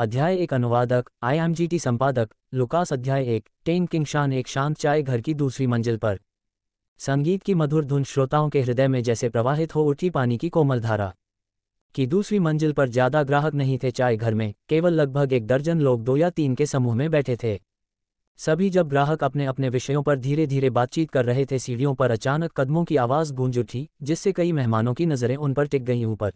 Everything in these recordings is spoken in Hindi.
अध्याय एक अनुवादक आईएमजीटी संपादक लुकास अध्याय एक टेन किंग शान एक शांत चाय घर की दूसरी मंजिल पर संगीत की मधुर धुन श्रोताओं के हृदय में जैसे प्रवाहित हो उठी पानी की कोमल धारा की दूसरी मंजिल पर ज्यादा ग्राहक नहीं थे चाय घर में केवल लगभग एक दर्जन लोग दो या तीन के समूह में बैठे थे सभी जब ग्राहक अपने अपने विषयों पर धीरे धीरे बातचीत कर रहे थे सीढ़ियों पर अचानक कदमों की आवाज़ गूंज उठी जिससे कई मेहमानों की नज़रें उन पर टिक गईं ऊपर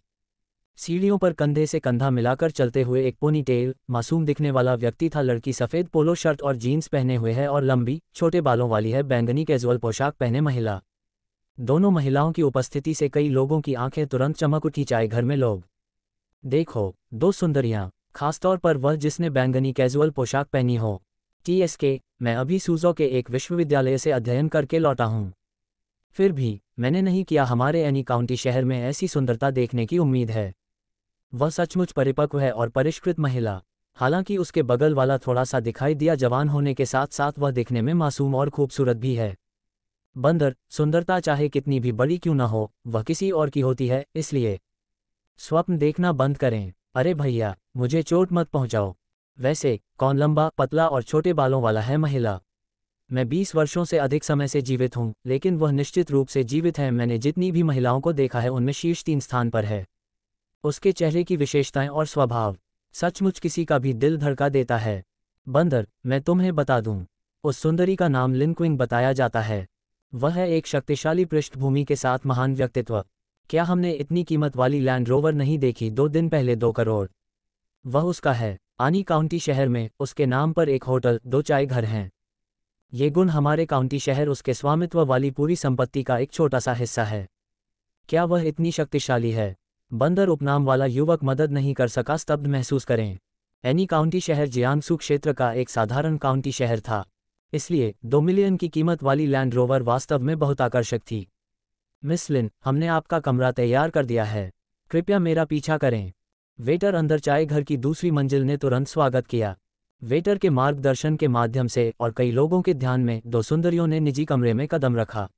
सीढ़ियों पर कंधे से कंधा मिलाकर चलते हुए एक पोनी टेल मासूम दिखने वाला व्यक्ति था लड़की सफ़ेद पोलो शर्ट और जीन्स पहने हुए है और लंबी छोटे बालों वाली है बैंगनी कैजुअल पोशाक पहने महिला दोनों महिलाओं की उपस्थिति से कई लोगों की आंखें तुरंत चमक उठी चाय घर में लोग देखो दो सुंदरियां खासतौर पर वह जिसने बैंगनी कैजुअल पोशाक पहनी हो टीएसके मैं अभी सूजो के एक विश्वविद्यालय से अध्ययन करके लौटा हूं फिर भी मैंने नहीं किया हमारे एनी काउंटी शहर में ऐसी सुंदरता देखने की उम्मीद है वह सचमुच परिपक्व है और परिष्कृत महिला हालांकि उसके बगल वाला थोड़ा सा दिखाई दिया जवान होने के साथ साथ वह दिखने में मासूम और खूबसूरत भी है बंदर सुंदरता चाहे कितनी भी बड़ी क्यों न हो वह किसी और की होती है इसलिए स्वप्न देखना बंद करें अरे भैया मुझे चोट मत पहुंचाओ वैसे कौन लंबा पतला और छोटे बालों वाला है महिला मैं बीस वर्षों से अधिक समय से जीवित हूं लेकिन वह निश्चित रूप से जीवित है मैंने जितनी भी महिलाओं को देखा है उनमें शीर्ष तीन स्थान पर है उसके चेहरे की विशेषताएं और स्वभाव सचमुच किसी का भी दिल धड़का देता है बंदर मैं तुम्हें बता दूं, उस सुंदरी का नाम लिनक्विंग बताया जाता है वह है एक शक्तिशाली पृष्ठभूमि के साथ महान व्यक्तित्व क्या हमने इतनी कीमत वाली लैंड रोवर नहीं देखी दो दिन पहले दो करोड़ वह उसका है आनी काउंटी शहर में उसके नाम पर एक होटल दो चाय घर हैं ये गुण हमारे काउंटी शहर उसके स्वामित्व वाली पूरी संपत्ति का एक छोटा सा हिस्सा है क्या वह इतनी शक्तिशाली है बंदर उपनाम वाला युवक मदद नहीं कर सका स्तब्ध महसूस करें एनी काउंटी शहर जियांगसू क्षेत्र का एक साधारण काउंटी शहर था इसलिए दो मिलियन की कीमत वाली लैंड रोवर वास्तव में बहुत आकर्षक थी मिस लिन हमने आपका कमरा तैयार कर दिया है कृपया मेरा पीछा करें वेटर अंदर चाय घर की दूसरी मंजिल ने तुरंत स्वागत किया वेटर के मार्गदर्शन के माध्यम से और कई लोगों के ध्यान में दो सुंदरियों ने निजी कमरे में कदम रखा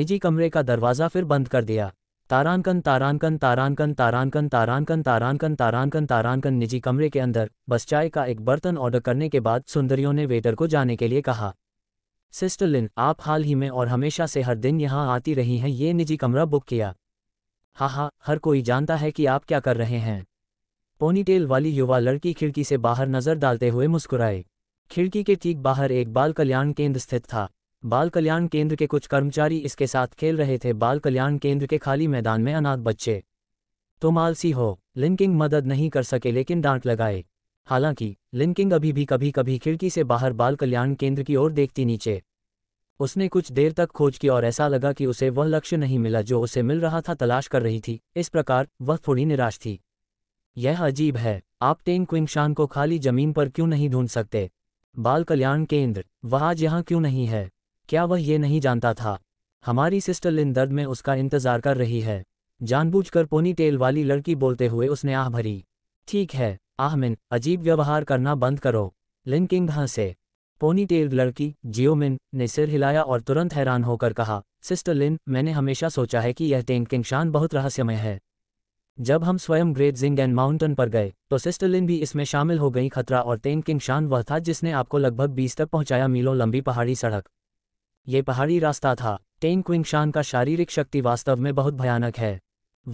निजी कमरे का दरवाज़ा फिर बंद कर दिया तारानकन तारानकन तारानकन तारानकन तारानकन तारानकन तारानकन तारानकन निजी कमरे के अंदर बस चाय का एक बर्तन ऑर्डर करने के बाद सुंदरियों ने वेटर को जाने के लिए कहा सिस्टर लिन आप हाल ही में और हमेशा से हर दिन यहाँ आती रही हैं ये निजी कमरा बुक किया हाँ हाँ हर कोई जानता है कि आप क्या कर रहे हैं पोनीटेल वाली युवा लड़की खिड़की से बाहर नजर डालते हुए मुस्कुराए खिड़की के ठीक बाहर एक बाल कल्याण केंद्र स्थित था बाल कल्याण केंद्र के कुछ कर्मचारी इसके साथ खेल रहे थे बाल कल्याण केंद्र के खाली मैदान में अनाथ बच्चे तो मालसी हो लिंकिंग मदद नहीं कर सके लेकिन डांट लगाए हालांकि लिंकिंग अभी भी कभी कभी खिड़की से बाहर बाल कल्याण केंद्र की ओर देखती नीचे उसने कुछ देर तक खोज की और ऐसा लगा कि उसे वह लक्ष्य नहीं मिला जो उसे मिल रहा था तलाश कर रही थी इस प्रकार वह थोड़ी निराश थी यह अजीब है आप टेन क्विंगशान को खाली जमीन पर क्यों नहीं ढूंढ सकते बाल कल्याण केंद्र वह आज यहां क्यों नहीं है क्या वह ये नहीं जानता था हमारी सिस्टर लिन दर्द में उसका इंतजार कर रही है जानबूझकर पोनीटेल वाली लड़की बोलते हुए उसने आह भरी ठीक है आहमिन अजीब व्यवहार करना बंद करो लिन किंग हंसे से पोनीटेल लड़की जियोमिन ने सिर हिलाया और तुरंत हैरान होकर कहा सिस्टर लिन मैंने हमेशा सोचा है कि यह टेंग शान बहुत रहस्यमय है जब हम स्वयं ग्रेट जिंग एंड माउंटेन पर गए तो सिस्टर लिन भी इसमें शामिल हो गई खतरा और टेंग शान वह था जिसने आपको लगभग बीस तक पहुंचाया मीलों लंबी पहाड़ी सड़क ये पहाड़ी रास्ता था टेंग क्विंगशान का शारीरिक शक्ति वास्तव में बहुत भयानक है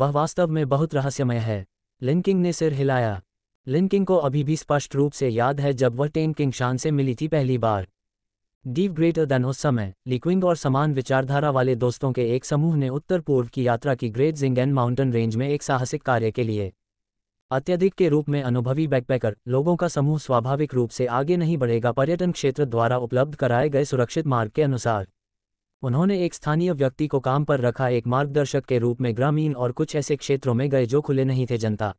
वह वास्तव में बहुत रहस्यमय है लिंकिंग ने सिर हिलाया लिंकिंग को अभी भी स्पष्ट रूप से याद है जब वह टेंग किंगशान से मिली थी पहली बार डीव ग्रेटर देन उस समय लिक्विंग और समान विचारधारा वाले दोस्तों के एक समूह ने उत्तर पूर्व की यात्रा की ग्रेट जिंगेन माउंटेन रेंज में एक साहसिक कार्य के लिए अत्यधिक के रूप में अनुभवी बैकपैकर लोगों का समूह स्वाभाविक रूप से आगे नहीं बढ़ेगा पर्यटन क्षेत्र द्वारा उपलब्ध कराए गए सुरक्षित मार्ग के अनुसार उन्होंने एक स्थानीय व्यक्ति को काम पर रखा एक मार्गदर्शक के रूप में ग्रामीण और कुछ ऐसे क्षेत्रों में गए जो खुले नहीं थे जनता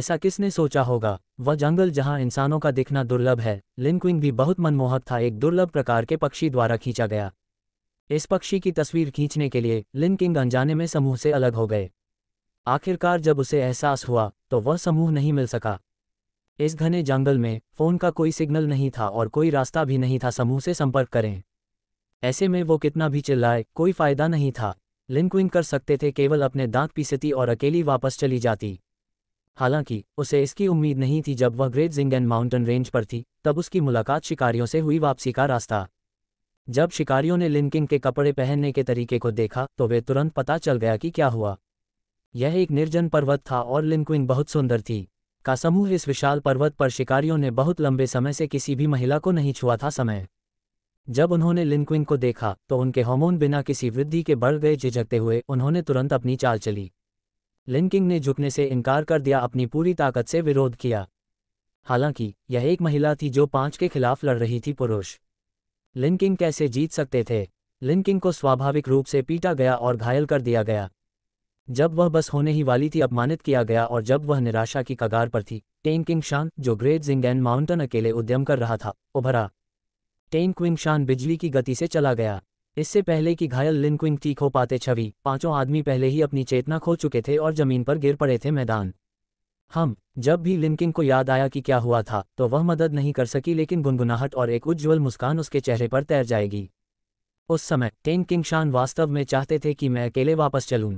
ऐसा किसने सोचा होगा वह जंगल जहां इंसानों का दिखना दुर्लभ है लिनक्विंग भी बहुत मनमोहक था एक दुर्लभ प्रकार के पक्षी द्वारा खींचा गया इस पक्षी की तस्वीर खींचने के लिए लिनकिंग अनजाने में समूह से अलग हो गए आखिरकार जब उसे एहसास हुआ तो वह समूह नहीं मिल सका इस घने जंगल में फोन का कोई सिग्नल नहीं था और कोई रास्ता भी नहीं था समूह से संपर्क करें ऐसे में वो कितना भी चिल्लाए कोई फायदा नहीं था लिनक्विन कर सकते थे केवल अपने दांत पीसती और अकेली वापस चली जाती हालांकि उसे इसकी उम्मीद नहीं थी जब वह ग्रेट जिंगन माउंटेन रेंज पर थी तब उसकी मुलाकात शिकारियों से हुई वापसी का रास्ता जब शिकारियों ने लिंकिंग के कपड़े पहनने के तरीके को देखा तो वे तुरंत पता चल गया कि क्या हुआ यह एक निर्जन पर्वत था और लिनक्विन बहुत सुंदर थी का समूह इस विशाल पर्वत पर शिकारियों ने बहुत लंबे समय से किसी भी महिला को नहीं छुआ था समय जब उन्होंने लिनक्विन को देखा तो उनके हॉमोन बिना किसी वृद्धि के बढ़ गए झिझकते हुए उन्होंने तुरंत अपनी चाल चली लिनकिंग ने झुकने से इनकार कर दिया अपनी पूरी ताकत से विरोध किया हालांकि यह एक महिला थी जो पांच के खिलाफ लड़ रही थी पुरुष लिनकिंग कैसे जीत सकते थे लिनकिंग को स्वाभाविक रूप से पीटा गया और घायल कर दिया गया जब वह बस होने ही वाली थी अपमानित किया गया और जब वह निराशा की कगार पर थी टेन किंग शान जो ग्रेट जिंग एंड माउंटन अकेले उद्यम कर रहा था उभरा टेन क्विंग शान बिजली की गति से चला गया इससे पहले कि घायल लिन क्विंग ठीक हो पाते छवि पांचों आदमी पहले ही अपनी चेतना खो चुके थे और जमीन पर गिर पड़े थे मैदान हम जब भी लिनकिंग को याद आया कि क्या हुआ था तो वह मदद नहीं कर सकी लेकिन गुनगुनाहट और एक उज्ज्वल मुस्कान उसके चेहरे पर तैर जाएगी उस समय टेन किंग शान वास्तव में चाहते थे कि मैं अकेले वापस चलूं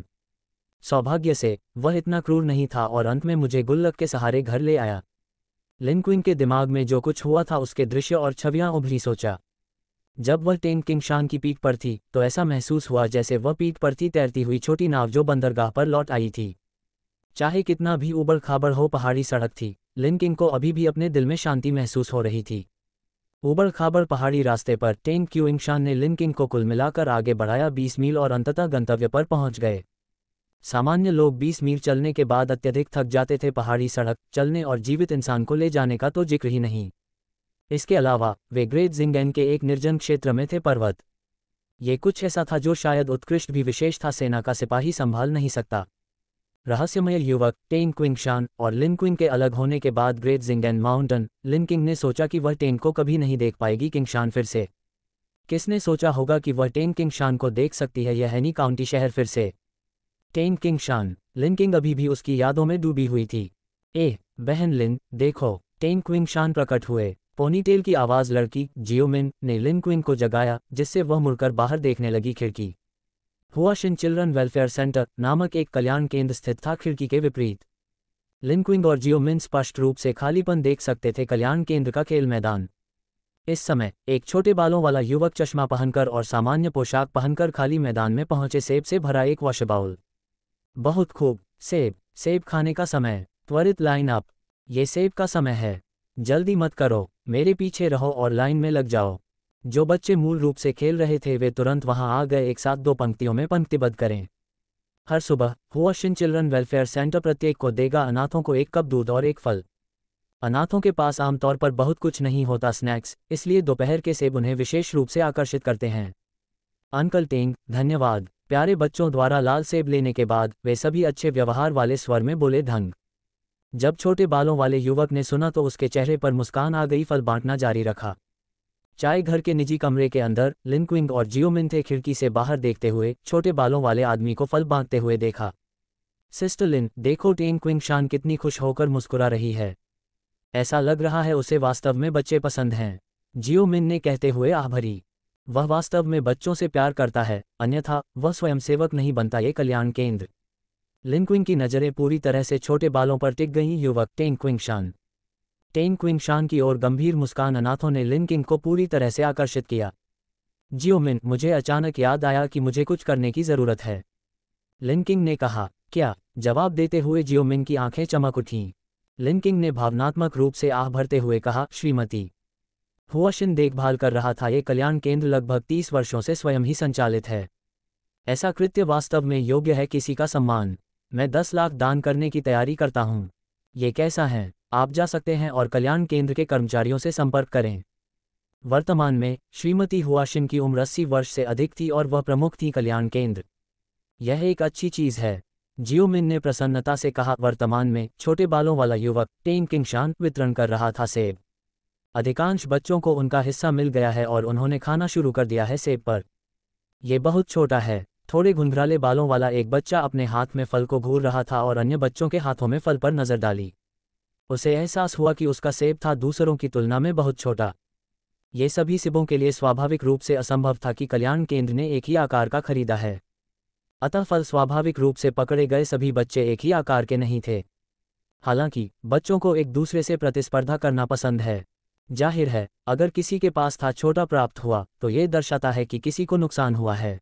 सौभाग्य से वह इतना क्रूर नहीं था और अंत में मुझे गुल्लक के सहारे घर ले आया लिनक्विन के दिमाग में जो कुछ हुआ था उसके दृश्य और छवियां उभरी सोचा जब वह टेन किंग शान की पीठ पर थी तो ऐसा महसूस हुआ जैसे वह पीठ पर थी तैरती हुई छोटी नाव जो बंदरगाह पर लौट आई थी चाहे कितना भी उबड़ खाबड़ हो पहाड़ी सड़क थी लिन किंग को अभी भी अपने दिल में शांति महसूस हो रही थी उबड़ खाबड़ पहाड़ी रास्ते पर टेन क्यू इंगशान ने लिन किंग को कुल मिलाकर आगे बढ़ाया बीस मील और अंततः गंतव्य पर पहुंच गए सामान्य लोग 20 मील चलने के बाद अत्यधिक थक जाते थे पहाड़ी सड़क चलने और जीवित इंसान को ले जाने का तो जिक्र ही नहीं इसके अलावा वे ग्रेट जिंगेन के एक निर्जन क्षेत्र में थे पर्वत ये कुछ ऐसा था जो शायद उत्कृष्ट भी विशेष था सेना का सिपाही संभाल नहीं सकता रहस्यमय युवक टेन क्विंगशान और लिन क्विंग के अलग होने के बाद ग्रेट जिंगेन माउंटन लिन किंग ने सोचा कि वह टेन को कभी नहीं देख पाएगी किंगशान फिर से किसने सोचा होगा कि वह टेन किंगशान को देख सकती है यह हैनी काउंटी शहर फिर से टेन किंग शान लिनकिंग अभी भी उसकी यादों में डूबी हुई थी ए बहन लिन देखो टेन क्विंग शान प्रकट हुए पोनीटेल की आवाज लड़की जियोमिन ने लिन क्विंग को जगाया जिससे वह मुड़कर बाहर देखने लगी खिड़की हुआ शिन चिल्ड्रन वेलफेयर सेंटर नामक एक कल्याण केंद्र स्थित था खिड़की के विपरीत लिनक्विंग और जियोमिन स्पष्ट रूप से खालीपन देख सकते थे कल्याण केंद्र का खेल मैदान इस समय एक छोटे बालों वाला युवक चश्मा पहनकर और सामान्य पोशाक पहनकर खाली मैदान में पहुंचे सेब से भरा एक वॉशबाउल बहुत खूब सेब सेब खाने का समय त्वरित लाइन अप ये सेब का समय है जल्दी मत करो मेरे पीछे रहो और लाइन में लग जाओ जो बच्चे मूल रूप से खेल रहे थे वे तुरंत वहां आ गए एक साथ दो पंक्तियों में पंक्तिबद्ध करें हर सुबह हुआशिन चिल्ड्रन वेलफेयर सेंटर प्रत्येक को देगा अनाथों को एक कप दूध और एक फल अनाथों के पास आमतौर पर बहुत कुछ नहीं होता स्नैक्स इसलिए दोपहर के सेब उन्हें विशेष रूप से आकर्षित करते हैं अंकल टेंग धन्यवाद प्यारे बच्चों द्वारा लाल सेब लेने के बाद वे सभी अच्छे व्यवहार वाले स्वर में बोले ढंग जब छोटे बालों वाले युवक ने सुना तो उसके चेहरे पर मुस्कान आ गई फल बांटना जारी रखा चाय घर के निजी कमरे के अंदर लिंकविंग और जियोमिन थे खिड़की से बाहर देखते हुए छोटे बालों वाले आदमी को फल बांटते हुए देखा सिस्टर लिन देखो टेन क्विंग शान कितनी खुश होकर मुस्कुरा रही है ऐसा लग रहा है उसे वास्तव में बच्चे पसंद हैं जियोमिन ने कहते हुए आभरी वह वास्तव में बच्चों से प्यार करता है अन्यथा वह स्वयंसेवक नहीं बनता ये कल्याण केंद्र लिनक्विंग की नज़रें पूरी तरह से छोटे बालों पर टिक गईं युवक टेंग क्विंगशान टेंग क्विंगशान की ओर गंभीर मुस्कान अनाथों ने लिनकिंग को पूरी तरह से आकर्षित किया जियो मिन मुझे अचानक याद आया कि मुझे कुछ करने की ज़रूरत है लिनकिंग ने कहा क्या जवाब देते हुए जियो की आंखें चमक उठीं लिनकिंग ने भावनात्मक रूप से आह भरते हुए कहा श्रीमती हुआशिन देखभाल कर रहा था ये कल्याण केंद्र लगभग तीस वर्षों से स्वयं ही संचालित है ऐसा कृत्य वास्तव में योग्य है किसी का सम्मान मैं दस लाख दान करने की तैयारी करता हूँ ये कैसा है आप जा सकते हैं और कल्याण केंद्र के कर्मचारियों से संपर्क करें वर्तमान में श्रीमती हुआशिन की उम्र अस्सी वर्ष से अधिक थी और वह प्रमुख थी कल्याण केंद्र यह एक अच्छी चीज़ है जियोमिन ने प्रसन्नता से कहा वर्तमान में छोटे बालों वाला युवक टेन किंगशान वितरण कर रहा था सेब अधिकांश बच्चों को उनका हिस्सा मिल गया है और उन्होंने खाना शुरू कर दिया है सेब पर यह बहुत छोटा है थोड़े घुंघराले बालों वाला एक बच्चा अपने हाथ में फल को घूर रहा था और अन्य बच्चों के हाथों में फल पर नजर डाली उसे एहसास हुआ कि उसका सेब था दूसरों की तुलना में बहुत छोटा ये सभी सिबों के लिए स्वाभाविक रूप से असंभव था कि कल्याण केंद्र ने एक ही आकार का खरीदा है अतः फल स्वाभाविक रूप से पकड़े गए सभी बच्चे एक ही आकार के नहीं थे हालांकि बच्चों को एक दूसरे से प्रतिस्पर्धा करना पसंद है जाहिर है अगर किसी के पास था छोटा प्राप्त हुआ तो ये दर्शाता है कि किसी को नुकसान हुआ है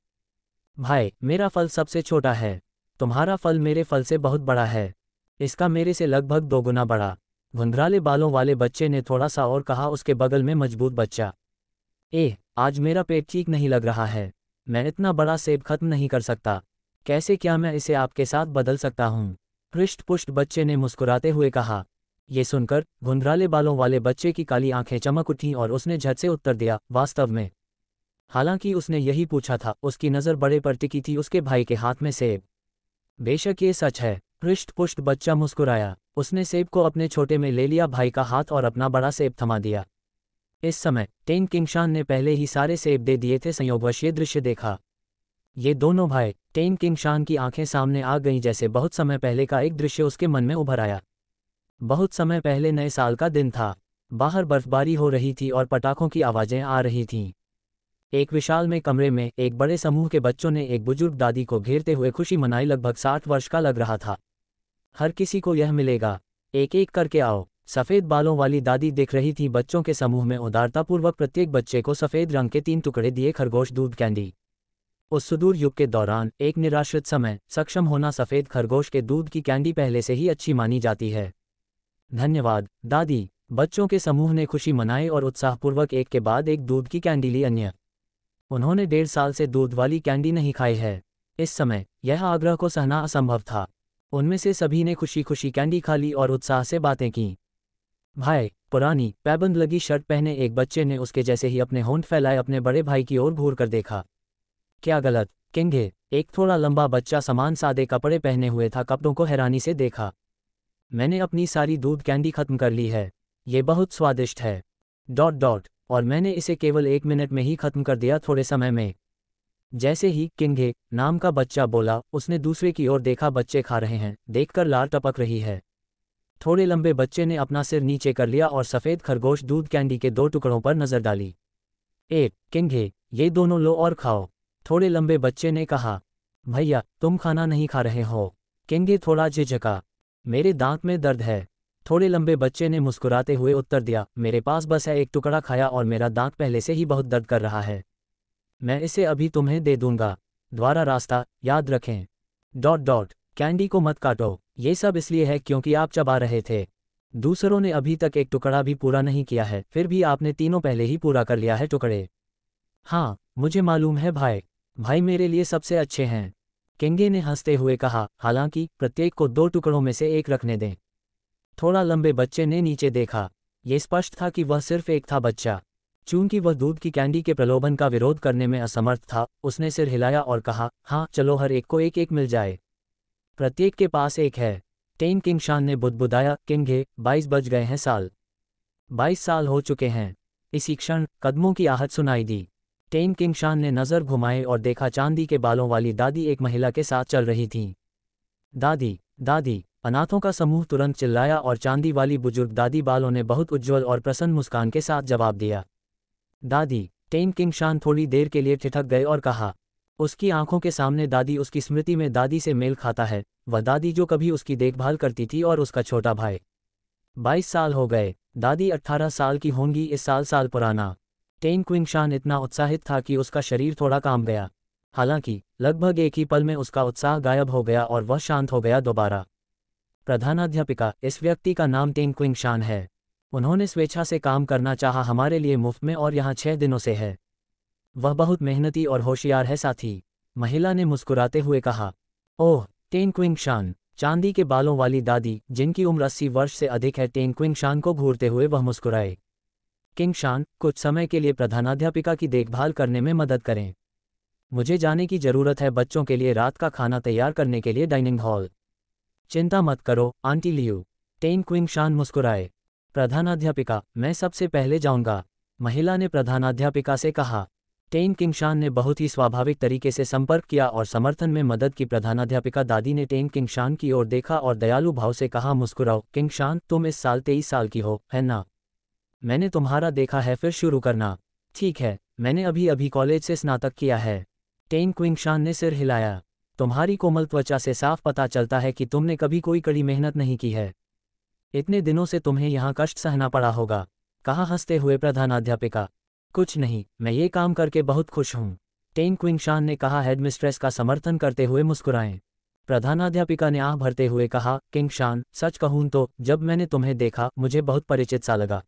भाई मेरा फल सबसे छोटा है तुम्हारा फल मेरे फल से बहुत बड़ा है इसका मेरे से लगभग दोगुना बड़ा घुंधराले बालों वाले बच्चे ने थोड़ा सा और कहा उसके बगल में मजबूत बच्चा ए आज मेरा पेट ठीक नहीं लग रहा है मैं इतना बड़ा सेब खत्म नहीं कर सकता कैसे क्या मैं इसे आपके साथ बदल सकता हूँ हृष्ट पुष्ट बच्चे ने मुस्कुराते हुए कहा ये सुनकर घुंघराले बालों वाले बच्चे की काली आंखें चमक उठी और उसने झट से उत्तर दिया वास्तव में हालांकि उसने यही पूछा था उसकी नज़र बड़े पर टिकी थी उसके भाई के हाथ में सेब बेशक ये सच है हृष्ट पुष्ट बच्चा मुस्कुराया उसने सेब को अपने छोटे में ले लिया भाई का हाथ और अपना बड़ा सेब थमा दिया इस समय टेन किंगशान ने पहले ही सारे सेब दे दिए थे संयोगवश ये दृश्य देखा ये दोनों भाई टेन किंगशान की आंखें सामने आ गईं जैसे बहुत समय पहले का एक दृश्य उसके मन में उभर आया बहुत समय पहले नए साल का दिन था बाहर बर्फबारी हो रही थी और पटाखों की आवाज़ें आ रही थीं एक विशाल में कमरे में एक बड़े समूह के बच्चों ने एक बुजुर्ग दादी को घेरते हुए खुशी मनाई लगभग साठ वर्ष का लग रहा था हर किसी को यह मिलेगा एक एक करके आओ सफ़ेद बालों वाली दादी देख रही थी बच्चों के समूह में उदारतापूर्वक प्रत्येक बच्चे को सफ़ेद रंग के तीन टुकड़े दिए खरगोश दूध कैंडी उस सुदूर युग के दौरान एक निराश्रित समय सक्षम होना सफ़ेद खरगोश के दूध की कैंडी पहले से ही अच्छी मानी जाती है धन्यवाद दादी बच्चों के समूह ने खुशी मनाई और उत्साहपूर्वक एक के बाद एक दूध की कैंडी ली अन्य उन्होंने डेढ़ साल से दूध वाली कैंडी नहीं खाई है इस समय यह आग्रह को सहना असंभव था उनमें से सभी ने खुशी खुशी कैंडी खा ली और उत्साह से बातें की भाई पुरानी पैबंद लगी शर्ट पहने एक बच्चे ने उसके जैसे ही अपने होंठ फैलाए अपने बड़े भाई की ओर घूर कर देखा क्या गलत किंगे एक थोड़ा लंबा बच्चा समान सादे कपड़े पहने हुए था कपड़ों को हैरानी से देखा मैंने अपनी सारी दूध कैंडी खत्म कर ली है ये बहुत स्वादिष्ट है डॉट डॉट और मैंने इसे केवल एक मिनट में ही खत्म कर दिया थोड़े समय में जैसे ही किंगे नाम का बच्चा बोला उसने दूसरे की ओर देखा बच्चे खा रहे हैं देखकर लार टपक रही है थोड़े लंबे बच्चे ने अपना सिर नीचे कर लिया और सफ़ेद खरगोश दूध कैंडी के दो टुकड़ों पर नज़र डाली ए किंघे ये दोनों लो और खाओ थोड़े लंबे बच्चे ने कहा भैया तुम खाना नहीं खा रहे हो किंघे थोड़ा झिझका मेरे दांत में दर्द है थोड़े लंबे बच्चे ने मुस्कुराते हुए उत्तर दिया मेरे पास बस है एक टुकड़ा खाया और मेरा दांत पहले से ही बहुत दर्द कर रहा है मैं इसे अभी तुम्हें दे दूंगा द्वारा रास्ता याद रखें डॉट डॉट कैंडी को मत काटो ये सब इसलिए है क्योंकि आप चबा रहे थे दूसरों ने अभी तक एक टुकड़ा भी पूरा नहीं किया है फिर भी आपने तीनों पहले ही पूरा कर लिया है टुकड़े हाँ मुझे मालूम है भाई भाई मेरे लिए सबसे अच्छे हैं केंगे ने हंसते हुए कहा हालांकि प्रत्येक को दो टुकड़ों में से एक रखने दें थोड़ा लंबे बच्चे ने नीचे देखा ये स्पष्ट था कि वह सिर्फ एक था बच्चा चूंकि वह दूध की कैंडी के प्रलोभन का विरोध करने में असमर्थ था उसने सिर हिलाया और कहा हाँ चलो हर एक को एक एक मिल जाए प्रत्येक के पास एक है टेन किंग शान ने बुदबुदाया किंगे बाईस बज गए हैं साल बाईस साल हो चुके हैं इसी क्षण कदमों की आहत सुनाई दी टेन किंग शान ने नज़र घुमाए और देखा चांदी के बालों वाली दादी एक महिला के साथ चल रही थी दादी दादी अनाथों का समूह तुरंत चिल्लाया और चांदी वाली बुजुर्ग दादी बालों ने बहुत उज्जवल और प्रसन्न मुस्कान के साथ जवाब दिया दादी टेन किंग शान थोड़ी देर के लिए ठिठक गए और कहा उसकी आंखों के सामने दादी उसकी स्मृति में दादी से मेल खाता है वह दादी जो कभी उसकी देखभाल करती थी और उसका छोटा भाई बाईस साल हो गए दादी अट्ठारह साल की होंगी इस साल साल पुराना टेन क्विंगशान इतना उत्साहित था कि उसका शरीर थोड़ा काम गया हालांकि लगभग एक ही पल में उसका उत्साह गायब हो गया और वह शांत हो गया दोबारा प्रधानाध्यापिका इस व्यक्ति का नाम टेन क्विंगशान है उन्होंने स्वेच्छा से काम करना चाहा हमारे लिए मुफ्त में और यहाँ छह दिनों से है वह बहुत मेहनती और होशियार है साथी महिला ने मुस्कुराते हुए कहा ओह टेन क्विंग शान चांदी के बालों वाली दादी जिनकी उम्र अस्सी वर्ष से अधिक है टेन क्विंग शान को घूरते हुए वह मुस्कुराए किंग शान कुछ समय के लिए प्रधानाध्यापिका की देखभाल करने में मदद करें मुझे जाने की जरूरत है बच्चों के लिए रात का खाना तैयार करने के लिए डाइनिंग हॉल चिंता मत करो आंटी लियू टेन क्विंग शान मुस्कुराए प्रधानाध्यापिका मैं सबसे पहले जाऊंगा महिला ने प्रधानाध्यापिका से कहा टेन शान ने बहुत ही स्वाभाविक तरीके से संपर्क किया और समर्थन में मदद की प्रधानाध्यापिका दादी ने टेन शान की ओर देखा और दयालु भाव से कहा मुस्कुराओ किंग शान तुम इस साल तेईस साल की हो है ना मैंने तुम्हारा देखा है फिर शुरू करना ठीक है मैंने अभी अभी कॉलेज से स्नातक किया है टेन क्विंगशान ने सिर हिलाया तुम्हारी कोमल त्वचा से साफ पता चलता है कि तुमने कभी कोई कड़ी मेहनत नहीं की है इतने दिनों से तुम्हें यहाँ कष्ट सहना पड़ा होगा कहा हंसते हुए प्रधानाध्यापिका कुछ नहीं मैं ये काम करके बहुत खुश हूँ टेन क्विंगशान ने कहा हेडमिस्ट्रेस का समर्थन करते हुए मुस्कुराएं प्रधानाध्यापिका ने आह भरते हुए कहा किंगशान सच कहूं तो जब मैंने तुम्हें देखा मुझे बहुत परिचित सा लगा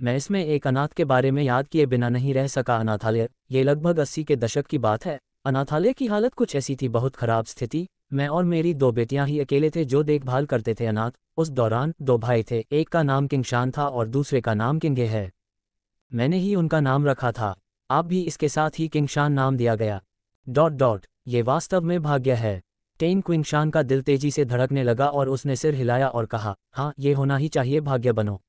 मैं इसमें एक अनाथ के बारे में याद किए बिना नहीं रह सका अनाथालय ये लगभग अस्सी के दशक की बात है अनाथालय की हालत कुछ ऐसी थी बहुत खराब स्थिति मैं और मेरी दो बेटियां ही अकेले थे जो देखभाल करते थे अनाथ उस दौरान दो भाई थे एक का नाम किंगशान था और दूसरे का नाम किंगे है मैंने ही उनका नाम रखा था आप भी इसके साथ ही किंगशान नाम दिया गया डॉट डॉट ये वास्तव में भाग्य है टेन क्विंगशान का दिल तेजी से धड़कने लगा और उसने सिर हिलाया और कहा हाँ ये होना ही चाहिए भाग्य बनो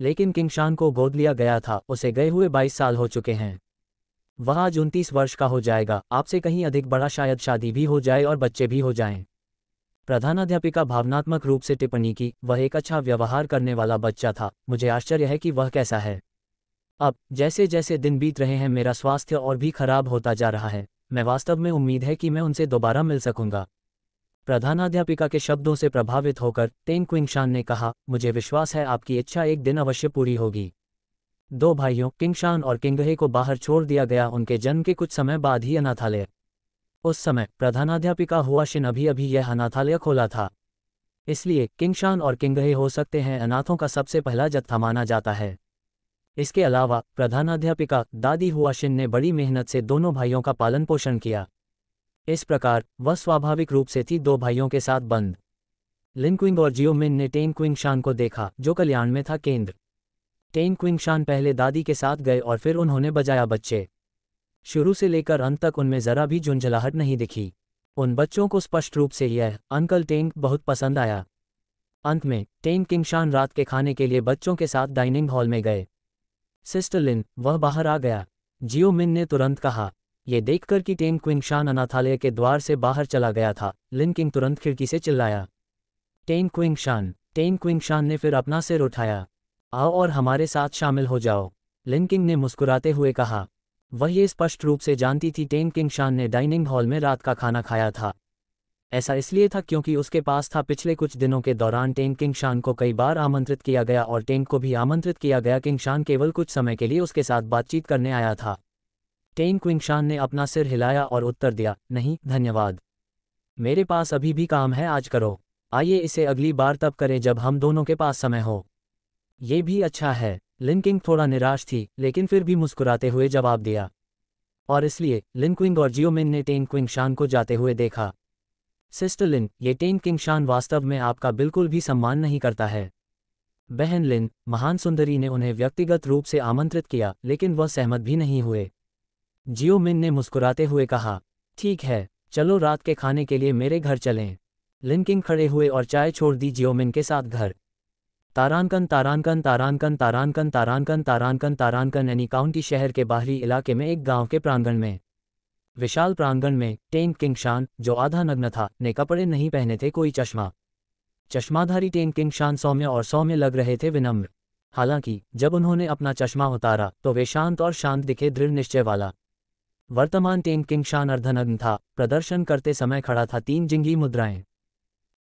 लेकिन किंगशान को गोद लिया गया था उसे गए हुए 22 साल हो चुके हैं वह आज उनतीस वर्ष का हो जाएगा आपसे कहीं अधिक बड़ा शायद शादी भी हो जाए और बच्चे भी हो जाएं। प्रधानाध्यापिका भावनात्मक रूप से टिप्पणी की वह एक अच्छा व्यवहार करने वाला बच्चा था मुझे आश्चर्य है कि वह कैसा है अब जैसे जैसे दिन बीत रहे हैं मेरा स्वास्थ्य और भी खराब होता जा रहा है मैं वास्तव में उम्मीद है कि मैं उनसे दोबारा मिल सकूंगा प्रधानाध्यापिका के शब्दों से प्रभावित होकर तेंग क्विंगशान ने कहा मुझे विश्वास है आपकी इच्छा एक दिन अवश्य पूरी होगी दो भाइयों किंगशान और किंगहे को बाहर छोड़ दिया गया उनके जन्म के कुछ समय बाद ही अनाथालय उस समय प्रधानाध्यापिका हुआ शिन अभी अभी यह अनाथालय खोला था इसलिए किंगशान और किंगहे हो सकते हैं अनाथों का सबसे पहला जत्था माना जाता है इसके अलावा प्रधानाध्यापिका दादी हुआ ने बड़ी मेहनत से दोनों भाइयों का पालन पोषण किया इस प्रकार वह स्वाभाविक रूप से थी दो भाइयों के साथ बंद लिन क्विंग और जियो मिन ने टेन क्विंग शान को देखा जो कल्याण में था केंद्र टेन क्विंग शान पहले दादी के साथ गए और फिर उन्होंने बजाया बच्चे शुरू से लेकर अंत तक उनमें जरा भी झुंझलाहट नहीं दिखी उन बच्चों को स्पष्ट रूप से यह अंकल टेंग बहुत पसंद आया अंत में टेंग किंगशान रात के खाने के लिए बच्चों के साथ डाइनिंग हॉल में गए सिस्टर लिन वह बाहर आ गया जियो मिन ने तुरंत कहा ये देखकर कि टेम क्विंगशान अनाथालय के द्वार से बाहर चला गया था लिन किंग तुरंत खिड़की से चिल्लाया टेम क्विंगशान टेम क्विंगशान ने फिर अपना सिर उठाया आओ और हमारे साथ शामिल हो जाओ लिन किंग ने मुस्कुराते हुए कहा वह ये स्पष्ट रूप से जानती थी टेम किंग शान ने डाइनिंग हॉल में रात का खाना खाया था ऐसा इसलिए था क्योंकि उसके पास था पिछले कुछ दिनों के दौरान टेम किंग शान को कई बार आमंत्रित किया गया और टेम को भी आमंत्रित किया गया किंग शान केवल कुछ समय के लिए उसके साथ बातचीत करने आया था टेन क्विंगशान ने अपना सिर हिलाया और उत्तर दिया नहीं धन्यवाद मेरे पास अभी भी काम है आज करो आइए इसे अगली बार तब करें जब हम दोनों के पास समय हो ये भी अच्छा है लिनकिंग थोड़ा निराश थी लेकिन फिर भी मुस्कुराते हुए जवाब दिया और इसलिए लिनक्विंग और जियोमिन ने टेन क्विंगशान को जाते हुए देखा सिस्टर लिन ये टेन किंगशान वास्तव में आपका बिल्कुल भी सम्मान नहीं करता है बहन लिन महान सुंदरी ने उन्हें व्यक्तिगत रूप से आमंत्रित किया लेकिन वह सहमत भी नहीं हुए जियो मिन ने मुस्कुराते हुए कहा ठीक है चलो रात के खाने के लिए मेरे घर चलें लिनकिंग खड़े हुए और चाय छोड़ दी जियोमिन के साथ घर तारानकन तारानकन तारानकन तारानकन तारानकन तारानकन तारानकन यानी काउंटी शहर के बाहरी इलाके में एक गांव के प्रांगण में विशाल प्रांगण में टेंग किंगशान जो आधा नग्न था ने कपड़े नहीं पहने थे कोई चश्मा चश्माधारी टेंग किंगशान सौम्य और सौम्य लग रहे थे विनम्र हालांकि जब उन्होंने अपना चश्मा उतारा तो वे शांत और शांत दिखे दृढ़ निश्चय वाला वर्तमान टेंग किंगशान अर्धनग्न था प्रदर्शन करते समय खड़ा था तीन जिंगी मुद्राएं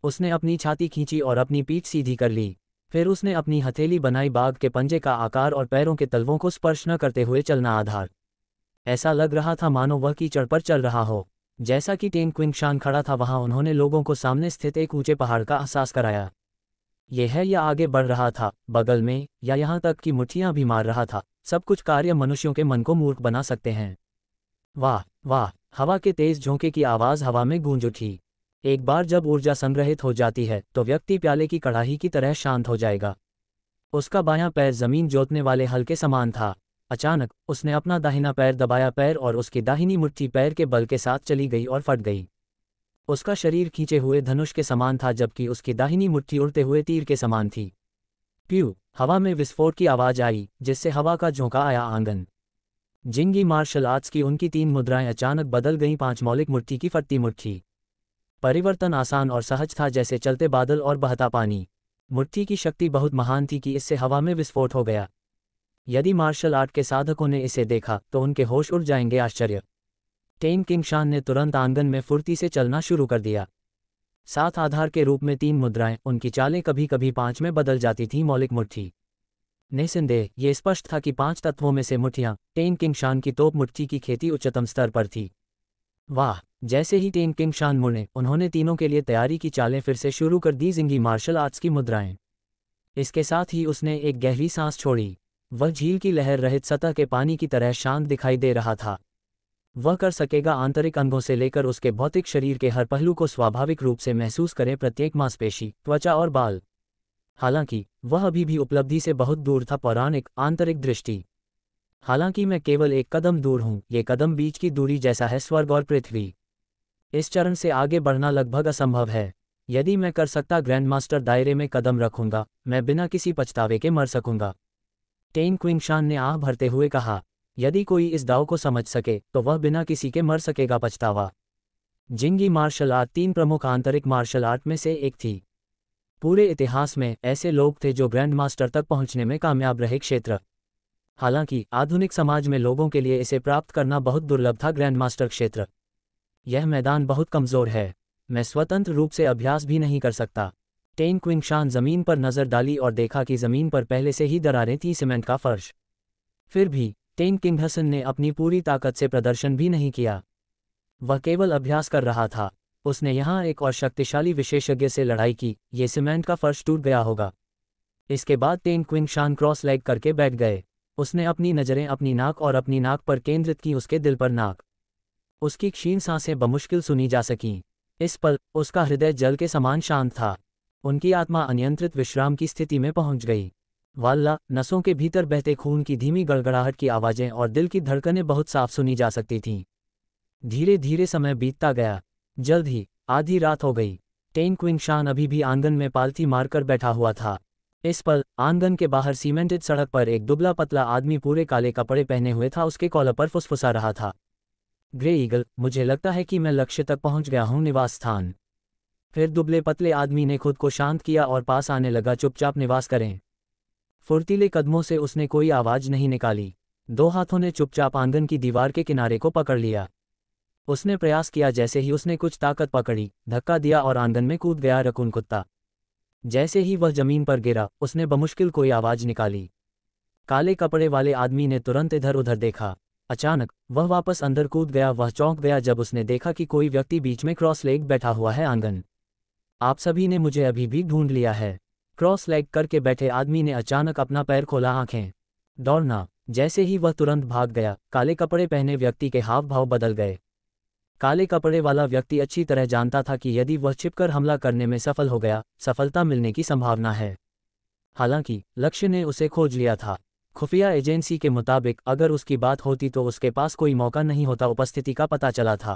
उसने अपनी छाती खींची और अपनी पीठ सीधी कर ली फिर उसने अपनी हथेली बनाई बाघ के पंजे का आकार और पैरों के तलवों को स्पर्श न करते हुए चलना आधार ऐसा लग रहा था मानो वह कीचड़ पर चल रहा हो जैसा कि टेन क्विंगशान खड़ा था वहां उन्होंने लोगों को सामने स्थित एक ऊंचे पहाड़ का एहसास कराया यह है या आगे बढ़ रहा था बगल में या यहां तक कि मुठियां भी मार रहा था सब कुछ कार्य मनुष्यों के मन को मूर्ख बना सकते हैं वाह वाह हवा के तेज झोंके की आवाज हवा में गूंज उठी एक बार जब ऊर्जा संग्रहित हो जाती है तो व्यक्ति प्याले की कड़ाही की तरह शांत हो जाएगा उसका बायां पैर जमीन जोतने वाले हल्के समान था अचानक उसने अपना दाहिना पैर दबाया पैर और उसकी दाहिनी मुट्ठी पैर के बल के साथ चली गई और फट गई उसका शरीर खींचे हुए धनुष के समान था जबकि उसकी दाहिनी मुट्ठी उड़ते हुए तीर के समान थी प्यू हवा में विस्फोट की आवाज आई जिससे हवा का झोंका आया आंगन जिंगी मार्शल आर्ट्स की उनकी तीन मुद्राएं अचानक बदल गईं पांच मौलिक मुट्ठी की फटती मुट्ठी परिवर्तन आसान और सहज था जैसे चलते बादल और बहता पानी मुट्ठी की शक्ति बहुत महान थी कि इससे हवा में विस्फोट हो गया यदि मार्शल आर्ट के साधकों ने इसे देखा तो उनके होश उड़ जाएंगे आश्चर्य टेन किंग शान ने तुरंत आंगन में फुर्ती से चलना शुरू कर दिया साथ आधार के रूप में तीन मुद्राएं उनकी चालें कभी कभी पांच में बदल जाती थीं मौलिक मुट्ठी निसंदेह ये स्पष्ट था कि पांच तत्वों में से मुठियां टेन किंग शान की तोप मुट्ठी की खेती उच्चतम स्तर पर थी वाह जैसे ही टेन किंग शान मुड़े उन्होंने तीनों के लिए तैयारी की चालें फिर से शुरू कर दी जिंगी मार्शल आर्ट्स की मुद्राएं इसके साथ ही उसने एक गहरी सांस छोड़ी वह झील की लहर रहित सतह के पानी की तरह शांत दिखाई दे रहा था वह कर सकेगा आंतरिक अंगों से लेकर उसके भौतिक शरीर के हर पहलू को स्वाभाविक रूप से महसूस करें प्रत्येक मांसपेशी त्वचा और बाल हालांकि वह अभी भी उपलब्धि से बहुत दूर था पौराणिक आंतरिक दृष्टि हालांकि मैं केवल एक कदम दूर हूं ये कदम बीच की दूरी जैसा है स्वर्ग और पृथ्वी इस चरण से आगे बढ़ना लगभग असंभव है यदि मैं कर सकता ग्रैंड मास्टर दायरे में कदम रखूंगा मैं बिना किसी पछतावे के मर सकूंगा टेन क्विंगशान ने आह भरते हुए कहा यदि कोई इस दाव को समझ सके तो वह बिना किसी के मर सकेगा पछतावा जिंगी मार्शल आर्ट तीन प्रमुख आंतरिक मार्शल आर्ट में से एक थी पूरे इतिहास में ऐसे लोग थे जो ग्रैंड मास्टर तक पहुंचने में कामयाब रहे क्षेत्र हालांकि आधुनिक समाज में लोगों के लिए इसे प्राप्त करना बहुत दुर्लभ था ग्रैंड मास्टर क्षेत्र यह मैदान बहुत कमजोर है मैं स्वतंत्र रूप से अभ्यास भी नहीं कर सकता टेन क्विंगशान जमीन पर नजर डाली और देखा कि जमीन पर पहले से ही दरारें थी सीमेंट का फर्श फिर भी टेन किंगहसन ने अपनी पूरी ताकत से प्रदर्शन भी नहीं किया वह केवल अभ्यास कर रहा था उसने यहां एक और शक्तिशाली विशेषज्ञ से लड़ाई की ये सीमेंट का फर्श टूट गया होगा इसके बाद तेन क्विंग शान क्रॉस लेग करके बैठ गए उसने अपनी नज़रें अपनी नाक और अपनी नाक पर केंद्रित की उसके दिल पर नाक उसकी क्षीण सांसें बमुश्किल सुनी जा सकीं इस पल उसका हृदय जल के समान शांत था उनकी आत्मा अनियंत्रित विश्राम की स्थिति में पहुंच गई वाल्ला नसों के भीतर बहते खून की धीमी गड़गड़ाहट की आवाज़ें और दिल की धड़कनें बहुत साफ सुनी जा सकती थीं धीरे धीरे समय बीतता गया जल्द ही आधी रात हो गई टेन क्विंग शान अभी भी आंगन में पालथी मारकर बैठा हुआ था इस पर आंगन के बाहर सीमेंटेड सड़क पर एक दुबला पतला आदमी पूरे काले कपड़े पहने हुए था उसके कॉलर पर फुसफुसा रहा था ग्रे ईगल मुझे लगता है कि मैं लक्ष्य तक पहुंच गया हूं निवास स्थान फिर दुबले पतले आदमी ने खुद को शांत किया और पास आने लगा चुपचाप निवास करें फुर्तीले कदमों से उसने कोई आवाज नहीं निकाली दो हाथों ने चुपचाप आंगन की दीवार के किनारे को पकड़ लिया उसने प्रयास किया जैसे ही उसने कुछ ताकत पकड़ी धक्का दिया और आंगन में कूद गया रकून कुत्ता जैसे ही वह जमीन पर गिरा उसने बमुश्किल कोई आवाज़ निकाली काले कपड़े वाले आदमी ने तुरंत इधर उधर देखा अचानक वह वापस अंदर कूद गया वह चौंक गया जब उसने देखा कि कोई व्यक्ति बीच में क्रॉस लेग बैठा हुआ है आंगन आप सभी ने मुझे अभी भी ढूंढ लिया है क्रॉस लेग करके बैठे आदमी ने अचानक अपना पैर खोला आंखें दौड़ना जैसे ही वह तुरंत भाग गया काले कपड़े पहने व्यक्ति के हाव भाव बदल गए काले कपड़े वाला व्यक्ति अच्छी तरह जानता था कि यदि वह छिपकर हमला करने में सफल हो गया सफलता मिलने की संभावना है हालांकि लक्ष्य ने उसे खोज लिया था खुफिया एजेंसी के मुताबिक अगर उसकी बात होती तो उसके पास कोई मौका नहीं होता उपस्थिति का पता चला था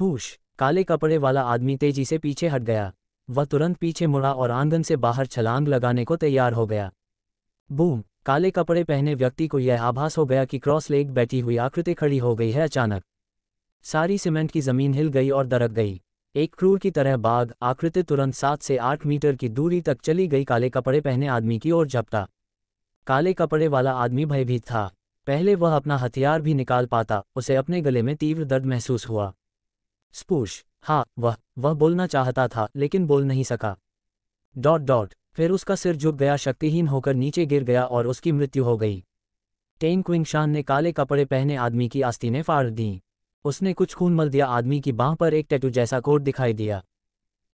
हुश काले कपड़े वाला आदमी तेजी से पीछे हट गया वह तुरंत पीछे मुड़ा और आंगन से बाहर छलांग लगाने को तैयार हो गया बूम काले कपड़े पहने व्यक्ति को यह आभास हो गया कि क्रॉस लेग बैठी हुई आकृति खड़ी हो गई है अचानक सारी सीमेंट की जमीन हिल गई और दरक गई एक क्रूर की तरह बाघ आकृति तुरंत सात से आठ मीटर की दूरी तक चली गई काले कपड़े पहने आदमी की ओर झपटा काले कपड़े वाला आदमी भयभीत था पहले वह अपना हथियार भी निकाल पाता उसे अपने गले में तीव्र दर्द महसूस हुआ स्पूश हाँ वह वह बोलना चाहता था लेकिन बोल नहीं सका डॉट डॉट फिर उसका सिर झुक गया शक्तिहीन होकर नीचे गिर गया और उसकी मृत्यु हो गई टेन क्विंगशान ने काले कपड़े पहने आदमी की आस्तीनें फाड़ दीं उसने कुछ खून मल दिया आदमी की बांह पर एक टैटू जैसा कोट दिखाई दिया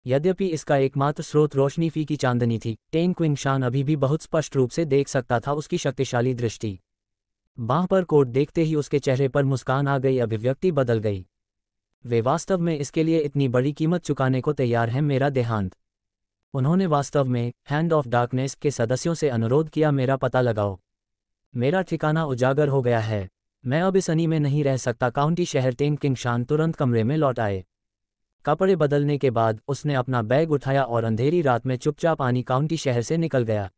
यद्यपि इसका एकमात्र स्रोत रोशनी फी की चांदनी थी टेन क्विंग शान अभी भी बहुत स्पष्ट रूप से देख सकता था उसकी शक्तिशाली दृष्टि बांह पर कोट देखते ही उसके चेहरे पर मुस्कान आ गई अभिव्यक्ति बदल गई वे वास्तव में इसके लिए इतनी बड़ी कीमत चुकाने को तैयार हैं मेरा देहांत उन्होंने वास्तव में हैंड ऑफ डार्कनेस के सदस्यों से अनुरोध किया मेरा पता लगाओ मेरा ठिकाना उजागर हो गया है मैं अब इस अनी में नहीं रह सकता काउंटी शहर तेन किंग शान तुरंत कमरे में लौट आए कपड़े बदलने के बाद उसने अपना बैग उठाया और अंधेरी रात में चुपचाप आनी काउंटी शहर से निकल गया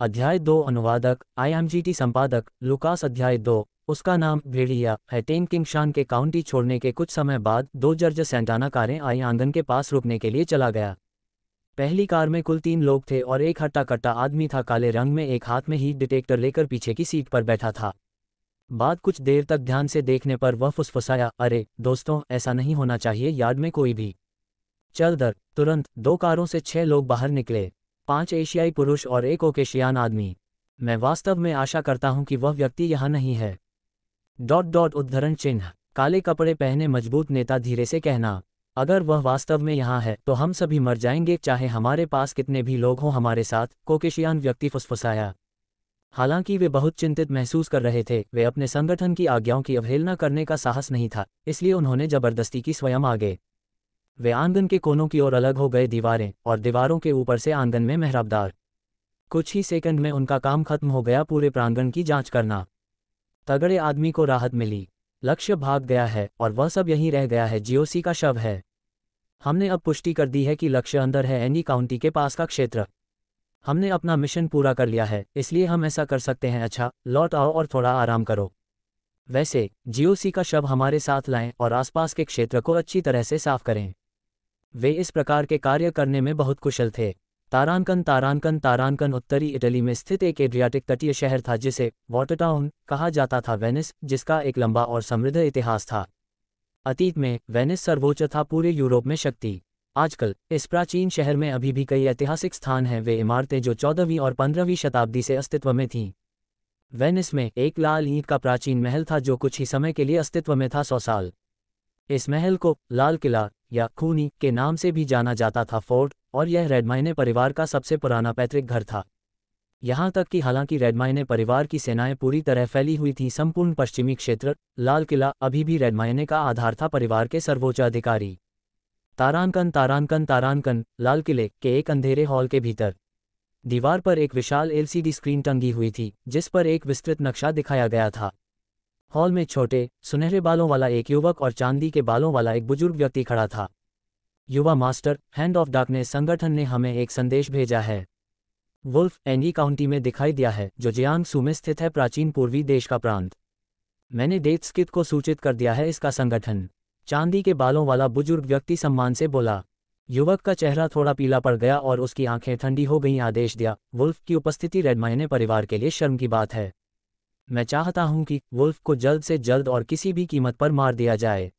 अध्याय दो अनुवादक आईएमजीटी संपादक लुकास अध्याय दो उसका नाम भेड़िया है टेन किंग शान के काउंटी छोड़ने के कुछ समय बाद दो जर्ज सेंटाना कारें आई आंगन के पास रुकने के लिए चला गया पहली कार में कुल तीन लोग थे और एक हट्टा कट्टा आदमी था काले रंग में एक हाथ में हीट डिटेक्टर लेकर पीछे की सीट पर बैठा था बाद कुछ देर तक ध्यान से देखने पर वह फुसफुसाया अरे दोस्तों ऐसा नहीं होना चाहिए यार्ड में कोई भी चल दर तुरंत दो कारों से छह लोग बाहर निकले पांच एशियाई पुरुष और एक ओकेशियान आदमी मैं वास्तव में आशा करता हूं कि वह व्यक्ति यहाँ नहीं है डॉट डॉट उद्धरण चिन्ह काले कपड़े पहने मजबूत नेता धीरे से कहना अगर वह वास्तव में यहाँ है तो हम सभी मर जाएंगे चाहे हमारे पास कितने भी लोग हों हमारे साथ कोकेशियान व्यक्ति फुसफुसाया हालांकि वे बहुत चिंतित महसूस कर रहे थे वे अपने संगठन की आज्ञाओं की अवहेलना करने का साहस नहीं था इसलिए उन्होंने जबरदस्ती की स्वयं आगे वे आंगन के कोनों की ओर अलग हो गए दीवारें और दीवारों के ऊपर से आंगन में मेहराबदार कुछ ही सेकंड में उनका काम खत्म हो गया पूरे प्रांगण की जांच करना तगड़े आदमी को राहत मिली लक्ष्य भाग गया है और वह सब यहीं रह गया है जीओसी का शव है हमने अब पुष्टि कर दी है कि लक्ष्य अंदर है एनी काउंटी के पास का क्षेत्र हमने अपना मिशन पूरा कर लिया है इसलिए हम ऐसा कर सकते हैं अच्छा लौट आओ और थोड़ा आराम करो वैसे जीओसी का शव हमारे साथ लाएं और आसपास के क्षेत्र को अच्छी तरह से साफ करें वे इस प्रकार के कार्य करने में बहुत कुशल थे तारानकन तारानकन तारानकन उत्तरी इटली में स्थित एक एड्रियाटिक तटीय शहर था जिसे वॉटरटाउन कहा जाता था वेनिस जिसका एक लंबा और समृद्ध इतिहास था अतीत में वेनिस सर्वोच्च था पूरे यूरोप में शक्ति आजकल इस प्राचीन शहर में अभी भी कई ऐतिहासिक स्थान हैं वे इमारतें जो चौदहवीं और पंद्रहवीं शताब्दी से अस्तित्व में थीं वेनिस में एक लाल ईंट का प्राचीन महल था जो कुछ ही समय के लिए अस्तित्व में था सौ साल इस महल को लाल किला या खूनी के नाम से भी जाना जाता था फोर्ट और यह रेडमाइने परिवार का सबसे पुराना पैतृक घर था यहाँ तक कि हालांकि रेडमाइने परिवार की सेनाएं पूरी तरह फैली हुई थीं संपूर्ण पश्चिमी क्षेत्र लाल किला अभी भी रेडमाइने का आधार था परिवार के सर्वोच्च अधिकारी तारानकन तारानकन तारानकन लाल किले के एक अंधेरे हॉल के भीतर दीवार पर एक विशाल एलसीडी स्क्रीन टंगी हुई थी जिस पर एक विस्तृत नक्शा दिखाया गया था हॉल में छोटे सुनहरे बालों वाला एक युवक और चांदी के बालों वाला एक बुजुर्ग व्यक्ति खड़ा था युवा मास्टर हैंड ऑफ डार्कनेस संगठन ने हमें एक संदेश भेजा है वुल्फ एनी काउंटी में दिखाई दिया है जो जियांगसू में स्थित है प्राचीन पूर्वी देश का प्रांत मैंने डेथ स्किथ को सूचित कर दिया है इसका संगठन चांदी के बालों वाला बुजुर्ग व्यक्ति सम्मान से बोला युवक का चेहरा थोड़ा पीला पड़ गया और उसकी आंखें ठंडी हो गईं आदेश दिया वुल्फ की उपस्थिति रेड परिवार के लिए शर्म की बात है मैं चाहता हूं कि वुल्फ को जल्द से जल्द और किसी भी कीमत पर मार दिया जाए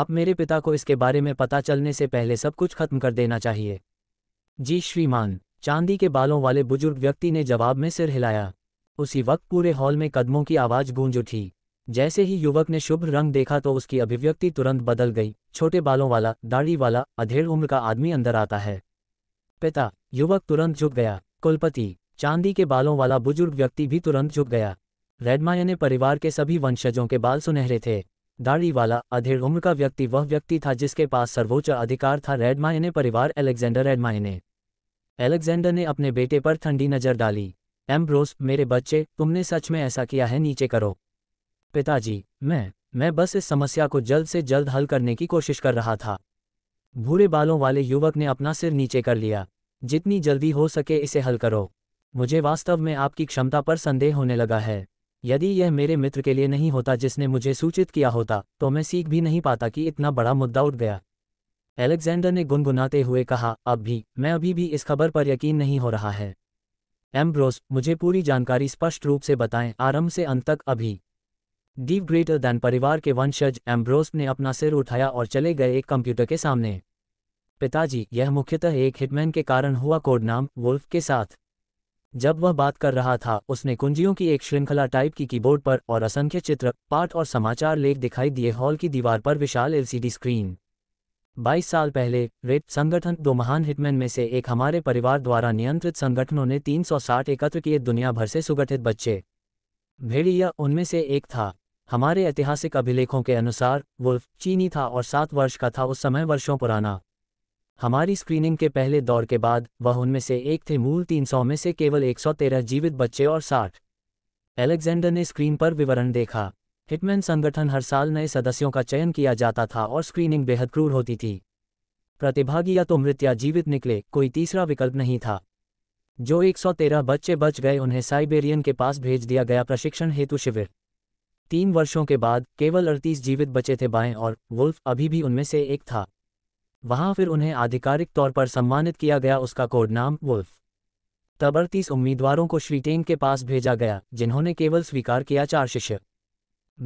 आप मेरे पिता को इसके बारे में पता चलने से पहले सब कुछ खत्म कर देना चाहिए जी श्रीमान चांदी के बालों वाले बुजुर्ग व्यक्ति ने जवाब में सिर हिलाया उसी वक्त पूरे हॉल में कदमों की आवाज़ गूंज उठी जैसे ही युवक ने शुभ रंग देखा तो उसकी अभिव्यक्ति तुरंत बदल गई छोटे बालों वाला दाढ़ी वाला अधेड़ उम्र का आदमी अंदर आता है पिता युवक तुरंत झुक गया कुलपति चांदी के बालों वाला बुजुर्ग व्यक्ति भी तुरंत झुक गया रेडमाया ने परिवार के सभी वंशजों के बाल सुनहरे थे दाढ़ी वाला अधेड़ उम्र का व्यक्ति वह व्यक्ति था जिसके पास सर्वोच्च अधिकार था रेडमाया ने परिवार एलेक्जेंडर रेडमाया ने एलेक्जेंडर ने अपने बेटे पर ठंडी नजर डाली एम्ब्रोस मेरे बच्चे तुमने सच में ऐसा किया है नीचे करो पिताजी मैं मैं बस इस समस्या को जल्द से जल्द हल करने की कोशिश कर रहा था भूरे बालों वाले युवक ने अपना सिर नीचे कर लिया जितनी जल्दी हो सके इसे हल करो मुझे वास्तव में आपकी क्षमता पर संदेह होने लगा है यदि यह मेरे मित्र के लिए नहीं होता जिसने मुझे सूचित किया होता तो मैं सीख भी नहीं पाता कि इतना बड़ा मुद्दा उठ गया एलेक्जेंडर ने गुनगुनाते हुए कहा अब भी मैं अभी भी इस खबर पर यकीन नहीं हो रहा है एम्ब्रोस मुझे पूरी जानकारी स्पष्ट रूप से बताएं आरंभ से अंत तक अभी डीव ग्रेटर दैन परिवार के वंशज एम्ब्रोस ने अपना सिर उठाया और चले गए एक कंप्यूटर के सामने पिताजी यह मुख्यतः एक हिटमैन के कारण हुआ कोड नाम वुल्फ के साथ जब वह बात कर रहा था उसने कुंजियों की एक श्रृंखला टाइप की कीबोर्ड पर और असंख्य चित्र पाठ और समाचार लेख दिखाई दिए हॉल की दीवार पर विशाल एलसीडी स्क्रीन 22 साल पहले रेप संगठन दो महान हिटमैन में से एक हमारे परिवार द्वारा नियंत्रित संगठनों ने 360 एकत्र किए दुनिया भर से सुगठित बच्चे भेड़िया उनमें से एक था हमारे ऐतिहासिक अभिलेखों के अनुसार वुल्फ चीनी था और सात वर्ष का था उस समय वर्षों पुराना हमारी स्क्रीनिंग के पहले दौर के बाद वह उनमें से एक थे मूल 300 में से केवल 113 जीवित बच्चे और 60। एलेक्जेंडर ने स्क्रीन पर विवरण देखा हिटमैन संगठन हर साल नए सदस्यों का चयन किया जाता था और स्क्रीनिंग बेहद क्रूर होती थी प्रतिभागी या तो मृत या जीवित निकले कोई तीसरा विकल्प नहीं था जो 113 बच्चे बच गए उन्हें साइबेरियन के पास भेज दिया गया प्रशिक्षण हेतु शिविर तीन वर्षों के बाद केवल अड़तीस जीवित बचे थे बाएं और वुल्फ अभी भी उनमें से एक था वहां फिर उन्हें आधिकारिक तौर पर सम्मानित किया गया उसका कोड नाम वुल्फ तब अड़तीस उम्मीदवारों को श्रीटेन के पास भेजा गया जिन्होंने केवल स्वीकार किया चार शिष्य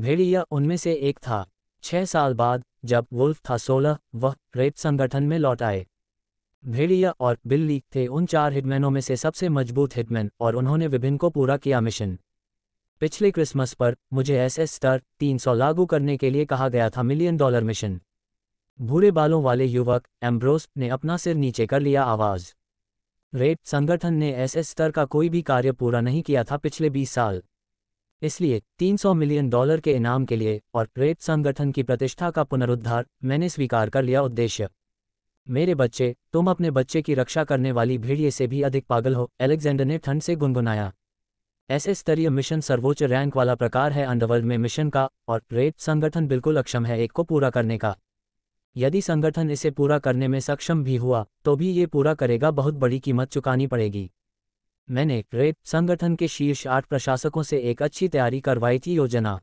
भेड़िया उनमें से एक था छह साल बाद जब वुल्फ था सोलह वह रेप संगठन में लौट आए भेड़िया और बिल्ली थे उन चार हिटमैनों में से सबसे मजबूत हिटमैन और उन्होंने विभिन्न को पूरा किया मिशन पिछले क्रिसमस पर मुझे एस एस स्टार तीन लागू करने के लिए कहा गया था मिलियन डॉलर मिशन भूरे बालों वाले युवक एम्ब्रोस ने अपना सिर नीचे कर लिया आवाज रेप संगठन ने एस एस स्तर का कोई भी कार्य पूरा नहीं किया था पिछले 20 साल इसलिए 300 मिलियन डॉलर के इनाम के लिए और रेप संगठन की प्रतिष्ठा का पुनरुद्धार मैंने स्वीकार कर लिया उद्देश्य मेरे बच्चे तुम अपने बच्चे की रक्षा करने वाली भेड़िए से भी अधिक पागल हो एलेक्जेंडर ने ठंड से गुनगुनाया ऐसे स्तरीय मिशन सर्वोच्च रैंक वाला प्रकार है अंडरवर्ल्ड में मिशन का और रेट संगठन बिल्कुल अक्षम है एक को पूरा करने का यदि संगठन इसे पूरा करने में सक्षम भी हुआ तो भी ये पूरा करेगा बहुत बड़ी कीमत चुकानी पड़ेगी मैंने रेप संगठन के शीर्ष आठ प्रशासकों से एक अच्छी तैयारी करवाई थी योजना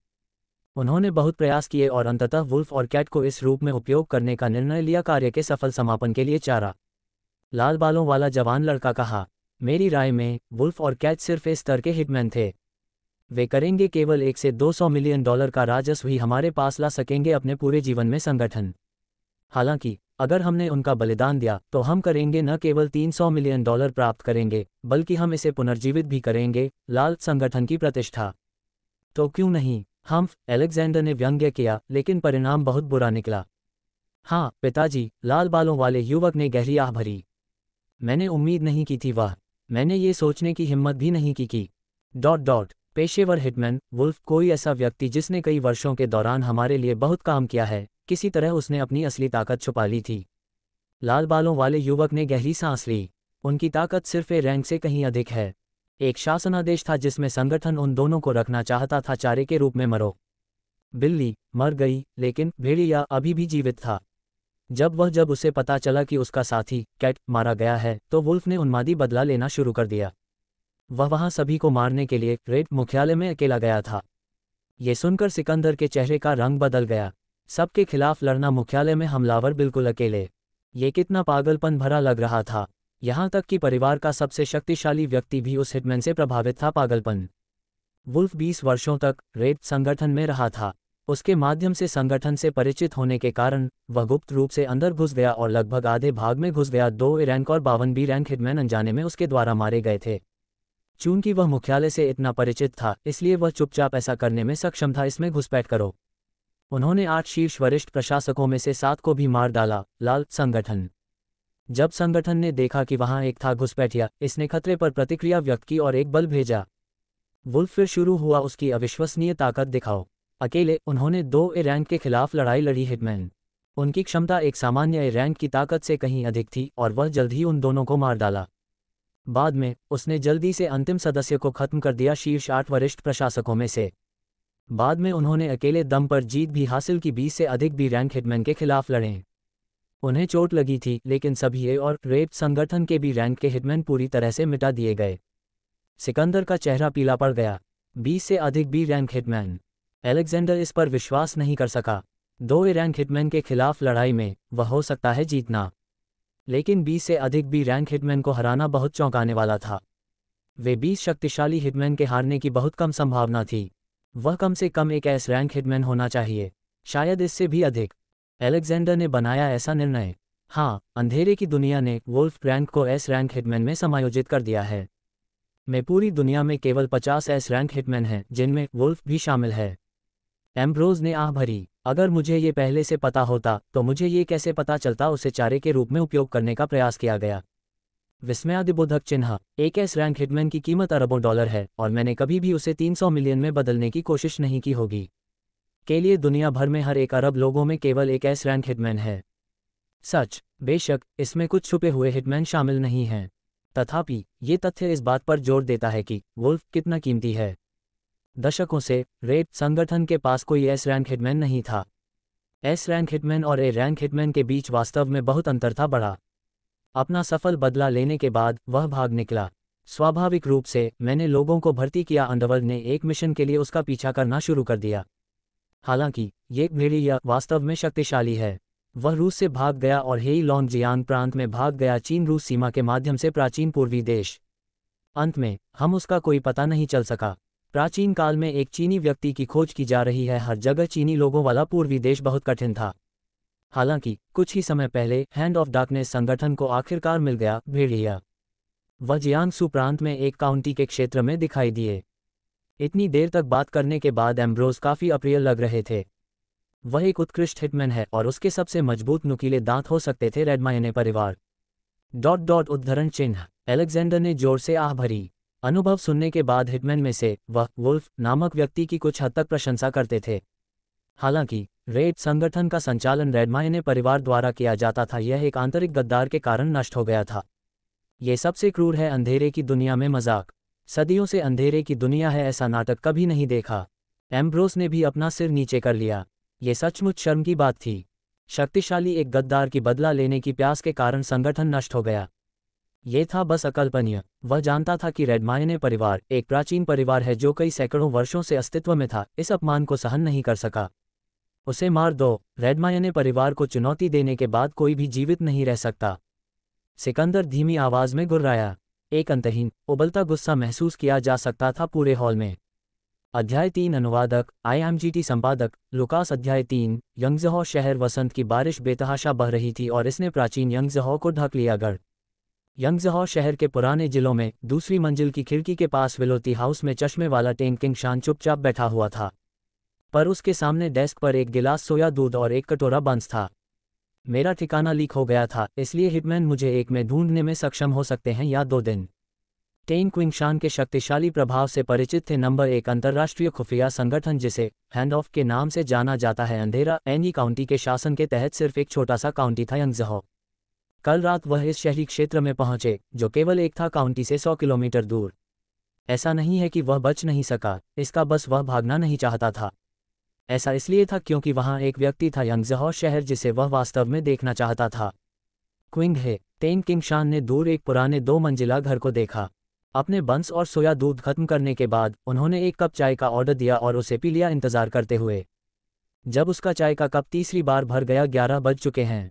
उन्होंने बहुत प्रयास किए और अंततः वुल्फ और कैट को इस रूप में उपयोग करने का निर्णय लिया कार्य के सफल समापन के लिए चारा लाल बालों वाला जवान लड़का कहा मेरी राय में वुल्फ और कैच सिर्फ इस स्तर के हिटमैन थे वे करेंगे केवल एक से 200 मिलियन डॉलर का राजस्व ही हमारे पास ला सकेंगे अपने पूरे जीवन में संगठन हालांकि अगर हमने उनका बलिदान दिया तो हम करेंगे न केवल 300 मिलियन डॉलर प्राप्त करेंगे बल्कि हम इसे पुनर्जीवित भी करेंगे लाल संगठन की प्रतिष्ठा तो क्यों नहीं हम एलेक्जेंडर ने व्यंग्य किया लेकिन परिणाम बहुत बुरा निकला हाँ पिताजी लाल बालों वाले युवक ने गहरी आह भरी मैंने उम्मीद नहीं की थी वह मैंने ये सोचने की हिम्मत भी नहीं की कि डॉट डॉट पेशेवर हिटमैन वुल्फ कोई ऐसा व्यक्ति जिसने कई वर्षों के दौरान हमारे लिए बहुत काम किया है किसी तरह उसने अपनी असली ताकत छुपा ली थी लाल बालों वाले युवक ने गहरी सांस ली उनकी ताकत सिर्फ ए रैंक से कहीं अधिक है एक शासनादेश था जिसमें संगठन उन दोनों को रखना चाहता था चारे के रूप में मरो बिल्ली मर गई लेकिन भेड़िया अभी भी जीवित था जब वह जब उसे पता चला कि उसका साथी कैट मारा गया है तो वुल्फ ने उन्मादी बदला लेना शुरू कर दिया वह वहां सभी को मारने के लिए रेड मुख्यालय में अकेला गया था ये सुनकर सिकंदर के चेहरे का रंग बदल गया सबके खिलाफ लड़ना मुख्यालय में हमलावर बिल्कुल अकेले ये कितना पागलपन भरा लग रहा था यहां तक कि परिवार का सबसे शक्तिशाली व्यक्ति भी उस हिटमैन से प्रभावित था पागलपन वुल्फ 20 वर्षों तक रेड संगठन में रहा था उसके माध्यम से संगठन से परिचित होने के कारण वह गुप्त रूप से अंदर घुस गया और लगभग आधे भाग में घुस गया दो रैंक और बावन बी रैंक हिटमैन अनजाने में उसके द्वारा मारे गए थे चूंकि वह मुख्यालय से इतना परिचित था इसलिए वह चुपचाप ऐसा करने में सक्षम था इसमें घुसपैठ करो उन्होंने आठ शीर्ष वरिष्ठ प्रशासकों में से सात को भी मार डाला लाल संगठन जब संगठन ने देखा कि वहां एक था घुसपैठिया इसने खतरे पर प्रतिक्रिया व्यक्त की और एक बल भेजा वुल्फ फिर शुरू हुआ उसकी अविश्वसनीय ताकत दिखाओ अकेले उन्होंने दो ए रैंक के खिलाफ लड़ाई लड़ी हिटमैन उनकी क्षमता एक सामान्य ए रैंक की ताकत से कहीं अधिक थी और वह जल्द ही उन दोनों को मार डाला बाद में उसने जल्दी से अंतिम सदस्य को खत्म कर दिया शीर्ष आठ वरिष्ठ प्रशासकों में से बाद में उन्होंने अकेले दम पर जीत भी हासिल की बीस से अधिक बी रैंक हिटमैन के खिलाफ लड़े उन्हें चोट लगी थी लेकिन सभी ए और रेप संगठन के बी रैंक के हिटमैन पूरी तरह से मिटा दिए गए सिकंदर का चेहरा पीला पड़ गया बीस से अधिक बी रैंक हिटमैन एलेक्जेंडर इस पर विश्वास नहीं कर सका दो रैंक हिटमैन के खिलाफ लड़ाई में वह हो सकता है जीतना लेकिन 20 से अधिक बी रैंक हिटमैन को हराना बहुत चौंकाने वाला था वे 20 शक्तिशाली हिटमैन के हारने की बहुत कम संभावना थी वह कम से कम एक एस रैंक हिटमैन होना चाहिए शायद इससे भी अधिक एलेक्जेंडर ने बनाया ऐसा निर्णय हाँ अंधेरे की दुनिया ने वोल्फ रैंक को एस रैंक हिटमैन में समायोजित कर दिया है मैं पूरी दुनिया में केवल 50 एस रैंक हिटमैन हैं जिनमें वुल्फ भी शामिल है एम्ब्रोज ने आह भरी अगर मुझे ये पहले से पता होता तो मुझे ये कैसे पता चलता उसे चारे के रूप में उपयोग करने का प्रयास किया गया विस्मयादिबोधक चिन्ह एक एस रैंक हिटमैन की कीमत अरबों डॉलर है और मैंने कभी भी उसे 300 मिलियन में बदलने की कोशिश नहीं की होगी के लिए दुनिया भर में हर एक अरब लोगों में केवल एक एस रैंक हिटमैन है सच बेशक इसमें कुछ छुपे हुए हिटमैन शामिल नहीं हैं तथापि ये तथ्य इस बात पर जोर देता है कि वुल्फ कितना कीमती है दशकों से रेड संगठन के पास कोई एस रैंक हिटमैन नहीं था एस रैंक हिटमैन और ए रैंक हिटमैन के बीच वास्तव में बहुत अंतर था बड़ा अपना सफल बदला लेने के बाद वह भाग निकला स्वाभाविक रूप से मैंने लोगों को भर्ती किया अंडरवर्ल्ड ने एक मिशन के लिए उसका पीछा करना शुरू कर दिया हालांकि ये भेड़िया वास्तव में शक्तिशाली है वह रूस से भाग गया और हेई लॉन्ग जियान प्रांत में भाग गया चीन रूस सीमा के माध्यम से प्राचीन पूर्वी देश अंत में हम उसका कोई पता नहीं चल सका प्राचीन काल में एक चीनी व्यक्ति की खोज की जा रही है हर जगह चीनी लोगों वाला पूर्वी देश बहुत कठिन था हालांकि कुछ ही समय पहले हैंड ऑफ डार्कनेस संगठन को आखिरकार मिल गया भेड़िया वह जियांगसू प्रांत में एक काउंटी के क्षेत्र में दिखाई दिए इतनी देर तक बात करने के बाद एम्ब्रोज काफ़ी अप्रिय लग रहे थे वह एक उत्कृष्ट हिटमैन है और उसके सबसे मजबूत नुकीले दांत हो सकते थे रेडमायने परिवार डॉट डॉट उद्धरण चिन्ह एलेक्जेंडर ने जोर से आह भरी अनुभव सुनने के बाद हिटमैन में से वह वुल्फ नामक व्यक्ति की कुछ हद तक प्रशंसा करते थे हालांकि रेड संगठन का संचालन रेडमायने परिवार द्वारा किया जाता था यह एक आंतरिक गद्दार के कारण नष्ट हो गया था ये सबसे क्रूर है अंधेरे की दुनिया में मजाक सदियों से अंधेरे की दुनिया है ऐसा नाटक कभी नहीं देखा एम्ब्रोस ने भी अपना सिर नीचे कर लिया ये सचमुच शर्म की बात थी शक्तिशाली एक गद्दार की बदला लेने की प्यास के कारण संगठन नष्ट हो गया ये था बस अकल्पनीय वह जानता था कि रेडमायने परिवार एक प्राचीन परिवार है जो कई सैकड़ों वर्षों से अस्तित्व में था इस अपमान को सहन नहीं कर सका उसे मार दो रेडमायने परिवार को चुनौती देने के बाद कोई भी जीवित नहीं रह सकता सिकंदर धीमी आवाज में गुर्राया एक अंतहीन उबलता गुस्सा महसूस किया जा सकता था पूरे हॉल में अध्याय तीन अनुवादक आईएमजीटी संपादक लुकास अध्याय तीन यंगजहो शहर वसंत की बारिश बेतहाशा बह रही थी और इसने प्राचीन यंगजहो को ढक लिया गढ़ यंगजहा शहर के पुराने जिलों में दूसरी मंजिल की खिड़की के पास विलोती हाउस में चश्मे वाला टेंग किंग शान चुपचाप बैठा हुआ था पर उसके सामने डेस्क पर एक गिलास सोया दूध और एक कटोरा बंस था मेरा ठिकाना लीक हो गया था इसलिए हिटमैन मुझे एक में ढूंढने में सक्षम हो सकते हैं या दो दिन टेन क्विंगशान के शक्तिशाली प्रभाव से परिचित थे नंबर एक अंतर्राष्ट्रीय खुफिया संगठन जिसे हैंड ऑफ के नाम से जाना जाता है अंधेरा एनी काउंटी के शासन के तहत सिर्फ एक छोटा सा काउंटी था यंगजहो कल रात वह इस शहरी क्षेत्र में पहुंचे जो केवल एक था काउंटी से सौ किलोमीटर दूर ऐसा नहीं है कि वह बच नहीं सका इसका बस वह भागना नहीं चाहता था ऐसा इसलिए था क्योंकि वहां एक व्यक्ति था यंगजहौ शहर जिसे वह वास्तव में देखना चाहता था क्विंग है तेन किंग शान ने दूर एक पुराने दो मंजिला घर को देखा अपने बंस और सोया दूध खत्म करने के बाद उन्होंने एक कप चाय का ऑर्डर दिया और उसे पी लिया इंतजार करते हुए जब उसका चाय का कप तीसरी बार भर गया ग्यारह बज चुके हैं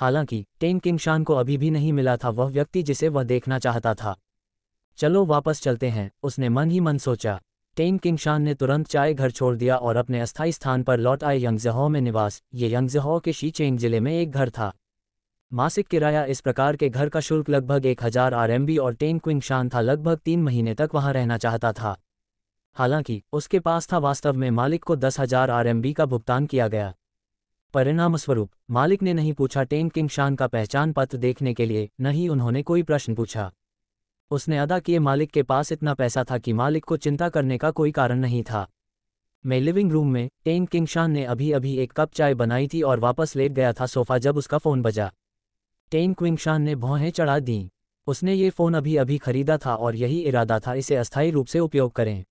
हालांकि टेन किंगशान को अभी भी नहीं मिला था वह व्यक्ति जिसे वह देखना चाहता था चलो वापस चलते हैं उसने मन ही मन सोचा टेन किंगशान ने तुरंत चाय घर छोड़ दिया और अपने अस्थायी स्थान पर लौट आए यंगजहो में निवास ये यंगजहो के शीचेंग जिले में एक घर था मासिक किराया इस प्रकार के घर का शुल्क लगभग एक हजार आरएमबी और टेन क्विंगशान था लगभग तीन महीने तक वहां रहना चाहता था हालांकि उसके पास था वास्तव में मालिक को दस हजार आरएमबी का भुगतान किया गया परिणामस्वरूप मालिक ने नहीं पूछा टेन किंग शान का पहचान पत्र देखने के लिए न ही उन्होंने कोई प्रश्न पूछा उसने अदा किए मालिक के पास इतना पैसा था कि मालिक को चिंता करने का कोई कारण नहीं था मैं लिविंग रूम में टेन किंग शान ने अभी अभी एक कप चाय बनाई थी और वापस लेट गया था सोफा जब उसका फ़ोन बजा टेन क्विंग शान ने भौहें चढ़ा दीं उसने ये फ़ोन अभी अभी खरीदा था और यही इरादा था इसे अस्थायी रूप से उपयोग करें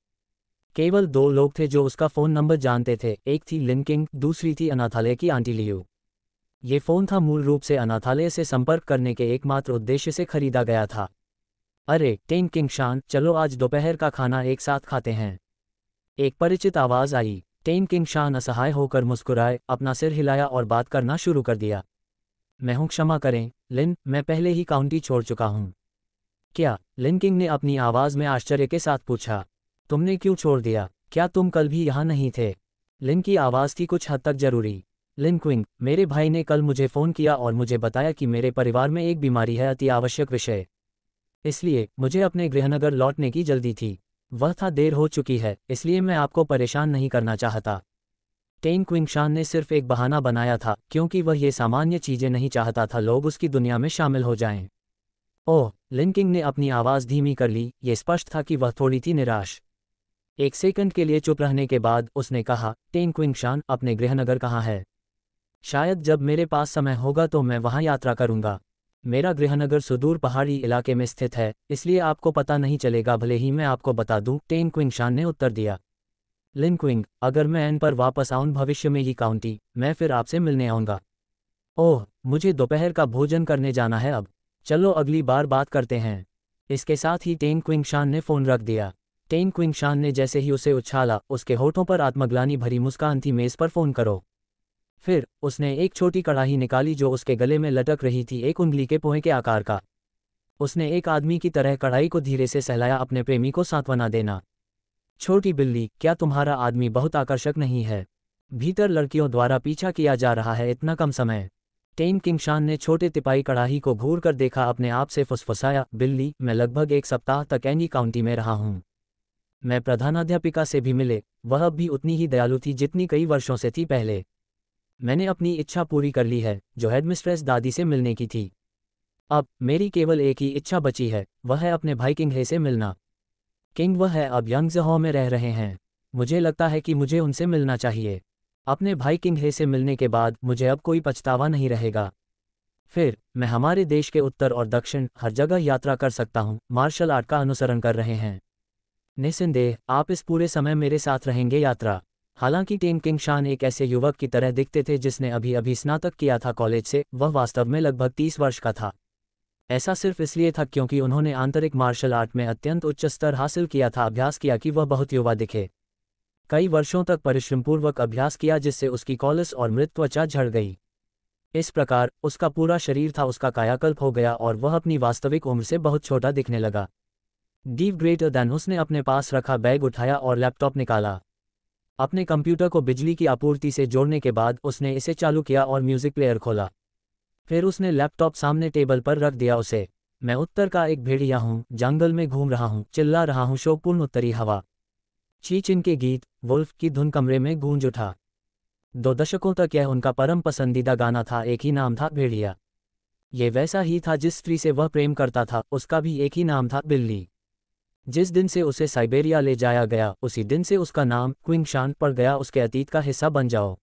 केवल दो लोग थे जो उसका फोन नंबर जानते थे एक थी लिनकिंग दूसरी थी अनाथालय की आंटी लियू ये फोन था मूल रूप से अनाथालय से संपर्क करने के एकमात्र उद्देश्य से खरीदा गया था अरे टेन किंग शान चलो आज दोपहर का खाना एक साथ खाते हैं एक परिचित आवाज आई टेन किंग शान असहाय होकर मुस्कुराए अपना सिर हिलाया और बात करना शुरू कर दिया मैं हूं क्षमा करें लिन मैं पहले ही काउंटी छोड़ चुका हूं क्या लिन किंग ने अपनी आवाज में आश्चर्य के साथ पूछा तुमने क्यों छोड़ दिया क्या तुम कल भी यहाँ नहीं थे लिन की आवाज़ थी कुछ हद तक जरूरी लिन क्विंग मेरे भाई ने कल मुझे फ़ोन किया और मुझे बताया कि मेरे परिवार में एक बीमारी है अति आवश्यक विषय इसलिए मुझे अपने गृहनगर लौटने की जल्दी थी वह था देर हो चुकी है इसलिए मैं आपको परेशान नहीं करना चाहता टेन क्विंगशान ने सिर्फ एक बहाना बनाया था क्योंकि वह ये सामान्य चीज़ें नहीं चाहता था लोग उसकी दुनिया में शामिल हो जाएं। ओह लिनकिंग ने अपनी आवाज़ धीमी कर ली ये स्पष्ट था कि वह थोड़ी थी निराश एक सेकंड के लिए चुप रहने के बाद उसने कहा टेन क्विंगशान अपने गृहनगर कहाँ है शायद जब मेरे पास समय होगा तो मैं वहां यात्रा करूंगा मेरा गृहनगर सुदूर पहाड़ी इलाके में स्थित है इसलिए आपको पता नहीं चलेगा भले ही मैं आपको बता दूं टेन क्विंगशान ने उत्तर दिया लिन क्विंग अगर मैं एन पर वापस आऊं भविष्य में ही काउंटी मैं फिर आपसे मिलने आऊंगा ओह मुझे दोपहर का भोजन करने जाना है अब चलो अगली बार बात करते हैं इसके साथ ही टेन क्विंगशान ने फ़ोन रख दिया टेन क्विंग शान ने जैसे ही उसे उछाला उसके होठों पर आत्मग्लानी भरी मुस्कान थी मेज पर फोन करो फिर उसने एक छोटी कड़ाही निकाली जो उसके गले में लटक रही थी एक उंगली के पोहे के आकार का उसने एक आदमी की तरह कड़ाई को धीरे से सहलाया अपने प्रेमी को सांत्वना देना छोटी बिल्ली क्या तुम्हारा आदमी बहुत आकर्षक नहीं है भीतर लड़कियों द्वारा पीछा किया जा रहा है इतना कम समय टेन किंगशान ने छोटे तिपाही कड़ाही को घूर कर देखा अपने आप से फुसफुसाया बिल्ली मैं लगभग एक सप्ताह तक एनी काउंटी में रहा हूँ मैं प्रधानाध्यापिका से भी मिले वह अब भी उतनी ही दयालु थी जितनी कई वर्षों से थी पहले मैंने अपनी इच्छा पूरी कर ली है जो हेडमिस्ट्रेस दादी से मिलने की थी अब मेरी केवल एक ही इच्छा बची है वह है अपने भाई किंग से मिलना किंग वह है अब यंगजहो में रह रहे हैं मुझे लगता है कि मुझे उनसे मिलना चाहिए अपने भाई किंग से मिलने के बाद मुझे अब कोई पछतावा नहीं रहेगा फिर मैं हमारे देश के उत्तर और दक्षिण हर जगह यात्रा कर सकता हूँ मार्शल आर्ट का अनुसरण कर रहे हैं निसंदेह आप इस पूरे समय मेरे साथ रहेंगे यात्रा हालांकि टेम किंग शान एक ऐसे युवक की तरह दिखते थे जिसने अभी अभी स्नातक किया था कॉलेज से वह वास्तव में लगभग तीस वर्ष का था ऐसा सिर्फ इसलिए था क्योंकि उन्होंने आंतरिक मार्शल आर्ट में अत्यंत उच्च स्तर हासिल किया था अभ्यास किया कि वह बहुत युवा दिखे कई वर्षों तक परिश्रमपूर्वक अभ्यास किया जिससे उसकी कॉलस और मृत त्वचा झड़ गई इस प्रकार उसका पूरा शरीर था उसका कायाकल्प हो गया और वह अपनी वास्तविक उम्र से बहुत छोटा दिखने लगा डीव ग्रेटर दैन उसने अपने पास रखा बैग उठाया और लैपटॉप निकाला अपने कंप्यूटर को बिजली की आपूर्ति से जोड़ने के बाद उसने इसे चालू किया और म्यूजिक प्लेयर खोला फिर उसने लैपटॉप सामने टेबल पर रख दिया उसे मैं उत्तर का एक भेड़िया हूं जंगल में घूम रहा हूँ चिल्ला रहा हूं शोकपूर्ण उत्तरी हवा चीचिन के गीत वुल्फ की धुन कमरे में गूंज उठा दो दशकों तक यह उनका परम पसंदीदा गाना था एक ही नाम था भेड़िया ये वैसा ही था जिस स्त्री से वह प्रेम करता था उसका भी एक ही नाम था बिल्ली जिस दिन से उसे साइबेरिया ले जाया गया उसी दिन से उसका नाम क्विंगशान पर पड़ गया उसके अतीत का हिस्सा बन जाओ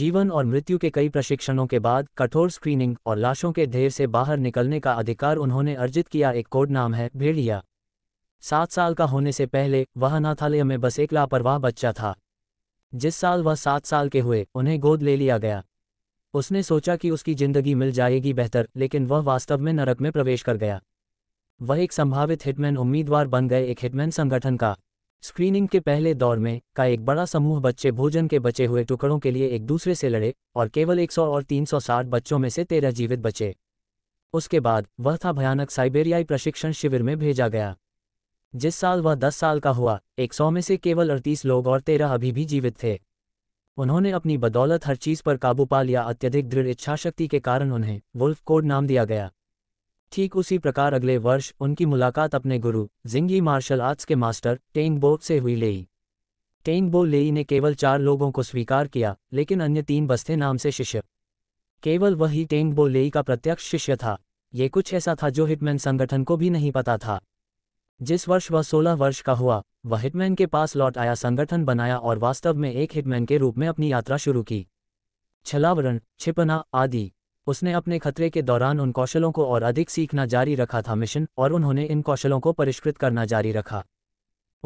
जीवन और मृत्यु के कई प्रशिक्षणों के बाद कठोर स्क्रीनिंग और लाशों के ढेर से बाहर निकलने का अधिकार उन्होंने अर्जित किया एक कोड नाम है भेड़िया सात साल का होने से पहले वह नाथालय में बस एक लापरवाह बच्चा था जिस साल वह सात साल के हुए उन्हें गोद ले लिया गया उसने सोचा कि उसकी जिंदगी मिल जाएगी बेहतर लेकिन वह वास्तव में नरक में प्रवेश कर गया वह एक संभावित हिटमैन उम्मीदवार बन गए एक हिटमैन संगठन का स्क्रीनिंग के पहले दौर में का एक बड़ा समूह बच्चे भोजन के बचे हुए टुकड़ों के लिए एक दूसरे से लड़े और केवल 100 और 360 बच्चों में से तेरह जीवित बचे उसके बाद वह था भयानक साइबेरियाई प्रशिक्षण शिविर में भेजा गया जिस साल वह 10 साल का हुआ 100 में से केवल अड़तीस लोग और तेरह अभी भी जीवित थे उन्होंने अपनी बदौलत हर चीज पर काबू पा लिया अत्यधिक दृढ़ इच्छाशक्ति के कारण उन्हें वुल्फ कोड नाम दिया गया ठीक उसी प्रकार अगले वर्ष उनकी मुलाकात अपने गुरु जिंगी मार्शल आर्ट्स के मास्टर टेंगबो से हुई लेई टेंगबो लेई ने केवल चार लोगों को स्वीकार किया लेकिन अन्य तीन बस्ते नाम से शिष्य केवल वही टेंगबो लेई का प्रत्यक्ष शिष्य था ये कुछ ऐसा था जो हिटमैन संगठन को भी नहीं पता था जिस वर्ष वह सोलह वर्ष का हुआ वह हिटमैन के पास लौट आया संगठन बनाया और वास्तव में एक हिटमैन के रूप में अपनी यात्रा शुरू की छलावरण छिपना आदि उसने अपने खतरे के दौरान उन कौशलों को और अधिक सीखना जारी रखा था मिशन और उन्होंने इन कौशलों को परिष्कृत करना जारी रखा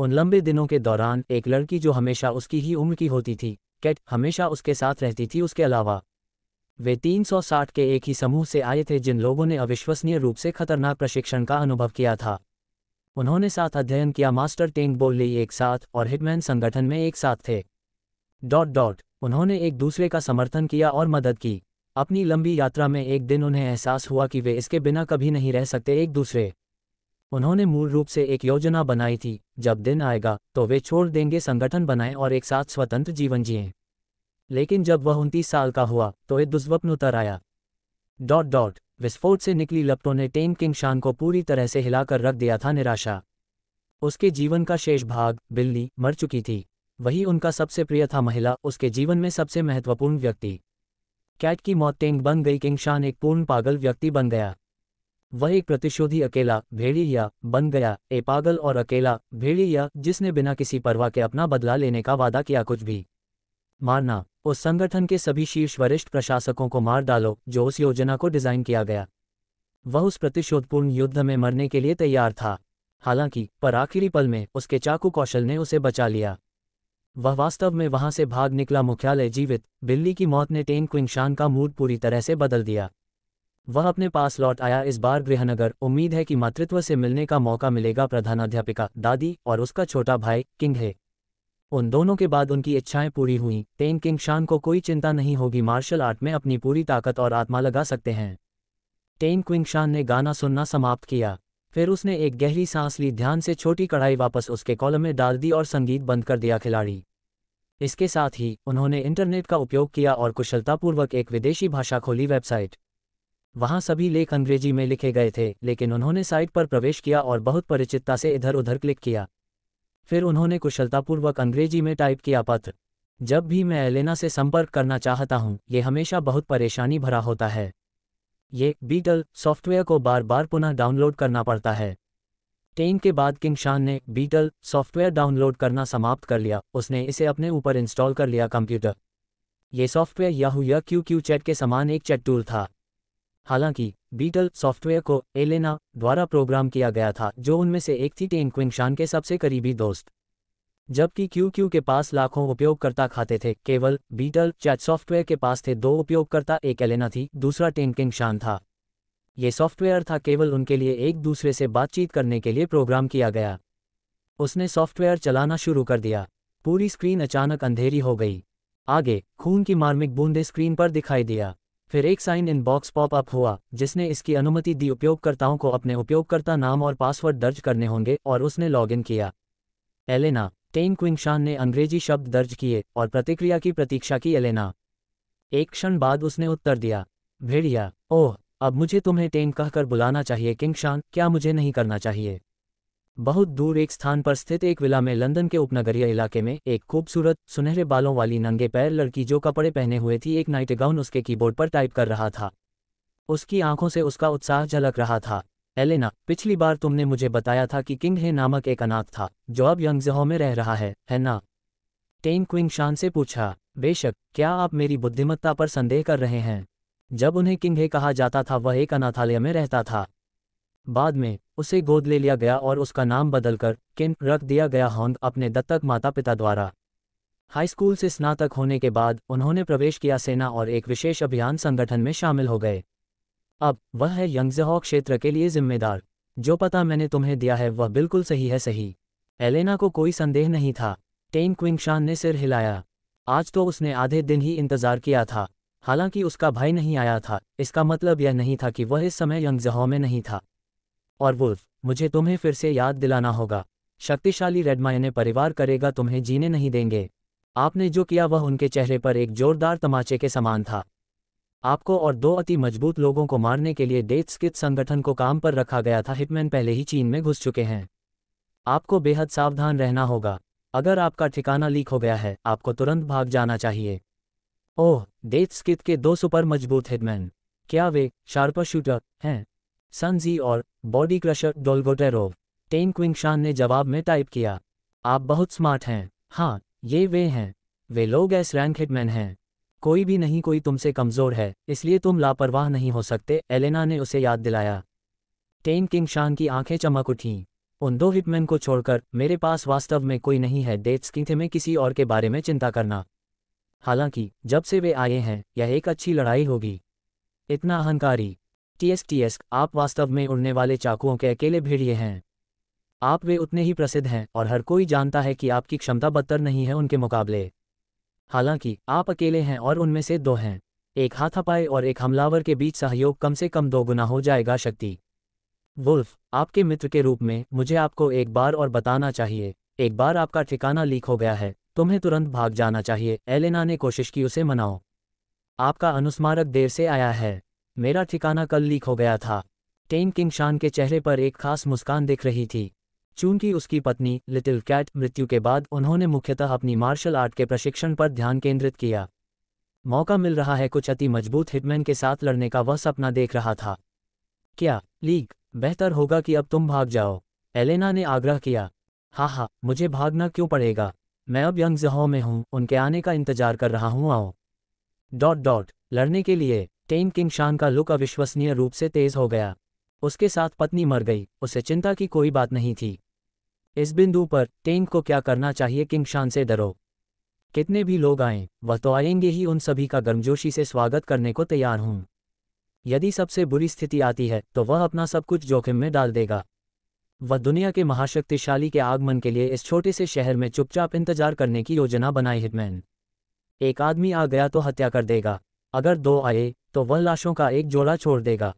उन लंबे दिनों के दौरान एक लड़की जो हमेशा उसकी ही उम्र की होती थी कैट हमेशा उसके साथ रहती थी उसके अलावा वे 360 के एक ही समूह से आए थे जिन लोगों ने अविश्वसनीय रूप से खतरनाक प्रशिक्षण का अनुभव किया था उन्होंने साथ अध्ययन किया मास्टर टेंग बोल्ली एक साथ और हिटमैन संगठन में एक साथ थे डॉट डॉट उन्होंने एक दूसरे का समर्थन किया और मदद की अपनी लंबी यात्रा में एक दिन उन्हें एहसास हुआ कि वे इसके बिना कभी नहीं रह सकते एक दूसरे उन्होंने मूल रूप से एक योजना बनाई थी जब दिन आएगा तो वे छोड़ देंगे संगठन बनाएं और एक साथ स्वतंत्र जीवन जिएं लेकिन जब वह उनतीस साल का हुआ तो एक दुस्वप्न उतर आया डॉट डॉट विस्फोट से निकली लपटों ने टेन किंग शान को पूरी तरह से हिलाकर रख दिया था निराशा उसके जीवन का शेष भाग बिल्ली मर चुकी थी वही उनका सबसे प्रिय था महिला उसके जीवन में सबसे महत्वपूर्ण व्यक्ति कैट की मौत टेंग बन गई किंग शान एक पूर्ण पागल व्यक्ति बन गया वह एक प्रतिशोधी अकेला भेड़िया बन गया ए पागल और अकेला भेड़िया जिसने बिना किसी परवाह के अपना बदला लेने का वादा किया कुछ भी मारना उस संगठन के सभी शीर्ष वरिष्ठ प्रशासकों को मार डालो जो उस योजना को डिजाइन किया गया वह उस प्रतिशोधपूर्ण युद्ध में मरने के लिए तैयार था हालांकि पर आखिरी पल में उसके चाकू कौशल ने उसे बचा लिया वह वास्तव में वहां से भाग निकला मुख्यालय जीवित बिल्ली की मौत ने टेन क्विंगशान का मूड पूरी तरह से बदल दिया वह अपने पास लौट आया इस बार गृहनगर उम्मीद है कि मातृत्व से मिलने का मौका मिलेगा प्रधानाध्यापिका दादी और उसका छोटा भाई किंग है उन दोनों के बाद उनकी इच्छाएं पूरी हुई टेन किंग शान को कोई चिंता नहीं होगी मार्शल आर्ट में अपनी पूरी ताकत और आत्मा लगा सकते हैं टेन क्विंग शान ने गाना सुनना समाप्त किया फिर उसने एक गहरी सांस ली ध्यान से छोटी कढ़ाई वापस उसके कॉलम में डाल दी और संगीत बंद कर दिया खिलाड़ी इसके साथ ही उन्होंने इंटरनेट का उपयोग किया और कुशलतापूर्वक एक विदेशी भाषा खोली वेबसाइट वहां सभी लेख अंग्रेजी में लिखे गए थे लेकिन उन्होंने साइट पर प्रवेश किया और बहुत परिचितता से इधर उधर क्लिक किया फिर उन्होंने कुशलतापूर्वक अंग्रेजी में टाइप किया पत्र जब भी मैं एलेना से संपर्क करना चाहता हूं ये हमेशा बहुत परेशानी भरा होता है ये बीटल सॉफ्टवेयर को बार बार पुनः डाउनलोड करना पड़ता है टेन के बाद किंग शान ने बीटल सॉफ्टवेयर डाउनलोड करना समाप्त कर लिया उसने इसे अपने ऊपर इंस्टॉल कर लिया कंप्यूटर ये सॉफ्टवेयर याहू या क्यू क्यू चैट के समान एक चैट टूल था हालांकि बीटल सॉफ्टवेयर को एलेना द्वारा प्रोग्राम किया गया था जो उनमें से एक थी टेन क्विंग शान के सबसे करीबी दोस्त जबकि क्यू के पास लाखों उपयोगकर्ता खाते थे केवल बीटल चैट सॉफ्टवेयर के पास थे दो उपयोगकर्ता एक एलेना थी दूसरा टेंकिंग शान था ये सॉफ्टवेयर था केवल उनके लिए एक दूसरे से बातचीत करने के लिए प्रोग्राम किया गया उसने सॉफ्टवेयर चलाना शुरू कर दिया पूरी स्क्रीन अचानक अंधेरी हो गई आगे खून की मार्मिक बूंदे स्क्रीन पर दिखाई दिया फिर एक sign in box pop up हुआ जिसने इसकी अनुमति दी उपयोगकर्ताओं को अपने उपयोगकर्ता नाम और पासवर्ड दर्ज करने होंगे और उसने लॉगिन किया एलेना टेन क्विंगशान ने अंग्रेजी शब्द दर्ज किए और प्रतिक्रिया की प्रतीक्षा की एलेना एक क्षण बाद उसने उत्तर दिया भेड़िया ओह अब मुझे तुम्हें टेन कहकर बुलाना चाहिए किंगशान क्या मुझे नहीं करना चाहिए बहुत दूर एक स्थान पर स्थित एक विला में लंदन के उपनगरीय इलाके में एक खूबसूरत सुनहरे बालों वाली नंगे पैर लड़की जो कपड़े पहने हुए थी एक नाइटगाउन उसके कीबोर्ड पर टाइप कर रहा था उसकी आंखों से उसका उत्साह झलक रहा था एलेना पिछली बार तुमने मुझे बताया था कि किंग हे नामक एक अनाथ था जो अब यंगजहो में रह रहा है है ना टेन क्विंग शान से पूछा बेशक क्या आप मेरी बुद्धिमत्ता पर संदेह कर रहे हैं जब उन्हें किंग हे कहा जाता था वह एक अनाथालय में रहता था बाद में उसे गोद ले लिया गया और उसका नाम बदलकर किन रख दिया गया होंग अपने दत्तक माता पिता द्वारा हाई स्कूल से स्नातक होने के बाद उन्होंने प्रवेश किया सेना और एक विशेष अभियान संगठन में शामिल हो गए अब वह है यंगजहॉ क्षेत्र के लिए जिम्मेदार जो पता मैंने तुम्हें दिया है वह बिल्कुल सही है सही एलेना को कोई संदेह नहीं था टेन क्विंगशान ने सिर हिलाया आज तो उसने आधे दिन ही इंतजार किया था हालांकि उसका भाई नहीं आया था इसका मतलब यह नहीं था कि वह इस समय यंगजहॉ में नहीं था और वुल्फ मुझे तुम्हें फिर से याद दिलाना होगा शक्तिशाली रेडमायने परिवार करेगा तुम्हें जीने नहीं देंगे आपने जो किया वह उनके चेहरे पर एक जोरदार तमाचे के समान था आपको और दो अति मजबूत लोगों को मारने के लिए डेथ स्कित संगठन को काम पर रखा गया था हिटमैन पहले ही चीन में घुस चुके हैं आपको बेहद सावधान रहना होगा अगर आपका ठिकाना लीक हो गया है आपको तुरंत भाग जाना चाहिए ओह डेथ स्कित के दो सुपर मजबूत हिटमैन क्या वे शार्पर शूटर हैं सनजी और बॉडी क्रशर डोलगोटेरोव टेन क्विंगशान ने जवाब में टाइप किया आप बहुत स्मार्ट हैं हाँ ये वे हैं वे लोग एस रैंक हिटमैन हैं कोई भी नहीं कोई तुमसे कमज़ोर है इसलिए तुम लापरवाह नहीं हो सकते एलेना ने उसे याद दिलाया टेन किंग शान की आंखें चमक उठीं उन दो हिटमैन को छोड़कर मेरे पास वास्तव में कोई नहीं है डेट्स थे में किसी और के बारे में चिंता करना हालांकि जब से वे आए हैं यह एक अच्छी लड़ाई होगी इतना अहंकारी टीएस टीएस आप वास्तव में उड़ने वाले चाकुओं के अकेले भेड़िए हैं आप वे उतने ही प्रसिद्ध हैं और हर कोई जानता है कि आपकी क्षमता बदतर नहीं है उनके मुकाबले हालांकि आप अकेले हैं और उनमें से दो हैं एक हाथापाई और एक हमलावर के बीच सहयोग कम से कम दो गुना हो जाएगा शक्ति वुल्फ आपके मित्र के रूप में मुझे आपको एक बार और बताना चाहिए एक बार आपका ठिकाना लीक हो गया है तुम्हें तुरंत भाग जाना चाहिए एलेना ने कोशिश की उसे मनाओ आपका अनुस्मारक देर से आया है मेरा ठिकाना कल लीक हो गया था टेन किंग शान के चेहरे पर एक खास मुस्कान दिख रही थी चूंकि उसकी पत्नी लिटिल कैट मृत्यु के बाद उन्होंने मुख्यतः अपनी मार्शल आर्ट के प्रशिक्षण पर ध्यान केंद्रित किया मौका मिल रहा है कुछ अति मजबूत हिटमैन के साथ लड़ने का वह सपना देख रहा था क्या लीग बेहतर होगा कि अब तुम भाग जाओ एलेना ने आग्रह किया हाँ हाँ मुझे भागना क्यों पड़ेगा मैं अब यंग जहो में हूँ उनके आने का इंतजार कर रहा हूँ आओ डॉट डॉट लड़ने के लिए टेन किंग शान का लुक अविश्वसनीय रूप से तेज हो गया उसके साथ पत्नी मर गई उसे चिंता की कोई बात नहीं थी इस बिंदु पर टेंग को क्या करना चाहिए किंग शान से डरो कितने भी लोग आए वह तो आएंगे ही उन सभी का गर्मजोशी से स्वागत करने को तैयार हूं यदि सबसे बुरी स्थिति आती है तो वह अपना सब कुछ जोखिम में डाल देगा वह दुनिया के महाशक्तिशाली के आगमन के लिए इस छोटे से शहर में चुपचाप इंतजार करने की योजना बनाई हिटमैन एक आदमी आ गया तो हत्या कर देगा अगर दो आए तो वह लाशों का एक जोड़ा छोड़ देगा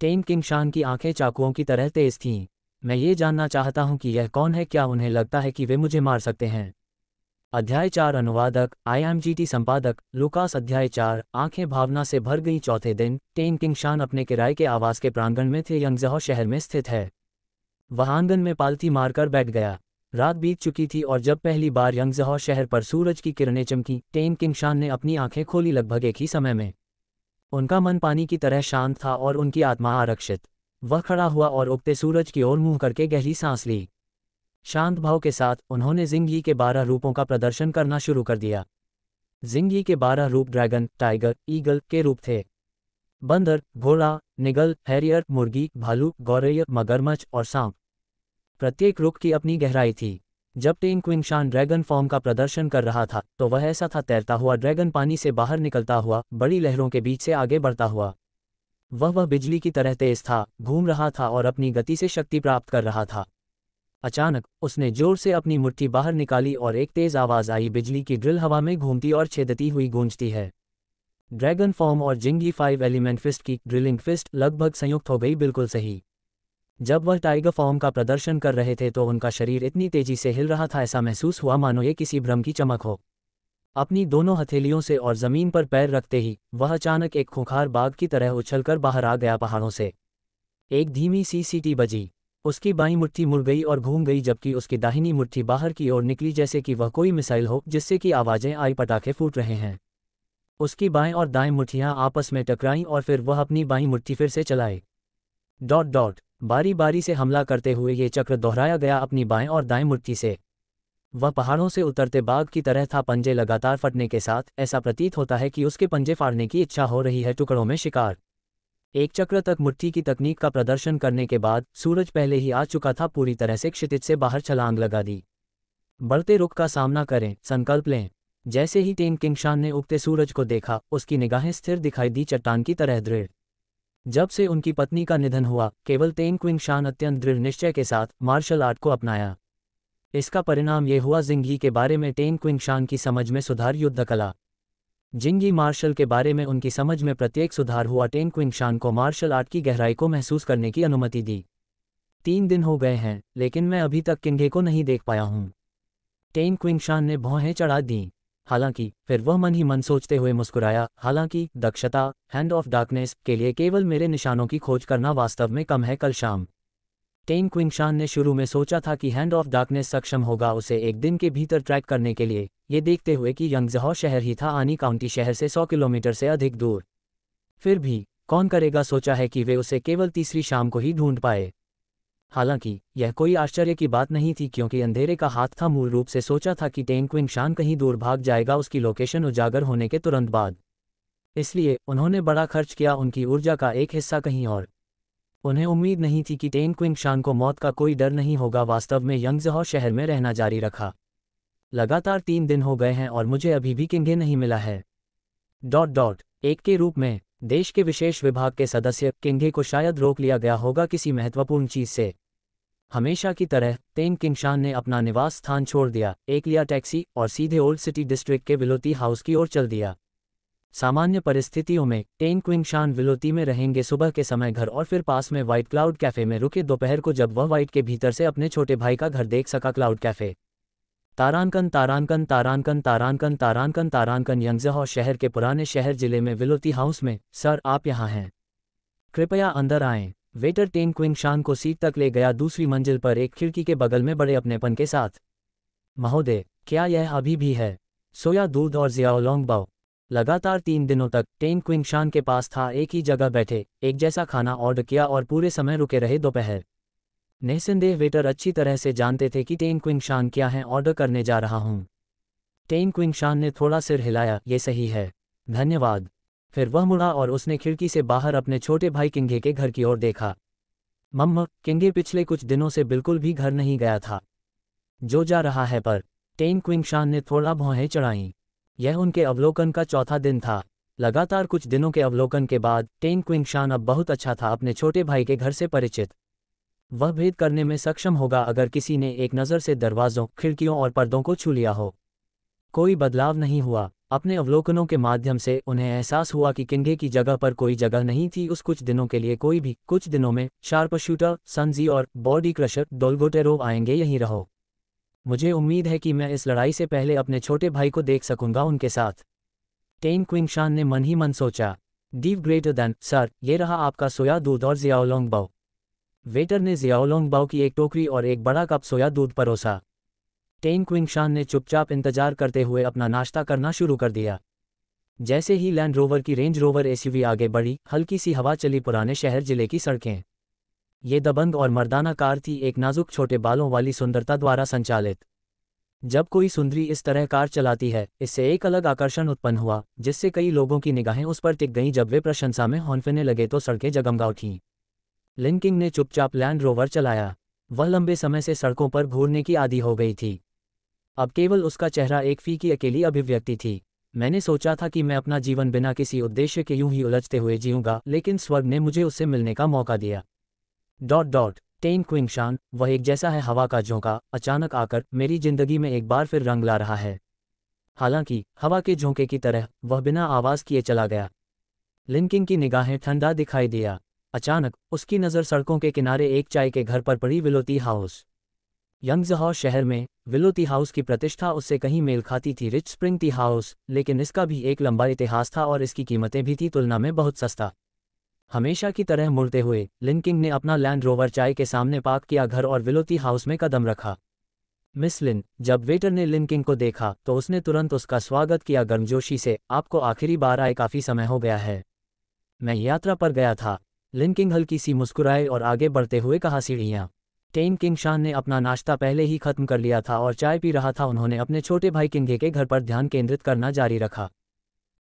टेन किंगशान की आंखें चाकुओं की तरह तेज थीं मैं ये जानना चाहता हूं कि यह कौन है क्या उन्हें लगता है कि वे मुझे मार सकते हैं अध्याय चार अनुवादक आईएमजीटी संपादक लुकास अध्याय चार आंखें भावना से भर गई चौथे दिन टेन किंगशान अपने किराए के आवास के प्रांगण में थे यंगजहो शहर में स्थित है वह आंगन में पालती मारकर बैठ गया रात बीत चुकी थी और जब पहली बार यंगजहो शहर पर सूरज की किरणें चमकी टेन किंगशान ने अपनी आंखें खोली लगभग एक ही समय में उनका मन पानी की तरह शांत था और उनकी आत्मा आरक्षित वह खड़ा हुआ और उगते सूरज की ओर मुंह करके गहरी सांस ली शांत भाव के साथ उन्होंने जिंगी के बारह रूपों का प्रदर्शन करना शुरू कर दिया जिंगी के बारह रूप ड्रैगन टाइगर ईगल के रूप थे बंदर घोड़ा निगल हैरियर मुर्गी भालू गौरय मगरमच्छ और सांप प्रत्येक रुख की अपनी गहराई थी जब टेन क्विंगशान ड्रैगन फॉर्म का प्रदर्शन कर रहा था तो वह ऐसा था तैरता हुआ ड्रैगन पानी से बाहर निकलता हुआ बड़ी लहरों के बीच से आगे बढ़ता हुआ वह वह बिजली की तरह तेज था घूम रहा था और अपनी गति से शक्ति प्राप्त कर रहा था अचानक उसने जोर से अपनी मुट्ठी बाहर निकाली और एक तेज आवाज आई बिजली की ड्रिल हवा में घूमती और छेदती हुई गूंजती है ड्रैगन फॉर्म और जिंगी फाइव एलिमेंट फिस्ट की ड्रिलिंग फिस्ट लगभग संयुक्त हो गई बिल्कुल सही जब वह टाइगर फॉर्म का प्रदर्शन कर रहे थे तो उनका शरीर इतनी तेजी से हिल रहा था ऐसा महसूस हुआ मानो ये किसी भ्रम की चमक हो अपनी दोनों हथेलियों से और जमीन पर पैर रखते ही वह अचानक एक खुखार बाघ की तरह उछलकर बाहर आ गया पहाड़ों से एक धीमी सी सीटी बजी उसकी बाई मुट्ठी मुड़ गई और घूम गई जबकि उसकी दाहिनी मुट्ठी बाहर की ओर निकली जैसे कि वह कोई मिसाइल हो जिससे कि आवाजें आई पटाखे फूट रहे हैं उसकी बाएं और दाएं मुठियां आपस में टकराईं और फिर वह अपनी बाई मुट्ठी फिर से चलाए डॉट डॉट बारी बारी से हमला करते हुए ये चक्र दोहराया गया अपनी बाएं और दाएं मुट्ठी से वह पहाड़ों से उतरते बाघ की तरह था पंजे लगातार फटने के साथ ऐसा प्रतीत होता है कि उसके पंजे फाड़ने की इच्छा हो रही है टुकड़ों में शिकार एक चक्र तक मुट्ठी की तकनीक का प्रदर्शन करने के बाद सूरज पहले ही आ चुका था पूरी तरह से क्षितिज से बाहर छलांग लगा दी बढ़ते रुख का सामना करें संकल्प लें जैसे ही टेन किंगशान ने उगते सूरज को देखा उसकी निगाहें स्थिर दिखाई दी चट्टान की तरह दृढ़ जब से उनकी पत्नी का निधन हुआ केवल तेन क्विंगशान अत्यंत दृढ़ निश्चय के साथ मार्शल आर्ट को अपनाया इसका परिणाम ये हुआ जिंगी के बारे में टेन क्विंगशान की समझ में सुधार युद्ध कला जिंगी मार्शल के बारे में उनकी समझ में प्रत्येक सुधार हुआ टेन क्विंगशान को मार्शल आर्ट की गहराई को महसूस करने की अनुमति दी तीन दिन हो गए हैं लेकिन मैं अभी तक किंगे को नहीं देख पाया हूं टेन क्विंगशान ने भौहें चढ़ा दी हालांकि फिर वह मन ही मन सोचते हुए मुस्कुराया हालांकि दक्षता हैंड ऑफ डार्कनेस के लिए केवल मेरे निशानों की खोज करना वास्तव में कम है कल शाम टेन क्विंगशान ने शुरू में सोचा था कि हैंड ऑफ डार्कनेस सक्षम होगा उसे एक दिन के भीतर ट्रैक करने के लिए ये देखते हुए कि यंगजहो शहर ही था आनी काउंटी शहर से 100 किलोमीटर से अधिक दूर फिर भी कौन करेगा सोचा है कि वे उसे केवल तीसरी शाम को ही ढूंढ पाए हालांकि यह कोई आश्चर्य की बात नहीं थी क्योंकि अंधेरे का हाथ था मूल रूप से सोचा था कि टेन क्विंग शान कहीं दूर भाग जाएगा उसकी लोकेशन उजागर होने के तुरंत बाद इसलिए उन्होंने बड़ा खर्च किया उनकी ऊर्जा का एक हिस्सा कहीं और उन्हें उम्मीद नहीं थी कि टेन क्विंग शान को मौत का कोई डर नहीं होगा वास्तव में यंगजहौ शहर में रहना जारी रखा लगातार तीन दिन हो गए हैं और मुझे अभी भी किंगे नहीं मिला है डॉट डॉट एक के रूप में देश के विशेष विभाग के सदस्य किंगे को शायद रोक लिया गया होगा किसी महत्वपूर्ण चीज से हमेशा की तरह तेन किंगशान ने अपना निवास स्थान छोड़ दिया एक लिया टैक्सी और सीधे ओल्ड सिटी डिस्ट्रिक्ट के विलोती हाउस की ओर चल दिया सामान्य परिस्थितियों में टेन क्विंगशान विलोती में रहेंगे सुबह के समय घर और फिर पास में व्हाइट क्लाउड कैफे में रुके दोपहर को जब वह व्हाइट के भीतर से अपने छोटे भाई का घर देख सका क्लाउड कैफे तारानकन तारानकन तारानकन तारानकन तारानकन तारानकन यंगजहौ शहर के पुराने शहर जिले में विलोती हाउस में सर आप यहाँ हैं कृपया अंदर आए वेटर टेन क्विंग शान को सीट तक ले गया दूसरी मंजिल पर एक खिड़की के बगल में बड़े अपनेपन के साथ महोदय क्या यह अभी भी है सोया दूध और जियाओलोंग बाओ लगातार तीन दिनों तक टेन क्विंगशान के पास था एक ही जगह बैठे एक जैसा खाना ऑर्डर किया और पूरे समय रुके रहे दोपहर निसंदेह वेटर अच्छी तरह से जानते थे कि टेन क्विंगशान क्या है ऑर्डर करने जा रहा हूं टेन क्विंगशान ने थोड़ा सिर हिलाया ये सही है धन्यवाद फिर वह मुड़ा और उसने खिड़की से बाहर अपने छोटे भाई किंगे के घर की ओर देखा मम्म किंगे पिछले कुछ दिनों से बिल्कुल भी घर नहीं गया था जो जा रहा है पर टेन क्विंगशान ने थोड़ा भौहें चढ़ाईं यह उनके अवलोकन का चौथा दिन था लगातार कुछ दिनों के अवलोकन के बाद टेन क्विंगशान अब बहुत अच्छा था अपने छोटे भाई के घर से परिचित वह भेद करने में सक्षम होगा अगर किसी ने एक नज़र से दरवाज़ों खिड़कियों और पर्दों को छू लिया हो कोई बदलाव नहीं हुआ अपने अवलोकनों के माध्यम से उन्हें एहसास हुआ कि किंगे की जगह पर कोई जगह नहीं थी उस कुछ दिनों के लिए कोई भी कुछ दिनों में शार्प शूटर सनजी और बॉडी क्रशर डोलगोटेरो आएंगे यहीं रहो मुझे उम्मीद है कि मैं इस लड़ाई से पहले अपने छोटे भाई को देख सकूंगा उनके साथ टेन क्विंगशान ने मन ही मन सोचा डीव ग्रेटर देन सर ये रहा आपका सोया दूध और जियाओलोंग बाओ वेटर ने जियाओलोंग बाओ की एक टोकरी और एक बड़ा कप सोया दूध परोसा टेन क्विंगशान ने चुपचाप इंतजार करते हुए अपना नाश्ता करना शुरू कर दिया जैसे ही लैंड रोवर की रेंज रोवर एसयूवी आगे बढ़ी हल्की सी हवा चली पुराने शहर जिले की सड़कें ये दबंग और मर्दाना कार थी एक नाजुक छोटे बालों वाली सुंदरता द्वारा संचालित जब कोई सुंदरी इस तरह कार चलाती है इससे एक अलग आकर्षण उत्पन्न हुआ जिससे कई लोगों की निगाहें उस पर टिक गईं जब वे प्रशंसा में हॉनफिने लगे तो सड़कें जगमगा उठीं लिंकिंग ने चुपचाप लैंड रोवर चलाया वह लंबे समय से सड़कों पर घूरने की आदि हो गई थी अब केवल उसका चेहरा एक फी की अकेली अभिव्यक्ति थी मैंने सोचा था कि मैं अपना जीवन बिना किसी उद्देश्य के यूं ही उलझते हुए जीऊंगा लेकिन स्वर्ग ने मुझे उससे मिलने का मौका दिया डॉट डॉट टेन क्विंगशान वह एक जैसा है हवा का झोंका अचानक आकर मेरी जिंदगी में एक बार फिर रंग ला रहा है हालांकि हवा के झोंके की तरह वह बिना आवाज किए चला गया लिंकिंग की निगाहें ठंडा दिखाई दिया अचानक उसकी नज़र सड़कों के किनारे एक चाय के घर पर पड़ी विलोती हाउस यंगजहा शहर में विलोती हाउस की प्रतिष्ठा उससे कहीं मेल खाती थी रिच स्प्रिंग टी हाउस लेकिन इसका भी एक लंबा इतिहास था और इसकी कीमतें भी थी तुलना में बहुत सस्ता हमेशा की तरह मुड़ते हुए लिनकिंग ने अपना लैंड रोवर चाय के सामने पार्क किया घर और विलोती हाउस में कदम रखा मिस लिन जब वेटर ने लिनकिंग को देखा तो उसने तुरंत उसका स्वागत किया गर्मजोशी से आपको आखिरी बार आए काफ़ी समय हो गया है मैं यात्रा पर गया था लिनकिंग हल्की सी मुस्कुराए और आगे बढ़ते हुए कहा सीढ़ियाँ टेन किंग शान ने अपना नाश्ता पहले ही खत्म कर लिया था और चाय पी रहा था उन्होंने अपने छोटे भाई किंगे के घर पर ध्यान केंद्रित करना जारी रखा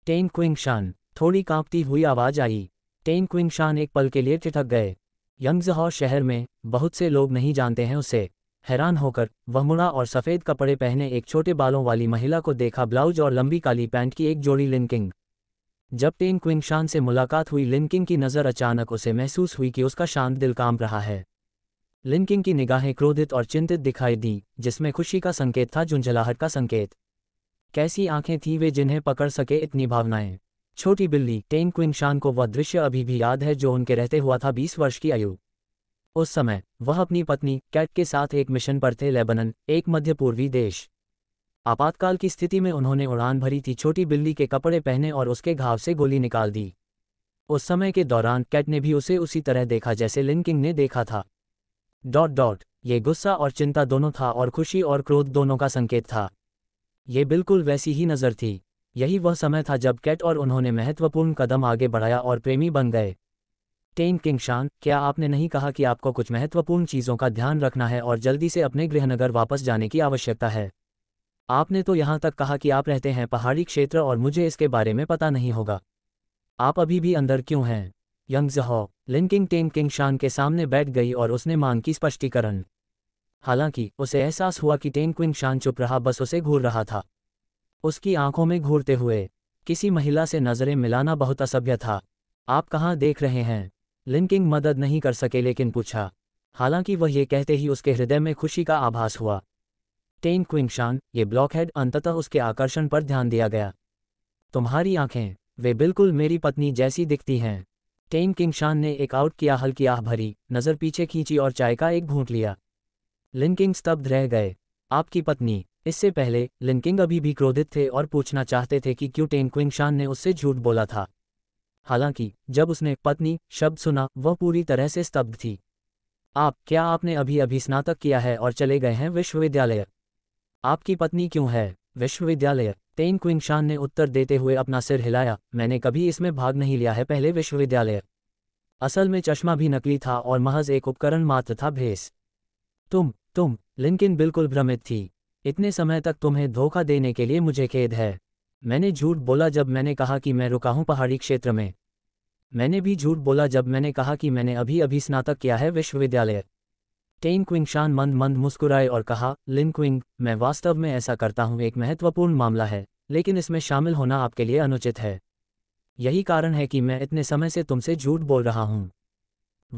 टेन क्विंग शान थोड़ी कांपती हुई आवाज़ आई टेन क्विंग शान एक पल के लिए ठिठक गए यंगजहाओ शहर में बहुत से लोग नहीं जानते हैं उसे हैरान होकर वह मुड़ा और सफ़ेद कपड़े पहने एक छोटे बालों वाली महिला को देखा ब्लाउज और लंबी काली पैंट की एक जोड़ी लिनकिंग जब टेन क्विंग शान से मुलाकात हुई लिनकिंग की नज़र अचानक उसे महसूस हुई कि उसका शांत दिल काम रहा है लिनकिंग की निगाहें क्रोधित और चिंतित दिखाई दी जिसमें खुशी का संकेत था झुंझलाहट का संकेत कैसी आंखें थीं वे जिन्हें पकड़ सके इतनी भावनाएं छोटी बिल्ली टेन क्विंगशान शान को वह दृश्य अभी भी याद है जो उनके रहते हुआ था बीस वर्ष की आयु उस समय वह अपनी पत्नी कैट के साथ एक मिशन पर थे लेबनन एक मध्य पूर्वी देश आपातकाल की स्थिति में उन्होंने उड़ान भरी थी छोटी बिल्ली के कपड़े पहने और उसके घाव से गोली निकाल दी उस समय के दौरान कैट ने भी उसे उसी तरह देखा जैसे लिनकिंग ने देखा था डॉट डॉट ये गुस्सा और चिंता दोनों था और खुशी और क्रोध दोनों का संकेत था ये बिल्कुल वैसी ही नज़र थी यही वह समय था जब कैट और उन्होंने महत्वपूर्ण कदम आगे बढ़ाया और प्रेमी बन गए टेन किंग शान क्या आपने नहीं कहा कि आपको कुछ महत्वपूर्ण चीज़ों का ध्यान रखना है और जल्दी से अपने गृहनगर वापस जाने की आवश्यकता है आपने तो यहां तक कहा कि आप रहते हैं पहाड़ी क्षेत्र और मुझे इसके बारे में पता नहीं होगा आप अभी भी अंदर क्यों हैं यंग जहो लिनकिंग टेन किंग शान के सामने बैठ गई और उसने मांग की स्पष्टीकरण हालांकि उसे एहसास हुआ कि टेन क्विंग शान चुप रहा बस उसे घूर रहा था उसकी आंखों में घूरते हुए किसी महिला से नज़रें मिलाना बहुत असभ्य था आप कहाँ देख रहे हैं लिनकिंग मदद नहीं कर सके लेकिन पूछा हालांकि वह ये कहते ही उसके हृदय में खुशी का आभास हुआ टेन क्विंगशान ये ब्लॉकहेड अंततः उसके आकर्षण पर ध्यान दिया गया तुम्हारी आंखें वे बिल्कुल मेरी पत्नी जैसी दिखती हैं टेन किंगशान ने एक आउट किया हल्की आह भरी नज़र पीछे खींची और चाय का एक घूंट लिया लिनकिंग स्तब्ध रह गए आपकी पत्नी इससे पहले लिनकिंग अभी भी क्रोधित थे और पूछना चाहते थे कि क्यों टेन क्विंगशान ने उससे झूठ बोला था हालांकि जब उसने पत्नी शब्द सुना वह पूरी तरह से स्तब्ध थी आप क्या आपने अभी अभी स्नातक किया है और चले गए हैं विश्वविद्यालय आपकी पत्नी क्यों है विश्वविद्यालय टेन क्विंगशान ने उत्तर देते हुए अपना सिर हिलाया मैंने कभी इसमें भाग नहीं लिया है पहले विश्वविद्यालय असल में चश्मा भी नकली था और महज एक उपकरण मात्र था भेस तुम तुम लिनकिन बिल्कुल भ्रमित थी इतने समय तक तुम्हें धोखा देने के लिए मुझे खेद है मैंने झूठ बोला जब मैंने कहा कि मैं रुका हूं पहाड़ी क्षेत्र में मैंने भी झूठ बोला जब मैंने कहा कि मैंने अभी अभी स्नातक किया है विश्वविद्यालय टेन क्विंग शान मंद मंद मुस्कुराए और कहा लिन क्विंग मैं वास्तव में ऐसा करता हूं एक महत्वपूर्ण मामला है लेकिन इसमें शामिल होना आपके लिए अनुचित है यही कारण है कि मैं इतने समय से तुमसे झूठ बोल रहा हूं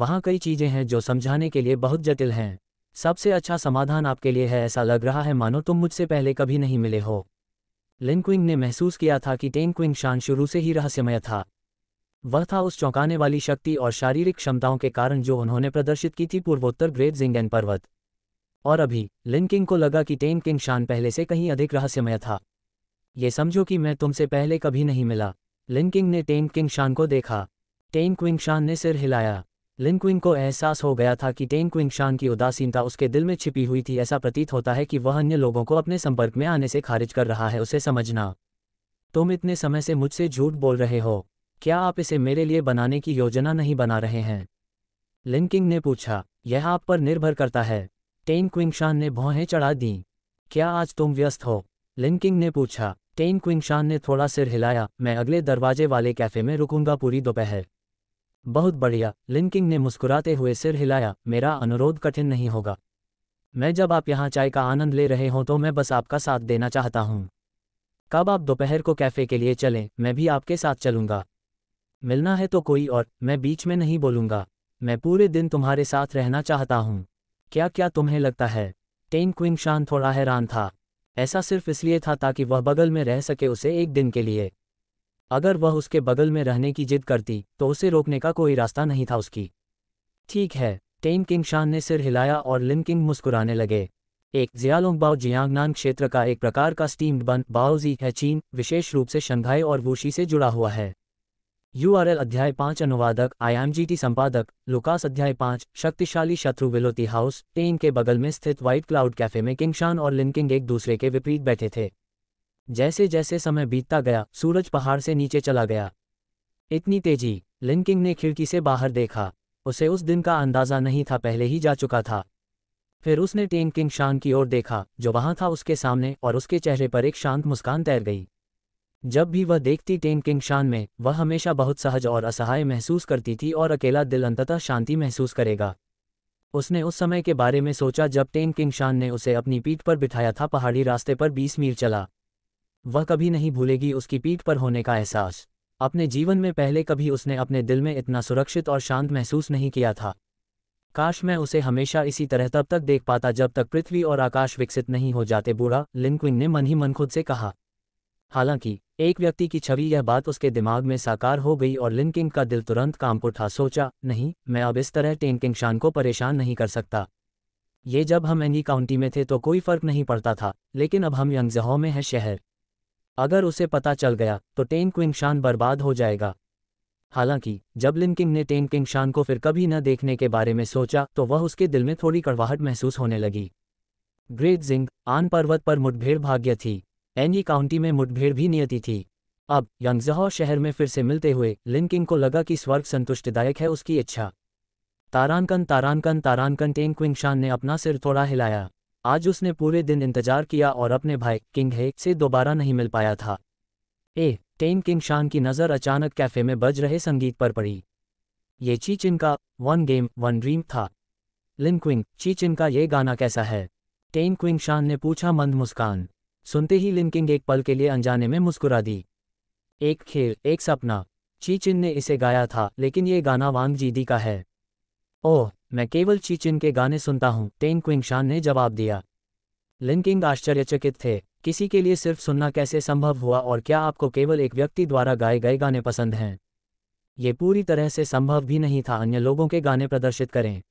वहां कई चीजें हैं जो समझाने के लिए बहुत जटिल हैं सबसे अच्छा समाधान आपके लिए है ऐसा लग रहा है मानो तुम मुझसे पहले कभी नहीं मिले हो लिनक्विंग ने महसूस किया था कि टेन क्विंग शान शुरू से ही रहस्यमय था वह था उस चौंकाने वाली शक्ति और शारीरिक क्षमताओं के कारण जो उन्होंने प्रदर्शित की थी पूर्वोत्तर ग्रेट जिंगन पर्वत और अभी लिनकिंग को लगा कि टेन किंग शान पहले से कहीं अधिक रहस्यमय था ये समझो कि मैं तुमसे पहले कभी नहीं मिला लिनकिंग ने टेन किंग शान को देखा टेन क्विंग शान ने सिर हिलाया लिनक्विंग को एहसास हो गया था कि टेन क्विंगशान की उदासीनता उसके दिल में छिपी हुई थी ऐसा प्रतीत होता है कि वह अन्य लोगों को अपने संपर्क में आने से खारिज कर रहा है उसे समझना तुम इतने समय से मुझसे झूठ बोल रहे हो क्या आप इसे मेरे लिए बनाने की योजना नहीं बना रहे हैं लिनकिंग ने पूछा यह आप पर निर्भर करता है टेन क्विंगशान ने भौहें चढ़ा दीं क्या आज तुम व्यस्त हो लिनकिंग ने पूछा टेन क्विंगशान ने थोड़ा सिर हिलाया मैं अगले दरवाजे वाले कैफे में रुकूंगा पूरी दोपहर बहुत बढ़िया लिनकिंग ने मुस्कुराते हुए सिर हिलाया मेरा अनुरोध कठिन नहीं होगा मैं जब आप यहाँ चाय का आनंद ले रहे हों तो मैं बस आपका साथ देना चाहता हूँ कब आप दोपहर को कैफ़े के लिए चलें मैं भी आपके साथ चलूँगा मिलना है तो कोई और मैं बीच में नहीं बोलूँगा मैं पूरे दिन तुम्हारे साथ रहना चाहता हूँ क्या क्या तुम्हें लगता है टेन क्विंग शान थोड़ा हैरान था ऐसा सिर्फ इसलिए था ताकि वह बगल में रह सके उसे एक दिन के लिए अगर वह उसके बगल में रहने की जिद करती तो उसे रोकने का कोई रास्ता नहीं था उसकी ठीक है टेम किंग शान ने सिर हिलाया और लिम किंग मुस्कुराने लगे एक जियालोंग बाओ जियांगनान क्षेत्र का एक प्रकार का स्टीम्ड बन बाओजी है चीन विशेष रूप से शंघाई और वूशी से जुड़ा हुआ है यूआरएल अध्याय पांच अनुवादक आईएमजीटी संपादक लुकास अध्याय पांच शक्तिशाली शत्रु विलोती हाउस टेन के बगल में स्थित व्हाइट क्लाउड कैफे में किंगशान और लिनकिंग एक दूसरे के विपरीत बैठे थे जैसे जैसे समय बीतता गया सूरज पहाड़ से नीचे चला गया इतनी तेजी लिंकिंग ने खिड़की से बाहर देखा उसे उस दिन का अंदाजा नहीं था पहले ही जा चुका था फिर उसने टेंग किंग शान की ओर देखा जो वहां था उसके सामने और उसके चेहरे पर एक शांत मुस्कान तैर गई जब भी वह देखती टेंग किंग शान में वह हमेशा बहुत सहज और असहाय महसूस करती थी और अकेला दिल अंततः शांति महसूस करेगा उसने उस समय के बारे में सोचा जब टेंग किंग शान ने उसे अपनी पीठ पर बिठाया था पहाड़ी रास्ते पर बीस मील चला वह कभी नहीं भूलेगी उसकी पीठ पर होने का एहसास अपने जीवन में पहले कभी उसने अपने दिल में इतना सुरक्षित और शांत महसूस नहीं किया था काश मैं उसे हमेशा इसी तरह तब तक देख पाता जब तक पृथ्वी और आकाश विकसित नहीं हो जाते बूढ़ा लिनक्विन ने मन ही मन खुद से कहा हालांकि एक व्यक्ति की छवि यह बात उसके दिमाग में साकार हो गई और लिनकिंग का दिल तुरंत कामपुर था सोचा नहीं मैं अब इस तरह टेनकिंग शान को परेशान नहीं कर सकता ये जब हम एनी काउंटी में थे तो कोई फर्क नहीं पड़ता था लेकिन अब हम यंगजहो में है शहर अगर उसे पता चल गया तो टेन क्विंग शान बर्बाद हो जाएगा हालांकि जब लिन किंग ने टेन किंग शान को फिर कभी न देखने के बारे में सोचा तो वह उसके दिल में थोड़ी कड़वाहट महसूस होने लगी ग्रेट जिंग आन पर्वत पर मुठभेड़ भाग्य थी एनी काउंटी में मुठभेड़ भी नियति थी अब यंगजहा शहर में फिर से मिलते हुए लिन किंग को लगा कि स्वर्ग संतुष्टिदायक है उसकी इच्छा तारानकन तारानकन तारानकन टेन क्विंग शान ने अपना सिर थोड़ा हिलाया आज उसने पूरे दिन इंतजार किया और अपने भाई किंग हे से दोबारा नहीं मिल पाया था ए टेन किंग शान की नज़र अचानक कैफे में बज रहे संगीत पर पड़ी ये ची चिन का वन गेम वन ड्रीम था लिन क्विंग ची चिन का ये गाना कैसा है टेन क्विंग शान ने पूछा मंद मुस्कान सुनते ही लिन किंग एक पल के लिए अनजाने में मुस्कुरा दी एक खेल एक सपना ची चिन ने इसे गाया था लेकिन ये गाना वांग जीदी का है ओह मैं केवल चीचिन के गाने सुनता हूँ टेन क्विंगशान ने जवाब दिया लिंकिंग आश्चर्यचकित थे किसी के लिए सिर्फ सुनना कैसे संभव हुआ और क्या आपको केवल एक व्यक्ति द्वारा गाए गए गाने पसंद हैं ये पूरी तरह से संभव भी नहीं था अन्य लोगों के गाने प्रदर्शित करें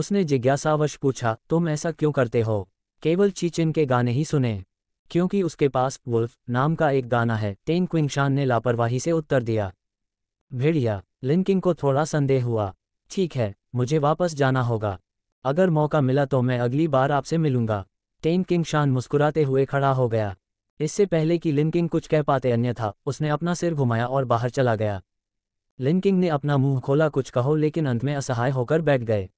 उसने जिज्ञासावश पूछा तुम ऐसा क्यों करते हो केवल चीचिन के गाने ही सुने क्योंकि उसके पास वुल्फ नाम का एक गाना है टेन क्विंगशान ने लापरवाही से उत्तर दिया भेड़िया लिंकिंग को थोड़ा संदेह हुआ ठीक है मुझे वापस जाना होगा अगर मौका मिला तो मैं अगली बार आपसे मिलूंगा टेन किंग शान मुस्कुराते हुए खड़ा हो गया इससे पहले कि लिन किंग कुछ कह पाते अन्यथा उसने अपना सिर घुमाया और बाहर चला गया लिन किंग ने अपना मुंह खोला कुछ कहो लेकिन अंत में असहाय होकर बैठ गए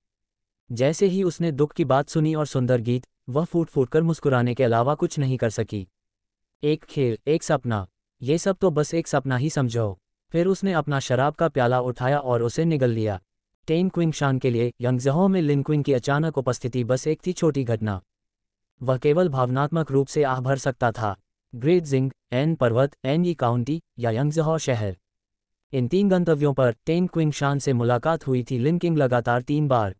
जैसे ही उसने दुख की बात सुनी और सुंदर गीत वह फूट फूट कर मुस्कुराने के अलावा कुछ नहीं कर सकी एक खेल एक सपना ये सब तो बस एक सपना ही समझो फिर उसने अपना शराब का प्याला उठाया और उसे निगल लिया टेन क्विंग शान के लिए यंगजहो में लिन क्विंग की अचानक उपस्थिति बस एक थी छोटी घटना वह केवल भावनात्मक रूप से आह भर सकता था ग्रेट जिंग एन पर्वत एन ई काउंटी या यंगजहो शहर इन तीन गंतव्यों पर टेन क्विंग शान से मुलाकात हुई थी लिन किंग लगातार तीन बार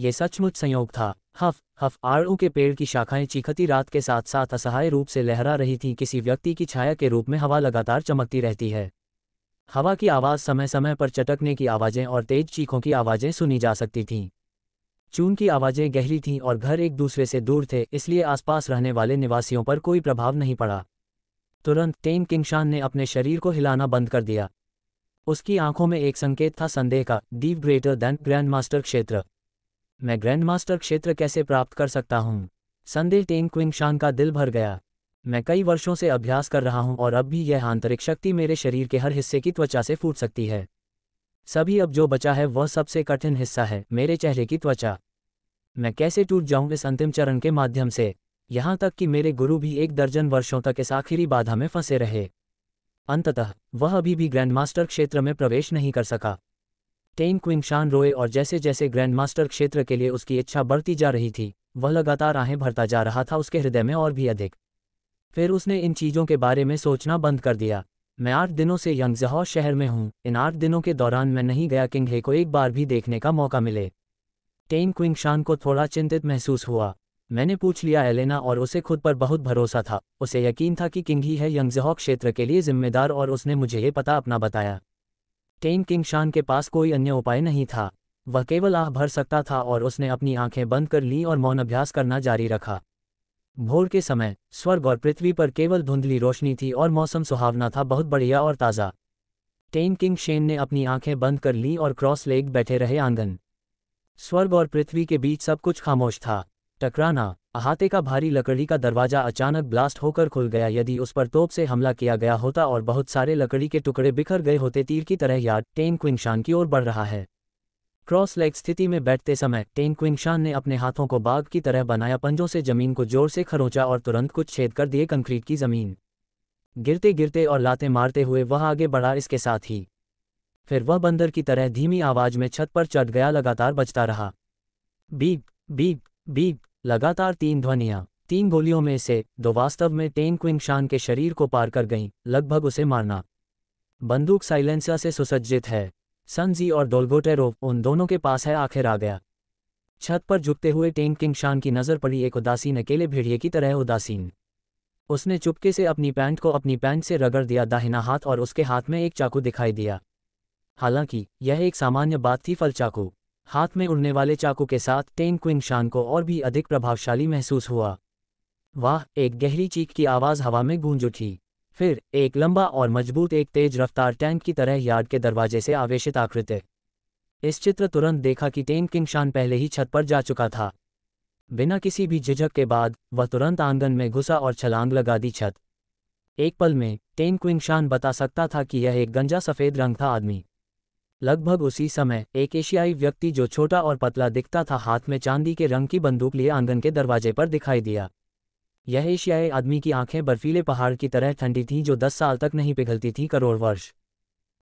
ये सचमुच संयोग था हफ हफ आड़ू के पेड़ की शाखाएं चीखती रात के साथ साथ असहाय रूप से लहरा रही थीं किसी व्यक्ति की छाया के रूप में हवा लगातार चमकती रहती है हवा की आवाज़ समय समय पर चटकने की आवाज़ें और तेज चीखों की आवाज़ें सुनी जा सकती थीं चून की आवाज़ें गहरी थीं और घर एक दूसरे से दूर थे इसलिए आसपास रहने वाले निवासियों पर कोई प्रभाव नहीं पड़ा तुरंत टेन किंगशान ने अपने शरीर को हिलाना बंद कर दिया उसकी आंखों में एक संकेत था संदेह का deep greater than grand master क्षेत्र मैं ग्रैंड मास्टर क्षेत्र कैसे प्राप्त कर सकता हूँ संदेह टेन क्विंगशान का दिल भर गया मैं कई वर्षों से अभ्यास कर रहा हूं और अब भी यह आंतरिक शक्ति मेरे शरीर के हर हिस्से की त्वचा से फूट सकती है सभी अब जो बचा है वह सबसे कठिन हिस्सा है मेरे चेहरे की त्वचा मैं कैसे टूट जाऊं इस अंतिम चरण के माध्यम से यहां तक कि मेरे गुरु भी एक दर्जन वर्षों तक इस आखिरी बाधा में फंसे रहे अंततः वह अभी भी ग्रैंड मास्टर क्षेत्र में प्रवेश नहीं कर सका टेन क्विंग शान रोए और जैसे जैसे ग्रैंड मास्टर क्षेत्र के लिए उसकी इच्छा बढ़ती जा रही थी वह लगातार आहें भरता जा रहा था उसके हृदय में और भी अधिक फिर उसने इन चीज़ों के बारे में सोचना बंद कर दिया मैं आठ दिनों से यंगजहा शहर में हूँ इन आठ दिनों के दौरान मैं नहीं गया किंगले को एक बार भी देखने का मौका मिले टेन क्विंगशान को थोड़ा चिंतित महसूस हुआ मैंने पूछ लिया एलेना और उसे खुद पर बहुत भरोसा था उसे यकीन था कि किंग ही है यंगजहा क्षेत्र के लिए जिम्मेदार और उसने मुझे ये पता अपना बताया टेन किंगशान के पास कोई अन्य उपाय नहीं था वह केवल आह भर सकता था और उसने अपनी आंखें बंद कर ली और मौन अभ्यास करना जारी रखा भोर के समय स्वर्ग और पृथ्वी पर केवल धुंधली रोशनी थी और मौसम सुहावना था बहुत बढ़िया और ताज़ा टेन किंग शेन ने अपनी आंखें बंद कर ली और क्रॉस लेग बैठे रहे आंगन स्वर्ग और पृथ्वी के बीच सब कुछ खामोश था टकराना अहाते का भारी लकड़ी का दरवाजा अचानक ब्लास्ट होकर खुल गया यदि उस पर तोप से हमला किया गया होता और बहुत सारे लकड़ी के टुकड़े बिखर गए होते तीर की तरह याद टेन क्विंगशान की ओर बढ़ रहा है क्रॉस लेग स्थिति में बैठते समय टेन क्विंगशान ने अपने हाथों को बाघ की तरह बनाया पंजों से जमीन को जोर से खरोंचा और तुरंत कुछ छेद कर दिए कंक्रीट की जमीन गिरते गिरते और लाते मारते हुए वह आगे बढ़ा इसके साथ ही फिर वह बंदर की तरह धीमी आवाज में छत पर चढ़ गया लगातार बचता रहा बीग बीग बीग लगातार तीन ध्वनियां तीन गोलियों में से दो वास्तव में टेन क्विंगशान के शरीर को पार कर गईं लगभग उसे मारना बंदूक साइलेंसिया से सुसज्जित है सनजी और डोलगोटेरो उन दोनों के पास है आखिर आ गया छत पर झुकते हुए टेंग किंग शान की नज़र पड़ी एक उदासीन अकेले भेड़िए की तरह उदासीन उसने चुपके से अपनी पैंट को अपनी पैंट से रगड़ दिया दाहिना हाथ और उसके हाथ में एक चाकू दिखाई दिया हालांकि यह एक सामान्य बात थी फल चाकू हाथ में उड़ने वाले चाकू के साथ टेंग क्विंग शान को और भी अधिक प्रभावशाली महसूस हुआ वाह एक गहरी चीख की आवाज़ हवा में गूंज उठी फिर एक लंबा और मजबूत एक तेज रफ्तार टैंक की तरह यार्ड के दरवाजे से आवेशित आकृत इस चित्र तुरंत देखा कि टेन किंग शान पहले ही छत पर जा चुका था बिना किसी भी झिझक के बाद वह तुरंत आंगन में घुसा और छलांग लगा दी छत एक पल में टेन क्विंग शान बता सकता था कि यह एक गंजा सफ़ेद रंग था आदमी लगभग उसी समय एक एशियाई व्यक्ति जो छोटा और पतला दिखता था हाथ में चांदी के रंग की बंदूक लिए आंगन के दरवाजे पर दिखाई दिया यह एशियाई आदमी की आंखें बर्फीले पहाड़ की तरह ठंडी थीं जो दस साल तक नहीं पिघलती थीं करोड़ वर्ष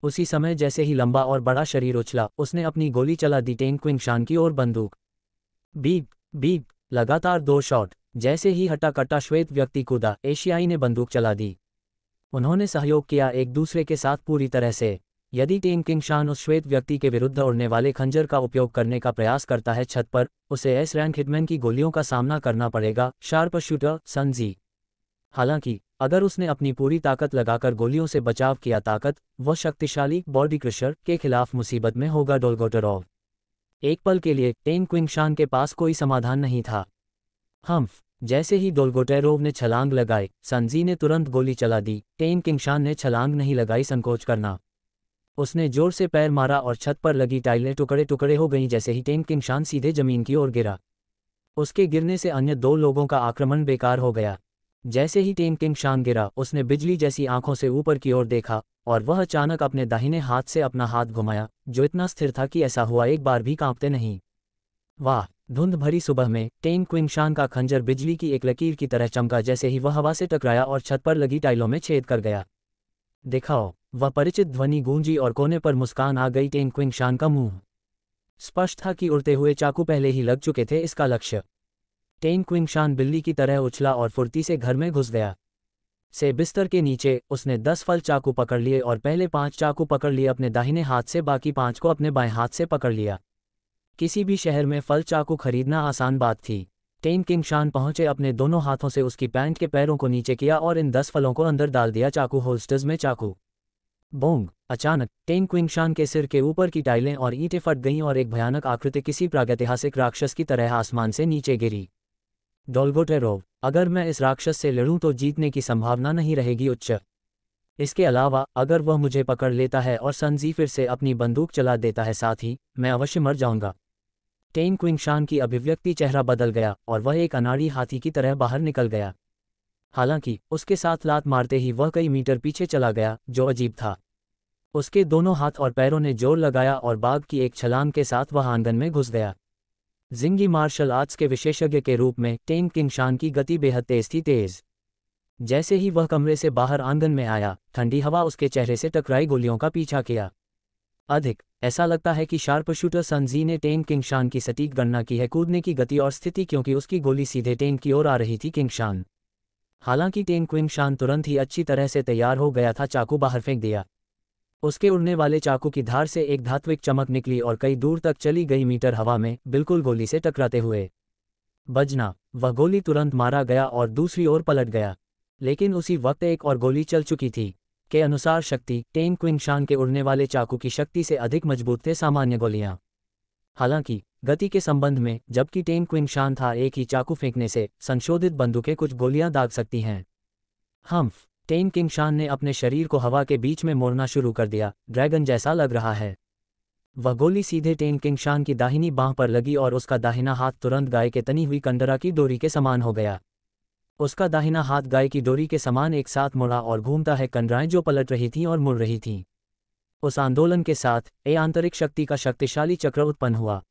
उसी समय जैसे ही लंबा और बड़ा शरीर उछला उसने अपनी गोली चला दी टेंग क्विंगशान की ओर बंदूक बीप बीप लगातार दो शॉट जैसे ही हटा कट्टा श्वेत व्यक्ति कूदा एशियाई ने बंदूक चला दी उन्होंने सहयोग किया एक दूसरे के साथ पूरी तरह से यदि टीम किंग शान उस श्वेत व्यक्ति के विरुद्ध उड़ने वाले खंजर का उपयोग करने का प्रयास करता है छत पर उसे एस रैंक हिटमैन की गोलियों का सामना करना पड़ेगा शार्प शूटर सनजी हालांकि अगर उसने अपनी पूरी ताकत लगाकर गोलियों से बचाव किया ताकत वह शक्तिशाली बॉडी क्रशर के खिलाफ मुसीबत में होगा डोलगोटरॉव एक पल के लिए टेन क्विंग शान के पास कोई समाधान नहीं था हम्फ जैसे ही डोलगोटेरोव ने छलांग लगाई सनजी ने तुरंत गोली चला दी टेन किंगशान ने छलांग नहीं लगाई संकोच करना उसने जोर से पैर मारा और छत पर लगी टाइलें टुकड़े टुकड़े हो गईं जैसे ही टेन किंग शान सीधे जमीन की ओर गिरा उसके गिरने से अन्य दो लोगों का आक्रमण बेकार हो गया जैसे ही टेन किंग शान गिरा उसने बिजली जैसी आंखों से ऊपर की ओर देखा और वह अचानक अपने दाहिने हाथ से अपना हाथ घुमाया जो इतना स्थिर था कि ऐसा हुआ एक बार भी कांपते नहीं वाह धुंध भरी सुबह में टेन क्विंग शान का खंजर बिजली की एक लकीर की तरह चमका जैसे ही वह हवा से टकराया और छत पर लगी टाइलों में छेद कर गया दिखाओ वह परिचित ध्वनि गूंजी और कोने पर मुस्कान आ गई टेंग क्विंग शान का मुंह स्पष्ट था कि उड़ते हुए चाकू पहले ही लग चुके थे इसका लक्ष्य टेंग क्विंग शान बिल्ली की तरह उछला और फुर्ती से घर में घुस गया से बिस्तर के नीचे उसने दस फल चाकू पकड़ लिए और पहले पांच चाकू पकड़ लिए अपने दाहिने हाथ से बाकी पांच को अपने बाएं हाथ से पकड़ लिया किसी भी शहर में फल चाकू खरीदना आसान बात थी टेन किंग शान पहुंचे अपने दोनों हाथों से उसकी पैंट के पैरों को नीचे किया और इन दस फलों को अंदर डाल दिया चाकू होल्स्टर्स में चाकू बोंग अचानक टेंग क्विंगशान के सिर के ऊपर की टाइलें और ईंटें फट गईं और एक भयानक आकृति किसी प्रागैतिहासिक राक्षस की तरह आसमान से नीचे गिरी डोलगोटेरोव अगर मैं इस राक्षस से लड़ूं तो जीतने की संभावना नहीं रहेगी उच्च इसके अलावा अगर वह मुझे पकड़ लेता है और सनजी फिर से अपनी बंदूक चला देता है साथ ही मैं अवश्य मर जाऊंगा टेंग क्विंगशान की अभिव्यक्ति चेहरा बदल गया और वह एक अनाड़ी हाथी की तरह बाहर निकल गया हालांकि उसके साथ लात मारते ही वह कई मीटर पीछे चला गया जो अजीब था उसके दोनों हाथ और पैरों ने जोर लगाया और बाघ की एक छलांग के साथ वह आंगन में घुस गया जिंगी मार्शल आर्ट्स के विशेषज्ञ के रूप में टेंग किंगशान की गति बेहद तेज थी तेज जैसे ही वह कमरे से बाहर आंगन में आया ठंडी हवा उसके चेहरे से टकराई गोलियों का पीछा किया अधिक ऐसा लगता है कि शार्प शूटर सनजी ने टेंग किंगशान की सटीक गणना की है कूदने की गति और स्थिति क्योंकि उसकी गोली सीधे टेंग की ओर आ रही थी किंगशान हालांकि टेंग क्विंगशान तुरंत ही अच्छी तरह से तैयार हो गया था चाकू बाहर फेंक दिया उसके उड़ने वाले चाकू की धार से एक धात्विक चमक निकली और कई दूर तक चली गई मीटर हवा में बिल्कुल गोली से टकराते हुए बजना वह गोली तुरंत मारा गया और दूसरी ओर पलट गया लेकिन उसी वक्त एक और गोली चल चुकी थी के अनुसार शक्ति टेन क्विंग शान के उड़ने वाले चाकू की शक्ति से अधिक मजबूत थे सामान्य गोलियां हालांकि गति के संबंध में जबकि टेन क्विंग शान था एक ही चाकू फेंकने से संशोधित बंदूकें कुछ गोलियां दाग सकती हैं हम्फ टेन किंग शान ने अपने शरीर को हवा के बीच में मोड़ना शुरू कर दिया ड्रैगन जैसा लग रहा है वह गोली सीधे टेन किंग शान की दाहिनी बांह पर लगी और उसका दाहिना हाथ तुरंत गाय के तनी हुई कंडरा की डोरी के समान हो गया उसका दाहिना हाथ गाय की डोरी के समान एक साथ मुड़ा और घूमता है कंडराएं जो पलट रही थीं और मुड़ रही थीं उस आंदोलन के साथ ए आंतरिक शक्ति का शक्तिशाली चक्र उत्पन्न हुआ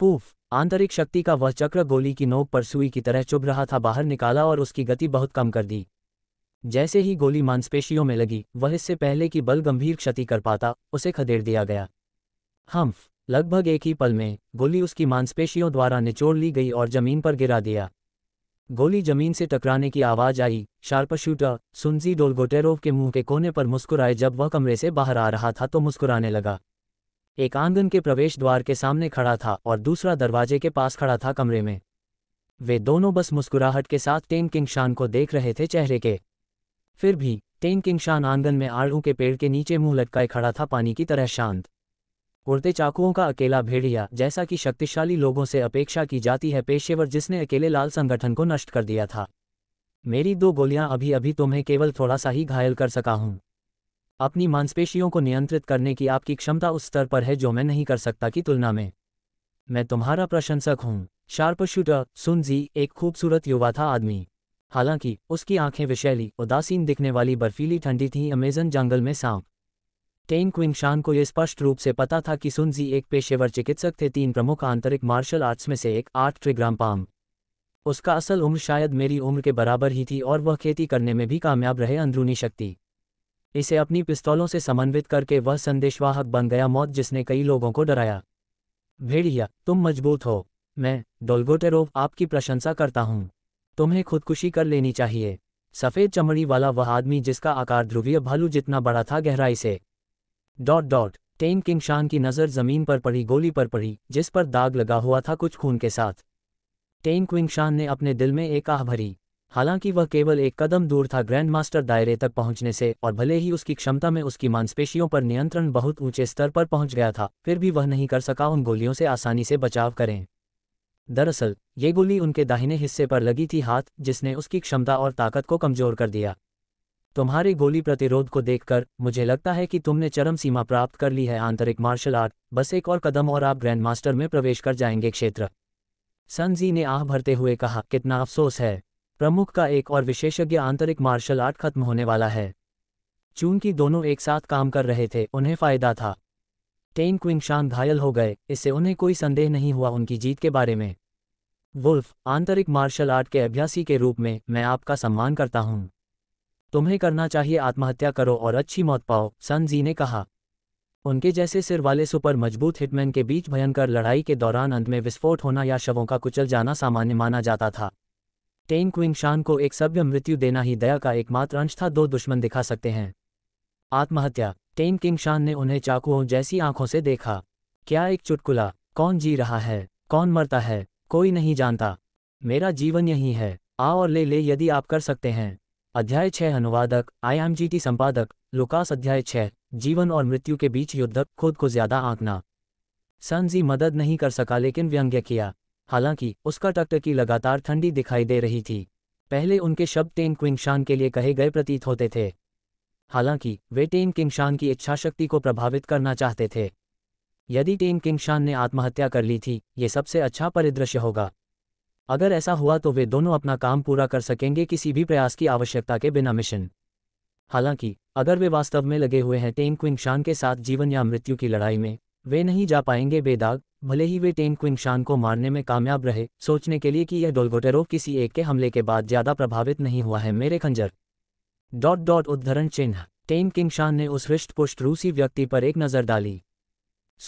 पूफ आंतरिक शक्ति का वह चक्र गोली की नोक पर सुई की तरह चुभ रहा था बाहर निकाला और उसकी गति बहुत कम कर दी जैसे ही गोली मांसपेशियों में लगी वह इससे पहले कि बल गंभीर क्षति कर पाता उसे खदेड़ दिया गया हम्फ लगभग एक ही पल में गोली उसकी मांसपेशियों द्वारा निचोड़ ली गई और जमीन पर गिरा दिया गोली जमीन से टकराने की आवाज आई शार्पशूटर सुनजी डोलगोटेरोव के मुंह के कोने पर मुस्कुराए जब वह कमरे से बाहर आ रहा था तो मुस्कुराने लगा एक आंगन के प्रवेश द्वार के सामने खड़ा था और दूसरा दरवाजे के पास खड़ा था कमरे में वे दोनों बस मुस्कुराहट के साथ टेन किंग शान को देख रहे थे चेहरे के फिर भी टेन किंग शान आंगन में आड़ू के पेड़ के नीचे मुंह लटकाए खड़ा था पानी की तरह शांत उड़ते चाकुओं का अकेला भेड़िया जैसा कि शक्तिशाली लोगों से अपेक्षा की जाती है पेशेवर जिसने अकेले लाल संगठन को नष्ट कर दिया था मेरी दो गोलियां अभी अभी तुम्हें केवल थोड़ा सा ही घायल कर सका हूं अपनी मांसपेशियों को नियंत्रित करने की आपकी क्षमता उस स्तर पर है जो मैं नहीं कर सकता की तुलना में मैं तुम्हारा प्रशंसक हूं शार्प शूटर सुनजी एक खूबसूरत युवा था आदमी हालांकि उसकी आंखें विशैली उदासीन दिखने वाली बर्फीली ठंडी थीं अमेजन जंगल में सांप टेन क्विंगशान को यह स्पष्ट रूप से पता था कि सुनजी एक पेशेवर चिकित्सक थे तीन प्रमुख आंतरिक मार्शल आर्ट्स में से एक आठ ट्रिग्राम पाम उसका असल उम्र शायद मेरी उम्र के बराबर ही थी और वह खेती करने में भी कामयाब रहे अंदरूनी शक्ति इसे अपनी पिस्तौलों से समन्वित करके वह संदेशवाहक बन गया मौत जिसने कई लोगों को डराया भेड़िया तुम मजबूत हो मैं डोलगोटेरोव आपकी प्रशंसा करता हूं तुम्हें खुदकुशी कर लेनी चाहिए सफ़ेद चमड़ी वाला वह आदमी जिसका आकार ध्रुवीय भालू जितना बड़ा था गहराई से dot dot ten king Shan की नज़र ज़मीन पर पड़ी गोली पर पड़ी जिस पर दाग लगा हुआ था कुछ खून के साथ टेन क्विंग शान ने अपने दिल में एक आह भरी हालांकि वह केवल एक कदम दूर था ग्रैंड मास्टर दायरे तक पहुंचने से और भले ही उसकी क्षमता में उसकी मांसपेशियों पर नियंत्रण बहुत ऊंचे स्तर पर पहुंच गया था फिर भी वह नहीं कर सका उन गोलियों से आसानी से बचाव करें दरअसल ये गोली उनके दाहिने हिस्से पर लगी थी हाथ जिसने उसकी क्षमता और ताकत को कमजोर कर दिया तुम्हारे गोली प्रतिरोध को देखकर मुझे लगता है कि तुमने चरम सीमा प्राप्त कर ली है आंतरिक मार्शल आर्ट बस एक और कदम और आप ग्रैंड मास्टर में प्रवेश कर जाएंगे क्षेत्र सनजी ने आह भरते हुए कहा कितना अफसोस है प्रमुख का एक और विशेषज्ञ आंतरिक मार्शल आर्ट खत्म होने वाला है चूंकि दोनों एक साथ काम कर रहे थे उन्हें फायदा था टेन क्विंगशान घायल हो गए इससे उन्हें कोई संदेह नहीं हुआ उनकी जीत के बारे में वुल्फ आंतरिक मार्शल आर्ट के अभ्यासी के रूप में मैं आपका सम्मान करता हूं तुम्हें करना चाहिए आत्महत्या करो और अच्छी मौत पाओ सन जी ने कहा उनके जैसे सिर वाले सुपर मजबूत हिटमैन के बीच भयंकर लड़ाई के दौरान अंत में विस्फोट होना या शवों का कुचल जाना सामान्य माना जाता था टेन क्विंग शान को एक सभ्य मृत्यु देना ही दया का एकमात्र अंश था दो दुश्मन दिखा सकते हैं आत्महत्या टेन किंग शान ने उन्हें चाकुओं जैसी आंखों से देखा क्या एक चुटकुला कौन जी रहा है कौन मरता है कोई नहीं जानता मेरा जीवन यही है आ और ले ले यदि आप कर सकते हैं अध्याय छह अनुवादक आईएमजीटी संपादक लुकास अध्याय छह जीवन और मृत्यु के बीच युद्धक खुद को ज्यादा आंकना सनजी मदद नहीं कर सका लेकिन व्यंग्य किया हालांकि उसका टकटकी लगातार ठंडी दिखाई दे रही थी पहले उनके शब्द टेन क्विंगशान के लिए कहे गए प्रतीत होते थे हालांकि वे टेन किंगशान की इच्छाशक्ति को प्रभावित करना चाहते थे यदि टेन किंगशान ने आत्महत्या कर ली थी ये सबसे अच्छा परिदृश्य होगा अगर ऐसा हुआ तो वे दोनों अपना काम पूरा कर सकेंगे किसी भी प्रयास की आवश्यकता के बिना मिशन हालांकि अगर वे वास्तव में लगे हुए हैं टेन क्विंगशान के साथ जीवन या मृत्यु की लड़ाई में वे नहीं जा पाएंगे बेदाग भले ही वे टेन क्विंगशान को मारने में कामयाब रहे सोचने के लिए कि यह डोलगोटेरो किसी एक के हमले के बाद ज्यादा प्रभावित नहीं हुआ है मेरे खंजर डॉट डॉट उद्धरण चिन्ह टेन किंग शान ने उस हृष्टपुष्ट रूसी व्यक्ति पर एक नज़र डाली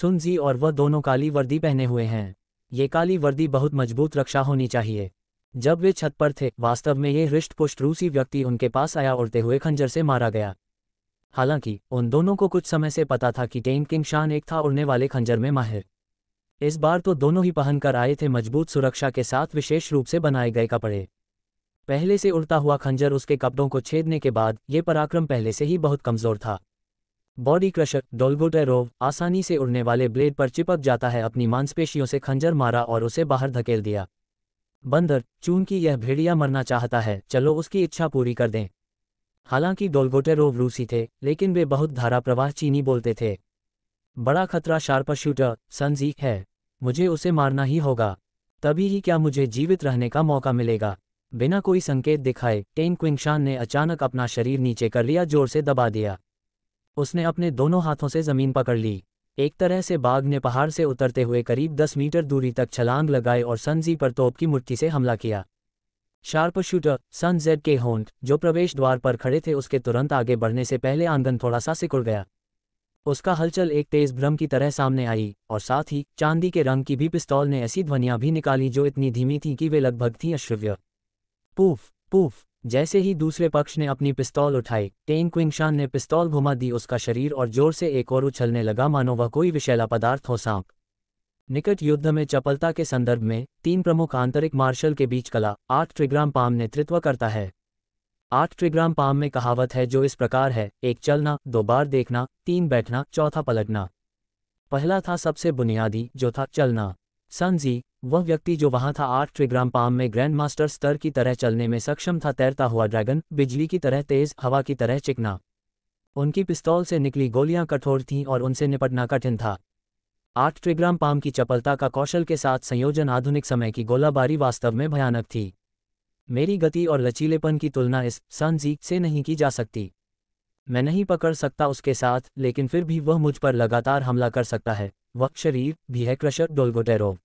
सुनजी और वह दोनों काली वर्दी पहने हुए हैं ये काली वर्दी बहुत मजबूत रक्षा होनी चाहिए जब वे छत पर थे वास्तव में ये हृष्टपुष्ट रूसी व्यक्ति उनके पास आया उड़ते हुए खंजर से मारा गया हालांकि उन दोनों को कुछ समय से पता था कि टेन किंग शान एक था उड़ने वाले खंजर में माहिर इस बार तो दोनों ही पहनकर आए थे मजबूत सुरक्षा के साथ विशेष रूप से बनाए गए कपड़े पहले से उड़ता हुआ खंजर उसके कपड़ों को छेदने के बाद ये पराक्रम पहले से ही बहुत कमजोर था बॉडी क्रशर डोलगोटेरोव आसानी से उड़ने वाले ब्लेड पर चिपक जाता है अपनी मांसपेशियों से खंजर मारा और उसे बाहर धकेल दिया बंदर चूंकि यह भेड़िया मरना चाहता है चलो उसकी इच्छा पूरी कर दें हालांकि डोलगोटेरोव रूसी थे लेकिन वे बहुत धारा प्रवाह चीनी बोलते थे बड़ा खतरा शार्प शूटर सनजी है मुझे उसे मारना ही होगा तभी ही क्या मुझे जीवित रहने का मौका मिलेगा बिना कोई संकेत दिखाए टेन क्विंगशान ने अचानक अपना शरीर नीचे कर लिया जोर से दबा दिया उसने अपने दोनों हाथों से जमीन पकड़ ली एक तरह से बाघ ने पहाड़ से उतरते हुए करीब दस मीटर दूरी तक छलांग लगाए और सनजी पर तोप की मुट्ठी से हमला किया शार्प शूटर सन जेड के होंट जो प्रवेश द्वार पर खड़े थे उसके तुरंत आगे बढ़ने से पहले आंगन थोड़ा सा सिकुड़ गया उसका हलचल एक तेज भ्रम की तरह सामने आई और साथ ही चांदी के रंग की भी पिस्तौल ने ऐसी ध्वनियां भी निकाली जो इतनी धीमी थीं कि वे लगभग थीं अश्रव्य पूफ पूफ जैसे ही दूसरे पक्ष ने अपनी पिस्तौल उठाई टेन क्विंगशान ने पिस्तौल घुमा दी उसका शरीर और जोर से एक और उछलने लगा मानो वह कोई विशैला पदार्थ हो सांप निकट युद्ध में चपलता के संदर्भ में तीन प्रमुख आंतरिक मार्शल के बीच कला आठ ट्रिग्राम पाम नेतृत्व करता है आठ ट्रिग्राम पाम में कहावत है जो इस प्रकार है एक चलना दो बार देखना तीन बैठना चौथा पलटना पहला था सबसे बुनियादी जो था चलना सनजी वह व्यक्ति जो वहां था आठ ट्रिग्राम पाम में ग्रैंड मास्टर स्तर की तरह चलने में सक्षम था तैरता हुआ ड्रैगन बिजली की तरह तेज हवा की तरह चिकना उनकी पिस्तौल से निकली गोलियां कठोर थीं और उनसे निपटना कठिन था आठ ट्रिग्राम पाम की चपलता का कौशल के साथ संयोजन आधुनिक समय की गोलाबारी वास्तव में भयानक थी मेरी गति और लचीलेपन की तुलना इस सनजी से नहीं की जा सकती मैं नहीं पकड़ सकता उसके साथ लेकिन फिर भी वह मुझ पर लगातार हमला कर सकता है वक्त शरीर भी है क्रशर डोलगोटेरो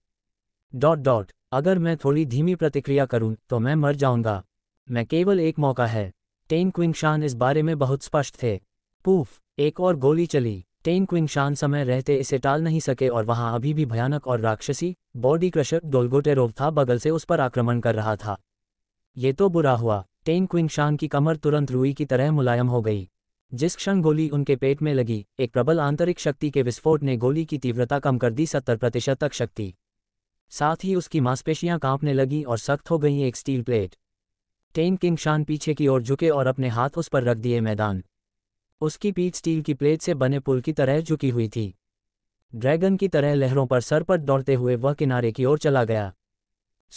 डॉट डॉट अगर मैं थोड़ी धीमी प्रतिक्रिया करूं तो मैं मर जाऊंगा मैं केवल एक मौका है टेन क्विंगशान इस बारे में बहुत स्पष्ट थे पूफ एक और गोली चली टेन क्विंगशान समय रहते इसे टाल नहीं सके और वहां अभी भी भयानक और राक्षसी बॉडी क्रशर डोलगोटेरोव था बगल से उस पर आक्रमण कर रहा था ये तो बुरा हुआ टेन क्विंगशान की कमर तुरंत रूई की तरह मुलायम हो गई जिस क्षण गोली उनके पेट में लगी एक प्रबल आंतरिक शक्ति के विस्फोट ने गोली की तीव्रता कम कर दी सत्तर प्रतिशत तक शक्ति साथ ही उसकी मांसपेशियां कांपने लगी और सख्त हो गई एक स्टील प्लेट टेन किंग शान पीछे की ओर झुके और अपने हाथ उस पर रख दिए मैदान उसकी पीठ स्टील की प्लेट से बने पुल की तरह झुकी हुई थी ड्रैगन की तरह लहरों पर सर पर दौड़ते हुए वह किनारे की ओर चला गया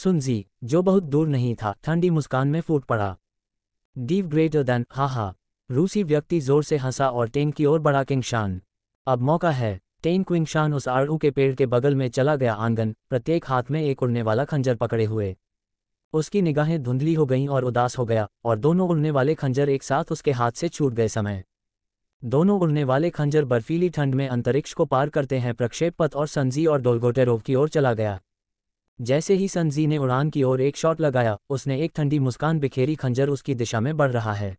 सुनजी जो बहुत दूर नहीं था ठंडी मुस्कान में फूट पड़ा डीव ग्रेटर देन हा हा रूसी व्यक्ति जोर से हंसा और टेंग की ओर बढ़ा किंगशान अब मौका है टेन क्विंगशान उस आड़ू के पेड़ के बगल में चला गया आंगन प्रत्येक हाथ में एक उड़ने वाला खंजर पकड़े हुए उसकी निगाहें धुंधली हो गईं और उदास हो गया और दोनों उड़ने वाले खंजर एक साथ उसके हाथ से छूट गए समय दोनों उड़ने वाले खंजर बर्फीली ठंड में अंतरिक्ष को पार करते हैं प्रक्षेप पथ और संजी और डोलगोटेरोव की ओर चला गया जैसे ही संजी ने उड़ान की ओर एक शॉट लगाया उसने एक ठंडी मुस्कान बिखेरी खंजर उसकी दिशा में बढ़ रहा है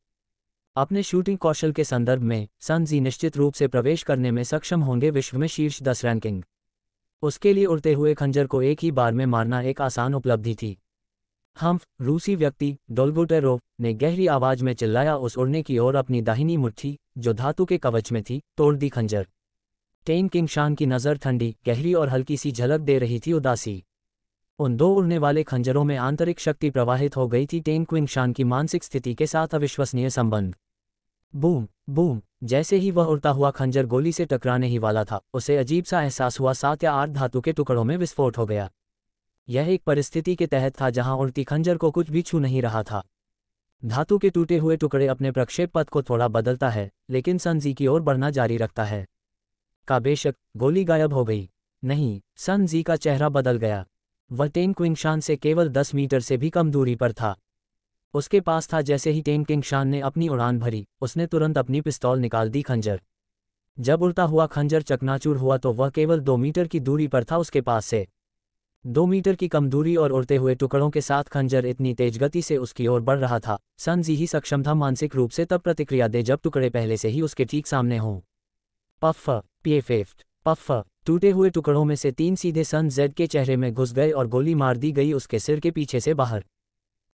अपने शूटिंग कौशल के संदर्भ में सन जी निश्चित रूप से प्रवेश करने में सक्षम होंगे विश्व में शीर्ष दस रैंकिंग उसके लिए उड़ते हुए खंजर को एक ही बार में मारना एक आसान उपलब्धि थी हम रूसी व्यक्ति डोलगुटेरोव ने गहरी आवाज में चिल्लाया उस उड़ने की ओर अपनी दाहिनी मुट्ठी जो धातु के कवच में थी तोड़ दी खंजर टेन किंग शान की नज़र ठंडी गहरी और हल्की सी झलक दे रही थी उदासी उन दो उड़ने वाले खंजरों में आंतरिक शक्ति प्रवाहित हो गई थी टेन क्विंग शान की मानसिक स्थिति के साथ अविश्वसनीय संबंध बूम बूम जैसे ही वह उड़ता हुआ खंजर गोली से टकराने ही वाला था उसे अजीब सा एहसास हुआ सात या आठ धातु के टुकड़ों में विस्फोट हो गया यह एक परिस्थिति के तहत था जहां उड़ती खंजर को कुछ भी छू नहीं रहा था धातु के टूटे हुए टुकड़े अपने प्रक्षेप पथ को थोड़ा बदलता है लेकिन सनजी की ओर बढ़ना जारी रखता है का बेशक गोली गायब हो गई नहीं सनजी का चेहरा बदल गया वह टेन क्विंगशान से केवल दस मीटर से भी कम दूरी पर था उसके पास था जैसे ही टेन किंग शान ने अपनी उड़ान भरी उसने तुरंत अपनी पिस्तौल निकाल दी खंजर जब उड़ता हुआ खंजर चकनाचूर हुआ तो वह केवल दो मीटर की दूरी पर था उसके पास से दो मीटर की कम दूरी और उड़ते हुए टुकड़ों के साथ खंजर इतनी तेज गति से उसकी ओर बढ़ रहा था सनजी ही सक्षम था मानसिक रूप से तब प्रतिक्रिया दे जब टुकड़े पहले से ही उसके ठीक सामने हों पफ फेफ्ट पफ टूटे हुए टुकड़ों में से तीन सीधे सन जेड के चेहरे में घुस गए और गोली मार दी गई उसके सिर के पीछे से बाहर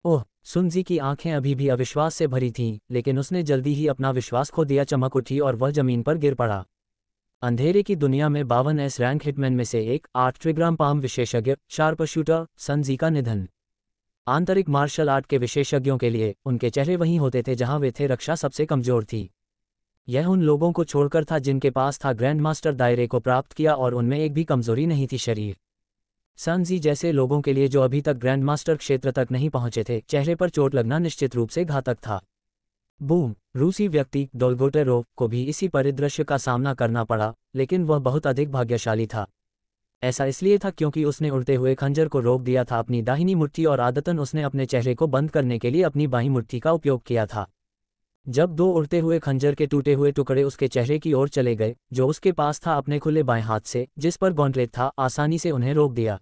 ओह सुनजी की आंखें अभी भी अविश्वास से भरी थीं, लेकिन उसने जल्दी ही अपना विश्वास खो दिया चमक उठी और वह जमीन पर गिर पड़ा अंधेरे की दुनिया में बावन एस रैंक हिटमैन में से एक आठ ट्रिग्राम पाम विशेषज्ञ शार्प शूटर सनजी का निधन आंतरिक मार्शल आर्ट के विशेषज्ञों के लिए उनके चेहरे वहीं होते थे जहां वे थे रक्षा सबसे कमजोर थी यह उन लोगों को छोड़कर था जिनके पास था ग्रैंड मास्टर दायरे को प्राप्त किया और उनमें एक भी कमजोरी नहीं थी शरीर सनजी जैसे लोगों के लिए जो अभी तक ग्रैंड मास्टर क्षेत्र तक नहीं पहुंचे थे चेहरे पर चोट लगना निश्चित रूप से घातक था बूम रूसी व्यक्ति डोलगोटेरोव को भी इसी परिदृश्य का सामना करना पड़ा लेकिन वह बहुत अधिक भाग्यशाली था ऐसा इसलिए था क्योंकि उसने उड़ते हुए खंजर को रोक दिया था अपनी दाहिनी मुट्ठी और आदतन उसने अपने चेहरे को बंद करने के लिए अपनी बाहीं मुट्ठी का उपयोग किया था जब दो उड़ते हुए खंजर के टूटे हुए टुकड़े उसके चेहरे की ओर चले गए जो उसके पास था अपने खुले बाएं हाथ से जिस पर गॉन्टलेट था आसानी से उन्हें रोक दिया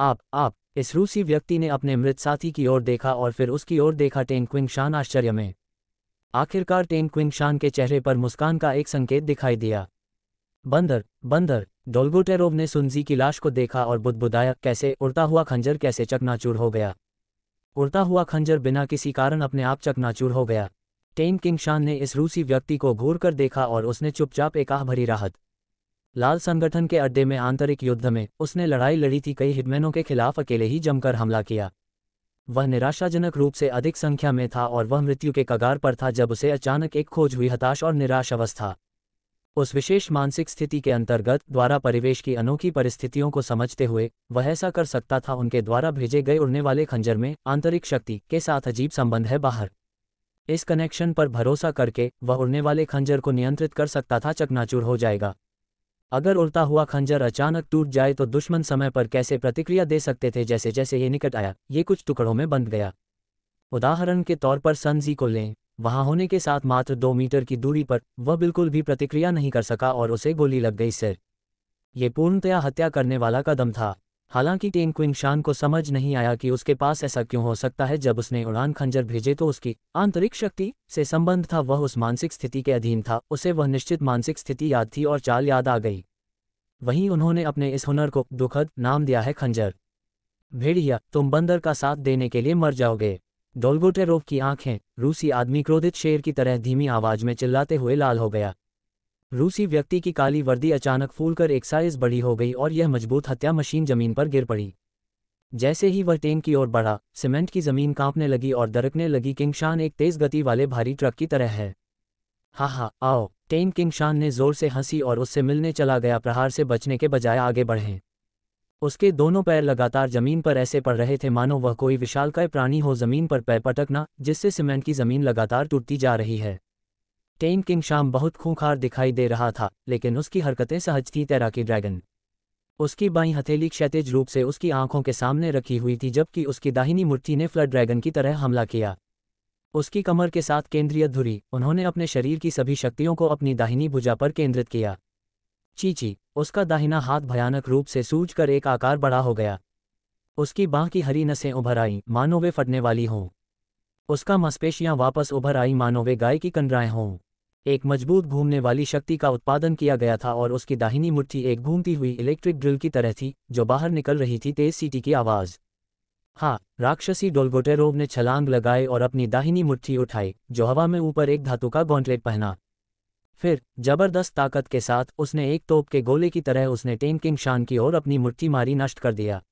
आप आप इस रूसी व्यक्ति ने अपने मृत साथी की ओर देखा और फिर उसकी ओर देखा टेन क्विंग शान आश्चर्य में आखिरकार टेन क्विंग शान के चेहरे पर मुस्कान का एक संकेत दिखाई दिया बंदर बंदर डोलगोटेरोव ने सुनजी की लाश को देखा और बुदबुदाया कैसे उड़ता हुआ खंजर कैसे चकनाचूर हो गया उड़ता हुआ खंजर बिना किसी कारण अपने आप चकनाचूर हो गया टेन किंग शान ने इस रूसी व्यक्ति को घूर कर देखा और उसने चुपचाप एक आह भरी राहत लाल संगठन के अड्डे में आंतरिक युद्ध में उसने लड़ाई लड़ी थी कई हिटमैनों के खिलाफ अकेले ही जमकर हमला किया वह निराशाजनक रूप से अधिक संख्या में था और वह मृत्यु के कगार पर था जब उसे अचानक एक खोज हुई हताश और निराश अवस्था उस विशेष मानसिक स्थिति के अंतर्गत द्वारा परिवेश की अनोखी परिस्थितियों को समझते हुए वह ऐसा कर सकता था उनके द्वारा भेजे गए उड़ने वाले खंजर में आंतरिक शक्ति के साथ अजीब संबंध है बाहर इस कनेक्शन पर भरोसा करके वह उड़ने वाले खंजर को नियंत्रित कर सकता था चकनाचूर हो जाएगा अगर उड़ता हुआ खंजर अचानक टूट जाए तो दुश्मन समय पर कैसे प्रतिक्रिया दे सकते थे जैसे जैसे ये निकट आया ये कुछ टुकड़ों में बंध गया उदाहरण के तौर पर सनजी को लें वहां होने के साथ मात्र दो मीटर की दूरी पर वह बिल्कुल भी प्रतिक्रिया नहीं कर सका और उसे गोली लग गई सिर ये पूर्णतया हत्या करने वाला कदम था हालांकि टेन क्विंग शान को समझ नहीं आया कि उसके पास ऐसा क्यों हो सकता है जब उसने उड़ान खंजर भेजे तो उसकी आंतरिक शक्ति से संबंध था वह उस मानसिक स्थिति के अधीन था उसे वह निश्चित मानसिक स्थिति याद थी और चाल याद आ गई वहीं उन्होंने अपने इस हुनर को दुखद नाम दिया है खंजर भेड़िया तुम बंदर का साथ देने के लिए मर जाओगे डोलगोटेरोव की आंखें रूसी आदमी क्रोधित शेर की तरह धीमी आवाज में चिल्लाते हुए लाल हो गया रूसी व्यक्ति की काली वर्दी अचानक फूलकर एक साइज बड़ी हो गई और यह मजबूत हत्या मशीन जमीन पर गिर पड़ी जैसे ही वह टेन की ओर बढ़ा सीमेंट की जमीन कांपने लगी और दरकने लगी किंगशान एक तेज गति वाले भारी ट्रक की तरह है हा हा आओ टेन किंगशान ने जोर से हंसी और उससे मिलने चला गया प्रहार से बचने के बजाय आगे बढ़े उसके दोनों पैर लगातार जमीन पर ऐसे पड़ रहे थे मानो वह कोई विशालकाय प्राणी हो जमीन पर पैर पटकना जिससे सीमेंट की जमीन लगातार टूटती जा रही है टेन किंग शाम बहुत खूंखार दिखाई दे रहा था लेकिन उसकी हरकतें सहज थी तैराकी ड्रैगन उसकी बाई हथेली क्षैतिज रूप से उसकी आंखों के सामने रखी हुई थी जबकि उसकी दाहिनी मुट्ठी ने फ्लड ड्रैगन की तरह हमला किया उसकी कमर के साथ केंद्रीय धुरी उन्होंने अपने शरीर की सभी शक्तियों को अपनी दाहिनी भुजा पर केंद्रित किया चीची उसका दाहिना हाथ भयानक रूप से सूझ कर एक आकार बड़ा हो गया उसकी बाह की हरी नसें उभर आईं मानो वे फटने वाली हों उसका मस्पेशियां वापस उभर आई मानो वे गाय की कंडराएं हों एक मजबूत घूमने वाली शक्ति का उत्पादन किया गया था और उसकी दाहिनी मुट्ठी एक घूमती हुई इलेक्ट्रिक ड्रिल की तरह थी जो बाहर निकल रही थी तेज सीटी की आवाज़ हाँ राक्षसी डोलगोटेरोव ने छलांग लगाए और अपनी दाहिनी मुट्ठी उठाई जो हवा में ऊपर एक धातु का गौंटलेट पहना फिर जबरदस्त ताकत के साथ उसने एक तोप के गोले की तरह उसने टेंकिंग किंग शान की ओर अपनी मुट्ठी मारी नष्ट कर दिया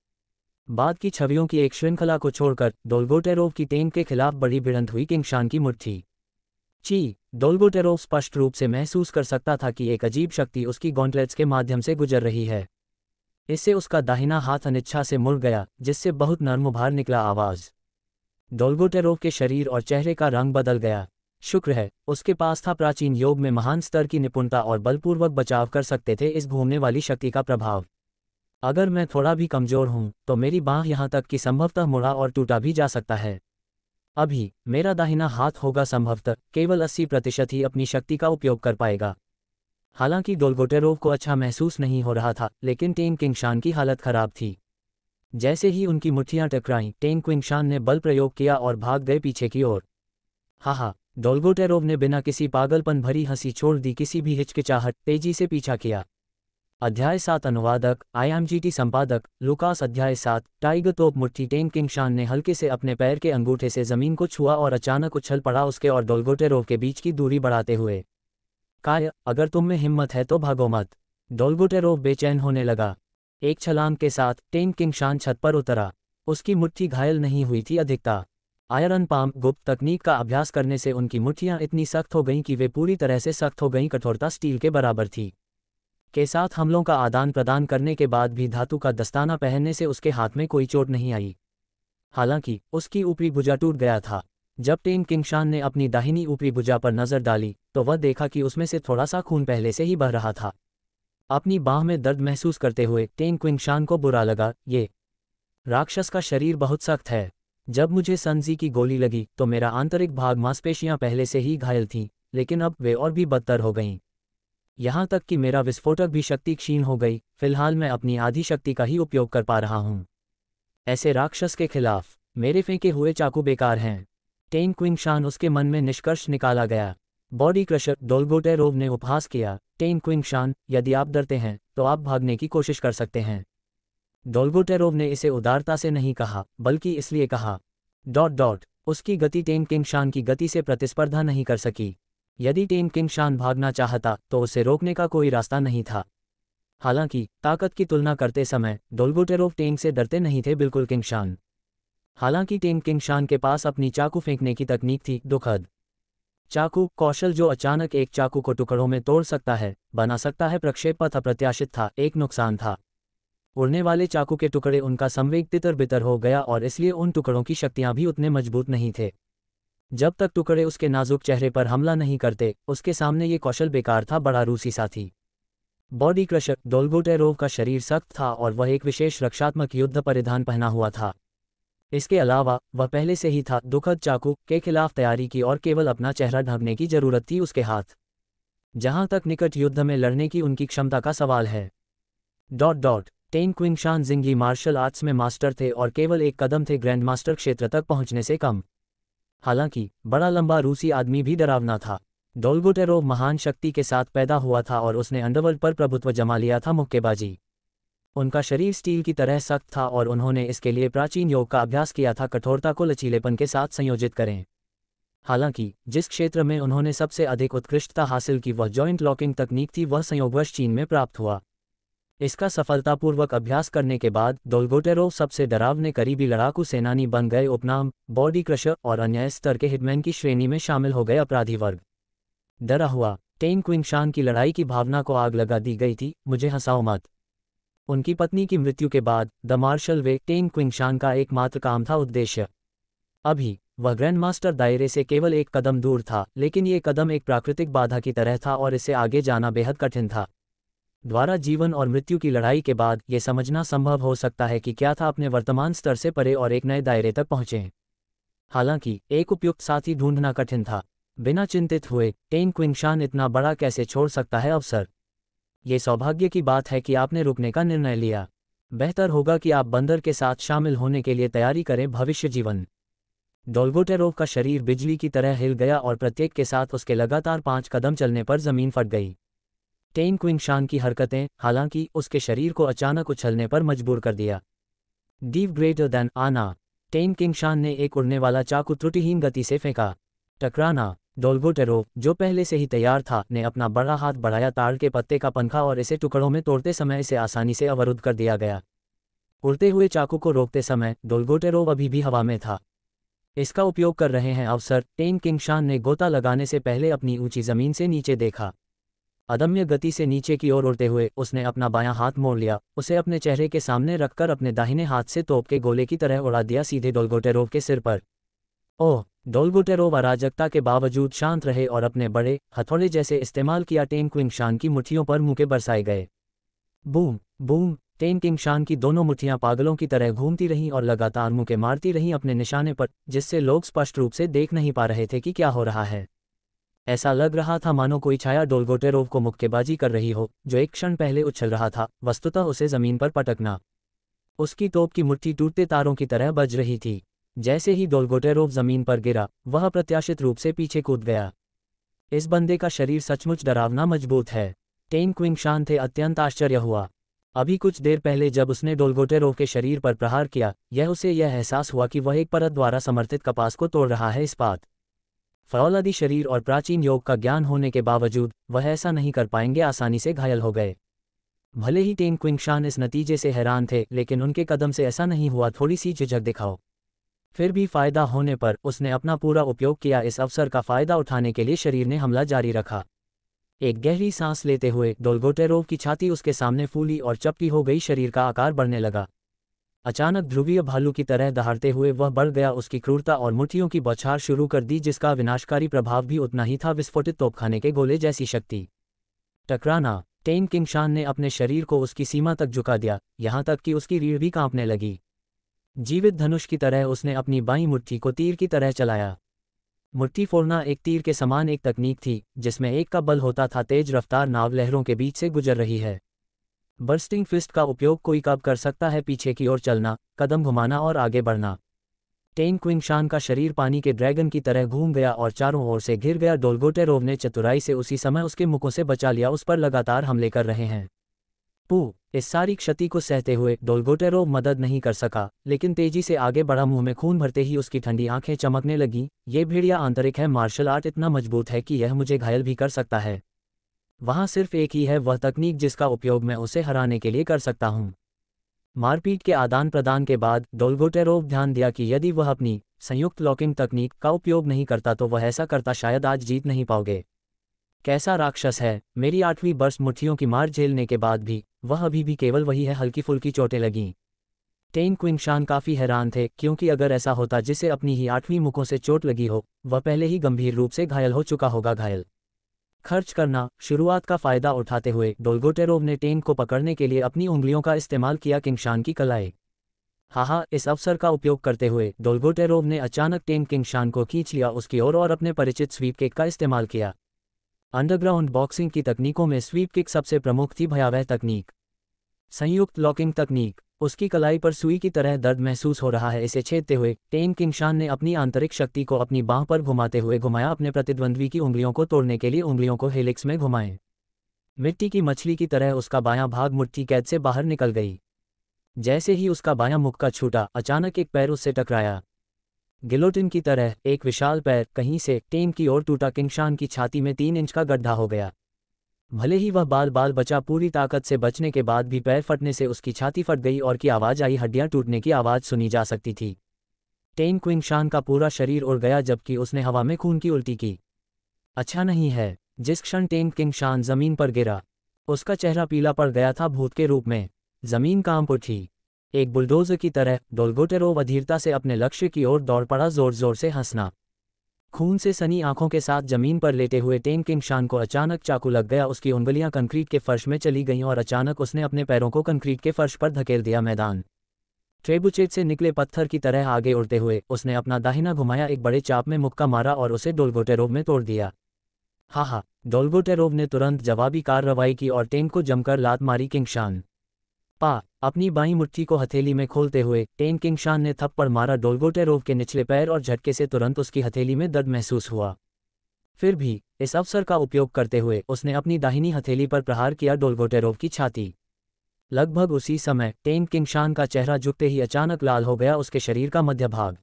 बाद की छवियों की एक श्रृंखला को छोड़कर डोलगोटेरोव की टेंक के खिलाफ बड़ी भिड़ंत हुई किंगशान की मुट्ठी ची डोलगोटेरोव स्पष्ट रूप से महसूस कर सकता था कि एक अजीब शक्ति उसकी गॉन्टलेट्स के माध्यम से गुजर रही है इससे उसका दाहिना हाथ अनिच्छा से मुड़ गया जिससे बहुत नर्म भार निकला आवाज़ डोलगोटेरोव के शरीर और चेहरे का रंग बदल गया शुक्र है उसके पास था प्राचीन योग में महान स्तर की निपुणता और बलपूर्वक बचाव कर सकते थे इस घूमने वाली शक्ति का प्रभाव अगर मैं थोड़ा भी कमजोर हूं तो मेरी बांह यहां तक कि संभवतः मुड़ा और टूटा भी जा सकता है अभी मेरा दाहिना हाथ होगा संभवतः केवल अस्सी प्रतिशत ही अपनी शक्ति का उपयोग कर पाएगा हालांकि डोलगोटेरोव को अच्छा महसूस नहीं हो रहा था लेकिन टेन किंगशान की हालत खराब थी जैसे ही उनकी मुठ्ठियां टकराईं टेन क्विंगशान ने बल प्रयोग किया और भाग गए पीछे की ओर हाहा हा डोलगोटेरोव ने बिना किसी पागलपन भरी हंसी छोड़ दी किसी भी हिचकिचाहट तेजी से पीछा किया अध्याय सात अनुवादक आईएमजीटी संपादक लुकास अध्याय सात टाइगर तोप मुट्ठी टेम किंग शान ने हल्के से अपने पैर के अंगूठे से जमीन को छुआ और अचानक उछल पड़ा उसके और डोलगोटेरोव के बीच की दूरी बढ़ाते हुए काय अगर तुम में हिम्मत है तो भागो मत डोलगोटेरोव बेचैन होने लगा एक छलांग के साथ टेम किंग शान छत पर उतरा उसकी मुठ्ठी घायल नहीं हुई थी अधिकता आयरन पाम गुप्त तकनीक का अभ्यास करने से उनकी मुठ्ठियां इतनी सख्त हो गईं कि वे पूरी तरह से सख्त हो गईं कठोरता स्टील के बराबर थी के साथ हमलों का आदान प्रदान करने के बाद भी धातु का दस्ताना पहनने से उसके हाथ में कोई चोट नहीं आई हालांकि उसकी ऊपरी भुजा टूट गया था जब टेन किंगशान ने अपनी दाहिनी ऊपरी भुजा पर नजर डाली तो वह देखा कि उसमें से थोड़ा सा खून पहले से ही बह रहा था अपनी बाह में दर्द महसूस करते हुए टेन क्विंगशान को बुरा लगा ये राक्षस का शरीर बहुत सख्त है जब मुझे सनजी की गोली लगी तो मेरा आंतरिक भाग मांसपेशियां पहले से ही घायल थीं लेकिन अब वे और भी बदतर हो गईं यहां तक कि मेरा विस्फोटक भी शक्ति क्षीण हो गई फिलहाल मैं अपनी आधी शक्ति का ही उपयोग कर पा रहा हूं ऐसे राक्षस के खिलाफ मेरे फेंके हुए चाकू बेकार हैं टेन क्विंग शान उसके मन में निष्कर्ष निकाला गया बॉडी क्रशर डोलगोटेरोव ने उपहास किया टेन क्विंग शान यदि आप डरते हैं तो आप भागने की कोशिश कर सकते हैं डोलगोटेरोव ने इसे उदारता से नहीं कहा बल्कि इसलिए कहा डॉट डॉट उसकी गति टेन किंग शान की गति से प्रतिस्पर्धा नहीं कर सकी यदि टेन किंग शान भागना चाहता तो उसे रोकने का कोई रास्ता नहीं था हालांकि ताकत की तुलना करते समय डोलगोटेरोव टेंग से डरते नहीं थे बिल्कुल किंग शान हालांकि टेंग किंग शान के पास अपनी चाकू फेंकने की तकनीक थी दुखद चाकू कौशल जो अचानक एक चाकू को टुकड़ों में तोड़ सकता है बना सकता है प्रक्षेप पथ अप्रत्याशित था एक नुकसान था उड़ने वाले चाकू के टुकड़े उनका संवेग तितर बितर हो गया और इसलिए उन टुकड़ों की शक्तियां भी उतने मजबूत नहीं थे जब तक टुकड़े उसके नाजुक चेहरे पर हमला नहीं करते उसके सामने ये कौशल बेकार था बड़ा रूसी साथी बॉडी क्रशर डोलगोटेरोव का शरीर सख्त था और वह एक विशेष रक्षात्मक युद्ध परिधान पहना हुआ था इसके अलावा वह पहले से ही था दुखद चाकू के खिलाफ तैयारी की और केवल अपना चेहरा ढकने की जरूरत थी उसके हाथ जहां तक निकट युद्ध में लड़ने की उनकी क्षमता का सवाल है dot dot Teng Qingshan Xingyi martial arts में मास्टर थे और केवल एक कदम थे ग्रैंड मास्टर क्षेत्र तक पहुंचने से कम हालांकि बड़ा लंबा रूसी आदमी भी डरावना था डोलगोटेरोव महान शक्ति के साथ पैदा हुआ था और उसने अंडरवर्ल्ड पर प्रभुत्व जमा लिया था मुक्केबाजी उनका शरीर स्टील की तरह सख्त था और उन्होंने इसके लिए प्राचीन योग का अभ्यास किया था कठोरता को लचीलेपन के साथ संयोजित करें हालांकि जिस क्षेत्र में उन्होंने सबसे अधिक उत्कृष्टता हासिल की वह जॉइंट लॉकिंग तकनीक थी वह संयोगवश चीन में प्राप्त हुआ इसका सफलतापूर्वक अभ्यास करने के बाद दोलगोटेरो सबसे डरावने करीबी लड़ाकू सेनानी बन गए उपनाम बॉडी क्रशर और अन्य स्तर के हिटमैन की श्रेणी में शामिल हो गए अपराधी वर्ग डरा हुआ टेंग क्विंगशान की लड़ाई की भावना को आग लगा दी गई थी मुझे हंसाओ मत उनकी पत्नी की मृत्यु के बाद the martial way Teng Qingshan का एकमात्र काम था उद्देश्य अभी वह ग्रैंड मास्टर दायरे से केवल एक कदम दूर था लेकिन ये कदम एक प्राकृतिक बाधा की तरह था और इसे आगे जाना बेहद कठिन था द्वारा जीवन और मृत्यु की लड़ाई के बाद ये समझना संभव हो सकता है कि क्या था अपने वर्तमान स्तर से परे और एक नए दायरे तक पहुंचे हालांकि एक उपयुक्त साथी ढूंढना कठिन था बिना चिंतित हुए टेन क्विंगशान इतना बड़ा कैसे छोड़ सकता है अवसर ये सौभाग्य की बात है कि आपने रुकने का निर्णय लिया बेहतर होगा कि आप बंदर के साथ शामिल होने के लिए तैयारी करें भविष्य जीवन डोल्गोटेरोव का शरीर बिजली की तरह हिल गया और प्रत्येक के साथ उसके लगातार पांच कदम चलने पर जमीन फट गई टेन क्विंगशान की हरकतें हालांकि उसके शरीर को अचानक उछलने पर मजबूर कर दिया डीव ग्रेटर देन आना टेन किंगशान ने एक उड़ने वाला चाकू त्रुटिहीन गति से फेंका टकराना डोल्गोटेरो जो पहले से ही तैयार था ने अपना बड़ा हाथ बढ़ाया ताड़ के पत्ते का पंखा और इसे टुकड़ों में तोड़ते समय इसे आसानी से अवरुद्ध कर दिया गया उड़ते हुए चाकू को रोकते समय डोल्गोटेरो अभी भी हवा में था इसका उपयोग कर रहे हैं अवसर टेन किंगशान ने गोता लगाने से पहले अपनी ऊंची जमीन से नीचे देखा अदम्य गति से नीचे की ओर उड़ते हुए उसने अपना बायां हाथ मोड़ लिया उसे अपने चेहरे के सामने रखकर अपने दाहिने हाथ से तोप के गोले की तरह उड़ा दिया सीधे डोलगोटेरोव के सिर पर ओह डोलगोटेरोव अराजकता के बावजूद शांत रहे और अपने बड़े हथौड़े जैसे इस्तेमाल किया टेन क्विंगशान की मुठियों पर मुके बरसाए गए बूम बूम टेन शान की दोनों मुठियां पागलों की तरह घूमती रहीं और लगातार के मारती रहीं अपने निशाने पर जिससे लोग स्पष्ट रूप से देख नहीं पा रहे थे कि क्या हो रहा है ऐसा लग रहा था मानो कोई छाया डोलगोटेरोव को मुक्केबाजी कर रही हो जो एक क्षण पहले उछल रहा था वस्तुतः उसे जमीन पर पटकना उसकी तोप की मुट्ठी टूटते तारों की तरह बज रही थी जैसे ही डोलगोटेरोव जमीन पर गिरा वह प्रत्याशित रूप से पीछे कूद गया इस बंदे का शरीर सचमुच डरावना मजबूत है टेन क्विंग शान थे अत्यंत आश्चर्य हुआ अभी कुछ देर पहले जब उसने डोलगोटेरोव के शरीर पर प्रहार किया यह उसे यह एहसास हुआ कि वह एक परत द्वारा समर्थित कपास को तोड़ रहा है इस बात फौलादी शरीर और प्राचीन योग का ज्ञान होने के बावजूद वह ऐसा नहीं कर पाएंगे आसानी से घायल हो गए भले ही टेन क्विंगशान इस नतीजे से हैरान थे लेकिन उनके कदम से ऐसा नहीं हुआ थोड़ी सी झिझक दिखाओ फिर भी फायदा होने पर उसने अपना पूरा उपयोग किया इस अवसर का फायदा उठाने के लिए शरीर ने हमला जारी रखा एक गहरी सांस लेते हुए डोलगोटेरोव की छाती उसके सामने फूली और चपकी हो गई शरीर का आकार बढ़ने लगा अचानक ध्रुवीय भालू की तरह दहाड़ते हुए वह बढ़ गया उसकी क्रूरता और मुठियों की बौछार शुरू कर दी जिसका विनाशकारी प्रभाव भी उतना ही था विस्फोटित तोपखाने के गोले जैसी शक्ति टकराना टेन किंगशान ने अपने शरीर को उसकी सीमा तक झुका दिया यहां तक कि उसकी रीढ़ भी कांपने लगी जीवित धनुष की तरह उसने अपनी बाई मुठ्ठी को तीर की तरह चलाया मुठ्ठी फोड़ना एक तीर के समान एक तकनीक थी जिसमें एक का बल होता था तेज रफ्तार नाव लहरों के बीच से गुजर रही है बर्स्टिंग फिस्ट का उपयोग कोई कब कर सकता है पीछे की ओर चलना कदम घुमाना और आगे बढ़ना टेन क्विंग शान का शरीर पानी के ड्रैगन की तरह घूम गया और चारों ओर से घिर गया डोलगोटेरोव ने चतुराई से उसी समय उसके मुखों से बचा लिया उस पर लगातार हमले कर रहे हैं पू इस सारी क्षति को सहते हुए डोलगोटेरोव मदद नहीं कर सका लेकिन तेजी से आगे बढ़ा मुंह में खून भरते ही उसकी ठंडी आंखें चमकने लगीं ये भेड़िया आंतरिक है मार्शल आर्ट इतना मजबूत है कि यह मुझे घायल भी कर सकता है वहां सिर्फ एक ही है वह तकनीक जिसका उपयोग मैं उसे हराने के लिए कर सकता हूं मारपीट के आदान प्रदान के बाद डोलगोटेरोव ध्यान दिया कि यदि वह अपनी संयुक्त लॉकिंग तकनीक का उपयोग नहीं करता तो वह ऐसा करता शायद आज जीत नहीं पाओगे कैसा राक्षस है मेरी आठवीं बर्स मुठ्ठियों की मार झेलने के बाद भी वह अभी भी केवल वही है हल्की फुल्की चोटें लगीं टेन क्विंगशान काफ़ी हैरान थे क्योंकि अगर ऐसा होता जिसे अपनी ही आठवीं मुखों से चोट लगी हो वह पहले ही गंभीर रूप से घायल हो चुका होगा घायल खर्च करना शुरुआत का फायदा उठाते हुए डोलगोटेरोव ने टेंग को पकड़ने के लिए अपनी उंगलियों का इस्तेमाल किया किंगशान की कलाएं हाहा इस अवसर का उपयोग करते हुए डोलगोटेरोव ने अचानक टेंग किंगशान को खींच लिया उसकी ओर और अपने परिचित स्वीप किक का इस्तेमाल किया अंडरग्राउंड बॉक्सिंग की तकनीकों में स्वीप किक सबसे प्रमुख थी भयावह तकनीक संयुक्त लॉकिंग तकनीक उसकी कलाई पर सुई की तरह दर्द महसूस हो रहा है इसे छेदते हुए टेन किंगशान ने अपनी आंतरिक शक्ति को अपनी बाह पर घुमाते हुए घुमाया अपने प्रतिद्वंद्वी की उंगलियों को तोड़ने के लिए उंगलियों को हेलिक्स में घुमाएं मिट्टी की मछली की तरह उसका बायां भाग मुट्ठी कैद से बाहर निकल गई जैसे ही उसका बायां मुक्का छूटा अचानक एक पैर उससे टकराया गिलोटिन की तरह एक विशाल पैर कहीं से टेम की ओर टूटा किंगशान की छाती में तीन इंच का गड्ढा हो गया भले ही वह बाल बाल बचा पूरी ताकत से बचने के बाद भी पैर फटने से उसकी छाती फट गई और की आवाज आई हड्डियां टूटने की आवाज सुनी जा सकती थी टेन क्विंग शान का पूरा शरीर उड़ गया जबकि उसने हवा में खून की उल्टी की अच्छा नहीं है जिस क्षण टेन किंग शान जमीन पर गिरा उसका चेहरा पीला पड़ गया था भूत के रूप में जमीन काम उठी एक बुलडोजर की तरह डोलगोटेरो अधीरता से अपने लक्ष्य की ओर दौड़ पड़ा जोर जोर से हंसना खून से सनी आंखों के साथ जमीन पर लेटे हुए टेन किंग शान को अचानक चाकू लग गया उसकी उंगलियां कंक्रीट के फर्श में चली गईं और अचानक उसने अपने पैरों को कंक्रीट के फर्श पर धकेल दिया मैदान ट्रेबुचेट से निकले पत्थर की तरह आगे उड़ते हुए उसने अपना दाहिना घुमाया एक बड़े चाप में मुक्का मारा और उसे डोलगोटेरोव में तोड़ दिया हाहा हा डोलगोटेरोव ने तुरंत जवाबी कार्रवाई की और टेन को जमकर लात मारी किंगशान पा अपनी बाई मुट्ठी को हथेली में खोलते हुए टेन किंग शान ने थप्पड़ मारा डोलगोटेरोव के निचले पैर और झटके से तुरंत उसकी हथेली में दर्द महसूस हुआ फिर भी इस अवसर का उपयोग करते हुए उसने अपनी दाहिनी हथेली पर प्रहार किया डोलगोटेरोव की छाती लगभग उसी समय टेन किंग शान का चेहरा झुकते ही अचानक लाल हो गया उसके शरीर का मध्य भाग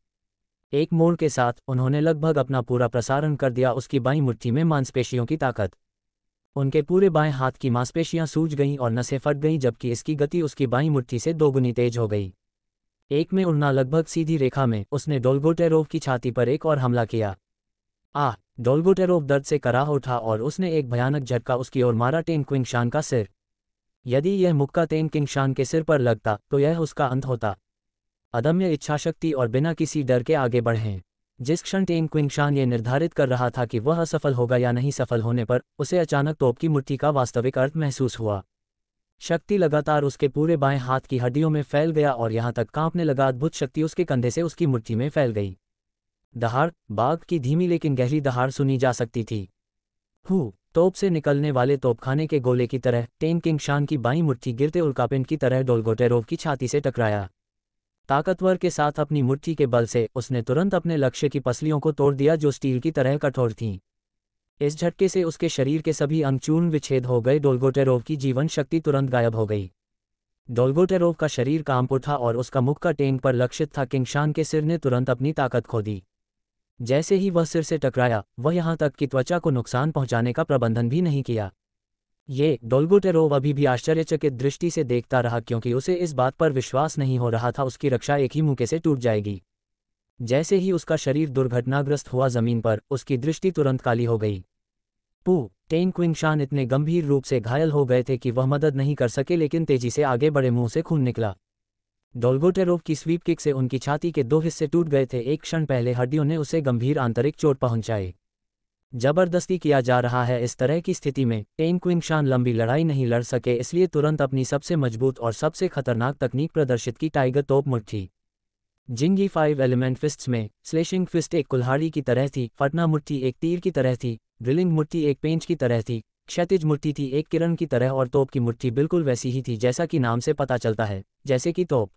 एक मोड़ के साथ उन्होंने लगभग अपना पूरा प्रसारण कर दिया उसकी बाई मुट्ठी में मांसपेशियों की ताकत उनके पूरे बाएं हाथ की मांसपेशियां सूज गईं और नसें फट गईं जबकि इसकी गति उसकी बाई मुट्ठी से दोगुनी तेज हो गई एक में उड़ना लगभग सीधी रेखा में उसने डोलगोटेरोव की छाती पर एक और हमला किया आ डोलगोटेरोव दर्द से कराह उठा और उसने एक भयानक झटका उसकी ओर मारा टेन क्विंगशान का सिर यदि यह मुक्का तेन किंगशान के सिर पर लगता तो यह उसका अंत होता अदम्य इच्छाशक्ति और बिना किसी डर के आगे बढ़ें जिस क्षण टेम क्विंगशान ये निर्धारित कर रहा था कि वह असफल होगा या नहीं सफल होने पर उसे अचानक तोप की मूर्ति का वास्तविक अर्थ महसूस हुआ शक्ति लगातार उसके पूरे बाएं हाथ की हड्डियों में फैल गया और यहां तक कांपने लगा अद्भुत शक्ति उसके कंधे से उसकी मूर्ति में फैल गई दहाड़ बाघ की धीमी लेकिन गहरी दहाड़ सुनी जा सकती थी हु तोप से निकलने वाले तोपखाने के गोले की तरह टेम किंगशान की बाई मूर्ति गिरते उल्कापिन की तरह डोलगोटेरोव की छाती से टकराया ताकतवर के साथ अपनी मुट्ठी के बल से उसने तुरंत अपने लक्ष्य की पसलियों को तोड़ दिया जो स्टील की तरह कठोर थीं इस झटके से उसके शरीर के सभी अंगचूर्ण विच्छेद हो गए डोलगोटेरोव की जीवन शक्ति तुरंत गायब हो गई डोलगोटेरोव का शरीर कांप उठा और उसका मुख का टेंग पर लक्षित था किंगशान के सिर ने तुरंत अपनी ताकत खो दी जैसे ही वह सिर से टकराया वह यहां तक कि त्वचा को नुकसान पहुंचाने का प्रबंधन भी नहीं किया ये डोलगोटेरोव अभी भी आश्चर्यचकित दृष्टि से देखता रहा क्योंकि उसे इस बात पर विश्वास नहीं हो रहा था उसकी रक्षा एक ही मुके से टूट जाएगी जैसे ही उसका शरीर दुर्घटनाग्रस्त हुआ जमीन पर उसकी दृष्टि तुरंत काली हो गई पू टेन क्विंगशान इतने गंभीर रूप से घायल हो गए थे कि वह मदद नहीं कर सके लेकिन तेजी से आगे बड़े मुंह से खून निकला डोलगोटेरोव की स्वीप किक से उनकी छाती के दो हिस्से टूट गए थे एक क्षण पहले हड्डियों ने उसे गंभीर आंतरिक चोट पहुंचाई जबरदस्ती किया जा रहा है इस तरह की स्थिति में टेन क्विंगशान लंबी लड़ाई नहीं लड़ सके इसलिए तुरंत अपनी सबसे मजबूत और सबसे खतरनाक तकनीक प्रदर्शित की टाइगर तोप मुठ्ठी जिंगी फाइव एलिमेंट फिस्ट्स में स्लेशिंग फिस्ट एक कुल्हाड़ी की तरह थी फटना मुठ्ठी एक तीर की तरह थी ड्रिलिंग मुठ्ठी एक पेंच की तरह थी क्षतिज मुठ्ठी थी एक किरण की तरह और तोप की मुठ्ठी बिल्कुल वैसी ही थी जैसा कि नाम से पता चलता है जैसे कि तोप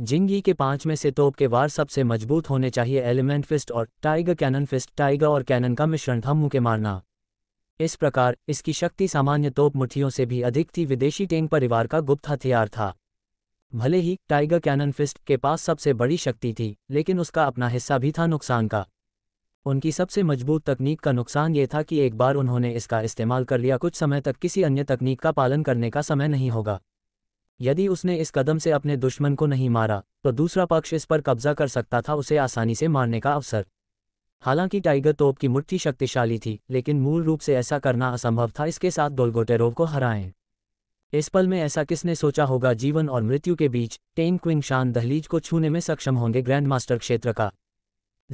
जिंगी के पांच में से तोप के वार सबसे मजबूत होने चाहिए एलिमेंट फिस्ट और टाइगर कैनन फिस्ट टाइगर और कैनन का मिश्रण था मुँह के मारना इस प्रकार इसकी शक्ति सामान्य तोप मुठियों से भी अधिक थी विदेशी टेंग परिवार का गुप्त हथियार था भले ही टाइगर कैनन फिस्ट के पास सबसे बड़ी शक्ति थी लेकिन उसका अपना हिस्सा भी था नुकसान का उनकी सबसे मजबूत तकनीक का नुकसान ये था कि एक बार उन्होंने इसका इस्तेमाल कर लिया कुछ समय तक किसी अन्य तकनीक का पालन करने का समय नहीं होगा यदि उसने इस कदम से अपने दुश्मन को नहीं मारा तो दूसरा पक्ष इस पर कब्जा कर सकता था उसे आसानी से मारने का अवसर हालांकि टाइगर तोप की मुट्ठी शक्तिशाली थी लेकिन मूल रूप से ऐसा करना असंभव था इसके साथ दोलगोटेरोव को हराएं इस पल में ऐसा किसने सोचा होगा जीवन और मृत्यु के बीच टेन क्विंग शान दहलीज को छूने में सक्षम होंगे ग्रैंड मास्टर क्षेत्र का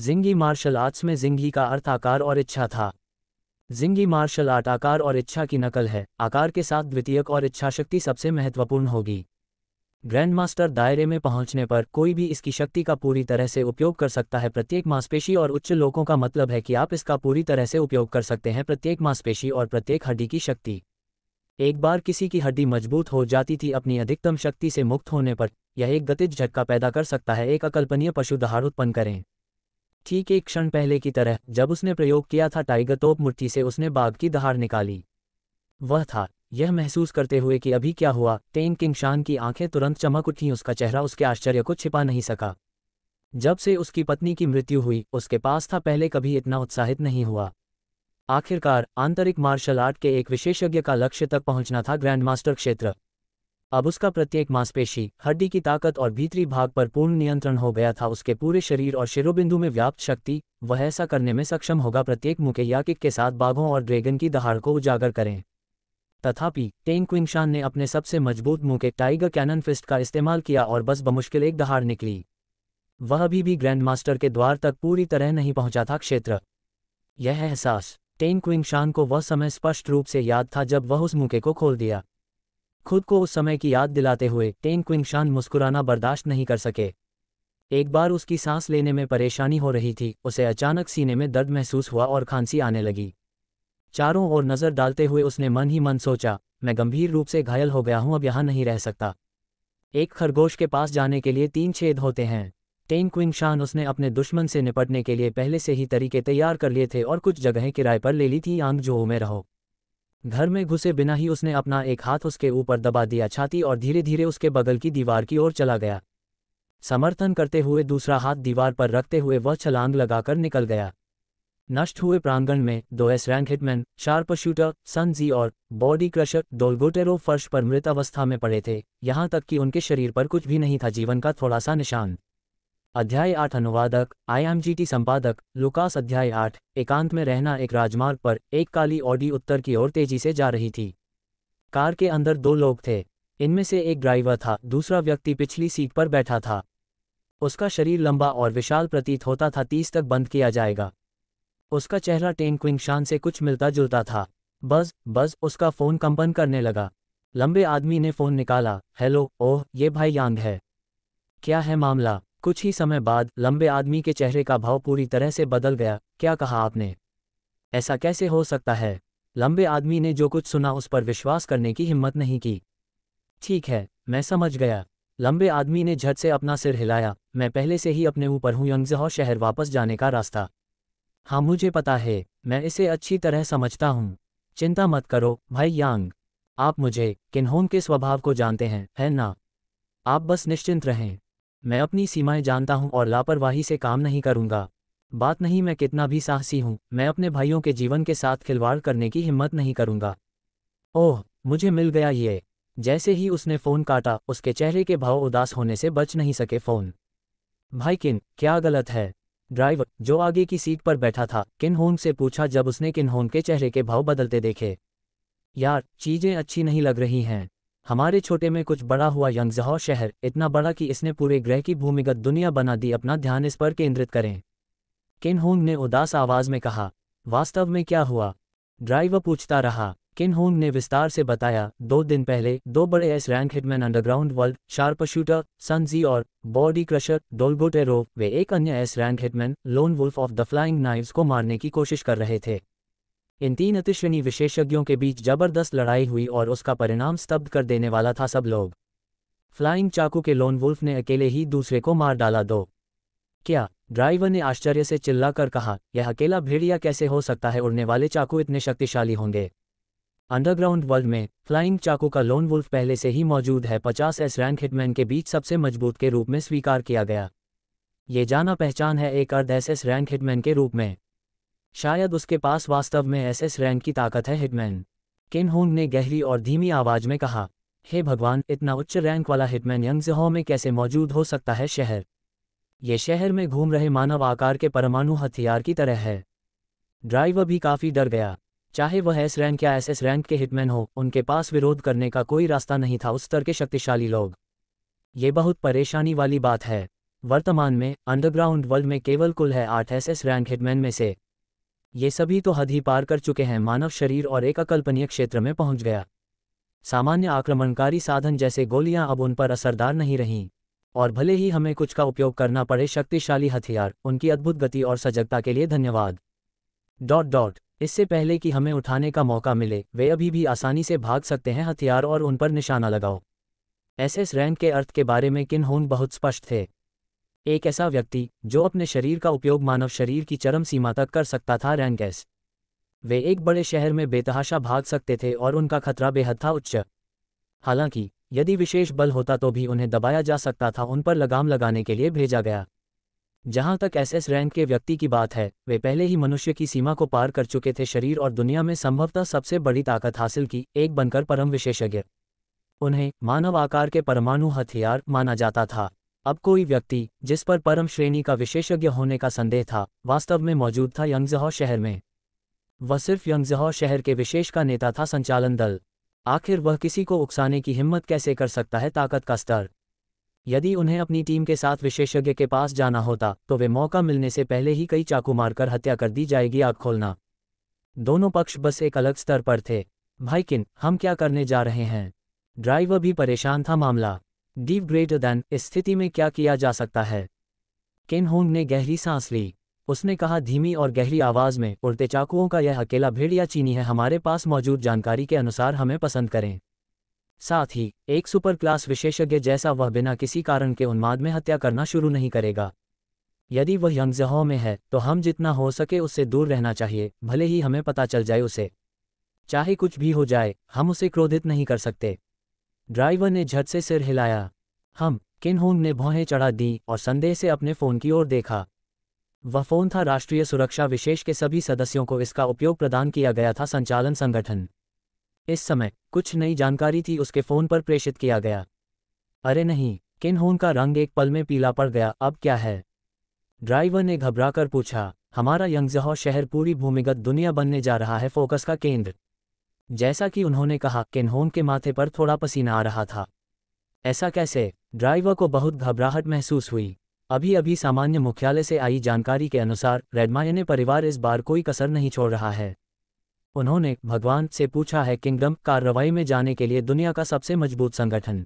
जिंगी मार्शल आर्ट्स में जिंगी का अर्थ आकार और इच्छा था जिंगी मार्शल आर्ट आकार और इच्छा की नकल है आकार के साथ द्वितीयक और इच्छा शक्ति सबसे महत्वपूर्ण होगी ग्रैंड मास्टर दायरे में पहुंचने पर कोई भी इसकी शक्ति का पूरी तरह से उपयोग कर सकता है प्रत्येक मांसपेशी और उच्च लोगों का मतलब है कि आप इसका पूरी तरह से उपयोग कर सकते हैं प्रत्येक मांसपेशी और प्रत्येक हड्डी की शक्ति एक बार किसी की हड्डी मजबूत हो जाती थी अपनी अधिकतम शक्ति से मुक्त होने पर यह एक गतिज झटका पैदा कर सकता है एक अकल्पनीय पशु दहाड़ उत्पन्न करें ठीक एक क्षण पहले की तरह जब उसने प्रयोग किया था टाइगर तोप मूर्ति से उसने बाघ की दहाड़ निकाली वह था यह महसूस करते हुए कि अभी क्या हुआ तेन किंग शान की आंखें तुरंत चमक उठी उसका चेहरा उसके आश्चर्य को छिपा नहीं सका जब से उसकी पत्नी की मृत्यु हुई उसके पास था पहले कभी इतना उत्साहित नहीं हुआ आखिरकार आंतरिक मार्शल आर्ट के एक विशेषज्ञ का लक्ष्य तक पहुंचना था ग्रैंडमास्टर क्षेत्र अब उसका प्रत्येक मांसपेशी हड्डी की ताकत और भीतरी भाग पर पूर्ण नियंत्रण हो गया था उसके पूरे शरीर और शिरोबिंदु में व्याप्त शक्ति वह ऐसा करने में सक्षम होगा प्रत्येक मुके या किक के साथ बाघों और ड्रैगन की दहाड़ को उजागर करें तथापि टेंग क्विंगशान ने अपने सबसे मजबूत मुके टाइगर कैनन फिस्ट का इस्तेमाल किया और बस बमुश्किल एक दहाड़ निकली वह अभी भी ग्रैंड मास्टर के द्वार तक पूरी तरह नहीं पहुंचा था क्षेत्र यह एहसास टेन क्विंगशान को वह समय स्पष्ट रूप से याद था जब वह उस मुके को खोल दिया खुद को उस समय की याद दिलाते हुए टेंग क्विंगशान मुस्कुराना बर्दाश्त नहीं कर सके एक बार उसकी सांस लेने में परेशानी हो रही थी उसे अचानक सीने में दर्द महसूस हुआ और खांसी आने लगी चारों ओर नज़र डालते हुए उसने मन ही मन सोचा मैं गंभीर रूप से घायल हो गया हूं अब यहां नहीं रह सकता एक खरगोश के पास जाने के लिए तीन छेद होते हैं टेंग क्विंगशान उसने अपने दुश्मन से निपटने के लिए पहले से ही तरीके तैयार कर लिए थे और कुछ जगहें किराए पर ले ली थी आंग जो में रहो घर में घुसे बिना ही उसने अपना एक हाथ उसके ऊपर दबा दिया छाती और धीरे धीरे उसके बगल की दीवार की ओर चला गया समर्थन करते हुए दूसरा हाथ दीवार पर रखते हुए वह छलांग लगाकर निकल गया नष्ट हुए प्रांगण में दो S rank hitman sharp shooter सनजी और बॉडी क्रशर डोलगोटेरो फर्श पर मृत अवस्था में पड़े थे यहां तक कि उनके शरीर पर कुछ भी नहीं था जीवन का थोड़ा सा निशान अध्याय आठ अनुवादक आईएमजीटी संपादक लुकास अध्याय आठ एकांत में रहना एक राजमार्ग पर एक काली ऑडी उत्तर की ओर तेजी से जा रही थी कार के अंदर दो लोग थे इनमें से एक ड्राइवर था दूसरा व्यक्ति पिछली सीट पर बैठा था उसका शरीर लंबा और विशाल प्रतीत होता था तीस तक बंद किया जाएगा उसका चेहरा टेन क्विंग शान से कुछ मिलता जुलता था बस बस उसका फ़ोन कंपन करने लगा लंबे आदमी ने फ़ोन निकाला हेलो ओह ये भाई यांग है क्या है मामला कुछ ही समय बाद लंबे आदमी के चेहरे का भाव पूरी तरह से बदल गया क्या कहा आपने ऐसा कैसे हो सकता है लंबे आदमी ने जो कुछ सुना उस पर विश्वास करने की हिम्मत नहीं की ठीक है मैं समझ गया लंबे आदमी ने झट से अपना सिर हिलाया मैं पहले से ही अपने ऊपर हूँ यंगजहो शहर वापस जाने का रास्ता हाँ मुझे पता है मैं इसे अच्छी तरह समझता हूँ चिंता मत करो भाई यांग आप मुझे किन्होन के स्वभाव को जानते हैं है ना आप बस निश्चिंत रहें मैं अपनी सीमाएं जानता हूं और लापरवाही से काम नहीं करूंगा बात नहीं मैं कितना भी साहसी हूं मैं अपने भाइयों के जीवन के साथ खिलवाड़ करने की हिम्मत नहीं करूंगा ओह मुझे मिल गया ये जैसे ही उसने फ़ोन काटा उसके चेहरे के भाव उदास होने से बच नहीं सके फ़ोन भाई किन क्या गलत है ड्राइवर जो आगे की सीट पर बैठा था किन्होन से पूछा जब उसने किन्होन के चेहरे के भाव बदलते देखे यार चीज़ें अच्छी नहीं लग रही हैं हमारे छोटे में कुछ बड़ा हुआ यंगजहाओ शहर इतना बड़ा कि इसने पूरे ग्रह की भूमिगत दुनिया बना दी अपना ध्यान इस पर केंद्रित करें किन होंग ने उदास आवाज में कहा वास्तव में क्या हुआ ड्राइवर पूछता रहा किन होंग ने विस्तार से बताया दो दिन पहले दो बड़े S rank hitman underground world sharp shooter सनजी और बॉडी क्रशर डोलगोटेरो वे एक अन्य S rank hitman lone wolf of the flying knives को मारने की कोशिश कर रहे थे इन तीन अतिश्विनी विशेषज्ञों के बीच जबरदस्त लड़ाई हुई और उसका परिणाम स्तब्ध कर देने वाला था सब लोग फ्लाइंग चाकू के लोन वुल्फ ने अकेले ही दूसरे को मार डाला दो क्या ड्राइवर ने आश्चर्य से चिल्लाकर कहा यह अकेला भेड़िया कैसे हो सकता है उड़ने वाले चाकू इतने शक्तिशाली होंगे अंडरग्राउंड वर्ल्ड में फ्लाइंग चाकू का लोन वुल्फ पहले से ही मौजूद है पचास एस रैंक हिटमैन के बीच सबसे मजबूत के रूप में स्वीकार किया गया ये जाना पहचान है एक अर्ध एस एस रैंक हिटमैन के रूप में शायद उसके पास वास्तव में एसएस रैंक की ताकत है हिटमैन किन ने गहरी और धीमी आवाज में कहा हे भगवान इतना उच्च रैंक वाला हिटमैन यंगजहो में कैसे मौजूद हो सकता है शहर ये शहर में घूम रहे मानव आकार के परमाणु हथियार की तरह है ड्राइवर भी काफ़ी डर गया चाहे वह एस रैंक या एस रैंक के हिटमैन हो उनके पास विरोध करने का कोई रास्ता नहीं था उस तरह के शक्तिशाली लोग ये बहुत परेशानी वाली बात है वर्तमान में अंडरग्राउंड वर्ल्ड में केवल कुल है आठ एस एस रैंक हिटमैन में से ये सभी तो हद ही पार कर चुके हैं मानव शरीर और एक अकल्पनीय क्षेत्र में पहुंच गया सामान्य आक्रमणकारी साधन जैसे गोलियां अब उन पर असरदार नहीं रहीं और भले ही हमें कुछ का उपयोग करना पड़े शक्तिशाली हथियार उनकी अद्भुत गति और सजगता के लिए धन्यवाद डॉट डॉट इससे पहले कि हमें उठाने का मौका मिले वे अभी भी आसानी से भाग सकते हैं हथियार और उन पर निशाना लगाओ एसएस रैंक के अर्थ के बारे में किन होन बहुत स्पष्ट थे एक ऐसा व्यक्ति जो अपने शरीर का उपयोग मानव शरीर की चरम सीमा तक कर सकता था रैंकैस वे एक बड़े शहर में बेतहाशा भाग सकते थे और उनका खतरा बेहद था उच्च हालांकि यदि विशेष बल होता तो भी उन्हें दबाया जा सकता था उन पर लगाम लगाने के लिए भेजा गया जहां तक एसएस रैंक के व्यक्ति की बात है वे पहले ही मनुष्य की सीमा को पार कर चुके थे शरीर और दुनिया में संभवतः सबसे बड़ी ताकत हासिल की एक बनकर परम विशेषज्ञ उन्हें मानव आकार के परमाणु हथियार माना जाता था अब कोई व्यक्ति जिस पर परम श्रेणी का विशेषज्ञ होने का संदेह था वास्तव में मौजूद था यंगजहौ शहर में वह सिर्फ यंगजहौ शहर के विशेष का नेता था संचालन दल आखिर वह किसी को उकसाने की हिम्मत कैसे कर सकता है ताकत का स्तर यदि उन्हें अपनी टीम के साथ विशेषज्ञ के पास जाना होता तो वे मौका मिलने से पहले ही कई चाकू मारकर हत्या कर दी जाएगी आग खोलना दोनों पक्ष बस एक अलग स्तर पर थे भाईकिन हम क्या करने जा रहे हैं ड्राइवर भी परेशान था मामला डीप ग्रेटर देन स्थिति में क्या किया जा सकता है केन होंग ने गहरी सांस ली उसने कहा धीमी और गहरी आवाज में उड़ते चाकुओं का यह अकेला भेड़िया या चीनी है हमारे पास मौजूद जानकारी के अनुसार हमें पसंद करें साथ ही एक सुपर क्लास विशेषज्ञ जैसा वह बिना किसी कारण के उन्माद में हत्या करना शुरू नहीं करेगा यदि वह यंगजहो में है तो हम जितना हो सके उससे दूर रहना चाहिए भले ही हमें पता चल जाए उसे चाहे कुछ भी हो जाए हम उसे क्रोधित नहीं कर सकते ड्राइवर ने झट से सिर हिलाया हम किनहूंग ने भौहें चढ़ा दी और संदेह से अपने फ़ोन की ओर देखा वह फ़ोन था राष्ट्रीय सुरक्षा विशेष के सभी सदस्यों को इसका उपयोग प्रदान किया गया था संचालन संगठन इस समय कुछ नई जानकारी थी उसके फ़ोन पर प्रेषित किया गया अरे नहीं किनहून का रंग एक पल में पीला पड़ गया अब क्या है ड्राइवर ने घबराकर पूछा हमारा यंगजहौ शहर पूरी भूमिगत दुनिया बनने जा रहा है फोकस का केंद्र जैसा कि उन्होंने कहा केनहोन के माथे पर थोड़ा पसीना आ रहा था ऐसा कैसे ड्राइवर को बहुत घबराहट महसूस हुई अभी अभी सामान्य मुख्यालय से आई जानकारी के अनुसार रेडमायने परिवार इस बार कोई कसर नहीं छोड़ रहा है उन्होंने भगवान से पूछा है किंगडम कार्रवाई में जाने के लिए दुनिया का सबसे मजबूत संगठन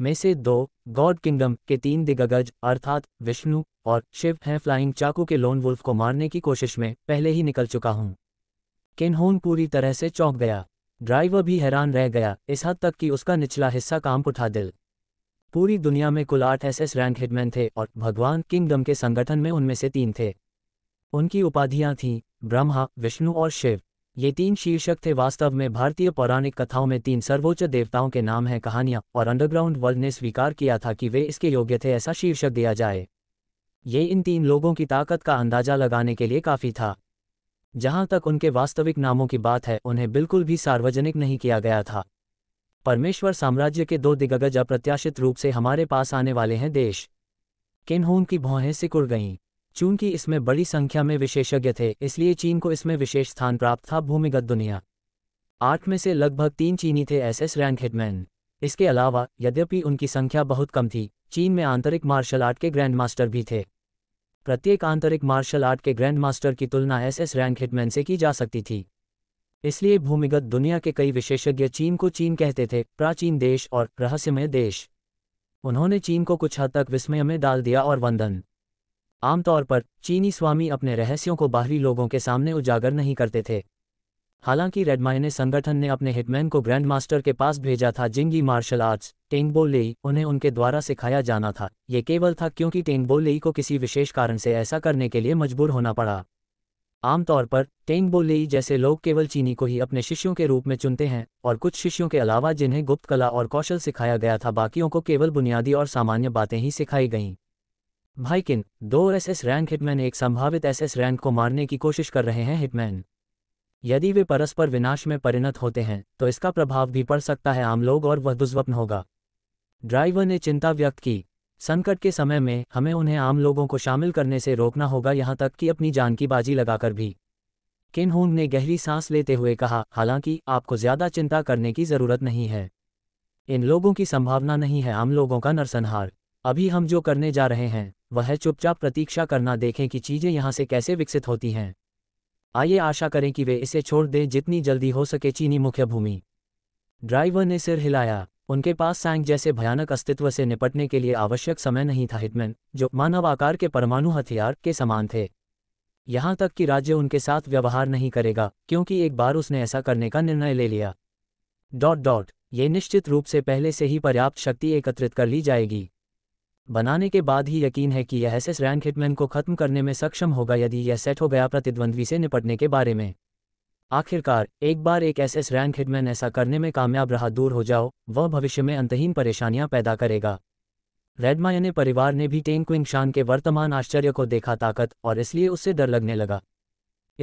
में से दो गॉड किंगडम के तीन दिग्गज अर्थात विष्णु और शिव हैं फ्लाइंग चाकू के लोन वुल्फ को मारने की कोशिश में पहले ही निकल चुका हूं केनहोन पूरी तरह से चौंक गया ड्राइवर भी हैरान रह गया इस हद तक कि उसका निचला हिस्सा काम उठा दिल पूरी दुनिया में कुल आठ एस एस रैंक हिटमैन थे और भगवान किंगडम के संगठन में उनमें से तीन थे उनकी उपाधियां थीं ब्रह्मा विष्णु और शिव ये तीन शीर्षक थे वास्तव में भारतीय पौराणिक कथाओं में तीन सर्वोच्च देवताओं के नाम हैं कहानियां और अंडरग्राउंड वर्ल्ड ने स्वीकार किया था कि वे इसके योग्य थे ऐसा शीर्षक दिया जाए ये इन तीन लोगों की ताकत का अंदाजा लगाने के लिए काफ़ी था जहां तक उनके वास्तविक नामों की बात है उन्हें बिल्कुल भी सार्वजनिक नहीं किया गया था परमेश्वर साम्राज्य के दो दिग्गज अप्रत्याशित रूप से हमारे पास आने वाले हैं देश किनहोंग की भौहें सिकुड़ गईं चूंकि इसमें बड़ी संख्या में विशेषज्ञ थे इसलिए चीन को इसमें विशेष स्थान प्राप्त था भूमिगत दुनिया आठ में से लगभग तीन चीनी थे एसएस रैंक हिटमैन इसके अलावा यद्यपि उनकी संख्या बहुत कम थी चीन में आंतरिक मार्शल आर्ट के ग्रैंड मास्टर भी थे प्रत्येक आंतरिक मार्शल आर्ट के ग्रैंड मास्टर की तुलना एसएस रैंक हिटमैन से की जा सकती थी इसलिए भूमिगत दुनिया के कई विशेषज्ञ चीन को चीन कहते थे प्राचीन देश और रहस्यमय देश उन्होंने चीन को कुछ हद तक विस्मय में डाल दिया और वंदन आमतौर पर चीनी स्वामी अपने रहस्यों को बाहरी लोगों के सामने उजागर नहीं करते थे हालांकि रेडमाइने संगठन ने अपने हिटमैन को ग्रैंड मास्टर के पास भेजा था जिंगी मार्शल आर्ट्स टेंगबोलेई उन्हें उनके द्वारा सिखाया जाना था ये केवल था क्योंकि टेंगबोलेई को किसी विशेष कारण से ऐसा करने के लिए मजबूर होना पड़ा आमतौर पर टेंगबोलेई जैसे लोग केवल चीनी को ही अपने शिष्यों के रूप में चुनते हैं और कुछ शिष्यों के अलावा जिन्हें गुप्त कला और कौशल सिखाया गया था बाकियों को केवल बुनियादी और सामान्य बातें ही सिखाई गईं भाईकिन दो एसएस रैंक हिटमैन एक संभावित एसएस रैंक को मारने की कोशिश कर रहे हैं हिटमैन यदि वे परस्पर विनाश में परिणत होते हैं तो इसका प्रभाव भी पड़ सकता है आम लोग और वह दुस्वप्न होगा ड्राइवर ने चिंता व्यक्त की संकट के समय में हमें उन्हें आम लोगों को शामिल करने से रोकना होगा यहाँ तक कि अपनी जान की बाजी लगाकर भी किन ने गहरी सांस लेते हुए कहा हालांकि आपको ज्यादा चिंता करने की जरूरत नहीं है इन लोगों की संभावना नहीं है आम लोगों का नरसंहार अभी हम जो करने जा रहे हैं वह चुपचाप प्रतीक्षा करना देखें कि चीजें यहां से कैसे विकसित होती हैं आइए आशा करें कि वे इसे छोड़ दें जितनी जल्दी हो सके चीनी मुख्य भूमि ड्राइवर ने सिर हिलाया उनके पास सैंग जैसे भयानक अस्तित्व से निपटने के लिए आवश्यक समय नहीं था हिटमैन जो मानव आकार के परमाणु हथियार के समान थे यहां तक कि राज्य उनके साथ व्यवहार नहीं करेगा क्योंकि एक बार उसने ऐसा करने का निर्णय ले लिया डॉट डॉट ये निश्चित रूप से पहले से ही पर्याप्त शक्ति एकत्रित कर ली जाएगी बनाने के बाद ही यकीन है कि यह एसएस रैंक हिटमैन को खत्म करने में सक्षम होगा यदि यह सेट हो गया प्रतिद्वंद्वी से निपटने के बारे में आखिरकार एक बार एक एसएस रैंक हिटमैन ऐसा करने में कामयाब रहा दूर हो जाओ वह भविष्य में अंतहीन परेशानियां पैदा करेगा रेडमायने परिवार ने भी टेंग क्विंग शान के वर्तमान आश्चर्य को देखा ताकत और इसलिए उससे डर लगने लगा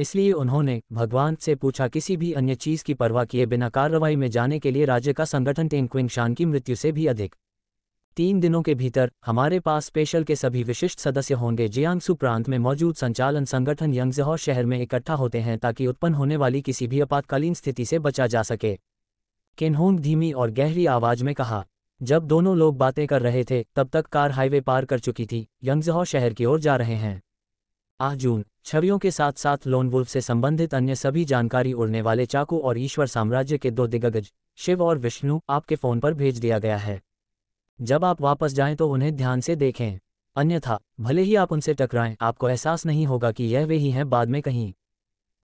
इसलिए उन्होंने भगवान से पूछा किसी भी अन्य चीज की परवाह किए बिना कार्रवाई में जाने के लिए राज्य का संगठन टेंग क्विंग शान की मृत्यु से भी अधिक तीन दिनों के भीतर हमारे पास स्पेशल के सभी विशिष्ट सदस्य होंगे जियांगसु प्रांत में मौजूद संचालन संगठन यंगजहौ शहर में इकट्ठा होते हैं ताकि उत्पन्न होने वाली किसी भी आपातकालीन स्थिति से बचा जा सके केनहोंग धीमी और गहरी आवाज में कहा जब दोनों लोग बातें कर रहे थे तब तक कार हाईवे पार कर चुकी थी यंगजहौ शहर की ओर जा रहे हैं आजून छवियों के साथ साथ लोनवुल्फ से संबंधित अन्य सभी जानकारी उड़ने वाले चाकू और ईश्वर साम्राज्य के दो दिग्गज शिव और विष्णु आपके फोन पर भेज दिया गया है जब आप वापस जाएं तो उन्हें ध्यान से देखें अन्यथा भले ही आप उनसे टकराएं आपको एहसास नहीं होगा कि यह वे ही हैं बाद में कहीं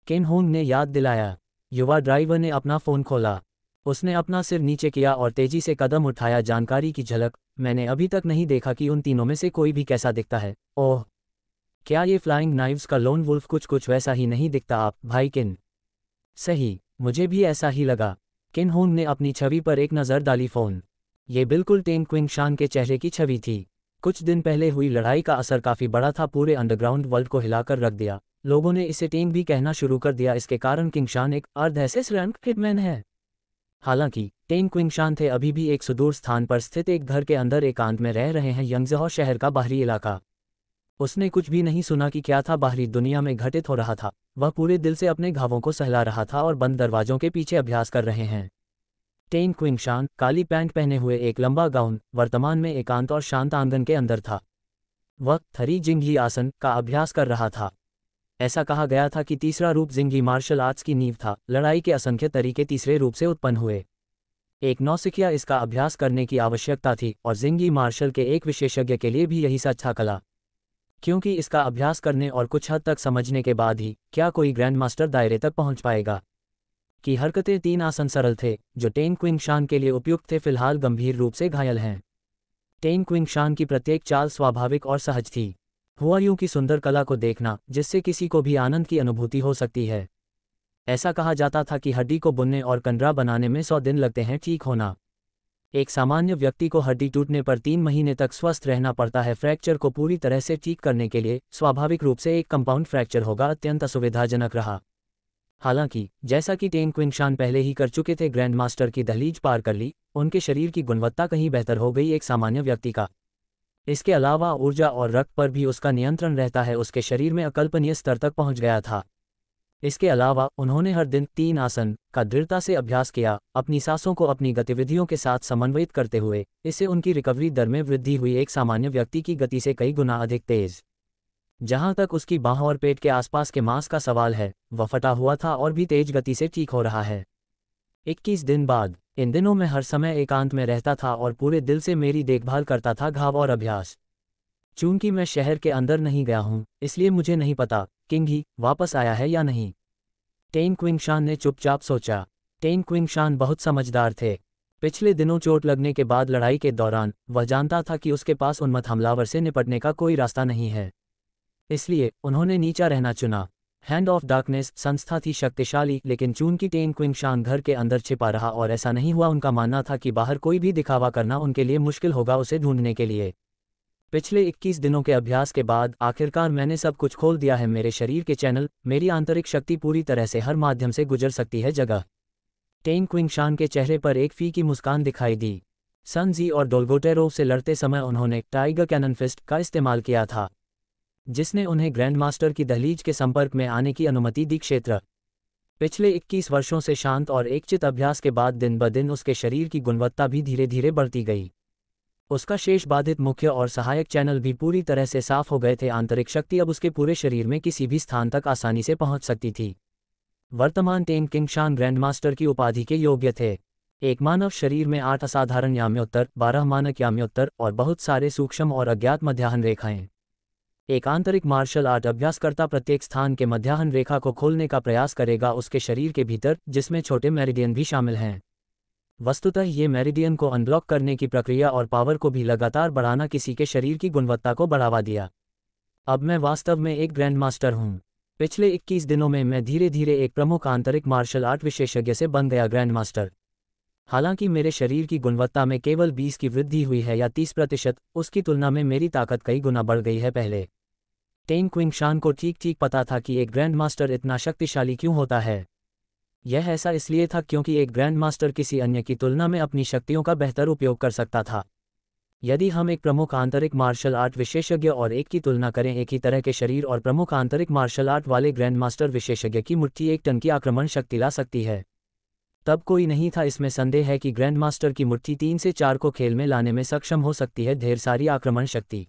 केन होंग ने याद दिलाया युवा ड्राइवर ने अपना फ़ोन खोला उसने अपना सिर नीचे किया और तेजी से कदम उठाया जानकारी की झलक मैंने अभी तक नहीं देखा कि उन तीनों में से कोई भी कैसा दिखता है ओह क्या ये फ्लाइंग नाइव्स का लोन वुल्फ कुछ कुछ वैसा ही नहीं दिखता आप भाई किन सही मुझे भी ऐसा ही लगा किन होंग ने अपनी छवि पर एक नज़र डाली फ़ोन ये बिल्कुल टेम क्विंग शान के चेहरे की छवि थी कुछ दिन पहले हुई लड़ाई का असर काफी बड़ा था पूरे अंडरग्राउंड वर्ल्ड को हिलाकर रख दिया लोगों ने इसे टेंग भी कहना शुरू कर दिया इसके कारण किंग शान एक अर्ध एसेस रैंक हिटमैन है हालांकि टेंग क्विंग शान थे अभी भी एक सुदूर स्थान पर स्थित एक घर के अंदर एकांत में रह रहे हैं यंगजह शहर का बाहरी इलाका उसने कुछ भी नहीं सुना कि क्या था बाहरी दुनिया में घटित हो रहा था वह पूरे दिल से अपने घावों को सहला रहा था और बंद दरवाजों के पीछे अभ्यास कर रहे हैं टेन क्विंगशान काली पैंट पहने हुए एक लंबा गाउन वर्तमान में एकांत और शांत आंगन के अंदर था वह थरी जिंघी आसन का अभ्यास कर रहा था ऐसा कहा गया था कि तीसरा रूप जिंघी मार्शल आर्ट्स की नींव था लड़ाई के असंख्य तरीके तीसरे रूप से उत्पन्न हुए एक नौसिखिया इसका अभ्यास करने की आवश्यकता थी और जिंगी मार्शल के एक विशेषज्ञ के लिए भी यही सच्चा कला क्योंकि इसका अभ्यास करने और कुछ हद तक समझने के बाद ही क्या कोई ग्रैंड मास्टर दायरे तक पहुंच पाएगा की हरकतें तीन आसन सरल थे जो टेन क्विंग शान के लिए उपयुक्त थे फिलहाल गंभीर रूप से घायल हैं टेन क्विंग शान की प्रत्येक चाल स्वाभाविक और सहज थी हुआ यूं की सुंदर कला को देखना जिससे किसी को भी आनंद की अनुभूति हो सकती है ऐसा कहा जाता था कि हड्डी को बुनने और कंडरा बनाने में सौ दिन लगते हैं ठीक होना एक सामान्य व्यक्ति को हड्डी टूटने पर तीन महीने तक स्वस्थ रहना पड़ता है फ्रैक्चर को पूरी तरह से ठीक करने के लिए स्वाभाविक रूप से एक कंपाउंड फ्रैक्चर होगा अत्यंत असुविधाजनक रहा हालांकि जैसा कि टेन क्विंगशान पहले ही कर चुके थे ग्रैंड मास्टर की दहलीज पार कर ली उनके शरीर की गुणवत्ता कहीं बेहतर हो गई एक सामान्य व्यक्ति का इसके अलावा ऊर्जा और रक्त पर भी उसका नियंत्रण रहता है उसके शरीर में अकल्पनीय स्तर तक पहुंच गया था इसके अलावा उन्होंने हर दिन तीन आसन का दृढ़ता से अभ्यास किया अपनी सांसों को अपनी गतिविधियों के साथ समन्वयित करते हुए इससे उनकी रिकवरी दर में वृद्धि हुई एक सामान्य व्यक्ति की गति से कई गुना अधिक तेज जहां तक उसकी बाह और पेट के आसपास के मांस का सवाल है वह फटा हुआ था और भी तेज गति से ठीक हो रहा है 21 दिन बाद इन दिनों में हर समय एकांत में रहता था और पूरे दिल से मेरी देखभाल करता था घाव और अभ्यास चूंकि मैं शहर के अंदर नहीं गया हूं इसलिए मुझे नहीं पता किंग ही वापस आया है या नहीं टेन क्विंगशान ने चुपचाप सोचा टेन क्विंगशान बहुत समझदार थे पिछले दिनों चोट लगने के बाद लड़ाई के दौरान वह जानता था कि उसके पास उन्मत हमलावर से निपटने का कोई रास्ता नहीं है इसलिए उन्होंने नीचा रहना चुना हैंड ऑफ डार्कनेस संस्था थी शक्तिशाली लेकिन चून की टेन क्विंग शान घर के अंदर छिपा रहा और ऐसा नहीं हुआ उनका मानना था कि बाहर कोई भी दिखावा करना उनके लिए मुश्किल होगा उसे ढूंढने के लिए पिछले 21 दिनों के अभ्यास के बाद आखिरकार मैंने सब कुछ खोल दिया है मेरे शरीर के चैनल मेरी आंतरिक शक्ति पूरी तरह से हर माध्यम से गुजर सकती है जगह टेन क्विंग शान के चेहरे पर एक फी की मुस्कान दिखाई दी सनजी और डोलगोटेरो से लड़ते समय उन्होंने टाइगर कैनन फिस्ट का इस्तेमाल किया था जिसने उन्हें ग्रैंड मास्टर की दहलीज के संपर्क में आने की अनुमति दी क्षेत्र पिछले 21 वर्षों से शांत और एकचित अभ्यास के बाद दिन ब दिन उसके शरीर की गुणवत्ता भी धीरे धीरे बढ़ती गई उसका शेष बाधित मुख्य और सहायक चैनल भी पूरी तरह से साफ हो गए थे आंतरिक शक्ति अब उसके पूरे शरीर में किसी भी स्थान तक आसानी से पहुंच सकती थी वर्तमान तेन किंग शान ग्रैंड मास्टर की उपाधि के योग्य थे एक मानव शरीर में आठ असाधारण याम्योत्तर बारह मानक याम्योत्तर और बहुत सारे सूक्ष्म और अज्ञात मध्याहन रेखाएं एक आंतरिक मार्शल आर्ट अभ्यासकर्ता प्रत्येक स्थान के मध्याहन रेखा को खोलने का प्रयास करेगा उसके शरीर के भीतर जिसमें छोटे मेरिडियन भी शामिल हैं वस्तुतः ये मेरिडियन को अनब्लॉक करने की प्रक्रिया और पावर को भी लगातार बढ़ाना किसी के शरीर की गुणवत्ता को बढ़ावा दिया अब मैं वास्तव में एक ग्रैंड मास्टर हूँ पिछले 21 दिनों में मैं धीरे धीरे एक प्रमुख आंतरिक मार्शल आर्ट विशेषज्ञ से बन गया ग्रैंड मास्टर हालांकि मेरे शरीर की गुणवत्ता में केवल 20 की वृद्धि हुई है या 30 प्रतिशत उसकी तुलना में मेरी ताकत कई गुना बढ़ गई है पहले टेन क्विंग शान को ठीक ठीक पता था कि एक ग्रैंड मास्टर इतना शक्तिशाली क्यों होता है यह ऐसा इसलिए था क्योंकि एक ग्रैंड मास्टर किसी अन्य की तुलना में अपनी शक्तियों का बेहतर उपयोग कर सकता था यदि हम एक प्रमुख आंतरिक मार्शल आर्ट विशेषज्ञ और एक की तुलना करें एक ही तरह के शरीर और प्रमुख आंतरिक मार्शल आर्ट वाले ग्रैंड मास्टर विशेषज्ञ की मुट्ठी एक टन की आक्रमण शक्ति ला सकती है तब कोई नहीं था इसमें संदेह है कि ग्रैंड मास्टर की मुट्ठी तीन से चार को खेल में लाने में सक्षम हो सकती है ढेर सारी आक्रमण शक्ति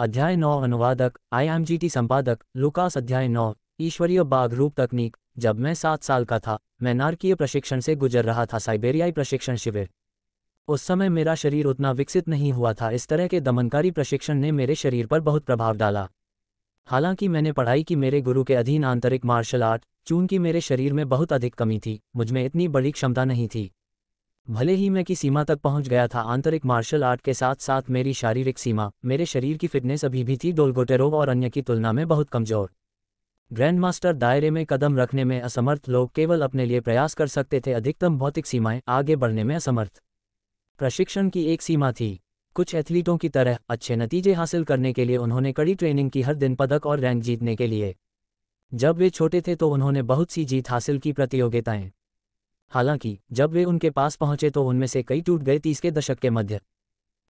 अध्याय नौ अनुवादक आईएमजीटी संपादक लुकास अध्याय नौ ईश्वरीय बाघ रूप तकनीक जब मैं सात साल का था मैं नारकीय प्रशिक्षण से गुजर रहा था साइबेरियाई प्रशिक्षण शिविर उस समय मेरा शरीर उतना विकसित नहीं हुआ था इस तरह के दमनकारी प्रशिक्षण ने मेरे शरीर पर बहुत प्रभाव डाला हालांकि मैंने पढ़ाई की मेरे गुरु के अधीन आंतरिक मार्शल आर्ट चूंकि मेरे शरीर में बहुत अधिक कमी थी मुझमें इतनी बड़ी क्षमता नहीं थी भले ही मैं की सीमा तक पहुंच गया था आंतरिक मार्शल आर्ट के साथ साथ मेरी शारीरिक सीमा मेरे शरीर की फिटनेस अभी भी थी डोलगोटेरोव और अन्य की तुलना में बहुत कमजोर ग्रैंड मास्टर दायरे में कदम रखने में असमर्थ लोग केवल अपने लिए प्रयास कर सकते थे अधिकतम भौतिक सीमाएं आगे बढ़ने में असमर्थ प्रशिक्षण की एक सीमा थी कुछ एथलीटों की तरह अच्छे नतीजे हासिल करने के लिए उन्होंने कड़ी ट्रेनिंग की हर दिन पदक और रैंक जीतने के लिए जब वे छोटे थे तो उन्होंने बहुत सी जीत हासिल की प्रतियोगिताएं हालांकि जब वे उनके पास पहुंचे तो उनमें से कई टूट गए तीस के दशक के मध्य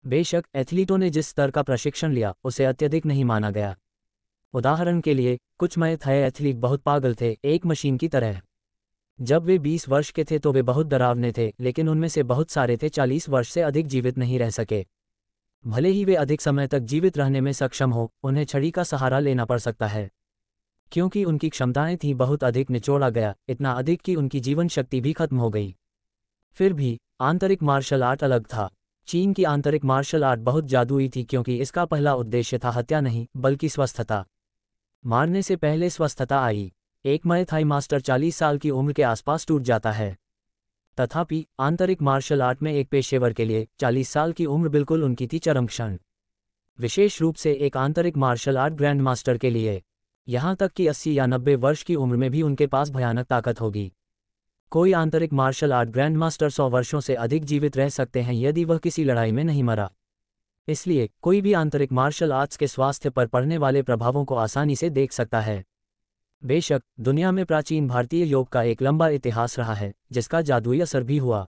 बेशक एथलीटों ने जिस स्तर का प्रशिक्षण लिया उसे अत्यधिक नहीं माना गया उदाहरण के लिए कुछ मय थे एथलीट बहुत पागल थे एक मशीन की तरह जब वे 20 वर्ष के थे तो वे बहुत डरावने थे लेकिन उनमें से बहुत सारे थे 40 वर्ष से अधिक जीवित नहीं रह सके भले ही वे अधिक समय तक जीवित रहने में सक्षम हो उन्हें छड़ी का सहारा लेना पड़ सकता है क्योंकि उनकी क्षमताएं थी बहुत अधिक निचोड़ा गया इतना अधिक कि उनकी जीवन शक्ति भी खत्म हो गई फिर भी आंतरिक मार्शल आर्ट अलग था चीन की आंतरिक मार्शल आर्ट बहुत जादुई थी क्योंकि इसका पहला उद्देश्य था हत्या नहीं बल्कि स्वस्थता मारने से पहले स्वस्थता आई एक मय थाई मास्टर 40 साल की उम्र के आसपास टूट जाता है तथापि आंतरिक मार्शल आर्ट में एक पेशेवर के लिए 40 साल की उम्र बिल्कुल उनकी थी चरम क्षण विशेष रूप से एक आंतरिक मार्शल आर्ट ग्रैंड मास्टर के लिए यहां तक कि 80 या 90 वर्ष की उम्र में भी उनके पास भयानक ताकत होगी कोई आंतरिक मार्शल आर्ट ग्रैंड मास्टर सौ वर्षों से अधिक जीवित रह सकते हैं यदि वह किसी लड़ाई में नहीं मरा इसलिए कोई भी आंतरिक मार्शल आर्ट्स के स्वास्थ्य पर पड़ने वाले प्रभावों को आसानी से देख सकता है बेशक दुनिया में प्राचीन भारतीय योग का एक लंबा इतिहास रहा है जिसका जादुई असर भी हुआ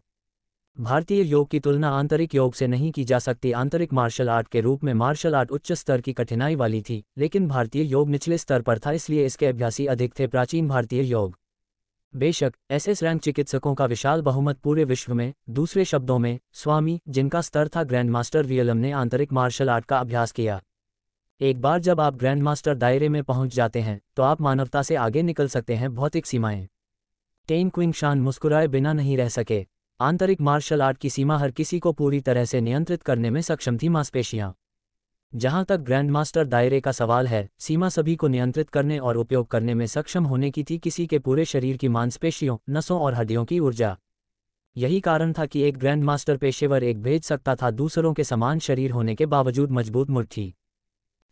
भारतीय योग की तुलना आंतरिक योग से नहीं की जा सकती आंतरिक मार्शल आर्ट के रूप में मार्शल आर्ट उच्च स्तर की कठिनाई वाली थी लेकिन भारतीय योग निचले स्तर पर था इसलिए इसके अभ्यासी अधिक थे प्राचीन भारतीय योग बेशक ऐसे रैंक चिकित्सकों का विशाल बहुमत पूरे विश्व में दूसरे शब्दों में स्वामी जिनका स्तर था ग्रैंड मास्टर रियलम ने आंतरिक मार्शल आर्ट का अभ्यास किया एक बार जब आप ग्रैंड मास्टर दायरे में पहुंच जाते हैं तो आप मानवता से आगे निकल सकते हैं भौतिक सीमाएं टेन क्विंग शान मुस्कुराए बिना नहीं रह सके आंतरिक मार्शल आर्ट की सीमा हर किसी को पूरी तरह से नियंत्रित करने में सक्षम थी मांसपेशियां जहां तक ग्रैंडमास्टर दायरे का सवाल है सीमा सभी को नियंत्रित करने और उपयोग करने में सक्षम होने की थी किसी के पूरे शरीर की मांसपेशियों नसों और हड्डियों की ऊर्जा यही कारण था कि एक ग्रैंड मास्टर पेशेवर एक भेज सकता था दूसरों के समान शरीर होने के बावजूद मजबूत मुठ्ठी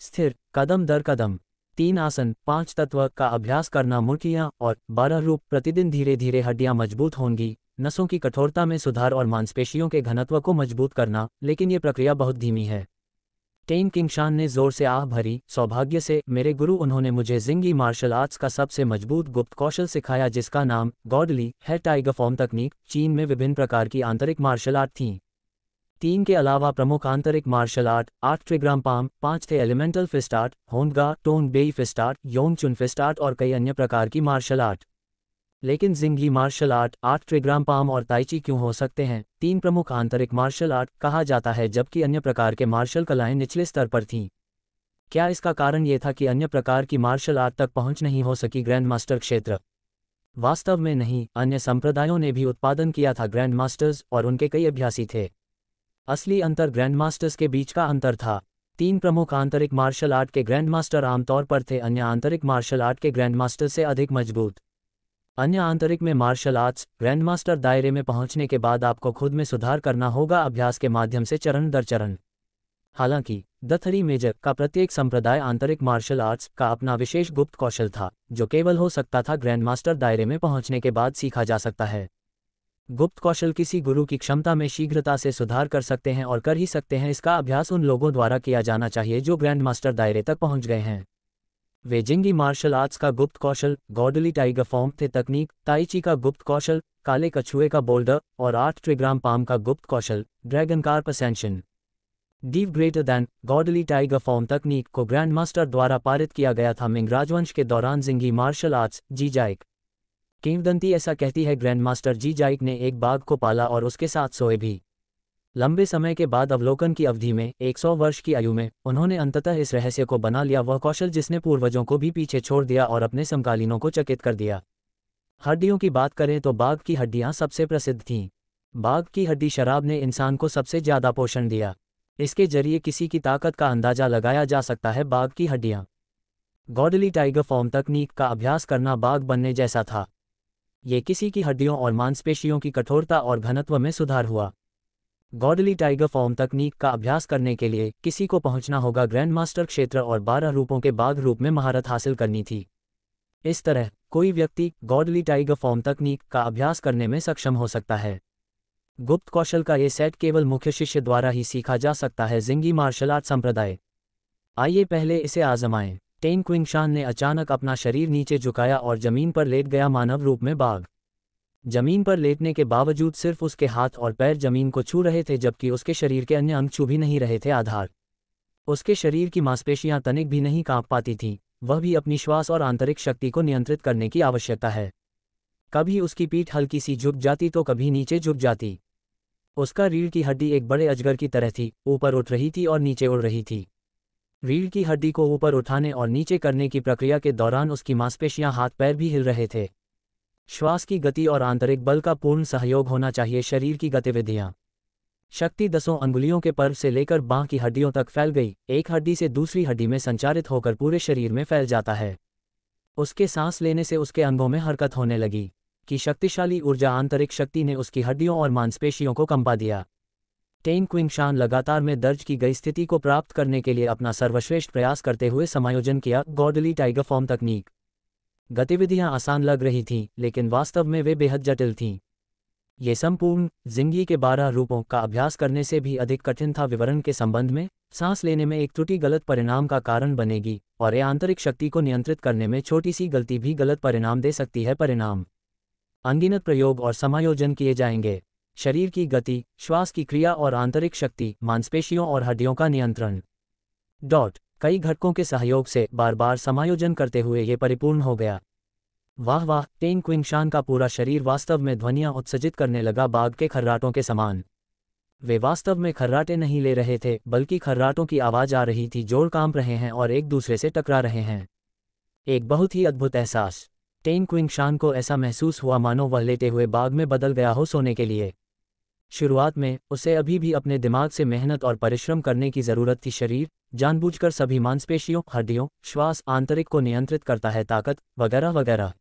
स्थिर कदम दर कदम तीन आसन पांच तत्व का अभ्यास करना मुर्खियाँ और बारह रूप प्रतिदिन धीरे धीरे हड्डियां मजबूत होंगी नसों की कठोरता में सुधार और मांसपेशियों के घनत्व को मजबूत करना लेकिन ये प्रक्रिया बहुत धीमी है टेन किंगशान ने जोर से आह भरी सौभाग्य से मेरे गुरु उन्होंने मुझे जिंगी मार्शल आर्ट्स का सबसे मजबूत गुप्त कौशल सिखाया जिसका नाम गॉडली है टाइगर फॉर्म तकनीक चीन में विभिन्न प्रकार की आंतरिक मार्शल आर्ट थीं तीन के अलावा प्रमुख आंतरिक मार्शल आर्ट आठ ट्रिग्राम पाम पांच थे एलिमेंटल फिस्टार्ट आर्ट होंडगा टोन बेई फिस्टार्ट योंग चुन फिस्टार्ट और कई अन्य प्रकार की मार्शल आर्ट लेकिन जिंगली मार्शल आर्ट आठ ट्रिग्राम पाम और ताइची क्यों हो सकते हैं तीन प्रमुख आंतरिक मार्शल आर्ट कहा जाता है जबकि अन्य प्रकार के मार्शल कलाएं निचले स्तर पर थीं क्या इसका कारण ये था कि अन्य प्रकार की मार्शल आर्ट तक पहुंच नहीं हो सकी ग्रैंड मास्टर क्षेत्र वास्तव में नहीं अन्य संप्रदायों ने भी उत्पादन किया था ग्रैंड मास्टर्स और उनके कई अभ्यासी थे असली अंतर ग्रैंड मास्टर्स के बीच का अंतर था तीन प्रमुख आंतरिक मार्शल आर्ट के ग्रैंड मास्टर आमतौर पर थे अन्य आंतरिक मार्शल आर्ट के ग्रैंड मास्टर से अधिक मजबूत अन्य आंतरिक में मार्शल आर्ट्स ग्रैंडमास्टर दायरे में पहुंचने के बाद आपको खुद में सुधार करना होगा अभ्यास के माध्यम से चरण दर चरण हालांकि दथरी मेजर का प्रत्येक संप्रदाय आंतरिक मार्शल आर्ट्स का अपना विशेष गुप्त कौशल था जो केवल हो सकता था ग्रैंडमास्टर दायरे में पहुंचने के बाद सीखा जा सकता है गुप्त कौशल किसी गुरु की क्षमता में शीघ्रता से सुधार कर सकते हैं और कर ही सकते हैं इसका अभ्यास उन लोगों द्वारा किया जाना चाहिए जो ग्रैंडमास्टर दायरे तक पहुंच गए हैं वेजिंगी मार्शल आर्ट्स का गुप्त कौशल गॉडली टाइगर फॉर्म थे तकनीक ताइची का गुप्त कौशल काले कछुए का बोल्डर और आठ ट्रिग्राम पाम का गुप्त कौशल ड्रैगन कार्प असेंशन डीव greater than godly tiger form तकनीक को ग्रैंड मास्टर द्वारा पारित किया गया था मिंग राजवंश के दौरान जिंगी मार्शल आर्ट्स जी जाइक किंवदंती ऐसा कहती है ग्रैंड मास्टर जी जाइक ने एक बाघ को पाला और उसके साथ सोए भी लंबे समय के बाद अवलोकन की अवधि में 100 वर्ष की आयु में उन्होंने अंततः इस रहस्य को बना लिया वह कौशल जिसने पूर्वजों को भी पीछे छोड़ दिया और अपने समकालीनों को चकित कर दिया हड्डियों की बात करें तो बाघ की हड्डियां सबसे प्रसिद्ध थीं बाघ की हड्डी शराब ने इंसान को सबसे ज्यादा पोषण दिया इसके जरिए किसी की ताकत का अंदाजा लगाया जा सकता है बाघ की हड्डियां गॉडली टाइगर फॉर्म तकनीक का अभ्यास करना बाघ बनने जैसा था ये किसी की हड्डियों और मांसपेशियों की कठोरता और घनत्व में सुधार हुआ गॉडली टाइगर फॉर्म तकनीक का अभ्यास करने के लिए किसी को पहुंचना होगा ग्रैंड मास्टर क्षेत्र और बारह रूपों के बाघ रूप में महारत हासिल करनी थी इस तरह कोई व्यक्ति गॉडली टाइगर फॉर्म तकनीक का अभ्यास करने में सक्षम हो सकता है गुप्त कौशल का ये सेट केवल मुख्य शिष्य द्वारा ही सीखा जा सकता है जिंगी मार्शल आर्ट संप्रदाय आइए पहले इसे आजमाएं टेन क्विंगशान ने अचानक अपना शरीर नीचे झुकाया और जमीन पर लेट गया मानव रूप में बाघ जमीन पर लेटने के बावजूद सिर्फ उसके हाथ और पैर जमीन को छू रहे थे जबकि उसके शरीर के अन्य अंग छू भी नहीं रहे थे आधार उसके शरीर की मांसपेशियां तनिक भी नहीं कांप पाती थीं वह भी अपनी श्वास और आंतरिक शक्ति को नियंत्रित करने की आवश्यकता है कभी उसकी पीठ हल्की सी झुक जाती तो कभी नीचे झुक जाती उसका रीढ़ की हड्डी एक बड़े अजगर की तरह थी ऊपर उठ रही थी और नीचे उड़ रही थी रीढ़ की हड्डी को ऊपर उठाने और नीचे करने की प्रक्रिया के दौरान उसकी मांसपेशियां हाथ पैर भी हिल रहे थे श्वास की गति और आंतरिक बल का पूर्ण सहयोग होना चाहिए शरीर की गतिविधियां शक्ति दसों अंगुलियों के पर्व से लेकर बांह की हड्डियों तक फैल गई एक हड्डी से दूसरी हड्डी में संचारित होकर पूरे शरीर में फैल जाता है उसके सांस लेने से उसके अंगों में हरकत होने लगी कि शक्तिशाली ऊर्जा आंतरिक शक्ति ने उसकी हड्डियों और मांसपेशियों को कंपा दिया टेन क्विंग शान लगातार में दर्ज की गई स्थिति को प्राप्त करने के लिए अपना सर्वश्रेष्ठ प्रयास करते हुए समायोजन किया गॉडली टाइगर फॉर्म तकनीक गतिविधियां आसान लग रही थीं लेकिन वास्तव में वे बेहद जटिल थीं ये संपूर्ण जिंदगी के बारह रूपों का अभ्यास करने से भी अधिक कठिन था विवरण के संबंध में सांस लेने में एक त्रुटि गलत परिणाम का कारण बनेगी और ये आंतरिक शक्ति को नियंत्रित करने में छोटी सी गलती भी गलत परिणाम दे सकती है परिणाम अनगिनत प्रयोग और समायोजन किए जाएंगे शरीर की गति श्वास की क्रिया और आंतरिक शक्ति मांसपेशियों और हड्डियों का नियंत्रण डॉट कई घटकों के सहयोग से बार बार समायोजन करते हुए ये परिपूर्ण हो गया वाह वाह टेंग क्विंगशान का पूरा शरीर वास्तव में ध्वनियां उत्सर्जित करने लगा बाघ के खर्राटों के समान वे वास्तव में खर्राटे नहीं ले रहे थे बल्कि खर्राटों की आवाज आ रही थी जोड़ कांप रहे हैं और एक दूसरे से टकरा रहे हैं एक बहुत ही अद्भुत एहसास टेंग क्विंगशान को ऐसा महसूस हुआ मानो वह लेते हुए बाग में बदल गया हो सोने के लिए शुरुआत में उसे अभी भी अपने दिमाग से मेहनत और परिश्रम करने की जरूरत थी शरीर जानबूझकर सभी मांसपेशियों हड्डियों श्वास आंतरिक को नियंत्रित करता है ताकत वगैरह वगैरह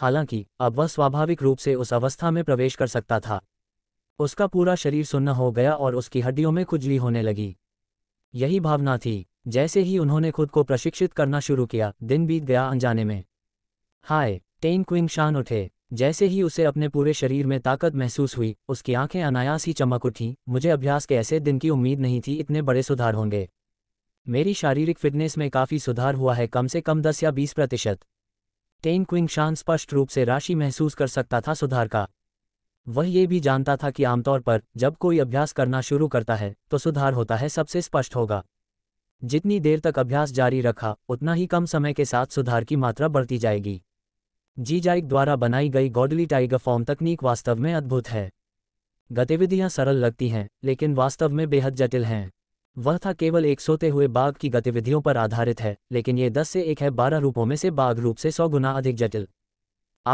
हालांकि अब वह स्वाभाविक रूप से उस अवस्था में प्रवेश कर सकता था उसका पूरा शरीर सुन्न हो गया और उसकी हड्डियों में खुजली होने लगी यही भावना थी जैसे ही उन्होंने खुद को प्रशिक्षित करना शुरू किया दिन बीत गया अनजाने में हाय टेन क्विंग शान उठे जैसे ही उसे अपने पूरे शरीर में ताकत महसूस हुई उसकी आंखें अनायास ही चमक उठी मुझे अभ्यास के ऐसे दिन की उम्मीद नहीं थी इतने बड़े सुधार होंगे मेरी शारीरिक फिटनेस में काफ़ी सुधार हुआ है कम से कम दस या बीस प्रतिशत टेन क्विंग शान स्पष्ट रूप से राशि महसूस कर सकता था सुधार का वह ये भी जानता था कि आमतौर पर जब कोई अभ्यास करना शुरू करता है तो सुधार होता है सबसे स्पष्ट होगा जितनी देर तक अभ्यास जारी रखा उतना ही कम समय के साथ सुधार की मात्रा बढ़ती जाएगी जी द्वारा बनाई गई गॉडली टाइगर फॉर्म तकनीक वास्तव में अद्भुत है गतिविधियां सरल लगती हैं लेकिन वास्तव में बेहद जटिल हैं वह था केवल एक सोते हुए बाघ की गतिविधियों पर आधारित है लेकिन ये दस से एक है बारह रूपों में से बाघ रूप से सौ गुना अधिक जटिल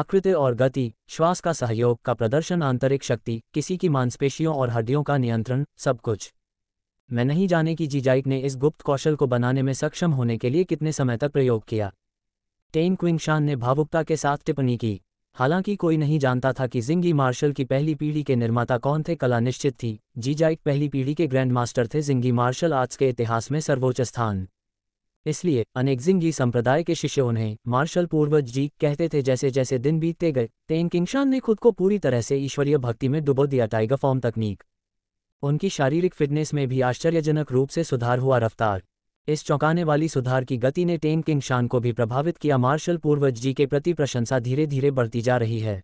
आकृति और गति श्वास का सहयोग का प्रदर्शन आंतरिक शक्ति किसी की मांसपेशियों और हड्डियों का नियंत्रण सब कुछ मैं नहीं जाने कि जीजाइक ने इस गुप्त कौशल को बनाने में सक्षम होने के लिए कितने समय तक प्रयोग किया टेन क्विंगशान ने भावुकता के साथ टिप्पणी की हालांकि कोई नहीं जानता था कि जिंगी मार्शल की पहली पीढ़ी के निर्माता कौन थे कला निश्चित थी जीजा एक पहली पीढ़ी के ग्रैंड मास्टर थे जिंगी मार्शल आर्ट्स के इतिहास में सर्वोच्च स्थान इसलिए अनेक जिंगी संप्रदाय के शिष्य उन्हें मार्शल पूर्वज जी कहते थे जैसे जैसे दिन बीतते गए तेन किंगशान ने खुद को पूरी तरह से ईश्वरीय भक्ति में डुबो दिया टाइगर फॉर्म तकनीक उनकी शारीरिक फिटनेस में भी आश्चर्यजनक रूप से सुधार हुआ रफ्तार इस चौंकाने वाली सुधार की गति ने टेन किंग शान को भी प्रभावित किया मार्शल पूर्वज जी के प्रति प्रशंसा धीरे धीरे बढ़ती जा रही है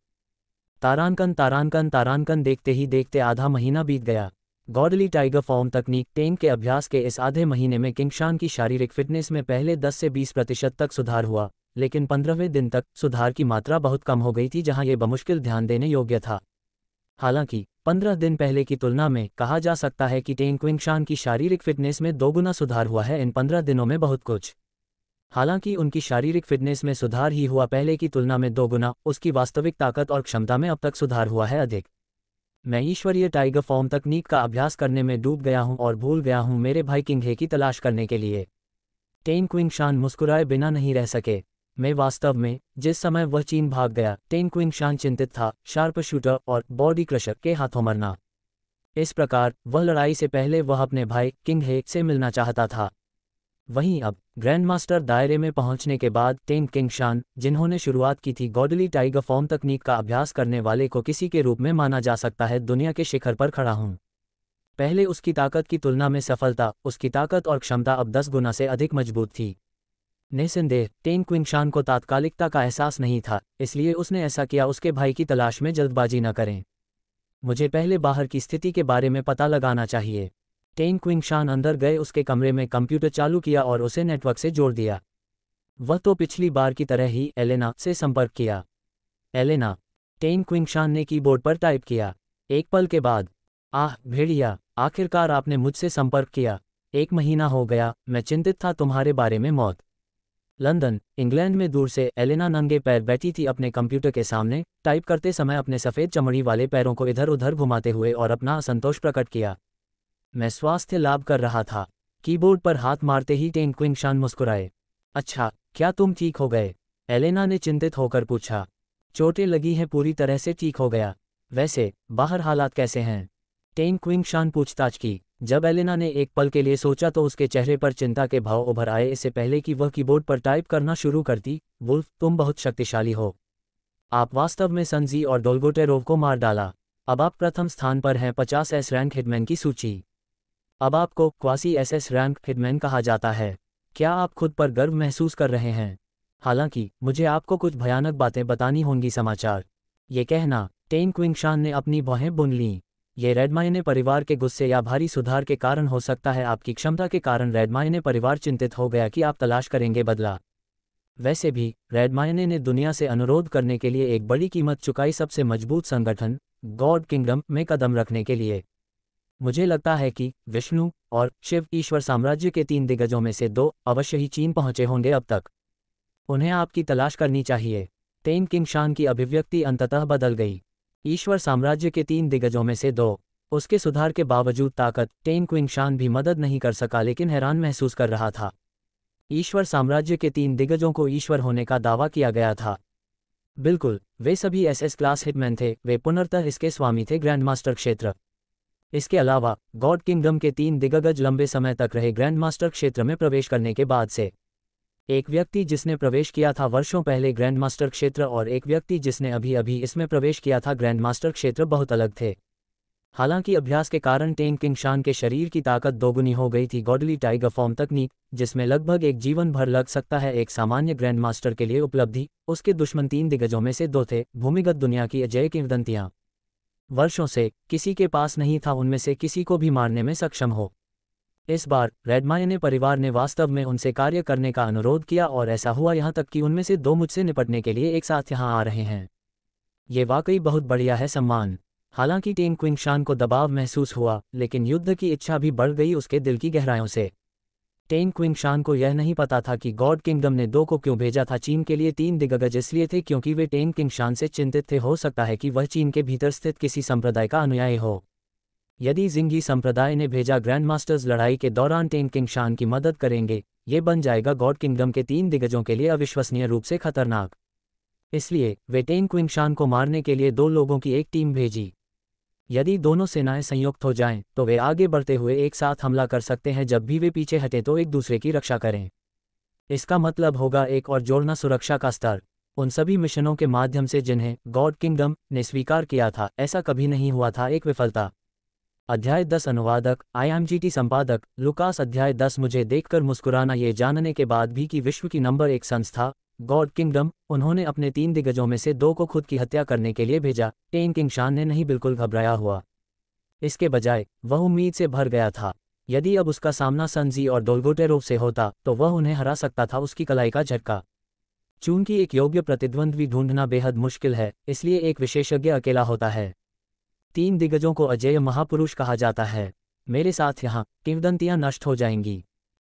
तारानकन तारानकन तारानकन देखते ही देखते आधा महीना बीत गया गॉडली टाइगर फॉर्म तकनीक टेन के अभ्यास के इस आधे महीने में किंगशान की शारीरिक फिटनेस में पहले 10 से 20 प्रतिशत तक सुधार हुआ लेकिन पंद्रहवें दिन तक सुधार की मात्रा बहुत कम हो गई थी जहां ये बमुश्किल ध्यान देने योग्य था हालांकि पंद्रह दिन पहले की तुलना में कहा जा सकता है कि टेन क्विंगशान की शारीरिक फिटनेस में दोगुना सुधार हुआ है इन पंद्रह दिनों में बहुत कुछ हालांकि उनकी शारीरिक फिटनेस में सुधार ही हुआ पहले की तुलना में दोगुना उसकी वास्तविक ताकत और क्षमता में अब तक सुधार हुआ है अधिक मैं ईश्वरीय टाइगर फॉर्म तकनीक का अभ्यास करने में डूब गया हूं और भूल गया हूं मेरे भाई किंघे की तलाश करने के लिए टेन क्विंग शान मुस्कुराए बिना नहीं रह सके में वास्तव में जिस समय वह चीन भाग गया टेन क्विंग शान चिंतित था शार्प शूटर और बॉडी क्रशर के हाथों मरना इस प्रकार वह लड़ाई से पहले वह अपने भाई किंग हे से मिलना चाहता था वहीं अब ग्रैंड मास्टर दायरे में पहुंचने के बाद टेन किंग शान जिन्होंने शुरुआत की थी गॉडली टाइगर फॉर्म तकनीक का अभ्यास करने वाले को किसी के रूप में माना जा सकता है दुनिया के शिखर पर खड़ा हूं पहले उसकी ताकत की तुलना में सफलता उसकी ताकत और क्षमता अब दस गुना से अधिक मजबूत थी निसंदेह टेन क्विंगशान को तात्कालिकता का एहसास नहीं था इसलिए उसने ऐसा किया उसके भाई की तलाश में जल्दबाजी न करें मुझे पहले बाहर की स्थिति के बारे में पता लगाना चाहिए टेन क्विंगशान अंदर गए उसके कमरे में कंप्यूटर चालू किया और उसे नेटवर्क से जोड़ दिया वह तो पिछली बार की तरह ही एलेना से संपर्क किया एलेना टेन क्विंगशान ने कीबोर्ड पर टाइप किया एक पल के बाद आह भेड़िया आखिरकार आपने मुझसे संपर्क किया एक महीना हो गया मैं चिंतित था तुम्हारे बारे में मौत लंदन इंग्लैंड में दूर से एलेना नंगे पैर बैठी थी अपने कंप्यूटर के सामने टाइप करते समय अपने सफ़ेद चमड़ी वाले पैरों को इधर उधर घुमाते हुए और अपना असंतोष प्रकट किया मैं स्वास्थ्य लाभ कर रहा था कीबोर्ड पर हाथ मारते ही टेंग क्विंग शान मुस्कुराए अच्छा क्या तुम ठीक हो गए एलेना ने चिंतित होकर पूछा चोटें लगी हैं पूरी तरह से ठीक हो गया वैसे बाहर हालात कैसे हैं टेंग क्विंग शान पूछताछ की जब एलेना ने एक पल के लिए सोचा तो उसके चेहरे पर चिंता के भाव उभर आए इससे पहले कि वह कीबोर्ड पर टाइप करना शुरू करती वुल्फ तुम बहुत शक्तिशाली हो आप वास्तव में संजी और डोलगोटेरोव को मार डाला अब आप प्रथम स्थान पर हैं पचास एस रैंक हिडमैन की सूची अब आपको quasi S S rank hitman कहा जाता है क्या आप खुद पर गर्व महसूस कर रहे हैं हालांकि मुझे आपको कुछ भयानक बातें बतानी होंगी समाचार ये कहना टेन क्विंगशान ने अपनी बहें बुन लीं ये रेडमायने परिवार के गुस्से या भारी सुधार के कारण हो सकता है आपकी क्षमता के कारण रेडमायने परिवार चिंतित हो गया कि आप तलाश करेंगे बदला वैसे भी रेडमायने ने दुनिया से अनुरोध करने के लिए एक बड़ी कीमत चुकाई सबसे मजबूत संगठन गॉड किंगडम में कदम रखने के लिए मुझे लगता है कि विष्णु और शिव ईश्वर साम्राज्य के तीन दिग्गजों में से दो अवश्य ही चीन पहुंचे होंगे अब तक उन्हें आपकी तलाश करनी चाहिए तेन किंग शान की अभिव्यक्ति अंततः बदल गई ईश्वर साम्राज्य के तीन दिग्गजों में से दो उसके सुधार के बावजूद ताकत टेन क्विंग शान भी मदद नहीं कर सका लेकिन हैरान महसूस कर रहा था ईश्वर साम्राज्य के तीन दिग्गजों को ईश्वर होने का दावा किया गया था बिल्कुल वे सभी एसएस क्लास हिटमैन थे वे पुनर्तः इसके स्वामी थे ग्रैंडमास्टर क्षेत्र इसके अलावा गॉड किंगडम के तीन दिग्गज लंबे समय तक रहे ग्रैंडमास्टर क्षेत्र में प्रवेश करने के बाद से एक व्यक्ति जिसने प्रवेश किया था वर्षों पहले ग्रैंड मास्टर क्षेत्र और एक व्यक्ति जिसने अभी अभी इसमें प्रवेश किया था ग्रैंड मास्टर क्षेत्र बहुत अलग थे हालांकि अभ्यास के कारण टेंग किंग शान के शरीर की ताकत दोगुनी हो गई थी गॉडली टाइगर फॉर्म तकनीक जिसमें लगभग एक जीवन भर लग सकता है एक सामान्य ग्रैंड मास्टर के लिए उपलब्धि उसके दुश्मन तीन दिग्गजों में से दो थे भूमिगत दुनिया की अजय किंवदंतियाँ वर्षों से किसी के पास नहीं था उनमें से किसी को भी मारने में सक्षम हो इस बार रेडमाया ने परिवार ने वास्तव में उनसे कार्य करने का अनुरोध किया और ऐसा हुआ यहां तक कि उनमें से दो मुझसे निपटने के लिए एक साथ यहां आ रहे हैं ये वाकई बहुत बढ़िया है सम्मान हालांकि टेंग क्विंगशान को दबाव महसूस हुआ लेकिन युद्ध की इच्छा भी बढ़ गई उसके दिल की गहराइयों से टेन क्विंग शान को यह नहीं पता था कि गॉड किंगडम ने दो को क्यों भेजा था चीन के लिए तीन दिग्गज इसलिए थे क्योंकि वे टेन किंग शान से चिंतित थे हो सकता है कि वह चीन के भीतर स्थित किसी संप्रदाय का अनुयायी हो यदि जिंगी संप्रदाय ने भेजा ग्रैंड मास्टर्स लड़ाई के दौरान टेन किंग शान की मदद करेंगे ये बन जाएगा गॉड किंगडम के तीन दिग्गजों के लिए अविश्वसनीय रूप से खतरनाक इसलिए वे टेन क्विंग शान को मारने के लिए दो लोगों की एक टीम भेजी यदि दोनों सेनाएं संयुक्त हो जाएं तो वे आगे बढ़ते हुए एक साथ हमला कर सकते हैं जब भी वे पीछे हटें तो एक दूसरे की रक्षा करें इसका मतलब होगा एक और जोड़ना सुरक्षा का स्तर उन सभी मिशनों के माध्यम से जिन्हें गॉड किंगडम ने स्वीकार किया था ऐसा कभी नहीं हुआ था एक विफलता अध्याय दस अनुवादक आईएमजीटी संपादक लुकास अध्याय दस मुझे देखकर मुस्कुराना ये जानने के बाद भी कि विश्व की नंबर एक संस्था गॉड किंगडम उन्होंने अपने तीन दिग्गजों में से दो को खुद की हत्या करने के लिए भेजा टेन किंग शान ने नहीं बिल्कुल घबराया हुआ इसके बजाय वह उम्मीद से भर गया था यदि अब उसका सामना संजी और डोलगोटेरोव से होता तो वह उन्हें हरा सकता था उसकी कलाई का झटका चूंकि एक योग्य प्रतिद्वंद्वी ढूंढना बेहद मुश्किल है इसलिए एक विशेषज्ञ अकेला होता है तीन दिग्गजों को अजय महापुरुष कहा जाता है मेरे साथ यहाँ किंवदंतियाँ नष्ट हो जाएंगी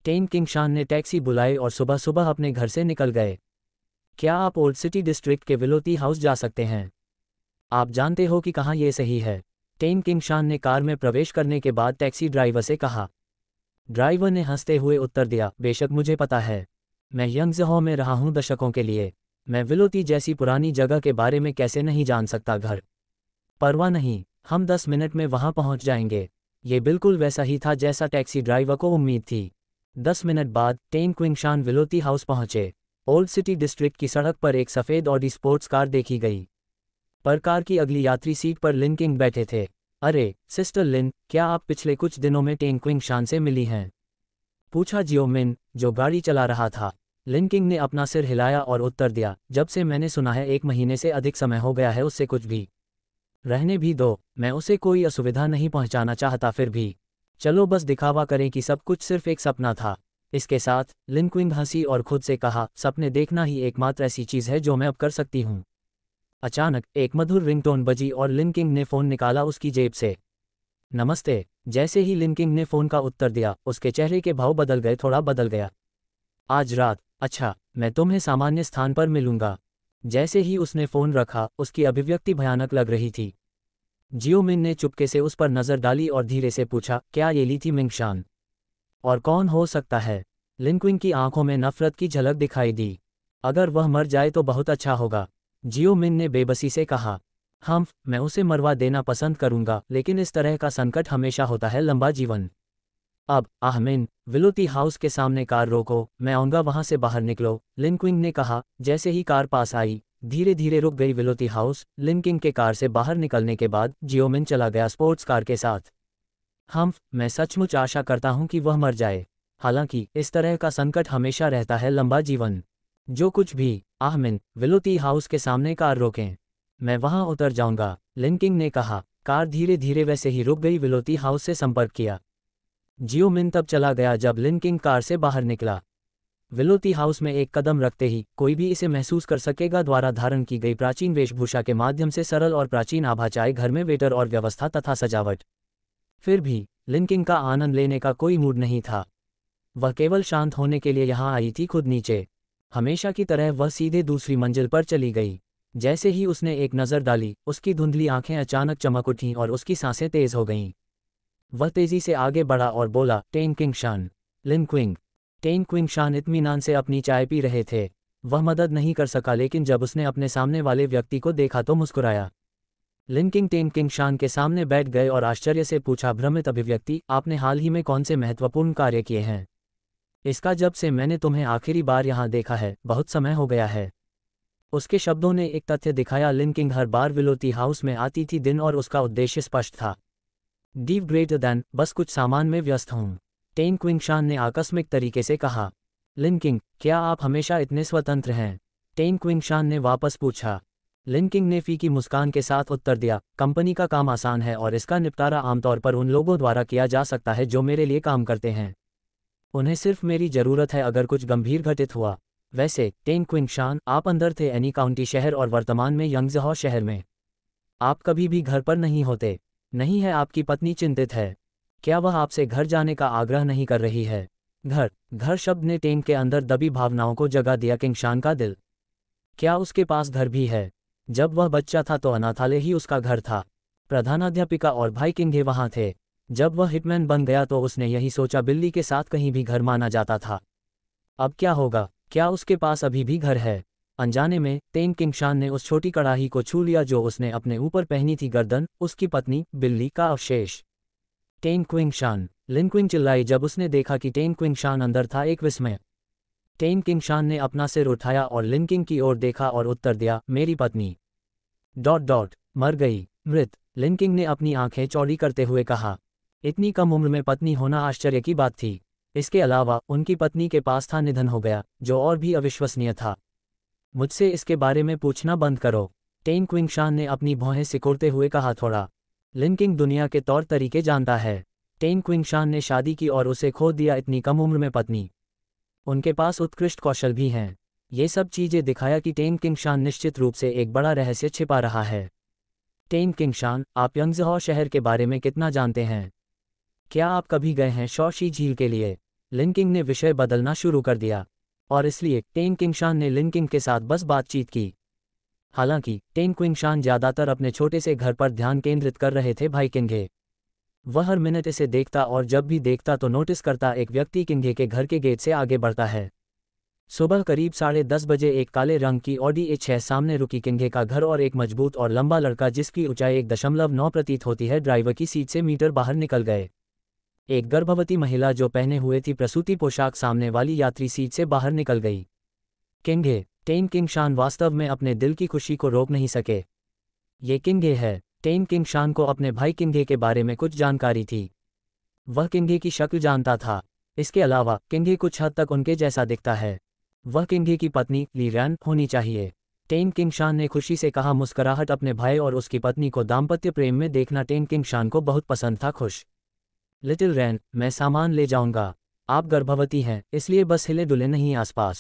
टेन किंग शान ने टैक्सी बुलाई और सुबह सुबह अपने घर से निकल गए क्या आप ओल्ड सिटी डिस्ट्रिक्ट के विलोती हाउस जा सकते हैं आप जानते हो कि कहाँ ये सही है टेन किंग शान ने कार में प्रवेश करने के बाद टैक्सी ड्राइवर से कहा ड्राइवर ने हंसते हुए उत्तर दिया बेशक मुझे पता है मैं यंगजहो में रहा हूं दशकों के लिए मैं विलोती जैसी पुरानी जगह के बारे में कैसे नहीं जान सकता घर परवा नहीं हम दस मिनट में वहां पहुंच जाएंगे ये बिल्कुल वैसा ही था जैसा टैक्सी ड्राइवर को उम्मीद थी दस मिनट बाद टेन क्विंगशान विलोती हाउस पहुंचे ओल्ड सिटी डिस्ट्रिक्ट की सड़क पर एक सफ़ेद ऑडी स्पोर्ट्स कार देखी गई पर कार की अगली यात्री सीट पर लिन किंग बैठे थे अरे सिस्टर लिन क्या आप पिछले कुछ दिनों में टेन क्विंगशान से मिली हैं पूछा जियो मिन जो गाड़ी चला रहा था लिंकिंग ने अपना सिर हिलाया और उत्तर दिया जब से मैंने सुना है एक महीने से अधिक समय हो गया है उससे कुछ भी रहने भी दो मैं उसे कोई असुविधा नहीं पहुंचाना चाहता फिर भी चलो बस दिखावा करें कि सब कुछ सिर्फ एक सपना था इसके साथ लिनक्विंग हंसी और खुद से कहा सपने देखना ही एकमात्र ऐसी चीज़ है जो मैं अब कर सकती हूं अचानक एक मधुर रिंगटोन बजी और लिनकिंग ने फ़ोन निकाला उसकी जेब से नमस्ते जैसे ही लिनकिंग ने फ़ोन का उत्तर दिया उसके चेहरे के भाव बदल गए थोड़ा बदल गया आज रात अच्छा मैं तुम्हें सामान्य स्थान पर मिलूंगा जैसे ही उसने फोन रखा उसकी अभिव्यक्ति भयानक लग रही थी जियो मिन ने चुपके से उस पर नजर डाली और धीरे से पूछा क्या ये ली थी मिंगशान और कौन हो सकता है लिनक्विन की आंखों में नफरत की झलक दिखाई दी अगर वह मर जाए तो बहुत अच्छा होगा जियो मिन ने बेबसी से कहा हम हाँ, मैं उसे मरवा देना पसंद करूंगा लेकिन इस तरह का संकट हमेशा होता है लंबा जीवन अब आहमिन विलोती हाउस के सामने कार रोको मैं आऊंगा वहां से बाहर निकलो लिनक्विंग ने कहा जैसे ही कार पास आई धीरे धीरे रुक गई विलोती हाउस लिनकिंग के कार से बाहर निकलने के बाद जियोमिन चला गया स्पोर्ट्स कार के साथ हम मैं सचमुच आशा करता हूं कि वह मर जाए हालांकि इस तरह का संकट हमेशा रहता है लंबा जीवन जो कुछ भी आहमिन विलोती हाउस के सामने कार रोकें मैं वहां उतर जाऊंगा लिनकिंग ने कहा कार धीरे धीरे वैसे ही रुक गई विलोती हाउस से संपर्क किया जियो मिन तब चला गया जब लिन किंग कार से बाहर निकला विलोती हाउस में एक कदम रखते ही कोई भी इसे महसूस कर सकेगा द्वारा धारण की गई प्राचीन वेशभूषा के माध्यम से सरल और प्राचीन आभाचाए घर में वेटर और व्यवस्था तथा सजावट फिर भी लिनकिंग का आनंद लेने का कोई मूड नहीं था वह केवल शांत होने के लिए यहां आई थी खुद नीचे हमेशा की तरह वह सीधे दूसरी मंजिल पर चली गई जैसे ही उसने एक नज़र डाली उसकी धुंधली आंखें अचानक चमक उठीं और उसकी सांसें तेज हो गईं वह तेजी से आगे बढ़ा और बोला टेन किंग शान लिन क्विंग टेन क्विंग शान इतमीनान से अपनी चाय पी रहे थे वह मदद नहीं कर सका लेकिन जब उसने अपने सामने वाले व्यक्ति को देखा तो मुस्कुराया लिनकिंग टेन किंग शान के सामने बैठ गए और आश्चर्य से पूछा भ्रमित अभिव्यक्ति आपने हाल ही में कौन से महत्वपूर्ण कार्य किए हैं इसका जब से मैंने तुम्हें आखिरी बार यहां देखा है बहुत समय हो गया है उसके शब्दों ने एक तथ्य दिखाया लिनकिंग हर बार विलोती हाउस में आती थी दिन और उसका उद्देश्य स्पष्ट था डीव ग्रेटर दैन बस कुछ सामान में व्यस्त हूं टेन क्विंगशान ने आकस्मिक तरीके से कहा लिनकिंग क्या आप हमेशा इतने स्वतंत्र हैं टेन क्विंगशान ने वापस पूछा लिनकिंग ने फी की मुस्कान के साथ उत्तर दिया कंपनी का काम आसान है और इसका निपटारा आमतौर पर उन लोगों द्वारा किया जा सकता है जो मेरे लिए काम करते हैं उन्हें सिर्फ मेरी जरूरत है अगर कुछ गंभीर घटित हुआ वैसे टेन क्विंगशान आप अंदर थे एनी काउंटी शहर और वर्तमान में यंगजहौ शहर में आप कभी भी घर पर नहीं होते नहीं है आपकी पत्नी चिंतित है क्या वह आपसे घर जाने का आग्रह नहीं कर रही है घर घर शब्द ने टेंग के अंदर दबी भावनाओं को जगा दिया किंगशान का दिल क्या उसके पास घर भी है जब वह बच्चा था तो अनाथालय ही उसका घर था प्रधानाध्यापिका और भाई किंगे वहां थे जब वह हिटमैन बन गया तो उसने यही सोचा बिल्ली के साथ कहीं भी घर माना जाता था अब क्या होगा क्या उसके पास अभी भी घर है अनजाने में तेन किंगशान ने उस छोटी कड़ाही को छू लिया जो उसने अपने ऊपर पहनी थी गर्दन उसकी पत्नी बिल्ली का अवशेष टेन क्विंगशान लिन क्विंग चिल्लाई जब उसने देखा कि टेन क्विंगशान अंदर था एक विस्मय टेन किंगशान ने अपना सिर उठाया और लिनकिंग की ओर देखा और उत्तर दिया मेरी पत्नी डॉट डॉट मर गई मृत लिनकिंग ने अपनी आंखें चौड़ी करते हुए कहा इतनी कम उम्र में पत्नी होना आश्चर्य की बात थी इसके अलावा उनकी पत्नी के पास था निधन हो गया जो और भी अविश्वसनीय था मुझसे इसके बारे में पूछना बंद करो टेन क्विंगशान ने अपनी भौहें सिकोड़ते हुए कहा थोड़ा लिनकिंग दुनिया के तौर तरीके जानता है टेन क्विंगशान ने शादी की और उसे खो दिया इतनी कम उम्र में पत्नी उनके पास उत्कृष्ट कौशल भी हैं ये सब चीज़ें दिखाया कि टेन किंगशान निश्चित रूप से एक बड़ा रहस्य छिपा रहा है टेन किंगशान आप यंगजहौ शहर के बारे में कितना जानते हैं क्या आप कभी गए हैं शौशी झील के लिए लिनकिंग ने विषय बदलना शुरू कर दिया और इसलिए टेन किंगशान ने लिन किंग के साथ बस बातचीत की हालांकि टेन क्विंगशान ज्यादातर अपने छोटे से घर पर ध्यान केंद्रित कर रहे थे भाई किंगे वह हर मिनट इसे देखता और जब भी देखता तो नोटिस करता एक व्यक्ति किंगे के घर के गेट से आगे बढ़ता है सुबह करीब साढ़े दस बजे एक काले रंग की ऑडी ए छह सामने रुकी किंगे का घर और एक मजबूत और लंबा लड़का जिसकी ऊंचाई एक दशमलव नौ प्रतीत होती है ड्राइवर की सीट से मीटर बाहर निकल गए एक गर्भवती महिला जो पहने हुए थी प्रसूति पोशाक सामने वाली यात्री सीट से बाहर निकल गई किंगे टेन किंग शान वास्तव में अपने दिल की खुशी को रोक नहीं सके ये किंगे है टेन किंग शान को अपने भाई किंगे के बारे में कुछ जानकारी थी वह किंगे की शक्ल जानता था इसके अलावा किंगे कुछ हद तक उनके जैसा दिखता है वह किंगे की पत्नी लीरान होनी चाहिए टेन किंग शान ने खुशी से कहा मुस्कुराहट अपने भाई और उसकी पत्नी को दाम्पत्य प्रेम में देखना टेन किंग शान को बहुत पसंद था खुश लिटिल रैन मैं सामान ले जाऊंगा आप गर्भवती हैं इसलिए बस हिले डुले नहीं आसपास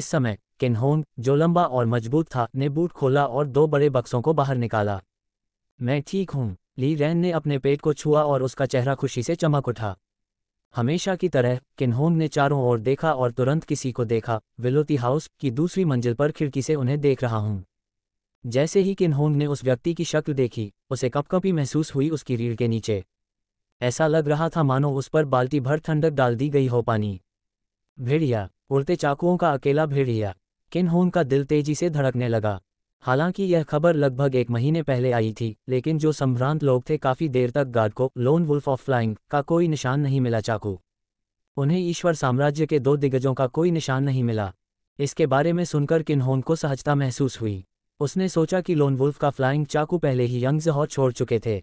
इस समय किन्होंग जो लंबा और मजबूत था ने बूट खोला और दो बड़े बक्सों को बाहर निकाला मैं ठीक हूं ली रैन ने अपने पेट को छुआ और उसका चेहरा खुशी से चमक उठा हमेशा की तरह किन्होंग ने चारों ओर देखा और तुरंत किसी को देखा विलोती हाउस की दूसरी मंजिल पर खिड़की से उन्हें देख रहा हूं जैसे ही किन्होंग ने उस व्यक्ति की शक्ल देखी उसे कपकपी महसूस हुई उसकी रीढ़ के नीचे ऐसा लग रहा था मानो उस पर बाल्टी भर ठंडक डाल दी गई हो पानी भेड़िया उड़ते चाकुओं का अकेला भेड़िया किन होन का दिल तेजी से धड़कने लगा हालांकि यह खबर लगभग एक महीने पहले आई थी लेकिन जो संभ्रांत लोग थे काफी देर तक गार्ड को लोन वुल्फ ऑफ फ्लाइंग का कोई निशान नहीं मिला चाकू उन्हें ईश्वर साम्राज्य के दो दिग्गजों का कोई निशान नहीं मिला इसके बारे में सुनकर किन्होन को सहजता महसूस हुई उसने सोचा कि लोन वुल्फ का फ्लाइंग चाकू पहले ही यंग्स हॉट छोड़ चुके थे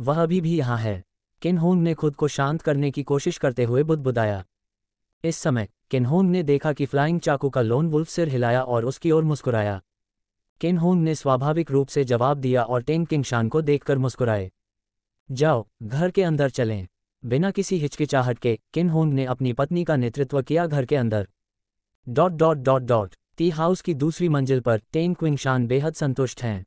वह अभी भी यहाँ है किनहोंग ने खुद को शांत करने की कोशिश करते हुए बुदबुदाया इस समय किनहोंग ने देखा कि फ्लाइंग चाकू का लोन वुल्फ सिर हिलाया और उसकी ओर मुस्कुराया किनहोंग ने स्वाभाविक रूप से जवाब दिया और टेन किंगशान को देखकर मुस्कुराए जाओ घर के अंदर चलें बिना किसी हिचकिचाहट के किनहोंग ने अपनी पत्नी का नेतृत्व किया घर के अंदर dot dot dot dot tea house की दूसरी मंजिल पर टेन क्विंगशान बेहद संतुष्ट हैं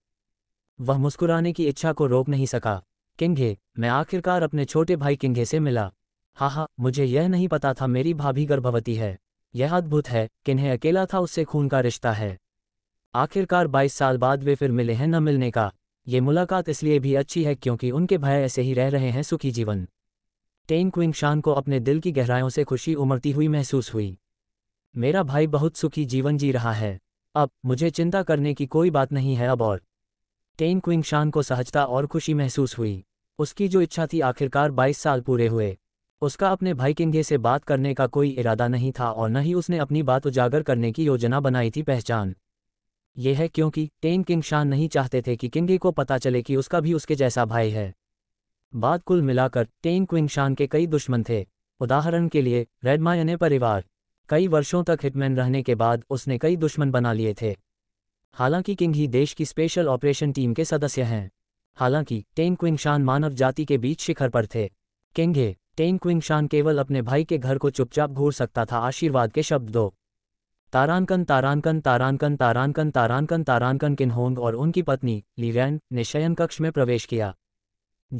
वह मुस्कुराने की इच्छा को रोक नहीं सका किंघे मैं आखिरकार अपने छोटे भाई किंघे से मिला हाहा मुझे यह नहीं पता था मेरी भाभी गर्भवती है यह अद्भुत है किन्हें अकेला था उससे खून का रिश्ता है आखिरकार 22 साल बाद वे फिर मिले हैं न मिलने का ये मुलाकात इसलिए भी अच्छी है क्योंकि उनके भय ऐसे ही रह रहे हैं सुखी जीवन टेंग क्विंग शान को अपने दिल की गहराइयों से खुशी उमड़ती हुई महसूस हुई मेरा भाई बहुत सुखी जीवन जी रहा है अब मुझे चिंता करने की कोई बात नहीं है अब और टेन क्विंग शान को सहजता और खुशी महसूस हुई उसकी जो इच्छा थी आखिरकार 22 साल पूरे हुए उसका अपने भाई किंगे से बात करने का कोई इरादा नहीं था और न ही उसने अपनी बात उजागर करने की योजना बनाई थी पहचान यह है क्योंकि टेन किंग शान नहीं चाहते थे कि किंगे को पता चले कि उसका भी उसके जैसा भाई है बात कुल मिलाकर टेन क्विंग शान के कई दुश्मन थे उदाहरण के लिए रेडमायने परिवार कई वर्षों तक हिटमैन रहने के बाद उसने कई दुश्मन बना लिए थे हालांकि किंग ही देश की स्पेशल ऑपरेशन टीम के सदस्य हैं हालांकि टेंग क्विंगशान मानव जाति के बीच शिखर पर थे किंगे टेंग क्विंगशान केवल अपने भाई के घर को चुपचाप घूर सकता था आशीर्वाद के शब्द दो तारानकन तारानकन तारानकन तारानकन तारानकन तारानकन किन्होंग और उनकी पत्नी ली रैन ने शयन कक्ष में प्रवेश किया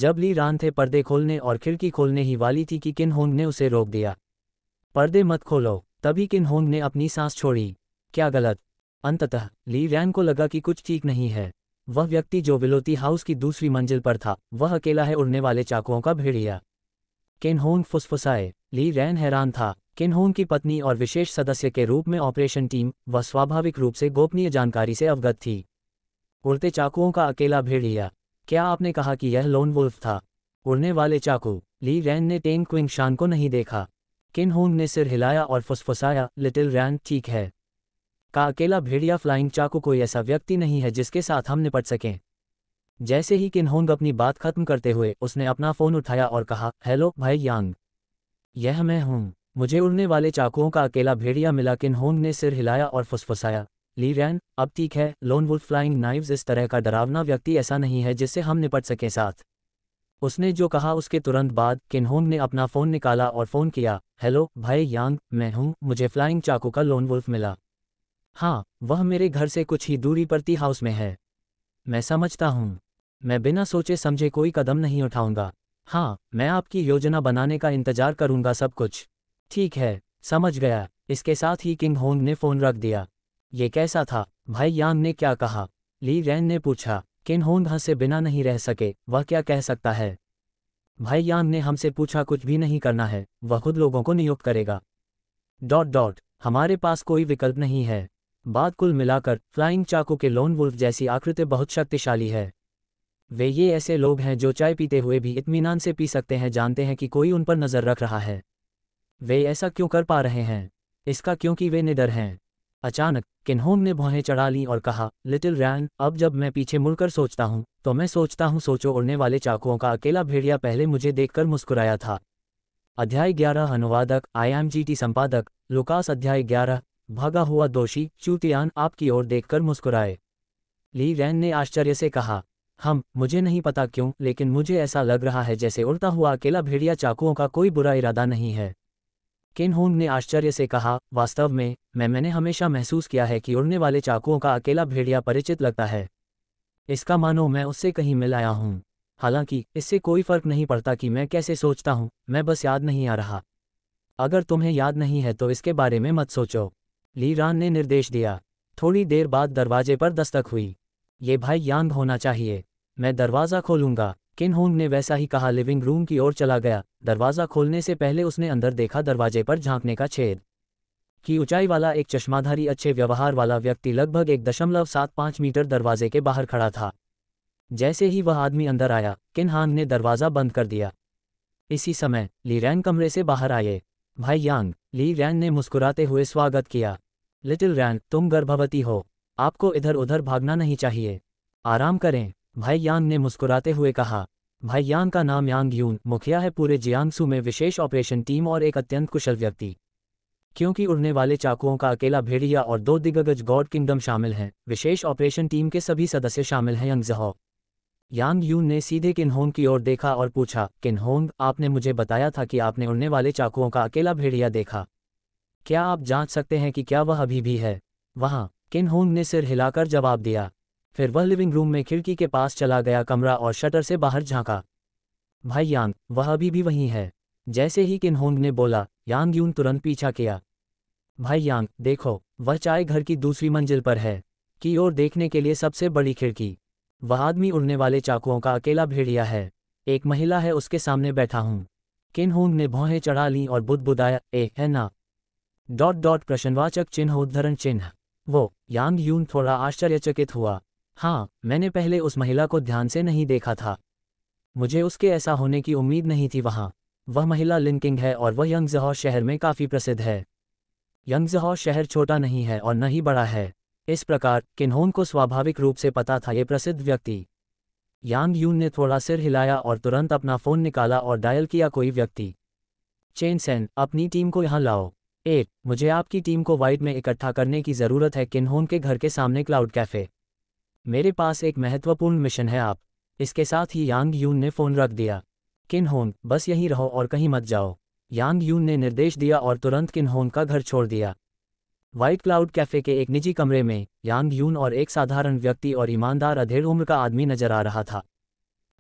जब ली रान थे पर्दे खोलने और खिड़की खोलने ही वाली थी कि किन्होंग ने उसे रोक दिया पर्दे मत खोलो तभी किन्होंग ने अपनी सांस छोड़ी क्या गलत अंततः ली वैन को लगा कि कुछ ठीक नहीं है वह व्यक्ति जो विलोती हाउस की दूसरी मंजिल पर था वह अकेला है उड़ने वाले चाकुओं का भेड़िया केनहोंग फुसफुसाए ली रैन हैरान था केनहोंग की पत्नी और विशेष सदस्य के रूप में ऑपरेशन टीम वह स्वाभाविक रूप से गोपनीय जानकारी से अवगत थी उड़ते चाकुओं का अकेला भेड़िया क्या आपने कहा कि यह लोन वुल्फ था उड़ने वाले चाकू ली रैन ने टेन क्विंग शान को नहीं देखा किन होंग ने सिर हिलाया और फुसफुसाया लिटिल रैन ठीक है का अकेला भेड़िया फ्लाइंग चाकू कोई ऐसा व्यक्ति नहीं है जिसके साथ हम निपट सकें जैसे ही किन्होंग अपनी बात खत्म करते हुए उसने अपना फ़ोन उठाया और कहा हेलो भाई यांग यह मैं हूं मुझे उड़ने वाले चाकुओं का अकेला भेड़िया मिला किन्होंग ने सिर हिलाया और फुसफुसाया ली रैन अब ठीक है लोन वुल्फ फ्लाइंग नाइव्स इस तरह का डरावना व्यक्ति ऐसा नहीं है जिससे हम निपट सकें साथ उसने जो कहा उसके तुरंत बाद किन्होंग ने अपना फ़ोन निकाला और फ़ोन किया हेलो भाई यांग मैं हूँ मुझे फ्लाइंग चाकू का लोन वुल्फ मिला हाँ वह मेरे घर से कुछ ही दूरी पर टी हाउस में है मैं समझता हूँ मैं बिना सोचे समझे कोई कदम नहीं उठाऊंगा हाँ मैं आपकी योजना बनाने का इंतजार करूंगा सब कुछ ठीक है समझ गया इसके साथ ही किंग होंग ने फोन रख दिया ये कैसा था भाई यांग ने क्या कहा ली रैन ने पूछा किंग होंग हंसे बिना नहीं रह सके वह क्या कह सकता है भाई यांग ने हमसे पूछा कुछ भी नहीं करना है वह खुद लोगों को नियुक्त करेगा डॉट डॉट हमारे पास कोई विकल्प नहीं है बाद कुल मिलाकर फ्लाइंग चाकू के लोन वुल्फ जैसी आकृति बहुत शक्तिशाली है वे ये ऐसे लोग हैं जो चाय पीते हुए भी इतमान से पी सकते हैं जानते हैं कि कोई उन पर नज़र रख रहा है वे ऐसा क्यों कर पा रहे हैं इसका क्योंकि वे निडर हैं अचानक किन्होंग ने भौहें चढ़ा ली और कहा लिटिल रैन अब जब मैं पीछे मुड़कर सोचता हूँ तो मैं सोचता हूँ सोचो उड़ने वाले चाकुओं का अकेला भेड़िया पहले मुझे देखकर मुस्कुराया था अध्याय ग्यारह अनुवादक आईएमजीटी संपादक लुकास अध्याय ग्यारह भागा हुआ दोषी चूतियान आपकी ओर देखकर मुस्कुराए ली रैन ने आश्चर्य से कहा हम मुझे नहीं पता क्यों लेकिन मुझे ऐसा लग रहा है जैसे उड़ता हुआ अकेला भेड़िया चाकुओं का कोई बुरा इरादा नहीं है किन ने आश्चर्य से कहा वास्तव में मैं मैंने हमेशा महसूस किया है कि उड़ने वाले चाकुओं का अकेला भेड़िया परिचित लगता है इसका मानो मैं उससे कहीं मिल आया हूं हालांकि इससे कोई फर्क नहीं पड़ता कि मैं कैसे सोचता हूं मैं बस याद नहीं आ रहा अगर तुम्हें याद नहीं है तो इसके बारे में मत सोचो ली रान ने निर्देश दिया थोड़ी देर बाद दरवाजे पर दस्तक हुई ये भाई यांग होना चाहिए मैं दरवाज़ा खोलूंगा किन होंग ने वैसा ही कहा लिविंग रूम की ओर चला गया दरवाज़ा खोलने से पहले उसने अंदर देखा दरवाजे पर झांकने का छेद की ऊंचाई वाला एक चश्माधारी अच्छे व्यवहार वाला व्यक्ति लगभग एक दशमलव सात पांच मीटर दरवाजे के बाहर खड़ा था जैसे ही वह आदमी अंदर आया किन हांग ने दरवाज़ा बंद कर दिया इसी समय ली रैन कमरे से बाहर आए भाई यांग ली रैन ने मुस्कुराते हुए स्वागत किया लिटिल रैन तुम गर्भवती हो आपको इधर उधर भागना नहीं चाहिए आराम करें भाई यांग ने मुस्कुराते हुए कहा भाई यांग का नाम यांग यून मुखिया है पूरे जियांगसू में विशेष ऑपरेशन टीम और एक अत्यंत कुशल व्यक्ति क्योंकि उड़ने वाले चाकुओं का अकेला भेड़िया और दो दिग्गज गॉड किंगडम शामिल हैं विशेष ऑपरेशन टीम के सभी सदस्य शामिल हैं यंगजहो यांग यून ने सीधे किन्होंग की ओर देखा और पूछा किन्होंग आपने मुझे बताया था कि आपने उड़ने वाले चाकुओं का अकेला भेड़िया देखा क्या आप जांच सकते हैं कि क्या वह अभी भी है वहाँ किन होंग ने सिर हिलाकर जवाब दिया फिर वह लिविंग रूम में खिड़की के पास चला गया कमरा और शटर से बाहर झांका भाई यांग वह अभी भी वहीं है जैसे ही किन होंग ने बोला यांग यून तुरंत पीछा किया भाई यांग देखो वह चाय घर की दूसरी मंजिल पर है की ओर देखने के लिए सबसे बड़ी खिड़की वह आदमी उड़ने वाले चाकुओं का अकेला भेड़िया है एक महिला है उसके सामने बैठा हूं किन होंग ने भौहें चढ़ा ली और बुदबुदाया ए है ना डॉट डॉट प्रश्नवाचक चिन्ह उद्धरण चिन्ह वो यांग यून थोड़ा आश्चर्यचकित हुआ हाँ मैंने पहले उस महिला को ध्यान से नहीं देखा था मुझे उसके ऐसा होने की उम्मीद नहीं थी वहाँ वह महिला लिंकिंग है और वह यंगजहौ शहर में काफ़ी प्रसिद्ध है यंगजहौ शहर छोटा नहीं है और न ही बड़ा है इस प्रकार किन्होन को स्वाभाविक रूप से पता था ये प्रसिद्ध व्यक्ति यांग यून ने थोड़ा सिर हिलाया और तुरंत अपना फ़ोन निकाला और डायल किया कोई व्यक्ति चेन सेन अपनी टीम को यहाँ लाओ एक मुझे आपकी टीम को वाइट में इकट्ठा करने की ज़रूरत है किन्होन के घर के सामने क्लाउड कैफ़े मेरे पास एक महत्वपूर्ण मिशन है आप इसके साथ ही यांग यून ने फ़ोन रख दिया किन्होन बस यहीं रहो और कहीं मत जाओ यांग यून ने निर्देश दिया और तुरंत किन्होन का घर छोड़ दिया व्हाइट क्लाउड कैफ़े के एक निजी कमरे में यांग यून और एक साधारण व्यक्ति और ईमानदार अधेड़ उम्र का आदमी नजर आ रहा था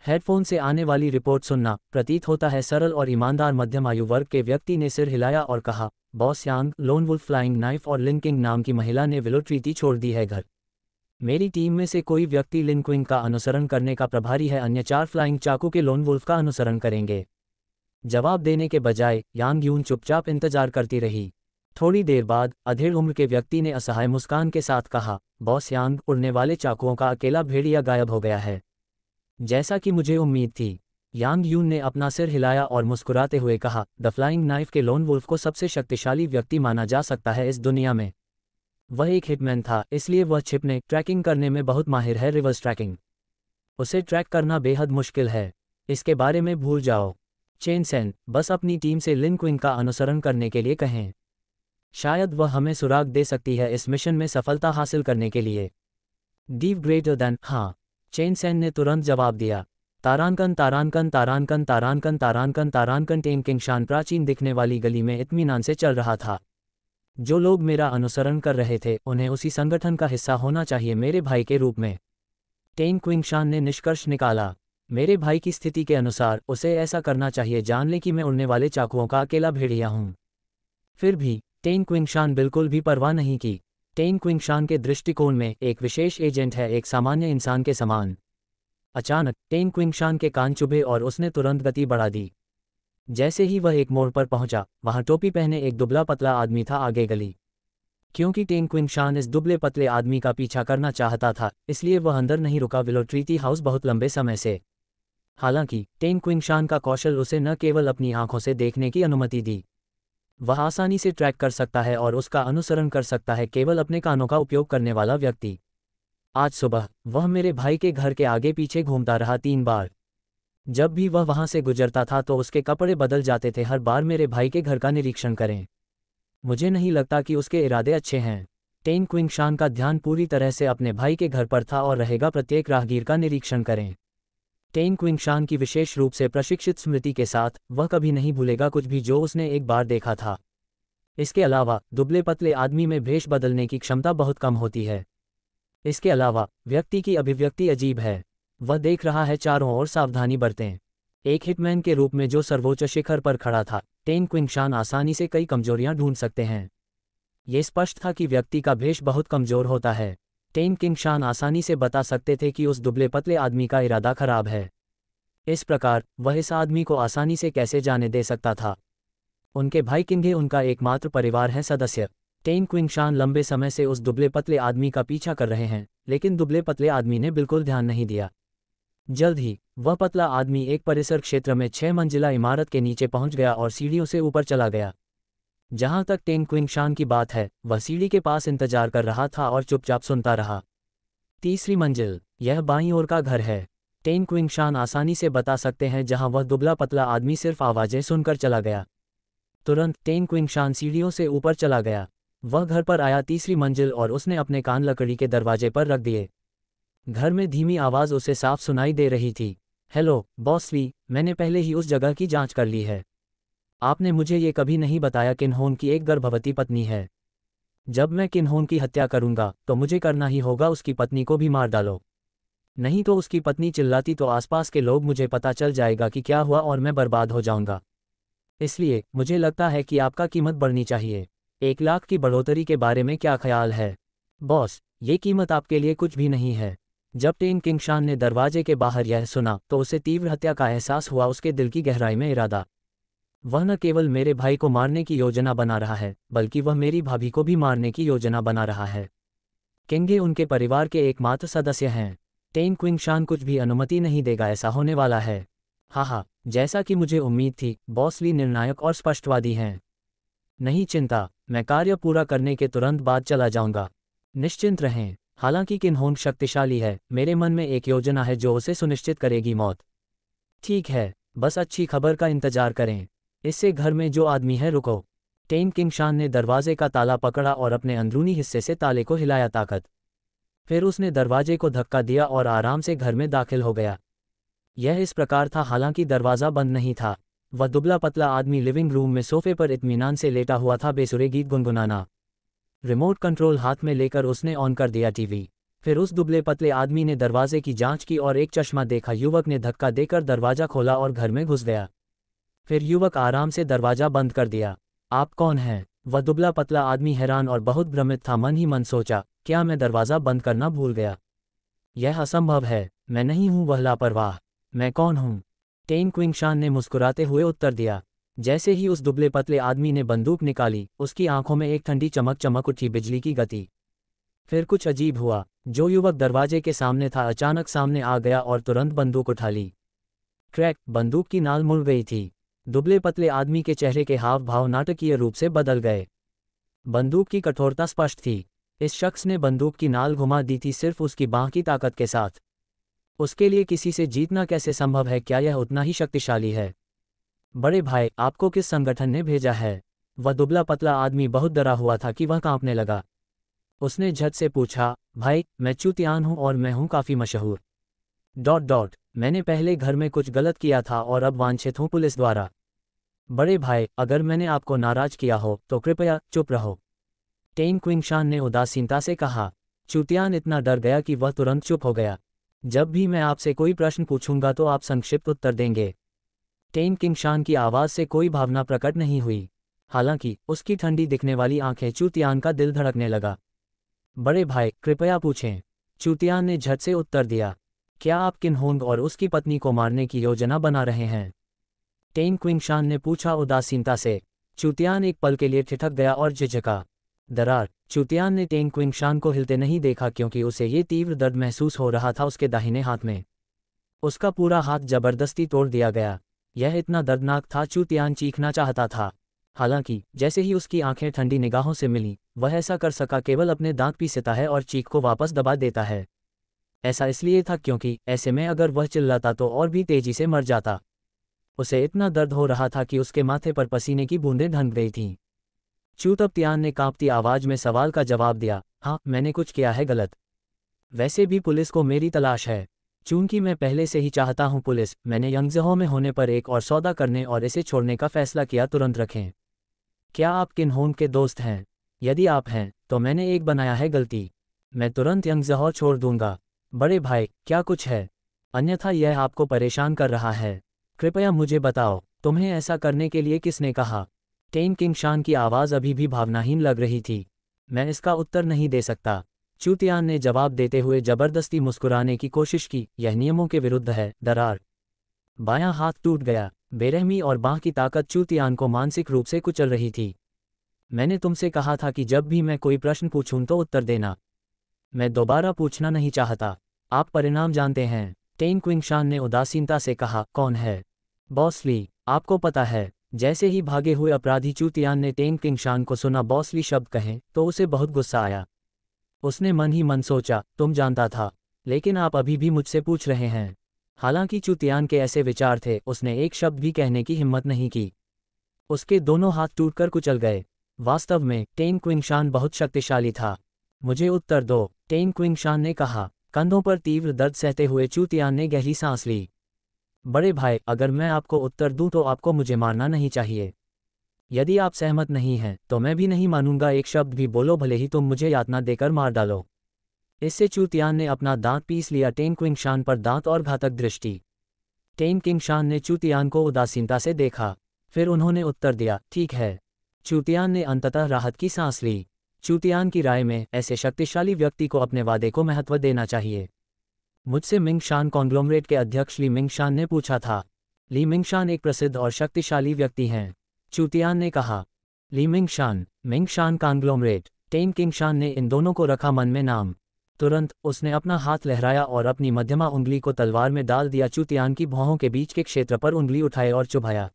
हेडफोन से आने वाली रिपोर्ट सुनना प्रतीत होता है सरल और ईमानदार मध्यम आयु वर्ग के व्यक्ति ने सिर हिलाया और कहा boss Yang lone wolf flying knife और लिन नाम की महिला ने विलो ट्रीटी छोड़ दी है घर मेरी टीम में से कोई व्यक्ति लिन का अनुसरण करने का प्रभारी है अन्य चार फ्लाइंग चाकू के लोन वुल्फ का अनुसरण करेंगे जवाब देने के बजाय यांग यून चुपचाप इंतजार करती रही थोड़ी देर बाद अधेड़ उम्र के व्यक्ति ने असहाय मुस्कान के साथ कहा बॉस यांग उड़ने वाले चाकुओं का अकेला भेड़िया गायब हो गया है जैसा कि मुझे उम्मीद थी यांग यून ने अपना सिर हिलाया और मुस्कुराते हुए कहा द फ्लाइंग नाइफ के लोन वुल्फ को सबसे शक्तिशाली व्यक्ति माना जा सकता है इस दुनिया में वह एक हिटमैन था इसलिए वह छिपने ट्रैकिंग करने में बहुत माहिर है रिवर्स ट्रैकिंग उसे ट्रैक करना बेहद मुश्किल है इसके बारे में भूल जाओ चेन सेन बस अपनी टीम से लिन क्विन का अनुसरण करने के लिए कहें शायद वह हमें सुराग दे सकती है इस मिशन में सफलता हासिल करने के लिए डीव ग्रेटर देन हाँ चेन सेन ने तुरंत जवाब दिया तारानकन तारानकन तारानकन तारानकन तारानकन तारानकन टेम किंगशान प्राचीन दिखने वाली गली में इतमीनान से चल रहा था जो लोग मेरा अनुसरण कर रहे थे उन्हें उसी संगठन का हिस्सा होना चाहिए मेरे भाई के रूप में टेंग क्विंगशान ने निष्कर्ष निकाला मेरे भाई की स्थिति के अनुसार उसे ऐसा करना चाहिए जान ले कि मैं उड़ने वाले चाकुओं का अकेला भेड़िया हूं फिर भी टेंग क्विंगशान बिल्कुल भी परवाह नहीं की टेंग क्विंगशान के दृष्टिकोण में एक विशेष एजेंट है एक सामान्य इंसान के समान अचानक टेंग क्विंगशान के कान चुभे और उसने तुरंत गति बढ़ा दी जैसे ही वह एक मोड़ पर पहुंचा वहां टोपी पहने एक दुबला पतला आदमी था आगे गली क्योंकि टेंग क्विंगशान इस दुबले पतले आदमी का पीछा करना चाहता था इसलिए वह अंदर नहीं रुका विलोट्रीती हाउस बहुत लंबे समय से हालांकि टेंग क्विंगशान का कौशल उसे न केवल अपनी आंखों से देखने की अनुमति दी वह आसानी से ट्रैक कर सकता है और उसका अनुसरण कर सकता है केवल अपने कानों का उपयोग करने वाला व्यक्ति आज सुबह वह मेरे भाई के घर के आगे पीछे घूमता रहा तीन बार जब भी वह वहां से गुजरता था तो उसके कपड़े बदल जाते थे हर बार मेरे भाई के घर का निरीक्षण करें मुझे नहीं लगता कि उसके इरादे अच्छे हैं टेन क्विंग शान का ध्यान पूरी तरह से अपने भाई के घर पर था और रहेगा प्रत्येक राहगीर का निरीक्षण करें टेन क्विंग शान की विशेष रूप से प्रशिक्षित स्मृति के साथ वह कभी नहीं भूलेगा कुछ भी जो उसने एक बार देखा था इसके अलावा दुबले पतले आदमी में भेष बदलने की क्षमता बहुत कम होती है इसके अलावा व्यक्ति की अभिव्यक्ति अजीब है वह देख रहा है चारों ओर सावधानी बरतें एक हिटमैन के रूप में जो सर्वोच्च शिखर पर खड़ा था टेन क्विंगशान आसानी से कई कमजोरियां ढूंढ सकते हैं ये स्पष्ट था कि व्यक्ति का भेष बहुत कमजोर होता है टेन किंगशान आसानी से बता सकते थे कि उस दुबले पतले आदमी का इरादा खराब है इस प्रकार वह इस आदमी को आसानी से कैसे जाने दे सकता था उनके भाई किन्घे उनका एकमात्र परिवार है सदस्य टेन क्विंग शान लंबे समय से उस दुबले पतले आदमी का पीछा कर रहे हैं लेकिन दुबले पतले आदमी ने बिल्कुल ध्यान नहीं दिया जल्द ही वह पतला आदमी एक परिसर क्षेत्र में छह मंजिला इमारत के नीचे पहुंच गया और सीढ़ियों से ऊपर चला गया जहां तक टेन क्विंग शान की बात है वह सीढ़ी के पास इंतजार कर रहा था और चुपचाप सुनता रहा तीसरी मंजिल यह बाई ओर का घर है टेन क्विंग शान आसानी से बता सकते हैं जहां वह दुबला पतला आदमी सिर्फ आवाजें सुनकर चला गया तुरंत टेन क्विंग शान सीढ़ियों से ऊपर चला गया वह घर पर आया तीसरी मंजिल और उसने अपने कान लकड़ी के दरवाजे पर रख दिए घर में धीमी आवाज उसे साफ सुनाई दे रही थी हेलो बॉस वी मैंने पहले ही उस जगह की जांच कर ली है आपने मुझे ये कभी नहीं बताया किन्होन की एक गर्भवती पत्नी है जब मैं किन्होन की हत्या करूंगा तो मुझे करना ही होगा उसकी पत्नी को भी मार डालो नहीं तो उसकी पत्नी चिल्लाती तो आसपास के लोग मुझे पता चल जाएगा कि क्या हुआ और मैं बर्बाद हो जाऊंगा इसलिए मुझे लगता है कि आपका कीमत बढ़नी चाहिए एक लाख की बढ़ोतरी के बारे में क्या ख्याल है बॉस ये कीमत आपके लिए कुछ भी नहीं है जब टेन किंगशान ने दरवाजे के बाहर यह सुना तो उसे तीव्र हत्या का एहसास हुआ उसके दिल की गहराई में इरादा वह न केवल मेरे भाई को मारने की योजना बना रहा है बल्कि वह मेरी भाभी को भी मारने की योजना बना रहा है किंगे उनके परिवार के एकमात्र सदस्य हैं टेन क्विंगशान कुछ भी अनुमति नहीं देगा ऐसा होने वाला है हाँ हाँ जैसा कि मुझे उम्मीद थी बॉस भी निर्णायक और स्पष्टवादी हैं नहीं चिंता मैं कार्य पूरा करने के तुरंत बाद चला जाऊंगा निश्चिंत रहें हालांकि किन्होंग शक्तिशाली है मेरे मन में एक योजना है जो उसे सुनिश्चित करेगी मौत ठीक है बस अच्छी खबर का इंतजार करें इससे घर में जो आदमी है रुको टेन शान ने दरवाजे का ताला पकड़ा और अपने अंदरूनी हिस्से से ताले को हिलाया ताकत फिर उसने दरवाजे को धक्का दिया और आराम से घर में दाखिल हो गया यह इस प्रकार था हालांकि दरवाज़ा बंद नहीं था वह दुबला पतला आदमी लिविंग रूम में सोफे पर इतमान से लेटा हुआ था बेसुरे गीत गुनगुनाना रिमोट कंट्रोल हाथ में लेकर उसने ऑन कर दिया टीवी फिर उस दुबले पतले आदमी ने दरवाजे की जांच की और एक चश्मा देखा युवक ने धक्का देकर दरवाजा खोला और घर में घुस गया फिर युवक आराम से दरवाजा बंद कर दिया आप कौन हैं वह दुबला पतला आदमी हैरान और बहुत भ्रमित था मन ही मन सोचा क्या मैं दरवाज़ा बंद करना भूल गया यह असंभव है मैं नहीं हूं वह लापरवाह मैं कौन हूं टेंग क्विंगशान ने मुस्कुराते हुए उत्तर दिया जैसे ही उस दुबले पतले आदमी ने बंदूक निकाली उसकी आंखों में एक ठंडी चमक चमक उठी बिजली की गति फिर कुछ अजीब हुआ जो युवक दरवाजे के सामने था अचानक सामने आ गया और तुरंत बंदूक उठा ली क्रैक बंदूक की नाल मुड़ गई थी दुबले पतले आदमी के चेहरे के हाव भाव नाटकीय रूप से बदल गए बंदूक की कठोरता स्पष्ट थी इस शख्स ने बंदूक की नाल घुमा दी थी सिर्फ उसकी बांह की ताकत के साथ उसके लिए किसी से जीतना कैसे संभव है क्या यह उतना ही शक्तिशाली है बड़े भाई आपको किस संगठन ने भेजा है वह दुबला पतला आदमी बहुत डरा हुआ था कि वह कांपने लगा उसने झट से पूछा भाई मैं चूतियान हूं और मैं हूं काफ़ी मशहूर डॉट डॉट मैंने पहले घर में कुछ गलत किया था और अब वांछित हूं पुलिस द्वारा बड़े भाई अगर मैंने आपको नाराज किया हो तो कृपया चुप रहो टेन क्विंगशान ने उदासीनता से कहा चूतियान इतना डर गया कि वह तुरंत चुप हो गया जब भी मैं आपसे कोई प्रश्न पूछूंगा तो आप संक्षिप्त उत्तर देंगे टेन किंगशान की आवाज़ से कोई भावना प्रकट नहीं हुई हालांकि उसकी ठंडी दिखने वाली आंखें चूतियान का दिल धड़कने लगा बड़े भाई कृपया पूछें चूतियान ने झट से उत्तर दिया क्या आप किन्होंग और उसकी पत्नी को मारने की योजना बना रहे हैं टेन क्विंगशान ने पूछा उदासीनता से चूतियान एक पल के लिए ठिठक गया और झिझका दरार चुतियान ने टेंग क्विंगशान को हिलते नहीं देखा क्योंकि उसे ये तीव्र दर्द महसूस हो रहा था उसके दाहिने हाथ में उसका पूरा हाथ जबरदस्ती तोड़ दिया गया यह इतना दर्दनाक था चुतियान चीखना चाहता था हालांकि जैसे ही उसकी आंखें ठंडी निगाहों से मिली वह ऐसा कर सका केवल अपने दांत पीसता है और चीख को वापस दबा देता है ऐसा इसलिए था क्योंकि ऐसे में अगर वह चिल्लाता तो और भी तेजी से मर जाता उसे इतना दर्द हो रहा था कि उसके माथे पर पसीने की बूंदें ढंक गई थीं त्यान ने कांपती आवाज में सवाल का जवाब दिया हाँ मैंने कुछ किया है गलत वैसे भी पुलिस को मेरी तलाश है चूंकि मैं पहले से ही चाहता हूं पुलिस मैंने यंगजहो में होने पर एक और सौदा करने और इसे छोड़ने का फैसला किया तुरंत रखें क्या आप किन्होन के दोस्त हैं यदि आप हैं तो मैंने एक बनाया है गलती मैं तुरंत यंगजहो छोड़ दूंगा बड़े भाई क्या कुछ है अन्यथा यह आपको परेशान कर रहा है कृपया मुझे बताओ तुम्हें ऐसा करने के लिए किसने कहा टेन किंग शान की आवाज़ अभी भी भावनाहीन लग रही थी मैं इसका उत्तर नहीं दे सकता चूतियान ने जवाब देते हुए जबरदस्ती मुस्कुराने की कोशिश की यह नियमों के विरुद्ध है दरार बायां हाथ टूट गया बेरहमी और बाह की ताकत चूतियान को मानसिक रूप से कुचल रही थी मैंने तुमसे कहा था कि जब भी मैं कोई प्रश्न पूछूं तो उत्तर देना मैं दोबारा पूछना नहीं चाहता आप परिणाम जानते हैं टेन क्विंगशान ने उदासीनता से कहा कौन है बॉसली आपको पता है जैसे ही भागे हुए अपराधी चूतियान ने टेंग किंगशान को सुना बॉसली शब्द कहें तो उसे बहुत गुस्सा आया उसने मन ही मन सोचा तुम जानता था लेकिन आप अभी भी मुझसे पूछ रहे हैं हालांकि चूतियान के ऐसे विचार थे उसने एक शब्द भी कहने की हिम्मत नहीं की उसके दोनों हाथ टूटकर कुचल गए वास्तव में टेन क्विंगशान बहुत शक्तिशाली था मुझे उत्तर दो टेन क्विंगशान ने कहा कंधों पर तीव्र दर्द सहते हुए चूतियान ने गहरी सांस ली बड़े भाई अगर मैं आपको उत्तर दूं तो आपको मुझे मानना नहीं चाहिए यदि आप सहमत नहीं हैं तो मैं भी नहीं मानूंगा एक शब्द भी बोलो भले ही तुम तो मुझे यातना देकर मार डालो इससे चूतियान ने अपना दांत पीस लिया टेन क्विंग शान पर दांत और घातक दृष्टि टेन किंग शान ने चूतियान को उदासीनता से देखा फिर उन्होंने उत्तर दिया ठीक है चूतियान ने अंततः राहत की सांस ली चूतियान की राय में ऐसे शक्तिशाली व्यक्ति को अपने वादे को महत्व देना चाहिए मुझसे मिंगशान कॉन्ग्लोमरेट के अध्यक्ष ली मिंगशान ने पूछा था ली मिंगशान एक प्रसिद्ध और शक्तिशाली व्यक्ति हैं चुतियान ने कहा ली मिंगशान मिंगशान कॉन्ग्लोमरेट टेन किंगशान ने इन दोनों को रखा मन में नाम तुरंत उसने अपना हाथ लहराया और अपनी मध्यमा उंगली को तलवार में डाल दिया चुतियान की भौहों के बीच के क्षेत्र पर उंगली उठाए और चुभाया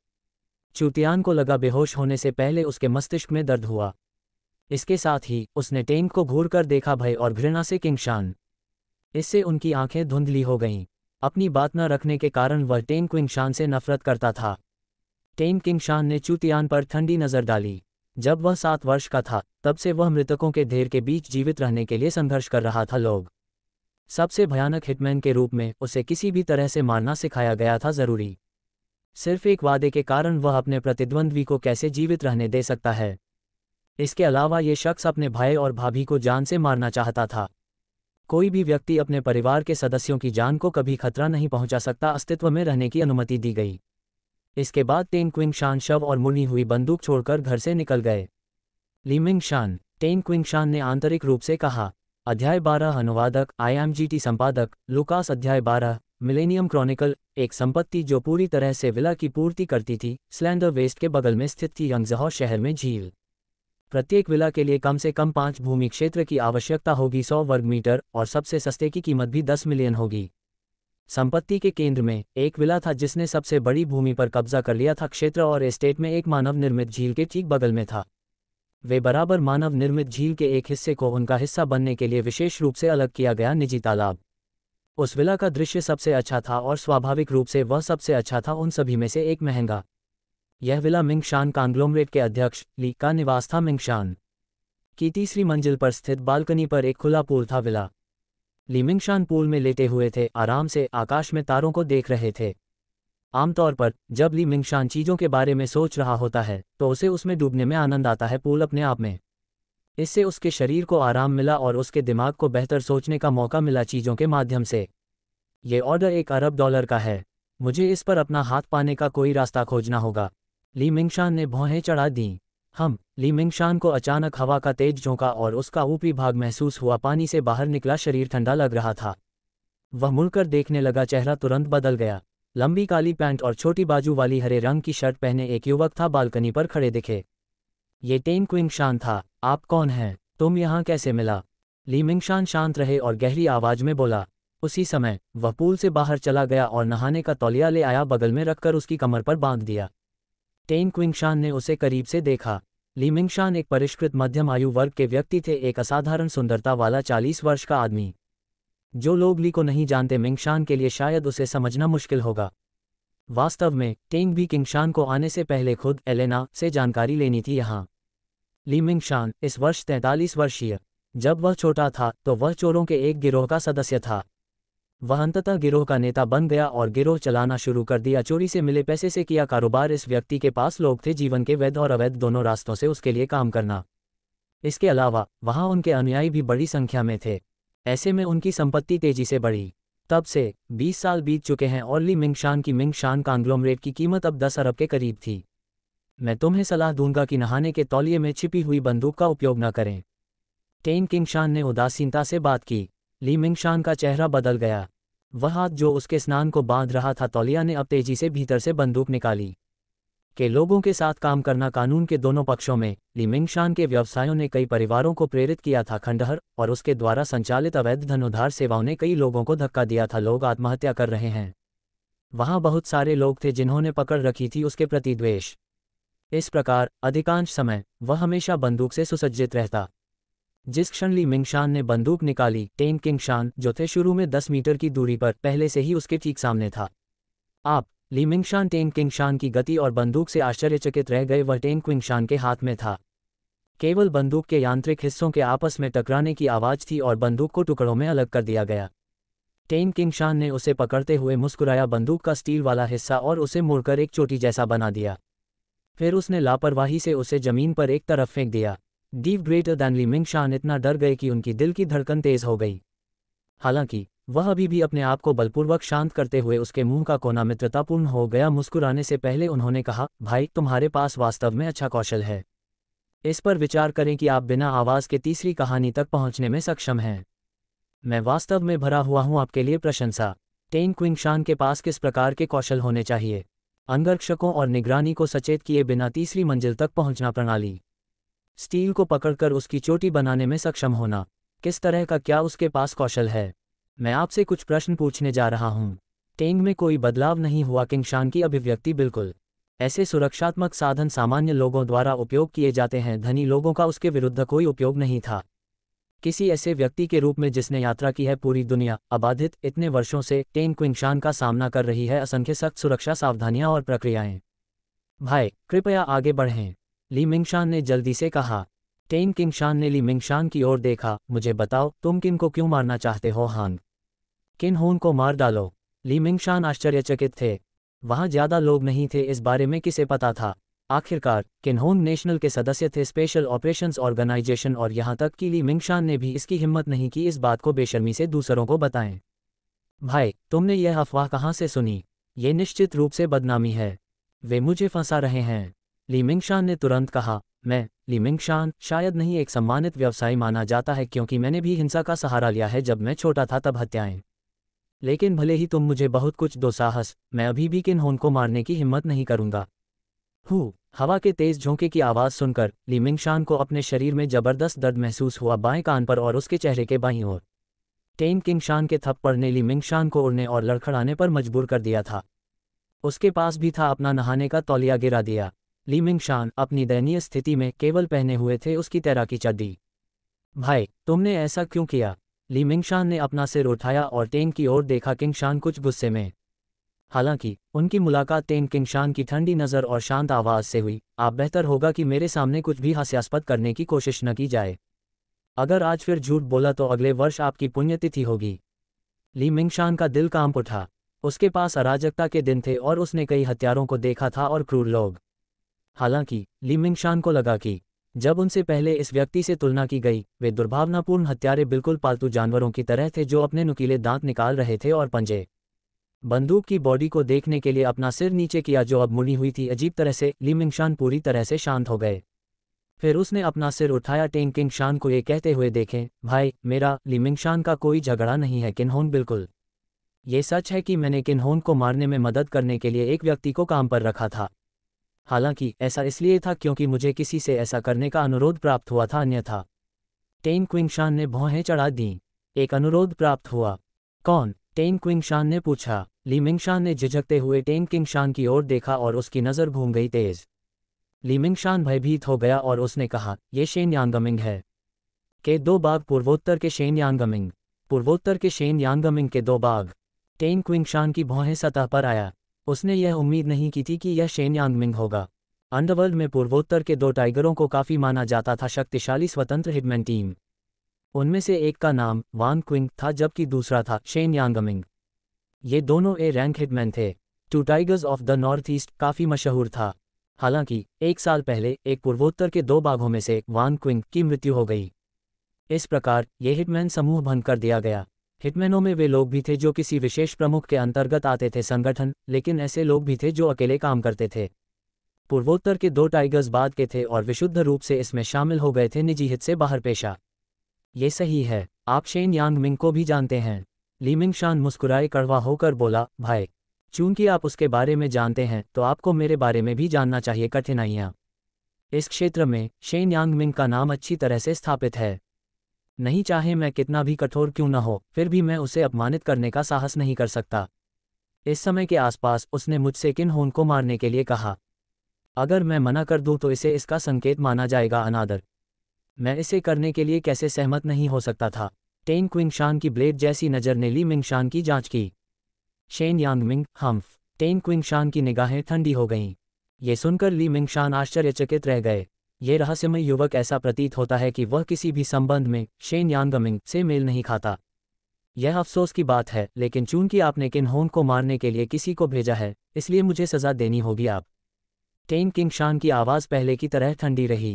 चुतियान को लगा बेहोश होने से पहले उसके मस्तिष्क में दर्द हुआ इसके साथ ही उसने टेंक को घूर कर देखा भय और घृणा से किंगशान इससे उनकी आंखें धुंधली हो गईं अपनी बात न रखने के कारण वह टेन क्विंग शान से नफरत करता था टेन किंग शान ने चूतियान पर ठंडी नजर डाली जब वह सात वर्ष का था तब से वह मृतकों के ढेर के बीच जीवित रहने के लिए संघर्ष कर रहा था लोग सबसे भयानक हिटमैन के रूप में उसे किसी भी तरह से मारना सिखाया गया था जरूरी सिर्फ एक वादे के कारण वह अपने प्रतिद्वंद्वी को कैसे जीवित रहने दे सकता है इसके अलावा ये शख्स अपने भाई और भाभी को जान से मारना चाहता था कोई भी व्यक्ति अपने परिवार के सदस्यों की जान को कभी खतरा नहीं पहुंचा सकता अस्तित्व में रहने की अनुमति दी गई इसके बाद टेन क्विंग शान शव और मुनी हुई बंदूक छोड़कर घर से निकल गए लिमिंग शान टेन क्विंग शान ने आंतरिक रूप से कहा अध्याय बारह अनुवादक आईएमजीटी संपादक लुकास अध्याय बारह मिलेनियम क्रॉनिकल एक संपत्ति जो पूरी तरह से विला की पूर्ति करती थी स्लैंडर वेस्ट के बगल में स्थित थी यंगजहौ शहर में झील प्रत्येक विला के लिए कम से कम पांच भूमि क्षेत्र की आवश्यकता होगी सौ वर्ग मीटर और सबसे सस्ते की कीमत भी दस मिलियन होगी संपत्ति के केंद्र में एक विला था जिसने सबसे बड़ी भूमि पर कब्जा कर लिया था क्षेत्र और एस्टेट में एक मानव निर्मित झील के ठीक बगल में था वे बराबर मानव निर्मित झील के एक हिस्से को उनका हिस्सा बनने के लिए विशेष रूप से अलग किया गया निजी तालाब उस विला का दृश्य सबसे अच्छा था और स्वाभाविक रूप से वह सबसे अच्छा था उन सभी में से एक महंगा यह विला मिंगशान कांग्लोमरेट के अध्यक्ष ली का निवास था मिंगशान की तीसरी मंजिल पर स्थित बालकनी पर एक खुला पूल था विला लिमिंगशान पूल में लेटे हुए थे आराम से आकाश में तारों को देख रहे थे आमतौर पर जब ली मिंगशान चीज़ों के बारे में सोच रहा होता है तो उसे उसमें डूबने में आनंद आता है पूल अपने आप में इससे उसके शरीर को आराम मिला और उसके दिमाग को बेहतर सोचने का मौका मिला चीज़ों के माध्यम से ये ऑर्डर एक अरब डॉलर का है मुझे इस पर अपना हाथ पाने का कोई रास्ता खोजना होगा ली मिंगशान ने भौहें चढ़ा दीं हम ली मिंगशान को अचानक हवा का तेज झोंका और उसका ऊपरी भाग महसूस हुआ पानी से बाहर निकला शरीर ठंडा लग रहा था वह मुड़कर देखने लगा चेहरा तुरंत बदल गया लंबी काली पैंट और छोटी बाजू वाली हरे रंग की शर्ट पहने एक युवक था बालकनी पर खड़े दिखे ये टेन क्विंग शान था आप कौन हैं तुम यहां कैसे मिला ली शांत रहे और गहरी आवाज में बोला उसी समय वह पूल से बाहर चला गया और नहाने का तौलिया ले आया बगल में रखकर उसकी कमर पर बांध दिया टेन क्विंगशान ने उसे करीब से देखा लीमिंगशान एक परिष्कृत मध्यम आयु वर्ग के व्यक्ति थे एक असाधारण सुंदरता वाला चालीस वर्ष का आदमी जो लोग ली को नहीं जानते मिंगशान के लिए शायद उसे समझना मुश्किल होगा वास्तव में टेंग भी किंगशान को आने से पहले खुद एलेना से जानकारी लेनी थी यहाँ ली मिंगशान इस वर्ष तैंतालीस वर्षीय जब वह छोटा था तो वह चोरों के एक गिरोह का सदस्य था वह अंततः गिरोह का नेता बन गया और गिरोह चलाना शुरू कर दिया चोरी से मिले पैसे से किया कारोबार इस व्यक्ति के पास लोग थे जीवन के वैध और अवैध दोनों रास्तों से उसके लिए काम करना इसके अलावा वहां उनके अनुयायी भी बड़ी संख्या में थे ऐसे में उनकी संपत्ति तेजी से बढ़ी तब से 20 साल बीत चुके हैं और ली मिंगशान की मिंगशान कांग्लोमरेट की कीमत अब 10 अरब के करीब थी मैं तुम्हें सलाह दूंगा कि नहाने के तौलिए में छिपी हुई बंदूक का उपयोग न करें टेन किंगशान ने उदासीनता से बात की ली मिंगशान का चेहरा बदल गया वह हाथ जो उसके स्नान को बांध रहा था तौलिया ने अब तेजी से भीतर से बंदूक निकाली के लोगों के साथ काम करना कानून के दोनों पक्षों में लिमिंगशान के व्यवसायों ने कई परिवारों को प्रेरित किया था खंडहर और उसके द्वारा संचालित अवैध धनोद्धार सेवाओं ने कई लोगों को धक्का दिया था लोग आत्महत्या कर रहे हैं वहां बहुत सारे लोग थे जिन्होंने पकड़ रखी थी उसके प्रति द्वेष इस प्रकार अधिकांश समय वह हमेशा बंदूक से सुसज्जित रहता जिस क्षण ली मिंगशान ने बंदूक निकाली टेन किंगशान जो थे शुरू में दस मीटर की दूरी पर पहले से ही उसके ठीक सामने था आप ली मिंगशान टेन किंगशान की गति और बंदूक से आश्चर्यचकित रह गए वह टेन क्विंगशान के हाथ में था केवल बंदूक के यांत्रिक हिस्सों के आपस में टकराने की आवाज़ थी और बंदूक को टुकड़ों में अलग कर दिया गया टेन किंगशान ने उसे पकड़ते हुए मुस्कुराया बंदूक का स्टील वाला हिस्सा और उसे मुड़कर एक चोटी जैसा बना दिया फिर उसने लापरवाही से उसे जमीन पर एक तरफ फेंक दिया डीव greater than Li Ming Shan इतना डर गए कि उनकी दिल की धड़कन तेज हो गई हालांकि वह अभी भी अपने आप को बलपूर्वक शांत करते हुए उसके मुंह का कोना मित्रतापूर्ण हो गया मुस्कुराने से पहले उन्होंने कहा भाई तुम्हारे पास वास्तव में अच्छा कौशल है इस पर विचार करें कि आप बिना आवाज के तीसरी कहानी तक पहुंचने में सक्षम हैं मैं वास्तव में भरा हुआ हूं आपके लिए प्रशंसा टेन क्विंग शान के पास किस प्रकार के कौशल होने चाहिए अंगरक्षकों और निगरानी को सचेत किए बिना तीसरी मंजिल तक पहुंचना प्रणाली स्टील को पकड़कर उसकी चोटी बनाने में सक्षम होना किस तरह का क्या उसके पास कौशल है मैं आपसे कुछ प्रश्न पूछने जा रहा हूं टेंग में कोई बदलाव नहीं हुआ किंगशान की अभिव्यक्ति बिल्कुल ऐसे सुरक्षात्मक साधन सामान्य लोगों द्वारा उपयोग किए जाते हैं धनी लोगों का उसके विरुद्ध कोई उपयोग नहीं था किसी ऐसे व्यक्ति के रूप में जिसने यात्रा की है पूरी दुनिया अबाधित इतने वर्षों से टेंग क्विंगशान का सामना कर रही है असंख्य सख्त सुरक्षा सावधानियां और प्रक्रियाएं भाई कृपया आगे बढ़ें ली मिंगशान ने जल्दी से कहा टेन किंगशान ने ली मिंगशान की ओर देखा मुझे बताओ तुम किन को क्यों मारना चाहते हो हांग किन होन को मार डालो ली मिंगशान आश्चर्यचकित थे वहां ज़्यादा लोग नहीं थे इस बारे में किसे पता था आखिरकार किन्होंग नेशनल के सदस्य थे स्पेशल ऑपरेशंस ऑर्गेनाइजेशन और यहां तक कि ली मिंगशान ने भी इसकी हिम्मत नहीं की इस बात को बेशर्मी से दूसरों को बताएं भाई तुमने यह अफवाह कहाँ से सुनी ये निश्चित रूप से बदनामी है वे मुझे फंसा रहे हैं लीमिंगशान ने तुरंत कहा मैं लीमिंगशान शायद नहीं एक सम्मानित व्यवसायी माना जाता है क्योंकि मैंने भी हिंसा का सहारा लिया है जब मैं छोटा था तब हत्याएं लेकिन भले ही तुम मुझे बहुत कुछ दो साहस मैं अभी भी किन होन को मारने की हिम्मत नहीं करूंगा हु हवा के तेज झोंके की आवाज़ सुनकर लीमिंगशान को अपने शरीर में जबरदस्त दर्द महसूस हुआ बाएं कान पर और उसके चेहरे के बाईं ओर टेन किंगशान के थप्पड़ ने लीमिंगशान को उड़ने और लड़खड़ाने पर मजबूर कर दिया था उसके पास भी था अपना नहाने का तौलिया गिरा दिया लीमिंग शान अपनी दयनीय स्थिति में केवल पहने हुए थे उसकी तैराकी चदी भाई तुमने ऐसा क्यों किया लीमिंग शान ने अपना सिर उठाया और तेंग की ओर देखा किंग शान कुछ गुस्से में हालांकि उनकी मुलाकात टेन किंग शान की ठंडी नज़र और शांत आवाज़ से हुई आप बेहतर होगा कि मेरे सामने कुछ भी हास्यास्पद करने की कोशिश न की जाए अगर आज फिर झूठ बोला तो अगले वर्ष आपकी पुण्यतिथि होगी ली मिंगशान का दिल कांप उठा उसके पास अराजकता के दिन थे और उसने कई हत्यारों को देखा था और क्रूर लोग हालांकि लिमिंगशान को लगा कि जब उनसे पहले इस व्यक्ति से तुलना की गई वे दुर्भावनापूर्ण हत्यारे बिल्कुल पालतू जानवरों की तरह थे जो अपने नुकीले दांत निकाल रहे थे और पंजे बंदूक की बॉडी को देखने के लिए अपना सिर नीचे किया जो अब मुड़ी हुई थी अजीब तरह से लिमिंगशान पूरी तरह से शांत हो गए फिर उसने अपना सिर उठाया टेंग किंग शान को ये कहते हुए देखें भाई मेरा लिमिंगशान का कोई झगड़ा नहीं है किन्होन बिल्कुल ये सच है कि मैंने किन्होन को मारने में मदद करने के लिए एक व्यक्ति को काम पर रखा था हालांकि ऐसा इसलिए था क्योंकि मुझे किसी से ऐसा करने का अनुरोध प्राप्त हुआ था अन्यथा टेन क्विंगशान ने भौहें चढ़ा दीं एक अनुरोध प्राप्त हुआ कौन टेन क्विंगशान ने पूछा लीमिंगशान ने झिझकते हुए टेन किंगशान की ओर देखा और उसकी नज़र घूम गई तेज लीमिंगशान भयभीत हो गया और उसने कहा ये शेन यांगमिंग है के दो बाघ पूर्वोत्तर के शेन यांगमिंग पूर्वोत्तर के शेन यांगमिंग के दो बाघ टेन क्विंगशान की भौहें सतह पर आया उसने यह उम्मीद नहीं की थी कि यह शेन यांगमिंग होगा अंडरवर्ल्ड में पूर्वोत्तर के दो टाइगरों को काफ़ी माना जाता था शक्तिशाली स्वतंत्र हिटमैन टीम उनमें से एक का नाम वान क्विंग था जबकि दूसरा था शेन यांगमिंग ये दोनों ए रैंक हिटमैन थे two tigers of the north east काफ़ी मशहूर था हालांकि एक साल पहले एक पूर्वोत्तर के दो बाघों में से वान क्विंग की मृत्यु हो गई इस प्रकार ये हिटमैन समूह भंग कर दिया गया हिटमैनों में वे लोग भी थे जो किसी विशेष प्रमुख के अंतर्गत आते थे संगठन लेकिन ऐसे लोग भी थे जो अकेले काम करते थे पूर्वोत्तर के दो टाइगर्स बाद के थे और विशुद्ध रूप से इसमें शामिल हो गए थे निजी हित से बाहर पेशा ये सही है आप शेन यांग मिंग को भी जानते हैं लीमिंग शान मुस्कुराए कड़वा होकर बोला भाई चूंकि आप उसके बारे में जानते हैं तो आपको मेरे बारे में भी जानना चाहिए कठिनाइयां इस क्षेत्र में शेन यांग मिंग का नाम अच्छी तरह से स्थापित है नहीं चाहे मैं कितना भी कठोर क्यों न हो फिर भी मैं उसे अपमानित करने का साहस नहीं कर सकता इस समय के आसपास उसने मुझसे किन होन को मारने के लिए कहा अगर मैं मना कर दूं तो इसे इसका संकेत माना जाएगा अनादर मैं इसे करने के लिए कैसे सहमत नहीं हो सकता था टेन क्विंग शान की ब्लेड जैसी नज़र ने ली मिंग शान की जांच की Shen Yang Ming hmph Teng Qing Shan की निगाहें ठंडी हो गईं ये सुनकर ली मिंग शान आश्चर्यचकित रह गए ये रहस्यमय युवक ऐसा प्रतीत होता है कि वह किसी भी संबंध में शेन यांगमिंग से मेल नहीं खाता यह अफसोस की बात है लेकिन चूंकि आपने किन होन को मारने के लिए किसी को भेजा है इसलिए मुझे सजा देनी होगी आप टेन किंग शान की आवाज़ पहले की तरह ठंडी रही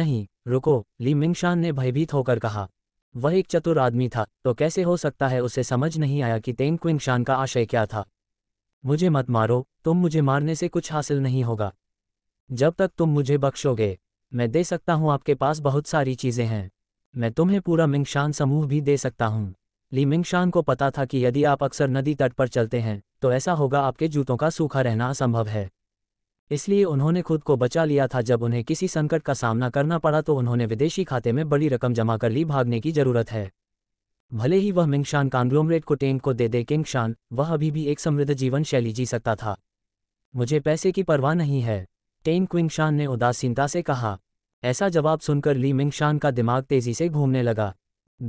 नहीं रुको ली मिंग शान ने भयभीत होकर कहा वह एक चतुर आदमी था तो कैसे हो सकता है उसे समझ नहीं आया कि तेंग क्विंग शान का आशय क्या था मुझे मत मारो तुम मुझे मारने से कुछ हासिल नहीं होगा जब तक तुम मुझे बख्शोगे मैं दे सकता हूँ आपके पास बहुत सारी चीज़ें हैं मैं तुम्हें पूरा मिंगशान समूह भी दे सकता हूँ ली मिंगशान को पता था कि यदि आप अक्सर नदी तट पर चलते हैं तो ऐसा होगा आपके जूतों का सूखा रहना असंभव है इसलिए उन्होंने खुद को बचा लिया था जब उन्हें किसी संकट का सामना करना पड़ा तो उन्होंने विदेशी खाते में बड़ी रकम जमा कर ली भागने की जरूरत है भले ही वह मिंगशान कांग्लोमरेट को टेंग को दे दे किंगशान वह अभी भी एक समृद्ध जीवन शैली जी सकता था मुझे पैसे की परवाह नहीं है टेन क्विंगशान ने उदासीनता से कहा ऐसा जवाब सुनकर ली मिंगशान का दिमाग तेजी से घूमने लगा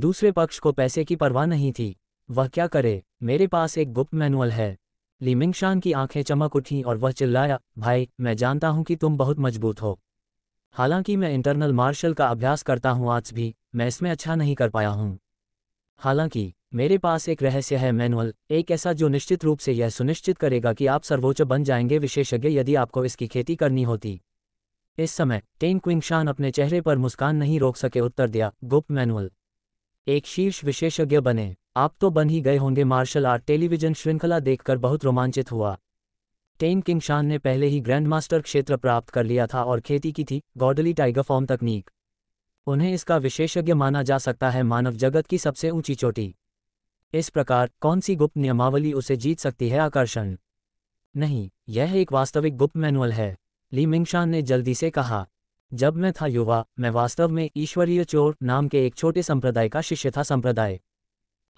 दूसरे पक्ष को पैसे की परवाह नहीं थी वह क्या करे मेरे पास एक गुप्त मैनुअल है ली मिंगशान की आंखें चमक उठीं और वह चिल्लाया भाई मैं जानता हूं कि तुम बहुत मजबूत हो हालांकि मैं इंटरनल मार्शल का अभ्यास करता हूं आज भी मैं इसमें अच्छा नहीं कर पाया हूं हालांकि मेरे पास एक रहस्य है मैनुअल एक ऐसा जो निश्चित रूप से यह सुनिश्चित करेगा कि आप सर्वोच्च बन जाएंगे विशेषज्ञ यदि आपको इसकी खेती करनी होती इस समय टेन क्विंगशान अपने चेहरे पर मुस्कान नहीं रोक सके उत्तर दिया गुप्त मैनुअल एक शीर्ष विशेषज्ञ बने आप तो बन ही गए होंगे मार्शल आर्ट टेलीविजन श्रृंखला देखकर बहुत रोमांचित हुआ टेन किंगशान ने पहले ही ग्रैंडमास्टर क्षेत्र प्राप्त कर लिया था और खेती की थी गॉडली टाइगर फॉर्म तकनीक उन्हें इसका विशेषज्ञ माना जा सकता है मानव जगत की सबसे ऊंची चोटी इस प्रकार कौन सी गुप्त नियमावली उसे जीत सकती है आकर्षण नहीं यह एक वास्तविक गुप्त मैनुअल है ली मिंगशान ने जल्दी से कहा जब मैं था युवा मैं वास्तव में ईश्वरीय चोर नाम के एक छोटे संप्रदाय का शिष्य था संप्रदाय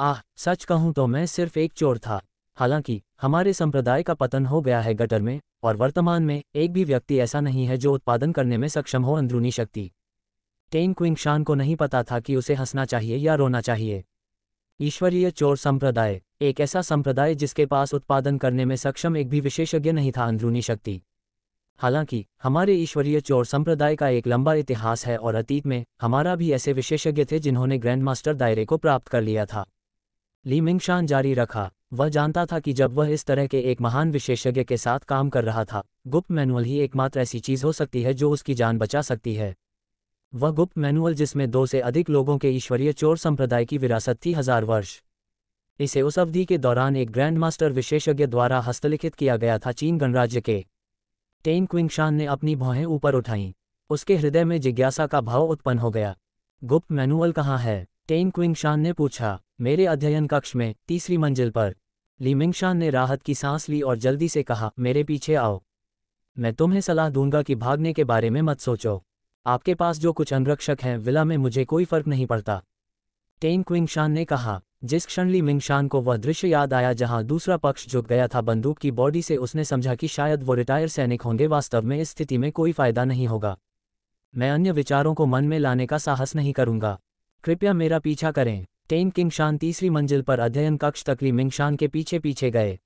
आह सच कहूं तो मैं सिर्फ एक चोर था हालांकि हमारे संप्रदाय का पतन हो गया है गटर में और वर्तमान में एक भी व्यक्ति ऐसा नहीं है जो उत्पादन करने में सक्षम हो अंदरूनी शक्ति टेन क्विंगशान को नहीं पता था कि उसे हंसना चाहिए या रोना चाहिए ईश्वरीय चोर संप्रदाय एक ऐसा संप्रदाय जिसके पास उत्पादन करने में सक्षम एक भी विशेषज्ञ नहीं था अंदरूनी शक्ति हालांकि हमारे ईश्वरीय चोर संप्रदाय का एक लंबा इतिहास है और अतीत में हमारा भी ऐसे विशेषज्ञ थे जिन्होंने ग्रैंड मास्टर दायरे को प्राप्त कर लिया था ली जारी रखा वह जानता था कि जब वह इस तरह के एक महान विशेषज्ञ के साथ काम कर रहा था गुप्त मैनुअल ही एकमात्र ऐसी चीज हो सकती है जो उसकी जान बचा सकती है वह गुप्त मैनुअल जिसमें दो से अधिक लोगों के ईश्वरीय चोर संप्रदाय की विरासत थी हजार वर्ष इसे उस अवधि के दौरान एक ग्रैंड मास्टर विशेषज्ञ द्वारा हस्तलिखित किया गया था चीन गणराज्य के टेन क्विंगशान ने अपनी भौहें ऊपर उठाईं उसके हृदय में जिज्ञासा का भाव उत्पन्न हो गया गुप्त मैनुअल कहाँ है टेन क्विंगशान ने पूछा मेरे अध्ययन कक्ष में तीसरी मंजिल पर लीमिंगशान ने राहत की सांस ली और जल्दी से कहा मेरे पीछे आओ मैं तुम्हें सलाह दूंगा कि भागने के बारे में मत सोचो आपके पास जो कुछ अनरक्षक हैं विला में मुझे कोई फर्क नहीं पड़ता टेन क्विंगशान ने कहा जिस क्षण ली मिंगशान को वह दृश्य याद आया जहां दूसरा पक्ष झुक गया था बंदूक की बॉडी से उसने समझा कि शायद वो रिटायर सैनिक होंगे वास्तव में इस स्थिति में कोई फायदा नहीं होगा मैं अन्य विचारों को मन में लाने का साहस नहीं करूंगा कृपया मेरा पीछा करें टेन किंगशान तीसरी मंजिल पर अध्ययन कक्ष तक ली मिंगशान के पीछे पीछे गए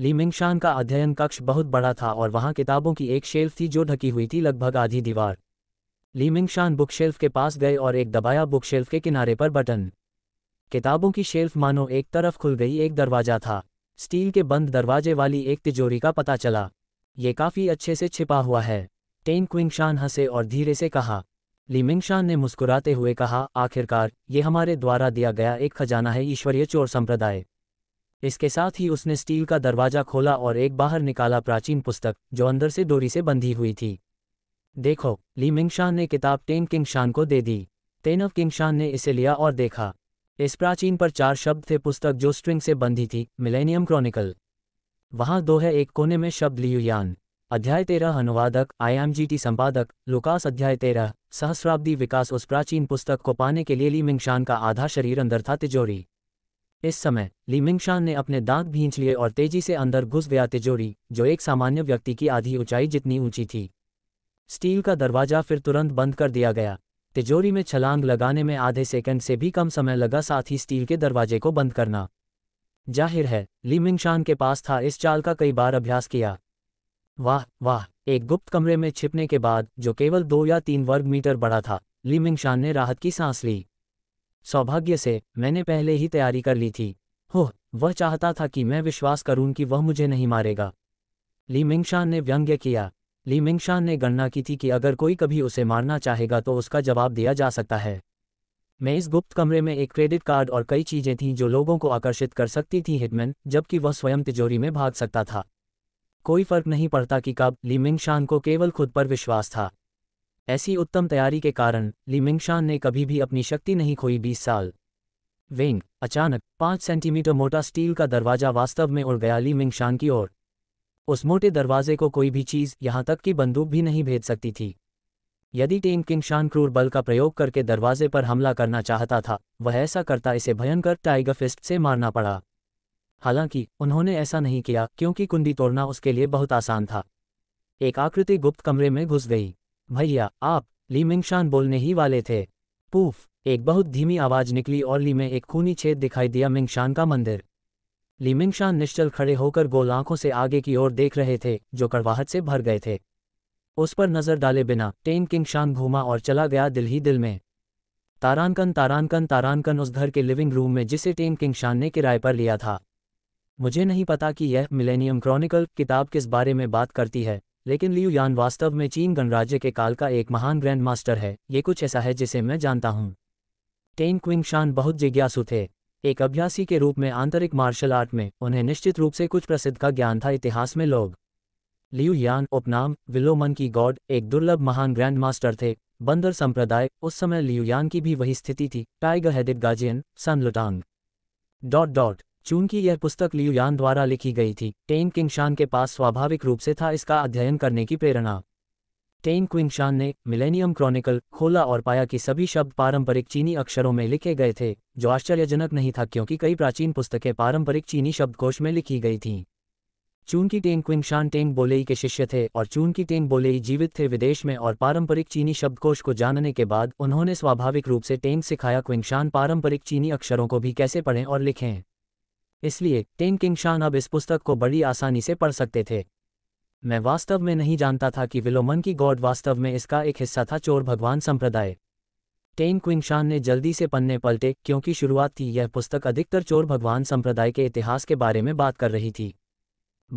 ली मिंगशान का अध्ययन कक्ष बहुत बड़ा था और वहां किताबों की एक शेल्फ थी जो ढकी हुई थी लगभग आधी दीवार लीमिंगशान बुकशेल्फ के पास गए और एक दबाया बुकशेल्फ के किनारे पर बटन किताबों की शेल्फ मानो एक तरफ खुल गई एक दरवाजा था स्टील के बंद दरवाजे वाली एक तिजोरी का पता चला ये काफ़ी अच्छे से छिपा हुआ है टेन क्विंगशान हंसे और धीरे से कहा लीमिंगशान ने मुस्कुराते हुए कहा आखिरकार ये हमारे द्वारा दिया गया एक खजाना है ईश्वरीय चोर संप्रदाय इसके साथ ही उसने स्टील का दरवाजा खोला और एक बाहर निकाला प्राचीन पुस्तक जो अंदर से डोरी से बंधी हुई थी देखो ली मिंगशान ने किताब टेन किंगशान को दे दी तेनव किंगशान ने इसे लिया और देखा इस प्राचीन पर चार शब्द थे पुस्तक जो स्ट्रिंग से बंधी थी मिलेनियम क्रॉनिकल वहां दो है एक कोने में शब्द लियुयान अध्याय तेरह अनुवादक आईएमजीटी संपादक लुकास अध्याय तेरह सहस्राब्दी विकास उस प्राचीन पुस्तक को पाने के लिए ली मिंगशान का आधा शरीर अंदर था तिजोरी इस समय ली मिंगशान ने अपने दांत भींच लिए और तेजी से अंदर घुस गया तिजोरी जो एक सामान्य व्यक्ति की आधी ऊंचाई जितनी ऊंची थी स्टील का दरवाजा फिर तुरंत बंद कर दिया गया तिजोरी में छलांग लगाने में आधे सेकंड से भी कम समय लगा साथ ही स्टील के दरवाजे को बंद करना जाहिर है ली के पास था इस चाल का कई बार अभ्यास किया वाह वाह एक गुप्त कमरे में छिपने के बाद जो केवल दो या तीन वर्ग मीटर बड़ा था ली ने राहत की सांस ली सौभाग्य से मैंने पहले ही तैयारी कर ली थी हो वह चाहता था कि मैं विश्वास करूं कि वह मुझे नहीं मारेगा ली ने व्यंग्य किया ली मिंगशान ने गणना की थी कि अगर कोई कभी उसे मारना चाहेगा तो उसका जवाब दिया जा सकता है मैं इस गुप्त कमरे में एक क्रेडिट कार्ड और कई चीजें थीं जो लोगों को आकर्षित कर सकती थीं हिटमैन जबकि वह स्वयं तिजोरी में भाग सकता था कोई फर्क नहीं पड़ता कि कब ली मिंगशान को केवल खुद पर विश्वास था ऐसी उत्तम तैयारी के कारण ली मिंगशान ने कभी भी अपनी शक्ति नहीं खोई बीस साल वेंग अचानक पांच सेंटीमीटर मोटा स्टील का दरवाजा वास्तव में उड़ गया ली मिंगशान की ओर उस मोटे दरवाजे को कोई भी चीज़ यहां तक कि बंदूक भी नहीं भेज सकती थी यदि टेन किंग शान क्रूर बल का प्रयोग करके दरवाजे पर हमला करना चाहता था वह ऐसा करता इसे भयंकर टाइगर फिस्ट से मारना पड़ा हालांकि उन्होंने ऐसा नहीं किया क्योंकि कुंडी तोड़ना उसके लिए बहुत आसान था एक आकृति गुप्त कमरे में घुस गई भैया आप ली मिंगशान बोलने ही वाले थे पूफ एक बहुत धीमी आवाज निकली और ली में एक खूनी छेद दिखाई दिया मिंगशान का मंदिर लीमिंगशान निश्चल खड़े होकर गोल आंखों से आगे की ओर देख रहे थे जो कड़वाहट से भर गए थे उस पर नजर डाले बिना टेन किंग शान घूमा और चला गया दिल ही दिल में तारानकन तारानकन तारानकन उस घर के लिविंग रूम में जिसे टेन किंग शान ने किराए पर लिया था मुझे नहीं पता कि यह मिलेनियम क्रॉनिकल किताब किस बारे में बात करती है लेकिन लियू यान वास्तव में चीन गणराज्य के काल का एक महान ग्रैंड मास्टर है ये कुछ ऐसा है जिसे मैं जानता हूं टेन क्विंग शान बहुत जिज्ञासु थे एक अभ्यासी के रूप में आंतरिक मार्शल आर्ट में उन्हें निश्चित रूप से कुछ प्रसिद्ध का ज्ञान था इतिहास में लोग लियू यान उपनाम विलोमन की गॉड एक दुर्लभ महान ग्रैंड मास्टर थे बंदर संप्रदाय उस समय लियुयान की भी वही स्थिति थी टाइगर हैदिट गाजियन सन लुटांग डॉट डॉट चूंकि यह पुस्तक लियुयान द्वारा लिखी गई थी टेन किंगशान के पास स्वाभाविक रूप से था इसका अध्ययन करने की प्रेरणा टेन क्विंगशान ने मिलेनियम क्रॉनिकल खोला और पाया कि सभी शब्द पारंपरिक चीनी अक्षरों में लिखे गए थे जो आश्चर्यजनक नहीं था क्योंकि कई प्राचीन पुस्तकें पारंपरिक चीनी शब्दकोश में लिखी गई थीं चून की टेंग क्विंगशान टेंग बोलेई के शिष्य थे और चून की टेंग बोलेई जीवित थे विदेश में और पारंपरिक चीनी शब्दकोश को जानने के बाद उन्होंने स्वाभाविक रूप से टेंग सिखाया क्विंगशान पारंपरिक चीनी अक्षरों को भी कैसे पढ़ें और लिखें इसलिए टेंग किंगशान अब इस पुस्तक को बड़ी आसानी से पढ़ सकते थे मैं वास्तव में नहीं जानता था कि विलोमन की गॉड वास्तव में इसका एक हिस्सा था चोर भगवान संप्रदाय टेन क्विंगशान ने जल्दी से पन्ने पलटे क्योंकि शुरुआत थी यह पुस्तक अधिकतर चोर भगवान संप्रदाय के इतिहास के बारे में बात कर रही थी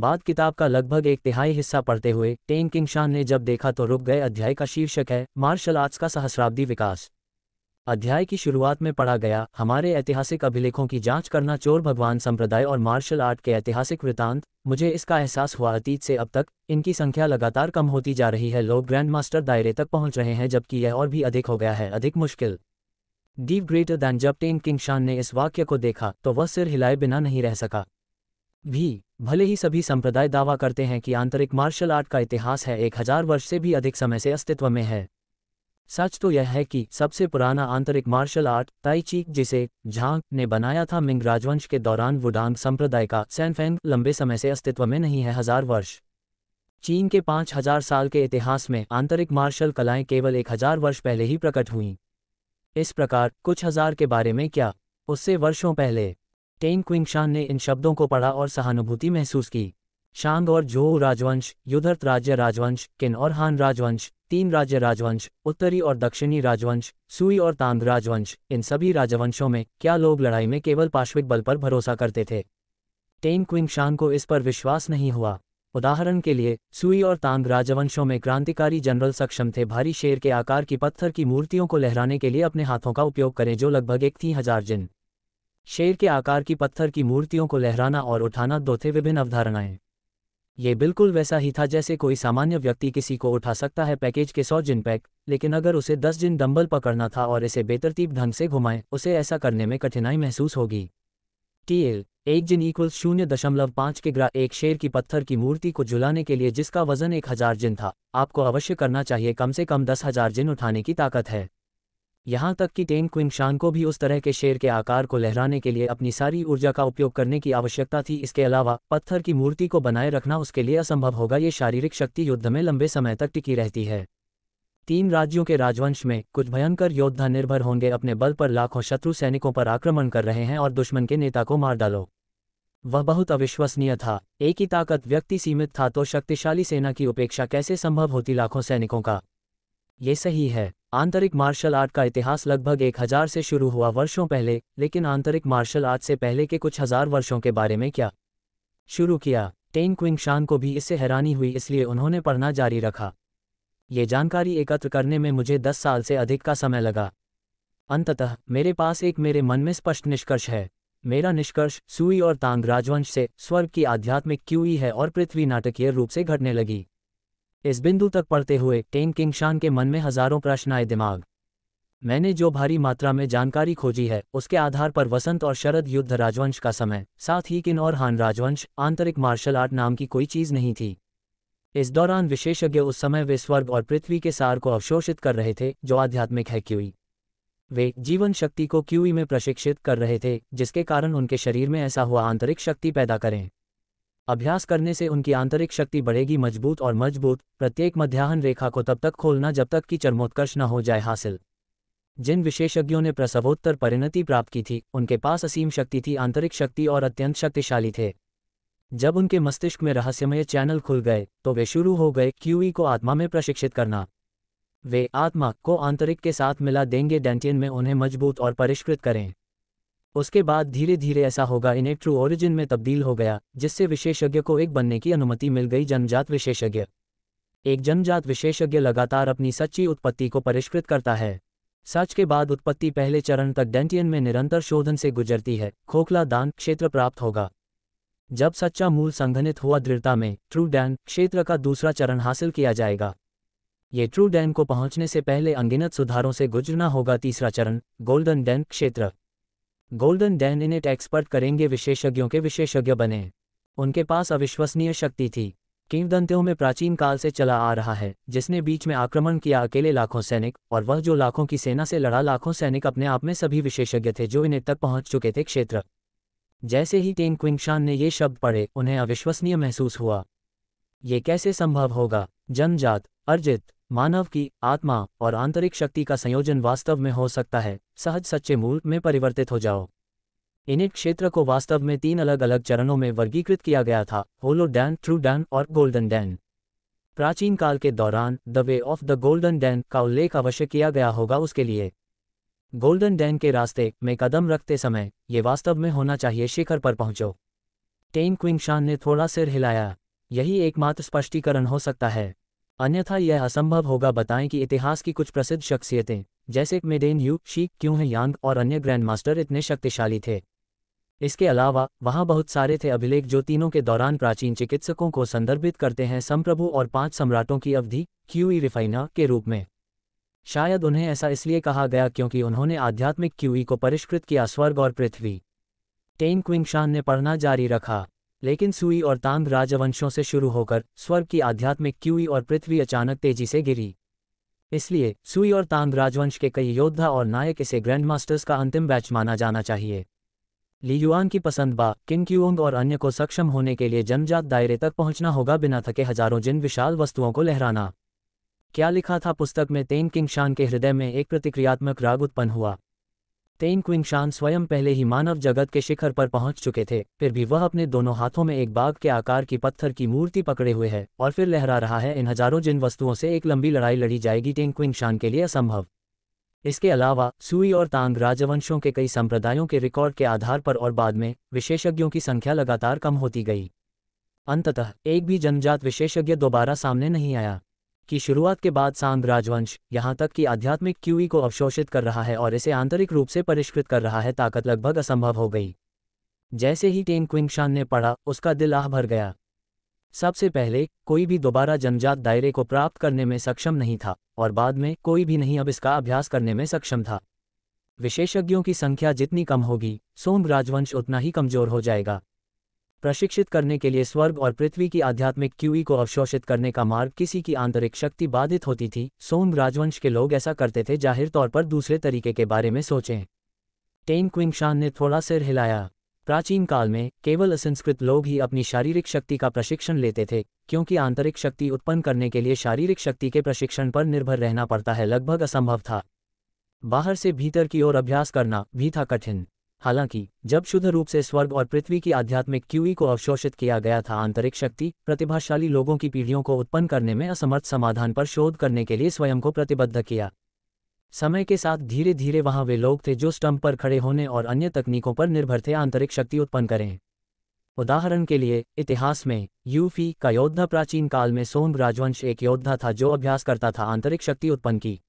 बाद किताब का लगभग एक तिहाई हिस्सा पढ़ते हुए टेन किंगशान ने जब देखा तो रुक गए अध्याय का शीर्षक है मार्शल आर्ट्स का सहस्राब्दी विकास अध्याय की शुरुआत में पढ़ा गया हमारे ऐतिहासिक अभिलेखों की जांच करना चोर भगवान संप्रदाय और मार्शल आर्ट के ऐतिहासिक वृतांत मुझे इसका एहसास हुआ अतीत से अब तक इनकी संख्या लगातार कम होती जा रही है लोग ग्रैंड मास्टर दायरे तक पहुंच रहे हैं जबकि यह और भी अधिक हो गया है अधिक मुश्किल डीव ग्रेटर दैन जब टेन किंग शान ने इस वाक्य को देखा तो वह सिर हिलाए बिना नहीं रह सका भी भले ही सभी संप्रदाय दावा करते हैं कि आंतरिक मार्शल आर्ट का इतिहास है एक हजार वर्ष से भी अधिक समय से अस्तित्व में है सच तो यह है कि सबसे पुराना आंतरिक मार्शल आर्ट ताइची जिसे झांग ने बनाया था मिंग राजवंश के दौरान वुडांग संप्रदाय का सैनफेंग लंबे समय से अस्तित्व में नहीं है हजार वर्ष चीन के पांच हजार साल के इतिहास में आंतरिक मार्शल कलाएं केवल एक हजार वर्ष पहले ही प्रकट हुईं इस प्रकार कुछ हजार के बारे में क्या उससे वर्षों पहले टेन क्विंगशान ने इन शब्दों को पढ़ा और सहानुभूति महसूस की शांग और जोह राजवंश युद्धर्थ राज्य राजवंश किन और हान राजवंश तीन राज्य राजवंश उत्तरी और दक्षिणी राजवंश सुई और तांग राजवंश इन सभी राजवंशों में क्या लोग लड़ाई में केवल पार्श्विक बल पर भरोसा करते थे टेन क्विंग शांग को इस पर विश्वास नहीं हुआ उदाहरण के लिए सुई और तांग राजवंशों में क्रांतिकारी जनरल सक्षम थे भारी शेर के आकार की पत्थर की मूर्तियों को लहराने के लिए अपने हाथों का उपयोग करें जो लगभग एक थी हजार जिन शेर के आकार की पत्थर की मूर्तियों को लहराना और उठाना दो थे विभिन्न अवधारणाएं ये बिल्कुल वैसा ही था जैसे कोई सामान्य व्यक्ति किसी को उठा सकता है पैकेज के सौ जिन पैक लेकिन अगर उसे दस जिन डंबल पकड़ना था और इसे बेतरतीब ढंग से घुमाएं उसे ऐसा करने में कठिनाई महसूस होगी टीएल एक जिन इक्वल शून्य दशमलव पाँच के ग्रह एक शेर की पत्थर की मूर्ति को झुलाने के लिए जिसका वजन एक हजार जिन था आपको अवश्य करना चाहिए कम से कम दस हजार जिन उठाने की ताकत है यहां तक कि टेन क्विंगशान को भी उस तरह के शेर के आकार को लहराने के लिए अपनी सारी ऊर्जा का उपयोग करने की आवश्यकता थी इसके अलावा पत्थर की मूर्ति को बनाए रखना उसके लिए असंभव होगा ये शारीरिक शक्ति युद्ध में लंबे समय तक टिकी रहती है तीन राज्यों के राजवंश में कुछ भयंकर योद्धा निर्भर होंगे अपने बल पर लाखों शत्रु सैनिकों पर आक्रमण कर रहे हैं और दुश्मन के नेता को मार डालो वह बहुत अविश्वसनीय था एक ही ताकत व्यक्ति सीमित था तो शक्तिशाली सेना की उपेक्षा कैसे संभव होती लाखों सैनिकों का ये सही है आंतरिक मार्शल आर्ट का इतिहास लगभग एक हजार से शुरू हुआ वर्षों पहले लेकिन आंतरिक मार्शल आर्ट से पहले के कुछ हजार वर्षों के बारे में क्या शुरू किया टेन क्विंग शान को भी इससे हैरानी हुई इसलिए उन्होंने पढ़ना जारी रखा ये जानकारी एकत्र करने में मुझे दस साल से अधिक का समय लगा अंततः मेरे पास एक मेरे मन में स्पष्ट निष्कर्ष है मेरा निष्कर्ष सुई और तांग राजवंश से स्वर्ग की आध्यात्मिक क्यूई है और पृथ्वी नाटकीय रूप से घटने लगी इस बिंदु तक पढ़ते हुए टेन किंगशान के मन में हजारों प्रश्न आए दिमाग मैंने जो भारी मात्रा में जानकारी खोजी है उसके आधार पर वसंत और शरद युद्ध राजवंश का समय साथ ही किन और हान राजवंश आंतरिक मार्शल आर्ट नाम की कोई चीज़ नहीं थी इस दौरान विशेषज्ञ उस समय वे स्वर्ग और पृथ्वी के सार को अवशोषित कर रहे थे जो आध्यात्मिक है क्यूई वे जीवन शक्ति को क्यूई में प्रशिक्षित कर रहे थे जिसके कारण उनके शरीर में ऐसा हुआ आंतरिक शक्ति पैदा करें अभ्यास करने से उनकी आंतरिक शक्ति बढ़ेगी मजबूत और मजबूत प्रत्येक मध्याहन रेखा को तब तक खोलना जब तक कि चर्मोत्कर्ष न हो जाए हासिल जिन विशेषज्ञों ने प्रसवोत्तर परिणति प्राप्त की थी उनके पास असीम शक्ति थी आंतरिक शक्ति और अत्यंत शक्तिशाली थे जब उनके मस्तिष्क में रहस्यमय चैनल खुल गए तो वे शुरू हो गए क्यूई को आत्मा में प्रशिक्षित करना वे आत्मा को आंतरिक के साथ मिला देंगे डेंटियन में उन्हें मजबूत और परिष्कृत करें उसके बाद धीरे धीरे ऐसा होगा इन्हें ट्रू ओरिजिन में तब्दील हो गया जिससे विशेषज्ञ को एक बनने की अनुमति मिल गई जन्मजात विशेषज्ञ एक जन्मजात विशेषज्ञ लगातार अपनी सच्ची उत्पत्ति को परिष्कृत करता है सच के बाद उत्पत्ति पहले चरण तक डेंटियन में निरंतर शोधन से गुजरती है खोखला दान क्षेत्र प्राप्त होगा जब सच्चा मूल संघनित हुआ दृढ़ता में ट्रू डैन क्षेत्र का दूसरा चरण हासिल किया जाएगा ये ट्रू डैन को पहुंचने से पहले अंगिनत सुधारों से गुजरना होगा तीसरा चरण गोल्डन डैन क्षेत्र golden dan in it expert करेंगे विशेषज्ञों के विशेषज्ञ बने उनके पास अविश्वसनीय शक्ति थी किंवदंतियों में प्राचीन काल से चला आ रहा है जिसने बीच में आक्रमण किया अकेले लाखों सैनिक और वह जो लाखों की सेना से लड़ा लाखों सैनिक अपने आप में सभी विशेषज्ञ थे जो इन्हें तक पहुंच चुके थे क्षेत्र जैसे ही टेन क्विंगशान ने ये शब्द पढ़े उन्हें अविश्वसनीय महसूस हुआ ये कैसे संभव होगा जनजात अर्जित मानव की आत्मा और आंतरिक शक्ति का संयोजन वास्तव में हो सकता है सहज सच्चे मूल में परिवर्तित हो जाओ इनिट क्षेत्र को वास्तव में तीन अलग अलग चरणों में वर्गीकृत किया गया था होलो डैन ट्रू डैन और गोल्डन डैन प्राचीन काल के दौरान the way of the golden dan का उल्लेख अवश्य किया गया होगा उसके लिए गोल्डन डैन के रास्ते में कदम रखते समय ये वास्तव में होना चाहिए शिखर पर पहुंचो टेन क्विंगशान ने थोड़ा सिर हिलाया यही एकमात्र स्पष्टीकरण हो सकता है अन्यथा यह असंभव होगा बताएं कि इतिहास की कुछ प्रसिद्ध शख्सियतें जैसे मेडेन यू शी क्यों हैं यांग और अन्य ग्रैंड मास्टर इतने शक्तिशाली थे इसके अलावा वहां बहुत सारे थे अभिलेख जो तीनों के दौरान प्राचीन चिकित्सकों को संदर्भित करते हैं संप्रभु और पांच सम्राटों की अवधि क्यूई रिफाइना के रूप में शायद उन्हें ऐसा इसलिए कहा गया क्योंकि उन्होंने आध्यात्मिक क्यूई को परिष्कृत किया स्वर्ग और पृथ्वी टेन क्विंगशान ने पढ़ना जारी रखा लेकिन सुई और तांग राजवंशों से शुरू होकर स्वर्ग की आध्यात्मिक क्यूई और पृथ्वी अचानक तेजी से गिरी इसलिए सुई और तांग राजवंश के कई योद्धा और नायक इसे ग्रैंड मास्टर्स का अंतिम बैच माना जाना चाहिए लियुआन की पसंद बा किनक्यूंग और अन्य को सक्षम होने के लिए जनजात दायरे तक पहुंचना होगा बिना थके हजारों जिन विशाल वस्तुओं को लहराना क्या लिखा था पुस्तक में तेन किंग शान के हृदय में एक प्रतिक्रियात्मक राग उत्पन्न हुआ तेन क्विंगशान स्वयं पहले ही मानव जगत के शिखर पर पहुंच चुके थे फिर भी वह अपने दोनों हाथों में एक बाघ के आकार की पत्थर की मूर्ति पकड़े हुए है और फिर लहरा रहा है इन हजारों जिन वस्तुओं से एक लंबी लड़ाई लड़ी जाएगी तेन क्विंगशान के लिए असंभव इसके अलावा सुई और तांग राजवंशों के कई संप्रदायों के रिकॉर्ड के आधार पर और बाद में विशेषज्ञों की संख्या लगातार कम होती गई अंततः एक भी जनजात विशेषज्ञ दोबारा सामने नहीं आया की शुरुआत के बाद सांग राजवंश यहां तक कि आध्यात्मिक क्यूई को अवशोषित कर रहा है और इसे आंतरिक रूप से परिष्कृत कर रहा है ताकत लगभग असंभव हो गई जैसे ही टेन क्विंगशान ने पढ़ा उसका दिल आह भर गया सबसे पहले कोई भी दोबारा जनजात दायरे को प्राप्त करने में सक्षम नहीं था और बाद में कोई भी नहीं अब इसका अभ्यास करने में सक्षम था विशेषज्ञों की संख्या जितनी कम होगी सोम राजवंश उतना ही कमजोर हो जाएगा प्रशिक्षित करने के लिए स्वर्ग और पृथ्वी की आध्यात्मिक क्यूई को अवशोषित करने का मार्ग किसी की आंतरिक शक्ति बाधित होती थी सोम राजवंश के लोग ऐसा करते थे जाहिर तौर पर दूसरे तरीके के बारे में सोचें टेन क्विंगशान ने थोड़ा सिर हिलाया प्राचीन काल में केवल असंस्कृत लोग ही अपनी शारीरिक शक्ति का प्रशिक्षण लेते थे क्योंकि आंतरिक शक्ति उत्पन्न करने के लिए शारीरिक शक्ति के प्रशिक्षण पर निर्भर रहना पड़ता है लगभग असंभव था बाहर से भीतर की ओर अभ्यास करना भी था कठिन हालांकि जब शुद्ध रूप से स्वर्ग और पृथ्वी की आध्यात्मिक क्यूई को अवशोषित किया गया था आंतरिक शक्ति प्रतिभाशाली लोगों की पीढ़ियों को उत्पन्न करने में असमर्थ समाधान पर शोध करने के लिए स्वयं को प्रतिबद्ध किया समय के साथ धीरे धीरे वहां वे लोग थे जो स्टम्प पर खड़े होने और अन्य तकनीकों पर निर्भर थे आंतरिक शक्ति उत्पन्न करें उदाहरण के लिए इतिहास में यूफी का योद्धा प्राचीन काल में सोन राजवंश एक योद्धा था जो अभ्यास करता था आंतरिक शक्ति उत्पन्न की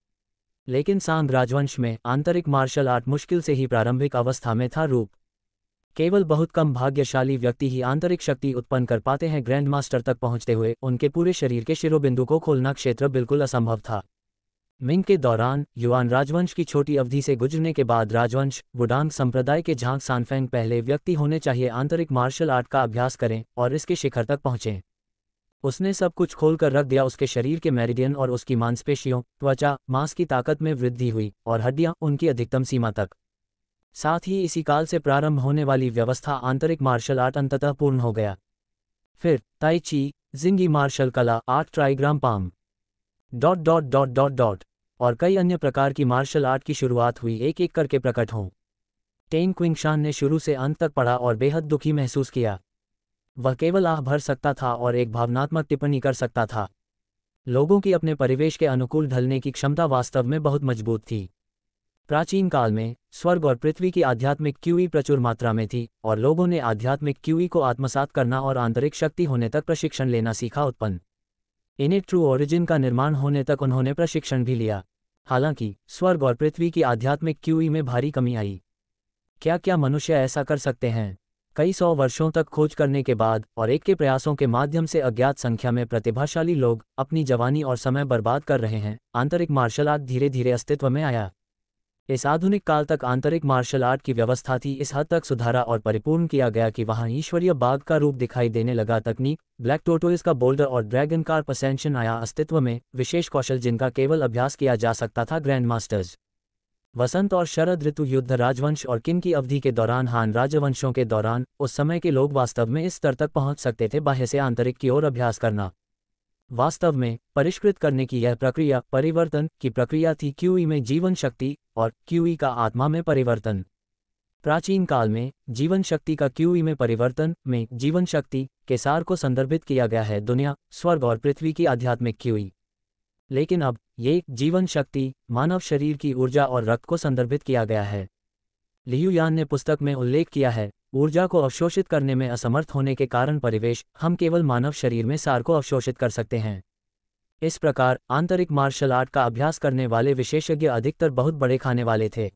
लेकिन सांग राजवंश में आंतरिक मार्शल आर्ट मुश्किल से ही प्रारंभिक अवस्था में था रूप केवल बहुत कम भाग्यशाली व्यक्ति ही आंतरिक शक्ति उत्पन्न कर पाते हैं ग्रैंड मास्टर तक पहुंचते हुए उनके पूरे शरीर के शिरोबिंदु को खोलना क्षेत्र बिल्कुल असंभव था मिंग के दौरान युवान राजवंश की छोटी अवधि से गुजरने के बाद राजवंश वुडांग संप्रदाय के झांक सानफेंग पहले व्यक्ति होने चाहिए आंतरिक मार्शल आर्ट का अभ्यास करें और इसके शिखर तक पहुंचें उसने सब कुछ खोलकर रख दिया उसके शरीर के मेरिडियन और उसकी मांसपेशियों त्वचा मांस की ताकत में वृद्धि हुई और हड्डियां उनकी अधिकतम सीमा तक साथ ही इसी काल से प्रारंभ होने वाली व्यवस्था आंतरिक मार्शल आर्ट अंततः पूर्ण हो गया फिर ताइची जिंगी मार्शल कला art trigram palm dot dot dot dot dot और कई अन्य प्रकार की मार्शल आर्ट की शुरुआत हुई एक एक करके प्रकट हों टेन क्विंगशान ने शुरू से अंत तक पढ़ा और बेहद दुखी महसूस किया वह केवल आह भर सकता था और एक भावनात्मक टिप्पणी कर सकता था लोगों की अपने परिवेश के अनुकूल ढलने की क्षमता वास्तव में बहुत मजबूत थी प्राचीन काल में स्वर्ग और पृथ्वी की आध्यात्मिक क्यूई प्रचुर मात्रा में थी और लोगों ने आध्यात्मिक क्यूई को आत्मसात करना और आंतरिक शक्ति होने तक प्रशिक्षण लेना सीखा उत्पन्न इन्हें ट्रू ओरिजिन का निर्माण होने तक उन्होंने प्रशिक्षण भी लिया हालांकि स्वर्ग और पृथ्वी की आध्यात्मिक क्यूई में भारी कमी आई क्या क्या मनुष्य ऐसा कर सकते हैं कई सौ वर्षों तक खोज करने के बाद और एक के प्रयासों के माध्यम से अज्ञात संख्या में प्रतिभाशाली लोग अपनी जवानी और समय बर्बाद कर रहे हैं आंतरिक मार्शल आर्ट धीरे धीरे अस्तित्व में आया इस आधुनिक काल तक आंतरिक मार्शल आर्ट की व्यवस्था थी इस हद तक सुधारा और परिपूर्ण किया गया कि वहां ईश्वरीय बाघ का रूप दिखाई देने लगा तकनीक ब्लैक टोटोइस का बोल्डर और ड्रैगन कार पसेंशन आया अस्तित्व में विशेष कौशल जिनका केवल अभ्यास किया जा सकता था ग्रैंड मास्टर्स वसंत और शरद ऋतु युद्ध राजवंश और किन की अवधि के दौरान हान राजवंशों के दौरान उस समय के लोग वास्तव में इस स्तर तक पहुंच सकते थे बाह्य से आंतरिक की ओर अभ्यास करना वास्तव में परिष्कृत करने की यह प्रक्रिया परिवर्तन की प्रक्रिया थी क्यूई में जीवन शक्ति और क्यूई का आत्मा में परिवर्तन प्राचीन काल में जीवन शक्ति का क्यूई में परिवर्तन में जीवन शक्ति के सार को संदर्भित किया गया है दुनिया स्वर्ग और पृथ्वी की आध्यात्मिक क्यूई लेकिन अब ये जीवन शक्ति मानव शरीर की ऊर्जा और रक्त को संदर्भित किया गया है लियुयान ने पुस्तक में उल्लेख किया है ऊर्जा को अवशोषित करने में असमर्थ होने के कारण परिवेश हम केवल मानव शरीर में सार को अवशोषित कर सकते हैं इस प्रकार आंतरिक मार्शल आर्ट का अभ्यास करने वाले विशेषज्ञ अधिकतर बहुत बड़े खाने वाले थे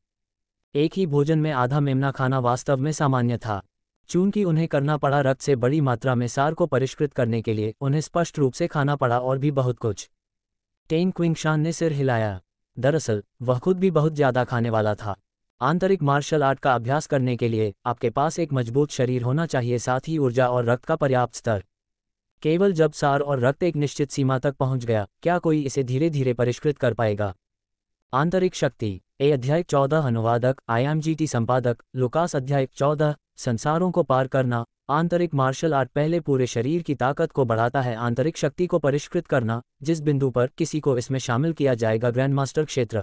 एक ही भोजन में आधा मेमना खाना वास्तव में सामान्य था चूंकि उन्हें करना पड़ा रक्त से बड़ी मात्रा में सार को परिष्कृत करने के लिए उन्हें स्पष्ट रूप से खाना पड़ा और भी बहुत कुछ टेन क्विंगशान ने सिर हिलाया दरअसल वह खुद भी बहुत ज्यादा खाने वाला था आंतरिक मार्शल आर्ट का अभ्यास करने के लिए आपके पास एक मजबूत शरीर होना चाहिए साथ ही ऊर्जा और रक्त का पर्याप्त स्तर केवल जब सार और रक्त एक निश्चित सीमा तक पहुंच गया क्या कोई इसे धीरे धीरे परिष्कृत कर पाएगा आंतरिक शक्ति ए अध्याय चौदह अनुवादक आईएमजीटी संपादक लुकास अध्याय चौदह संसारों को पार करना आंतरिक मार्शल आर्ट पहले पूरे शरीर की ताकत को बढ़ाता है आंतरिक शक्ति को परिष्कृत करना जिस बिंदु पर किसी को इसमें शामिल किया जाएगा ग्रैंड मास्टर क्षेत्र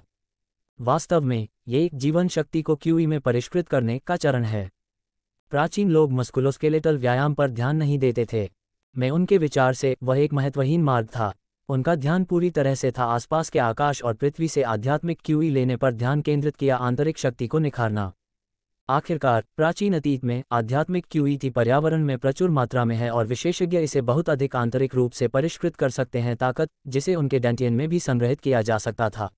वास्तव में ये एक जीवन शक्ति को क्यूई में परिष्कृत करने का चरण है प्राचीन लोग मस्कुलोस्केलेटल व्यायाम पर ध्यान नहीं देते थे मैं उनके विचार से वह एक महत्वहीन मार्ग था उनका ध्यान पूरी तरह से था आसपास के आकाश और पृथ्वी से आध्यात्मिक क्यूई लेने पर ध्यान केंद्रित किया आंतरिक शक्ति को निखारना आखिरकार प्राचीन अतीत में आध्यात्मिक क्यूई थी पर्यावरण में प्रचुर मात्रा में है और विशेषज्ञ इसे बहुत अधिक आंतरिक रूप से परिष्कृत कर सकते हैं ताकत जिसे उनके डेंटियन में भी संग्रहित किया जा सकता था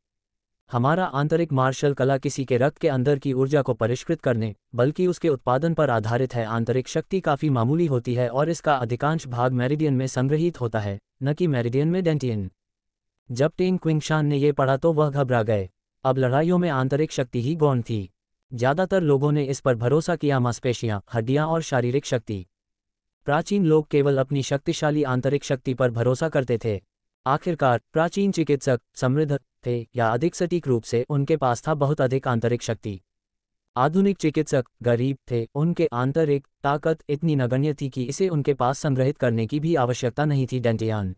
हमारा आंतरिक मार्शल कला किसी के रक्त के अंदर की ऊर्जा को परिष्कृत करने बल्कि उसके उत्पादन पर आधारित है आंतरिक शक्ति काफी मामूली होती है और इसका अधिकांश भाग मेरिडियन में संग्रहित होता है न कि मेरिडियन में डेंटियन जब टेन क्विंगशान ने यह पढ़ा तो वह घबरा गए अब लड़ाइयों में आंतरिक शक्ति ही गौण थी ज्यादातर लोगों ने इस पर भरोसा किया मांसपेशियां हड्डियां और शारीरिक शक्ति प्राचीन लोग केवल अपनी शक्तिशाली आंतरिक शक्ति पर भरोसा करते थे आखिरकार प्राचीन चिकित्सक समृद्ध थे या अधिक सटीक रूप से उनके पास था बहुत अधिक आंतरिक शक्ति आधुनिक चिकित्सक गरीब थे उनके आंतरिक ताकत इतनी नगण्य थी कि इसे उनके पास संग्रहित करने की भी आवश्यकता नहीं थी डेंटियान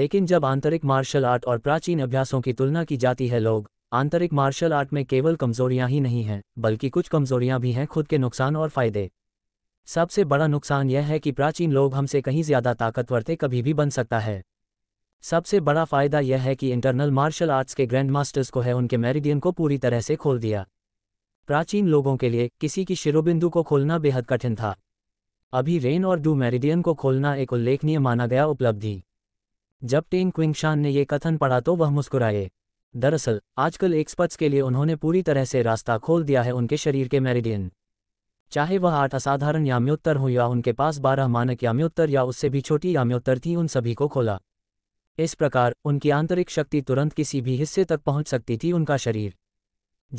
लेकिन जब आंतरिक मार्शल आर्ट और प्राचीन अभ्यासों की तुलना की जाती है लोग आंतरिक मार्शल आर्ट में केवल कमजोरियां ही नहीं हैं बल्कि कुछ कमजोरियां भी हैं खुद के नुकसान और फायदे सबसे बड़ा नुकसान यह है कि प्राचीन लोग हमसे कहीं ज्यादा ताकतवर थे कभी भी बन सकता है सबसे बड़ा फायदा यह है कि इंटरनल मार्शल आर्ट्स के ग्रैंड मास्टर्स को है उनके मेरिडियन को पूरी तरह से खोल दिया प्राचीन लोगों के लिए किसी की शिरोबिंदु को खोलना बेहद कठिन था अभी रेन और डू मेरिडियन को खोलना एक उल्लेखनीय माना गया उपलब्धि जब टेन क्विंगशान ने ये कथन पढ़ा तो वह मुस्कुराए दरअसल आजकल एक्सपर्ट्स के लिए उन्होंने पूरी तरह से रास्ता खोल दिया है उनके शरीर के मेरिडियन चाहे वह आठ असाधारण याम्योत्तर हो या उनके पास बारह मानक याम्योत्तर या उससे भी छोटी याम्योत्तर थी उन सभी को खोला इस प्रकार उनकी आंतरिक शक्ति तुरंत किसी भी हिस्से तक पहुंच सकती थी उनका शरीर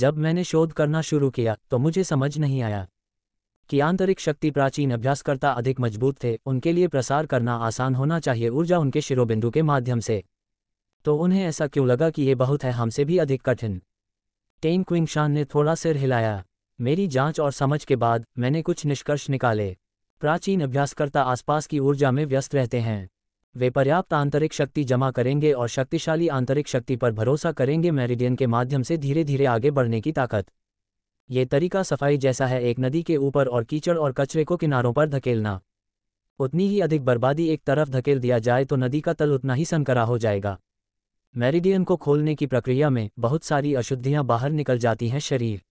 जब मैंने शोध करना शुरू किया तो मुझे समझ नहीं आया कि आंतरिक शक्ति प्राचीन अभ्यासकर्ता अधिक मजबूत थे उनके लिए प्रसार करना आसान होना चाहिए ऊर्जा उनके शिरोबिंदु के माध्यम से तो उन्हें ऐसा क्यों लगा कि ये बहुत है हमसे भी अधिक कठिन टेन क्विंग शान ने थोड़ा सिर हिलाया मेरी जांच और समझ के बाद मैंने कुछ निष्कर्ष निकाले प्राचीन अभ्यासकर्ता आसपास की ऊर्जा में व्यस्त रहते हैं वे पर्याप्त आंतरिक शक्ति जमा करेंगे और शक्तिशाली आंतरिक शक्ति पर भरोसा करेंगे मेरिडियन के माध्यम से धीरे धीरे आगे बढ़ने की ताकत ये तरीका सफाई जैसा है एक नदी के ऊपर और कीचड़ और कचरे को किनारों पर धकेलना उतनी ही अधिक बर्बादी एक तरफ धकेल दिया जाए तो नदी का तल उतना ही संकरा हो जाएगा मेरिडियन को खोलने की प्रक्रिया में बहुत सारी अशुद्धियां बाहर निकल जाती हैं शरीर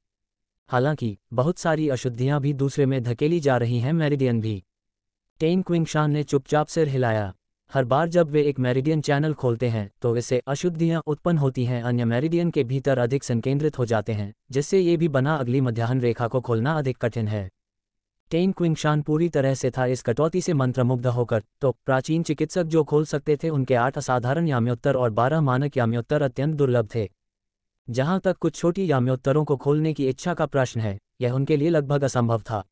हालांकि बहुत सारी अशुद्धियां भी दूसरे में धकेली जा रही हैं मेरिडियन भी टेन क्विंगशान ने चुपचाप सिर हिलाया हर बार जब वे एक मेरिडियन चैनल खोलते हैं तो इससे अशुद्धियां उत्पन्न होती हैं अन्य मेरिडियन के भीतर अधिक संकेंद्रित हो जाते हैं जिससे ये भी बना अगली मध्याह्न रेखा को खोलना अधिक कठिन है टेन क्विंगशान पूरी तरह से था इस कटौती से मंत्रमुग्ध होकर तो प्राचीन चिकित्सक जो खोल सकते थे उनके आठ असाधारण याम्योत्तर और बारह मानक याम्योत्तर अत्यंत दुर्लभ थे जहां तक कुछ छोटी याम्योत्तरों को खोलने की इच्छा का प्रश्न है यह उनके लिए लगभग असंभव था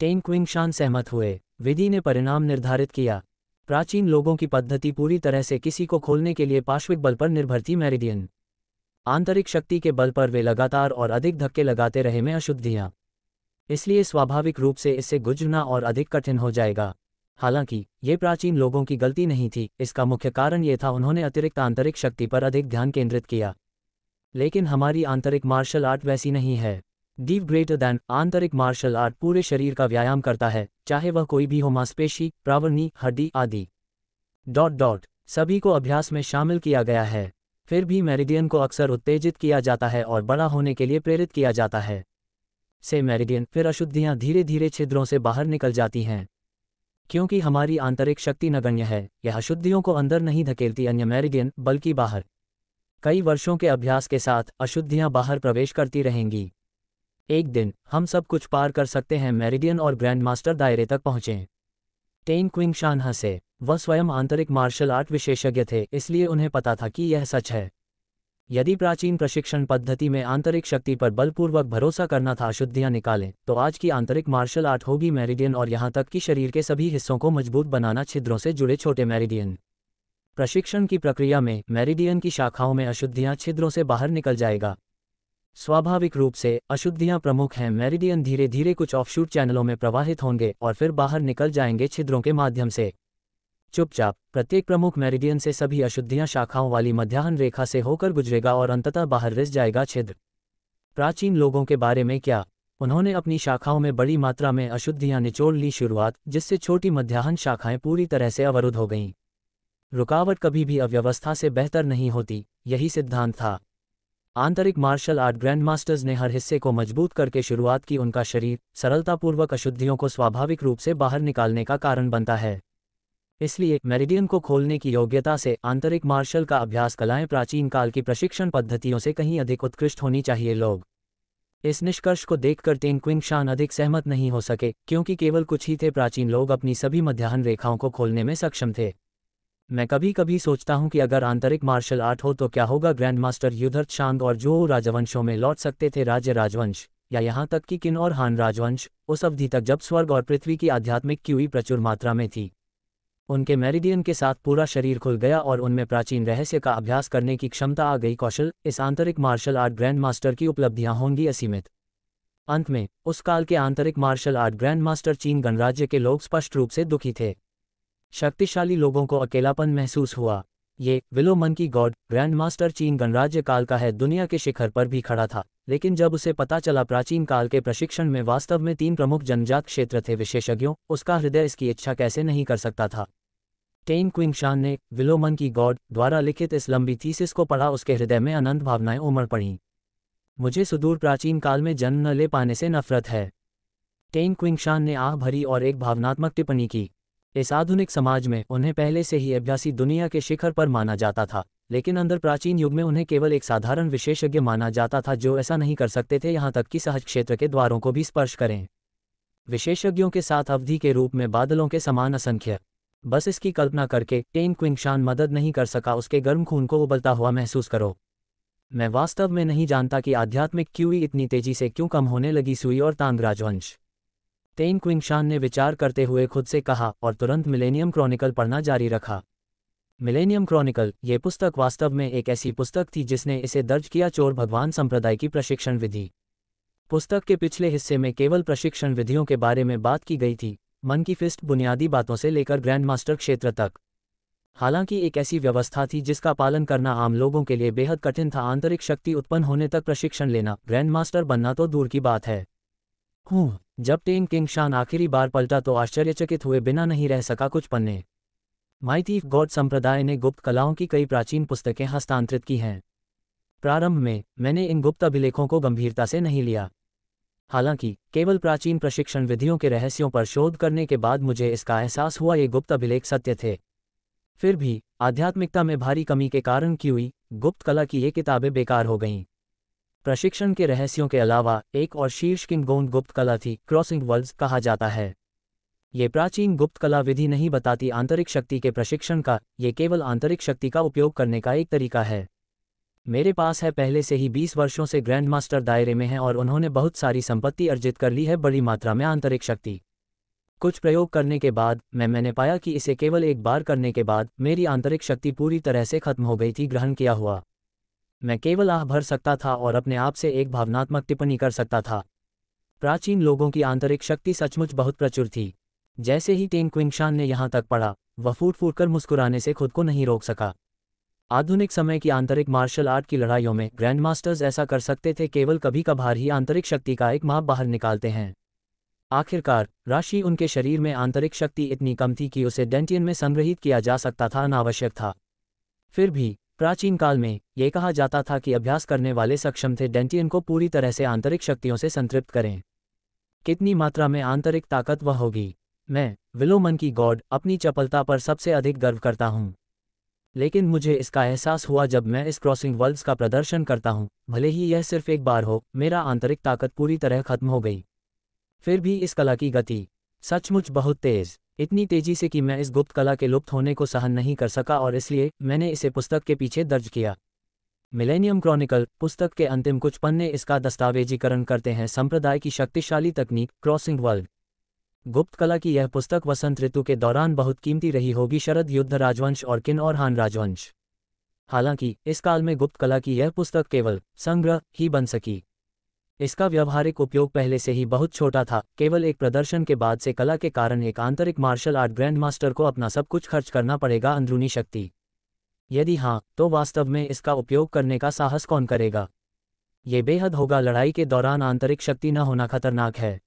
टेन क्विंगशान सहमत हुए विधि ने परिणाम निर्धारित किया प्राचीन लोगों की पद्धति पूरी तरह से किसी को खोलने के लिए पार्श्विक बल पर निर्भर थी मैरिडियन आंतरिक शक्ति के बल पर वे लगातार और अधिक धक्के लगाते रहे में अशुद्धियां इसलिए स्वाभाविक रूप से इससे गुजरना और अधिक कठिन हो जाएगा हालांकि ये प्राचीन लोगों की गलती नहीं थी इसका मुख्य कारण ये था उन्होंने अतिरिक्त आंतरिक शक्ति पर अधिक ध्यान केंद्रित किया लेकिन हमारी आंतरिक मार्शल आर्ट वैसी नहीं है डीप ग्रेटर दैन आंतरिक मार्शल आर्ट पूरे शरीर का व्यायाम करता है चाहे वह कोई भी हो मांसपेशी प्रावरणी हड्डी आदि डॉट डॉट सभी को अभ्यास में शामिल किया गया है फिर भी मेरिडियन को अक्सर उत्तेजित किया जाता है और बड़ा होने के लिए प्रेरित किया जाता है से मेरिडियन फिर अशुद्धियां धीरे धीरे छिद्रों से बाहर निकल जाती हैं क्योंकि हमारी आंतरिक शक्ति नगण्य है यह अशुद्धियों को अंदर नहीं धकेलती अन्य मेरिडियन बल्कि बाहर कई वर्षों के अभ्यास के साथ अशुद्धियां बाहर प्रवेश करती रहेंगी एक दिन हम सब कुछ पार कर सकते हैं मेरिडियन और ग्रैंड मास्टर दायरे तक पहुंचे टेन क्विंग शान हंसे वह स्वयं आंतरिक मार्शल आर्ट विशेषज्ञ थे इसलिए उन्हें पता था कि यह सच है यदि प्राचीन प्रशिक्षण पद्धति में आंतरिक शक्ति पर बलपूर्वक भरोसा करना था अशुद्धियां निकालें तो आज की आंतरिक मार्शल आर्ट होगी मेरिडियन और यहां तक कि शरीर के सभी हिस्सों को मजबूत बनाना छिद्रों से जुड़े छोटे मेरिडियन प्रशिक्षण की प्रक्रिया में मेरिडियन की शाखाओं में अशुद्धियां छिद्रों से बाहर निकल जाएगा स्वाभाविक रूप से अशुद्धियां प्रमुख हैं मेरिडियन धीरे धीरे कुछ ऑफशूट चैनलों में प्रवाहित होंगे और फिर बाहर निकल जाएंगे छिद्रों के माध्यम से चुपचाप प्रत्येक प्रमुख मेरिडियन से सभी अशुद्धियां शाखाओं वाली मध्याहन रेखा से होकर गुजरेगा और अंततः बाहर रिस जाएगा छिद्र प्राचीन लोगों के बारे में क्या उन्होंने अपनी शाखाओं में बड़ी मात्रा में अशुद्धियां निचोड़ ली शुरुआत जिससे छोटी मध्याहन शाखाएं पूरी तरह से अवरुद्ध हो गईं रुकावट कभी भी अव्यवस्था से बेहतर नहीं होती यही सिद्धांत था आंतरिक मार्शल आर्ट ग्रैंड मास्टर्स ने हर हिस्से को मजबूत करके शुरुआत की उनका शरीर सरलतापूर्वक अशुद्धियों को स्वाभाविक रूप से बाहर निकालने का कारण बनता है इसलिए मेरिडियन को खोलने की योग्यता से आंतरिक मार्शल का अभ्यास कलाएं प्राचीन काल की प्रशिक्षण पद्धतियों से कहीं अधिक उत्कृष्ट होनी चाहिए लोग इस निष्कर्ष को देखकर टेन क्विंग शान अधिक सहमत नहीं हो सके क्योंकि केवल कुछ ही थे प्राचीन लोग अपनी सभी मध्याहन रेखाओं को खोलने में सक्षम थे मैं कभी कभी सोचता हूं कि अगर आंतरिक मार्शल आर्ट हो तो क्या होगा ग्रैंड मास्टर युधर्थ शांग और जो राजवंशों में लौट सकते थे राज्य राजवंश या यहां तक कि किन और हान राजवंश उस अवधि तक जब स्वर्ग और पृथ्वी की आध्यात्मिक क्यूई प्रचुर मात्रा में थी उनके मेरिडियन के साथ पूरा शरीर खुल गया और उनमें प्राचीन रहस्य का अभ्यास करने की क्षमता आ गई कौशल इस आंतरिक मार्शल आर्ट ग्रैंड मास्टर की उपलब्धियां होंगी असीमित अंत में उस काल के आंतरिक मार्शल आर्ट ग्रैंड मास्टर चीन गणराज्य के लोग स्पष्ट रूप से दुखी थे शक्तिशाली लोगों को अकेलापन महसूस हुआ ये विलो मन की गॉड ग्रैंड मास्टर चीन गणराज्य काल का है दुनिया के शिखर पर भी खड़ा था लेकिन जब उसे पता चला प्राचीन काल के प्रशिक्षण में वास्तव में तीन प्रमुख जनजात क्षेत्र थे विशेषज्ञों उसका हृदय इसकी इच्छा कैसे नहीं कर सकता था टेन क्विंग शान ने विलोमन की गॉड द्वारा लिखित इस लंबी थीसिस को पढ़ा उसके हृदय में अनंत भावनाएं उमड़ पड़ीं मुझे सुदूर प्राचीन काल में जन्म न ले पाने से नफरत है टेन क्विंग शान ने आह भरी और एक भावनात्मक टिप्पणी की इस आधुनिक समाज में उन्हें पहले से ही अभ्यासी दुनिया के शिखर पर माना जाता था लेकिन अंदर प्राचीन युग में उन्हें केवल एक साधारण विशेषज्ञ माना जाता था जो ऐसा नहीं कर सकते थे यहां तक कि सहज क्षेत्र के द्वारों को भी स्पर्श करें विशेषज्ञों के साथ अवधि के रूप में बादलों के समान असंख्य बस इसकी कल्पना करके टेन क्विंगशान मदद नहीं कर सका उसके गर्म खून को उबलता हुआ महसूस करो मैं वास्तव में नहीं जानता कि आध्यात्मिक क्यूई इतनी तेजी से क्यों कम होने लगी सुई और तांगराजवंश तेन क्विंगशान ने विचार करते हुए खुद से कहा और तुरंत मिलेनियम क्रॉनिकल पढ़ना जारी रखा मिलेनियम क्रॉनिकल ये पुस्तक वास्तव में एक ऐसी पुस्तक थी जिसने इसे दर्ज किया चोर भगवान संप्रदाय की प्रशिक्षण विधि पुस्तक के पिछले हिस्से में केवल प्रशिक्षण विधियों के बारे में बात की गई थी मन की फिस्ट बुनियादी बातों से लेकर ग्रैंड मास्टर क्षेत्र तक हालांकि एक ऐसी व्यवस्था थी जिसका पालन करना आम लोगों के लिए बेहद कठिन था आंतरिक शक्ति उत्पन्न होने तक प्रशिक्षण लेना ग्रैंड मास्टर बनना तो दूर की बात है हूँ जब टेन किंग शान आखिरी बार पलटा तो आश्चर्यचकित हुए बिना नहीं रह सका कुछ पन्ने माइती गॉड संप्रदाय ने गुप्त कलाओं की कई प्राचीन पुस्तकें हस्तांतरित की हैं प्रारंभ में मैंने इन गुप्त अभिलेखों को गंभीरता से नहीं लिया हालांकि केवल प्राचीन प्रशिक्षण विधियों के रहस्यों पर शोध करने के बाद मुझे इसका एहसास हुआ ये गुप्त अभिलेख सत्य थे फिर भी आध्यात्मिकता में भारी कमी के कारण की हुई गुप्त कला की ये किताबें बेकार हो गईं प्रशिक्षण के रहस्यों के अलावा एक और शीर्ष गोंद गुप्त कला थी क्रॉसिंग वर्ल्ड्स कहा जाता है ये प्राचीन गुप्त कला विधि नहीं बताती आंतरिक शक्ति के प्रशिक्षण का ये केवल आंतरिक शक्ति का उपयोग करने का एक तरीका है मेरे पास है पहले से ही 20 वर्षों से ग्रैंड मास्टर दायरे में है और उन्होंने बहुत सारी संपत्ति अर्जित कर ली है बड़ी मात्रा में आंतरिक शक्ति कुछ प्रयोग करने के बाद मैं मैंने पाया कि इसे केवल एक बार करने के बाद मेरी आंतरिक शक्ति पूरी तरह से खत्म हो गई थी ग्रहण किया हुआ मैं केवल आह भर सकता था और अपने आप से एक भावनात्मक टिप्पणी कर सकता था प्राचीन लोगों की आंतरिक शक्ति सचमुच बहुत प्रचुर थी जैसे ही टेंग क्विंगशान ने यहां तक पढ़ा वह फूट फूट कर मुस्कुराने से खुद को नहीं रोक सका आधुनिक समय की आंतरिक मार्शल आर्ट की लड़ाइयों में ग्रैंड मास्टर्स ऐसा कर सकते थे केवल कभी कभार ही आंतरिक शक्ति का एक माप बाहर निकालते हैं आखिरकार राशि उनके शरीर में आंतरिक शक्ति इतनी कम थी कि उसे डेंटियन में संग्रहित किया जा सकता था अनावश्यक था फिर भी प्राचीन काल में ये कहा जाता था कि अभ्यास करने वाले सक्षम थे डेंटियन को पूरी तरह से आंतरिक शक्तियों से संतृप्त करें कितनी मात्रा में आंतरिक ताकत वह होगी मैं विलोमन की गॉड अपनी चपलता पर सबसे अधिक गर्व करता हूं लेकिन मुझे इसका एहसास हुआ जब मैं इस क्रॉसिंग वर्ल्ड्स का प्रदर्शन करता हूं भले ही यह सिर्फ एक बार हो मेरा आंतरिक ताकत पूरी तरह खत्म हो गई फिर भी इस कला की गति सचमुच बहुत तेज इतनी तेजी से कि मैं इस गुप्त कला के लुप्त होने को सहन नहीं कर सका और इसलिए मैंने इसे पुस्तक के पीछे दर्ज किया मिलेनियम क्रॉनिकल पुस्तक के अंतिम कुछ पन्ने इसका दस्तावेजीकरण करते हैं संप्रदाय की शक्तिशाली तकनीक क्रॉसिंग वर्ल्ड गुप्त कला की यह पुस्तक वसंत ऋतु के दौरान बहुत कीमती रही होगी शरद युद्ध राजवंश और किन और हान राजवंश हालांकि इस काल में गुप्त कला की यह पुस्तक केवल संग्रह ही बन सकी इसका व्यवहारिक उपयोग पहले से ही बहुत छोटा था केवल एक प्रदर्शन के बाद से कला के कारण एक आंतरिक मार्शल आर्ट ग्रैंड मास्टर को अपना सब कुछ खर्च करना पड़ेगा अंदरूनी शक्ति यदि हाँ तो वास्तव में इसका उपयोग करने का साहस कौन करेगा ये बेहद होगा लड़ाई के दौरान आंतरिक शक्ति न होना खतरनाक है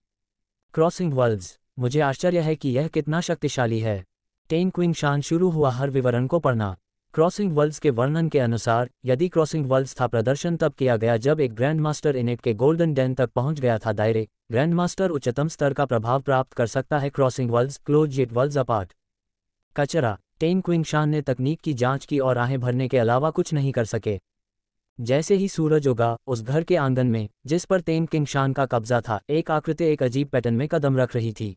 क्रॉसिंग वर्ल्ड्स मुझे आश्चर्य है कि यह कितना शक्तिशाली है टेन क्विंग शान शुरू हुआ हर विवरण को पढ़ना क्रॉसिंग वर्ल्ड्स के वर्णन के अनुसार यदि क्रॉसिंग वर्ल्ड्स था प्रदर्शन तब किया गया जब एक ग्रैंड मास्टर इनेट के गोल्डन डैन तक पहुंच गया था दायरे ग्रैंड मास्टर उच्चतम स्तर का प्रभाव प्राप्त कर सकता है crossing worlds close yet worlds apart कचरा टेन क्विंग शान ने तकनीक की जांच की और आहें भरने के अलावा कुछ नहीं कर सके जैसे ही सूरज उगा उस घर के आंगन में जिस पर तेन किंग शान का कब्जा था एक आकृति एक अजीब पैटर्न में कदम रख रही थी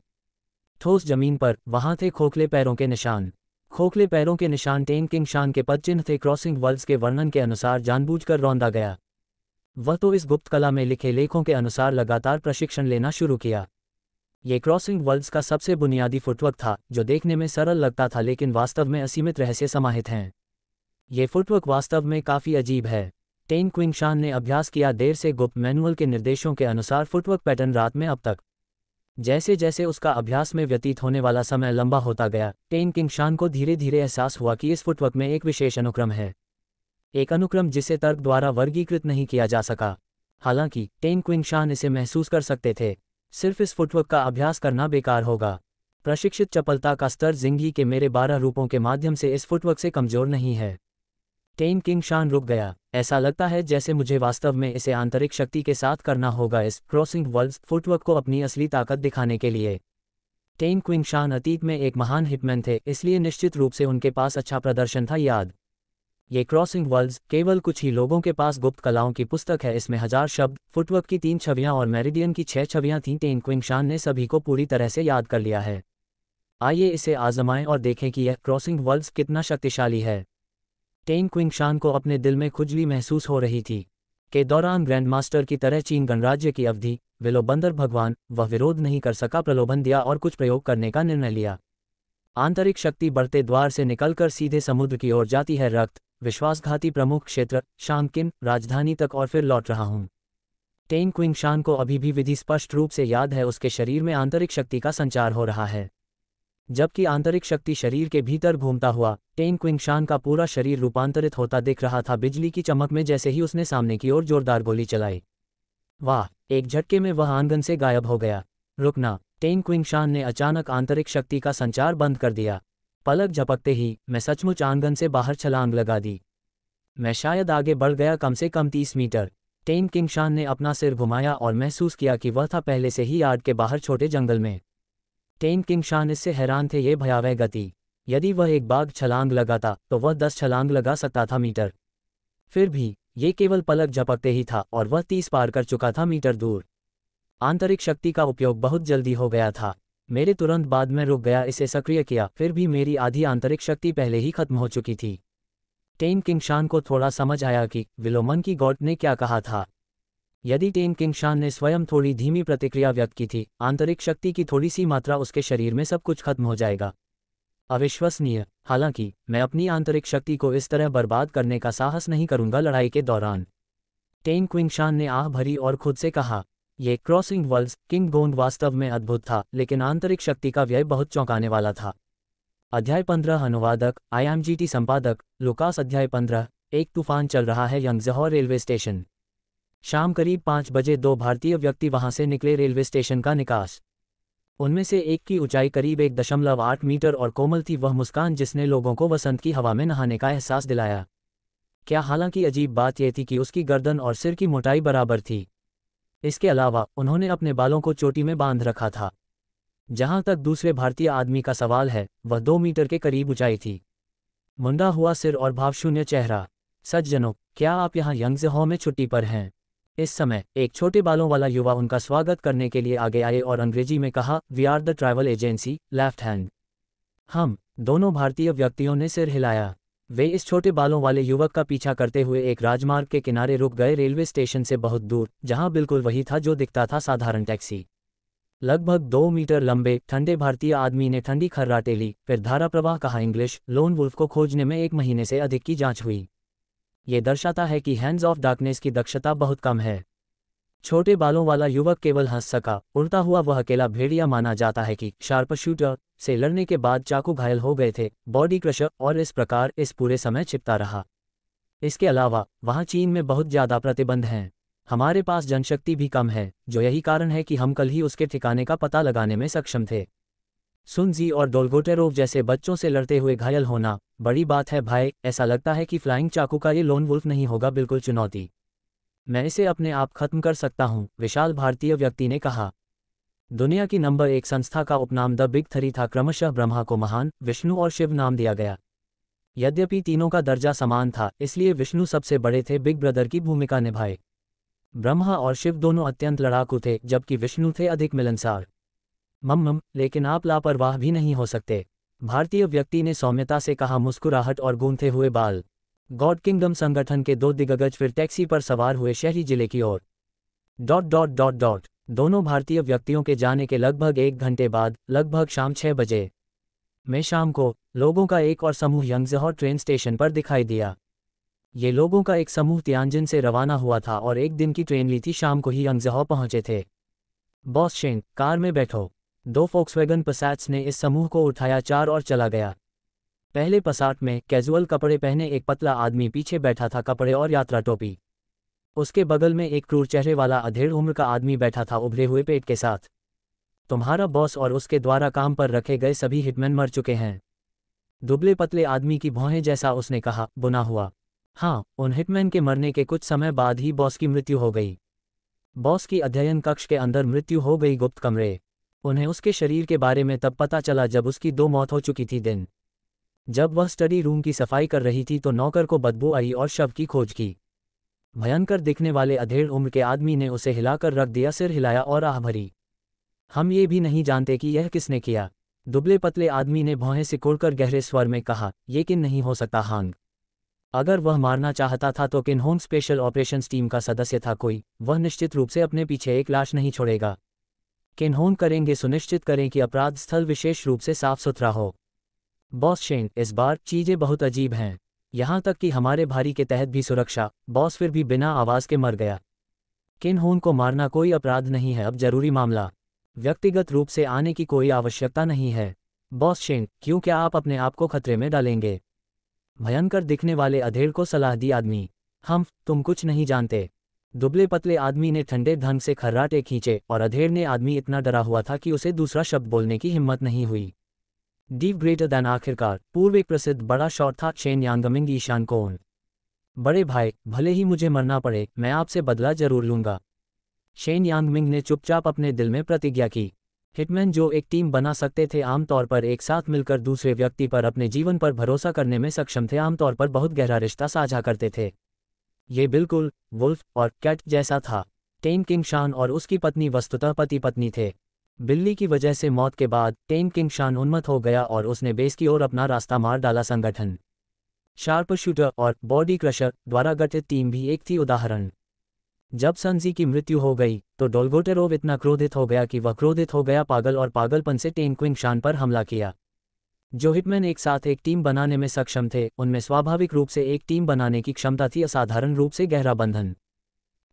ठोस जमीन पर वहां थे खोखले पैरों के निशान खोखले पैरों के निशान टेन किंग शान के पदचिन्ह थे क्रॉसिंग वर्ल्ड्स के वर्णन के अनुसार जानबूझकर रौंदा गया वह तो इस गुप्त कला में लिखे लेखों के अनुसार लगातार प्रशिक्षण लेना शुरू किया ये क्रॉसिंग वर्ल्ड्स का सबसे बुनियादी फुटवर्क था जो देखने में सरल लगता था लेकिन वास्तव में असीमित रहस्य समाहित हैं ये फुटवर्क वास्तव में काफ़ी अजीब है टेन क्विंगशान ने अभ्यास किया देर से गुप्त मैनुअल के निर्देशों के अनुसार फुटवर्क पैटर्न रात में अब तक जैसे जैसे उसका अभ्यास में व्यतीत होने वाला समय लंबा होता गया टेन किंग शान को धीरे धीरे एहसास हुआ कि इस फुटवर्क में एक विशेष अनुक्रम है एक अनुक्रम जिसे तर्क द्वारा वर्गीकृत नहीं किया जा सका हालांकि टेन क्विंग शान इसे महसूस कर सकते थे सिर्फ इस फुटवर्क का अभ्यास करना बेकार होगा प्रशिक्षित चपलता का स्तर जिंदगी के मेरे बारह रूपों के माध्यम से इस फुटवर्क से कमजोर नहीं है टेन किंग शान रुक गया ऐसा लगता है जैसे मुझे वास्तव में इसे आंतरिक शक्ति के साथ करना होगा इस क्रॉसिंग वर्ल्ड फुटवर्क को अपनी असली ताकत दिखाने के लिए टेन क्विंग शान अतीत में एक महान हिटमैन थे इसलिए निश्चित रूप से उनके पास अच्छा प्रदर्शन था याद ये क्रॉसिंग वर्ल्ड्स केवल कुछ ही लोगों के पास गुप्त कलाओं की पुस्तक है इसमें हजार शब्द फुटवर्क की तीन छवियां और मेरिडियन की छह छवियां थीं टेन क्विंग शान ने सभी को पूरी तरह से याद कर लिया है आइए इसे आजमाएं और देखें कि यह क्रॉसिंग वर्ल्ड्स कितना शक्तिशाली है टेंग क्विंगशान को अपने दिल में खुजली महसूस हो रही थी के दौरान ग्रैंड मास्टर की तरह चीन गणराज्य की अवधि विलोबंदर भगवान वह विरोध नहीं कर सका प्रलोभन दिया और कुछ प्रयोग करने का निर्णय लिया आंतरिक शक्ति बढ़ते द्वार से निकलकर सीधे समुद्र की ओर जाती है रक्त विश्वासघाती प्रमुख क्षेत्र शांकिन राजधानी तक और फिर लौट रहा हूं टेंग क्विंगशान को अभी भी विधि स्पष्ट रूप से याद है उसके शरीर में आंतरिक शक्ति का संचार हो रहा है जबकि आंतरिक शक्ति शरीर के भीतर घूमता हुआ टेन क्विंगशान का पूरा शरीर रूपांतरित होता दिख रहा था बिजली की चमक में जैसे ही उसने सामने की ओर जोरदार गोली चलाई वाह एक झटके में वह आंगन से गायब हो गया रुकना टेन क्विंगशान ने अचानक आंतरिक शक्ति का संचार बंद कर दिया पलक झपकते ही मैं सचमुच आंगन से बाहर छलांग लगा दी मैं शायद आगे बढ़ गया कम से कम तीस मीटर टेन किंगशान ने अपना सिर घुमाया और महसूस किया कि वह था पहले से ही यार्ड के बाहर छोटे जंगल में टेन किंग शान इससे हैरान थे ये भयावह गति यदि वह एक बाघ छलांग लगाता तो वह दस छलांग लगा सकता था मीटर फिर भी ये केवल पलक झपकते ही था और वह तीस पार कर चुका था मीटर दूर आंतरिक शक्ति का उपयोग बहुत जल्दी हो गया था मेरे तुरंत बाद में रुक गया इसे सक्रिय किया फिर भी मेरी आधी आंतरिक शक्ति पहले ही खत्म हो चुकी थी टेन किंगशान को थोड़ा समझ आया कि विलोमन की गॉड ने क्या कहा था यदि टेन किंग शान ने स्वयं थोड़ी धीमी प्रतिक्रिया व्यक्त की थी आंतरिक शक्ति की थोड़ी सी मात्रा उसके शरीर में सब कुछ खत्म हो जाएगा अविश्वसनीय हालांकि मैं अपनी आंतरिक शक्ति को इस तरह बर्बाद करने का साहस नहीं करूंगा लड़ाई के दौरान टेन क्विंग शान ने आह भरी और खुद से कहा यह क्रॉसिंग वर्ल्स किंग गोंद वास्तव में अद्भुत था लेकिन आंतरिक शक्ति का व्यय बहुत चौंकाने वाला था अध्याय पंद्रह अनुवादक आईएमजीटी संपादक लुकास अध्याय पंद्रह एक तूफान चल रहा है यंगजहौर रेलवे स्टेशन शाम करीब पाँच बजे दो भारतीय व्यक्ति वहां से निकले रेलवे स्टेशन का निकास उनमें से एक की ऊंचाई करीब एक दशमलव आठ मीटर और कोमल थी वह मुस्कान जिसने लोगों को वसंत की हवा में नहाने का एहसास दिलाया क्या हालांकि अजीब बात यह थी कि उसकी गर्दन और सिर की मोटाई बराबर थी इसके अलावा उन्होंने अपने बालों को चोटी में बांध रखा था जहां तक दूसरे भारतीय आदमी का सवाल है वह दो मीटर के करीब ऊंचाई थी मुंडा हुआ सिर और भावशून्य चेहरा सज्जनों क्या आप यहाँ यंगजहो में छुट्टी पर हैं इस समय एक छोटे बालों वाला युवा उनका स्वागत करने के लिए आगे आए और अंग्रेजी में कहा we are the travel agency left hand हम दोनों भारतीय व्यक्तियों ने सिर हिलाया वे इस छोटे बालों वाले युवक का पीछा करते हुए एक राजमार्ग के किनारे रुक गए रेलवे स्टेशन से बहुत दूर जहां बिल्कुल वही था जो दिखता था साधारण टैक्सी लगभग दो मीटर लंबे ठंडे भारतीय आदमी ने ठंडी खर्राटे ली फिर धारा प्रवाह कहा इंग्लिश लोन वुल्फ को खोजने में एक महीने से अधिक की जांच हुई ये दर्शाता है कि हैंड्स ऑफ डार्कनेस की दक्षता बहुत कम है छोटे बालों वाला युवक केवल हंस सका उड़ता हुआ वह अकेला भेड़िया माना जाता है कि शार्प शूटर से लड़ने के बाद चाकू घायल हो गए थे बॉडी क्रशर और इस प्रकार इस पूरे समय चिपता रहा इसके अलावा वहां चीन में बहुत ज़्यादा प्रतिबंध हैं हमारे पास जनशक्ति भी कम है जो यही कारण है कि हम कल ही उसके ठिकाने का पता लगाने में सक्षम थे सुनजी और डोलगोटेरोव जैसे बच्चों से लड़ते हुए घायल होना बड़ी बात है भाई ऐसा लगता है कि फ्लाइंग चाकू का ये लोन वुल्फ नहीं होगा बिल्कुल चुनौती मैं इसे अपने आप खत्म कर सकता हूं विशाल भारतीय व्यक्ति ने कहा दुनिया की नंबर एक संस्था का उपनाम द बिग थ्री था क्रमशः ब्रह्मा को महान विष्णु और शिव नाम दिया गया यद्यपि तीनों का दर्जा समान था इसलिए विष्णु सबसे बड़े थे बिग ब्रदर की भूमिका निभाए ब्रह्मा और शिव दोनों अत्यंत लड़ाकू थे जबकि विष्णु थे अधिक मिलनसार मम मम लेकिन आप लापरवाह भी नहीं हो सकते भारतीय व्यक्ति ने सौम्यता से कहा मुस्कुराहट और गूंथे हुए बाल गॉड किंगडम संगठन के दो दिग्गज फिर टैक्सी पर सवार हुए शहरी जिले की ओर डॉट डॉट डॉट डॉट दोनों भारतीय व्यक्तियों के जाने के लगभग एक घंटे बाद लगभग शाम छह बजे में शाम को लोगों का एक और समूह यंगजहर ट्रेन स्टेशन पर दिखाई दिया ये लोगों का एक समूह तियांजिन से रवाना हुआ था और एक दिन की ट्रेन ली थी शाम को ही यंगजहर पहुंचे थे बॉस शेंग कार में बैठो दो फोक्सवैगन पसाट्स ने इस समूह को उठाया चार और चला गया पहले पसाट में कैजुअल कपड़े पहने एक पतला आदमी पीछे बैठा था कपड़े और यात्रा टोपी उसके बगल में एक क्रूर चेहरे वाला अधेड़ उम्र का आदमी बैठा था उभरे हुए पेट के साथ तुम्हारा बॉस और उसके द्वारा काम पर रखे गए सभी हिटमैन मर चुके हैं दुबले पतले आदमी की भौहें जैसा उसने कहा बुना हुआ हाँ उन हिटमैन के मरने के कुछ समय बाद ही बॉस की मृत्यु हो गई बॉस की अध्ययन कक्ष के अंदर मृत्यु हो गई गुप्त कमरे उन्हें उसके शरीर के बारे में तब पता चला जब उसकी दो मौत हो चुकी थी दिन जब वह स्टडी रूम की सफाई कर रही थी तो नौकर को बदबू आई और शव की खोज की भयंकर दिखने वाले अधेड़ उम्र के आदमी ने उसे हिलाकर रख दिया सिर हिलाया और आह भरी हम ये भी नहीं जानते कि यह किसने किया दुबले पतले आदमी ने भौहें सिकोड़कर गहरे स्वर में कहा ये किन नहीं हो सकता हांग अगर वह मारना चाहता था तो किन्होंग स्पेशल ऑपरेशंस टीम का सदस्य था कोई वह निश्चित रूप से अपने पीछे एक लाश नहीं छोड़ेगा किन्होन करेंगे सुनिश्चित करें कि अपराध स्थल विशेष रूप से साफ सुथरा हो बॉस शेंग इस बार चीजें बहुत अजीब हैं यहां तक कि हमारे भारी के तहत भी सुरक्षा बॉस फिर भी बिना आवाज के मर गया किन्होन को मारना कोई अपराध नहीं है अब जरूरी मामला व्यक्तिगत रूप से आने की कोई आवश्यकता नहीं है बॉस शेंग क्यों क्या आप अपने आप को खतरे में डालेंगे भयंकर दिखने वाले अधेड़ को सलाह दी आदमी हम तुम कुछ नहीं जानते दुबले पतले आदमी ने ठंडे ढंग से खर्राटे खींचे और अधेड़ ने आदमी इतना डरा हुआ था कि उसे दूसरा शब्द बोलने की हिम्मत नहीं हुई डीव ग्रेटर दैन आखिरकार पूर्व एक प्रसिद्ध बड़ा शौर था चेन यांगमिंग ईशान कोन बड़े भाई भले ही मुझे मरना पड़े मैं आपसे बदला जरूर लूंगा शेन यांगमिंग ने चुपचाप अपने दिल में प्रतिज्ञा की हिटमैन जो एक टीम बना सकते थे आमतौर पर एक साथ मिलकर दूसरे व्यक्ति पर अपने जीवन पर भरोसा करने में सक्षम थे आमतौर पर बहुत गहरा रिश्ता साझा करते थे ये बिल्कुल वुल्फ और कैट जैसा था टेन किंग शान और उसकी पत्नी वस्तुतः पति पत्नी थे बिल्ली की वजह से मौत के बाद टेन किंग शान उन्मत हो गया और उसने बेस की ओर अपना रास्ता मार डाला संगठन शार्प शूटर और बॉडी क्रशर द्वारा गठित टीम भी एक थी उदाहरण जब सनजी की मृत्यु हो गई तो डोलगोटेरोव इतना क्रोधित हो गया कि वह क्रोधित हो गया पागल और पागलपन से टेन क्विंग शान पर हमला किया जो हिटमैन एक साथ एक टीम बनाने में सक्षम थे उनमें स्वाभाविक रूप से एक टीम बनाने की क्षमता थी असाधारण रूप से गहरा बंधन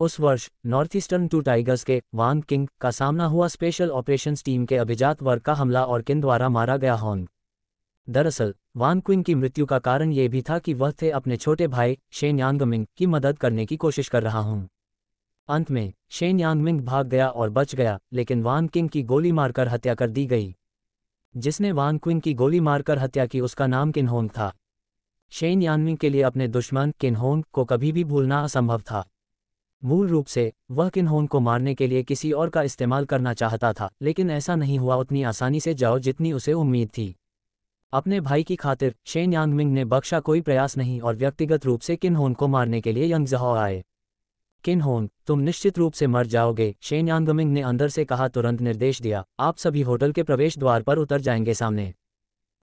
उस वर्ष नॉर्थ ईस्टर्न टू टाइगर्स के वांग किंग का सामना हुआ स्पेशल ऑपरेशंस टीम के अभिजात वर्ग का हमला और किन द्वारा मारा गया हॉन्ग दरअसल वान क्विंग की मृत्यु का कारण ये भी था कि वह थे अपने छोटे भाई शेन यांगमिंग की मदद करने की कोशिश कर रहा हूं अंत में शेन यांगमिंग भाग गया और बच गया लेकिन वान किंग की गोली मारकर हत्या कर दी गई जिसने वांग क्विन की गोली मारकर हत्या की उसका नाम किन्होंग था शेन यानविंग के लिए अपने दुश्मन किन्होंग को कभी भी भूलना असंभव था मूल रूप से वह किन्होंग को मारने के लिए किसी और का इस्तेमाल करना चाहता था लेकिन ऐसा नहीं हुआ उतनी आसानी से जाओ जितनी उसे उम्मीद थी अपने भाई की खातिर शेन यांगमिंग ने बख्शा कोई प्रयास नहीं और व्यक्तिगत रूप से किन्होन को मारने के लिए यंगजहा आए किन होन तुम निश्चित रूप से मर जाओगे शेन यांगमिंग ने अंदर से कहा तुरंत निर्देश दिया आप सभी होटल के प्रवेश द्वार पर उतर जाएंगे सामने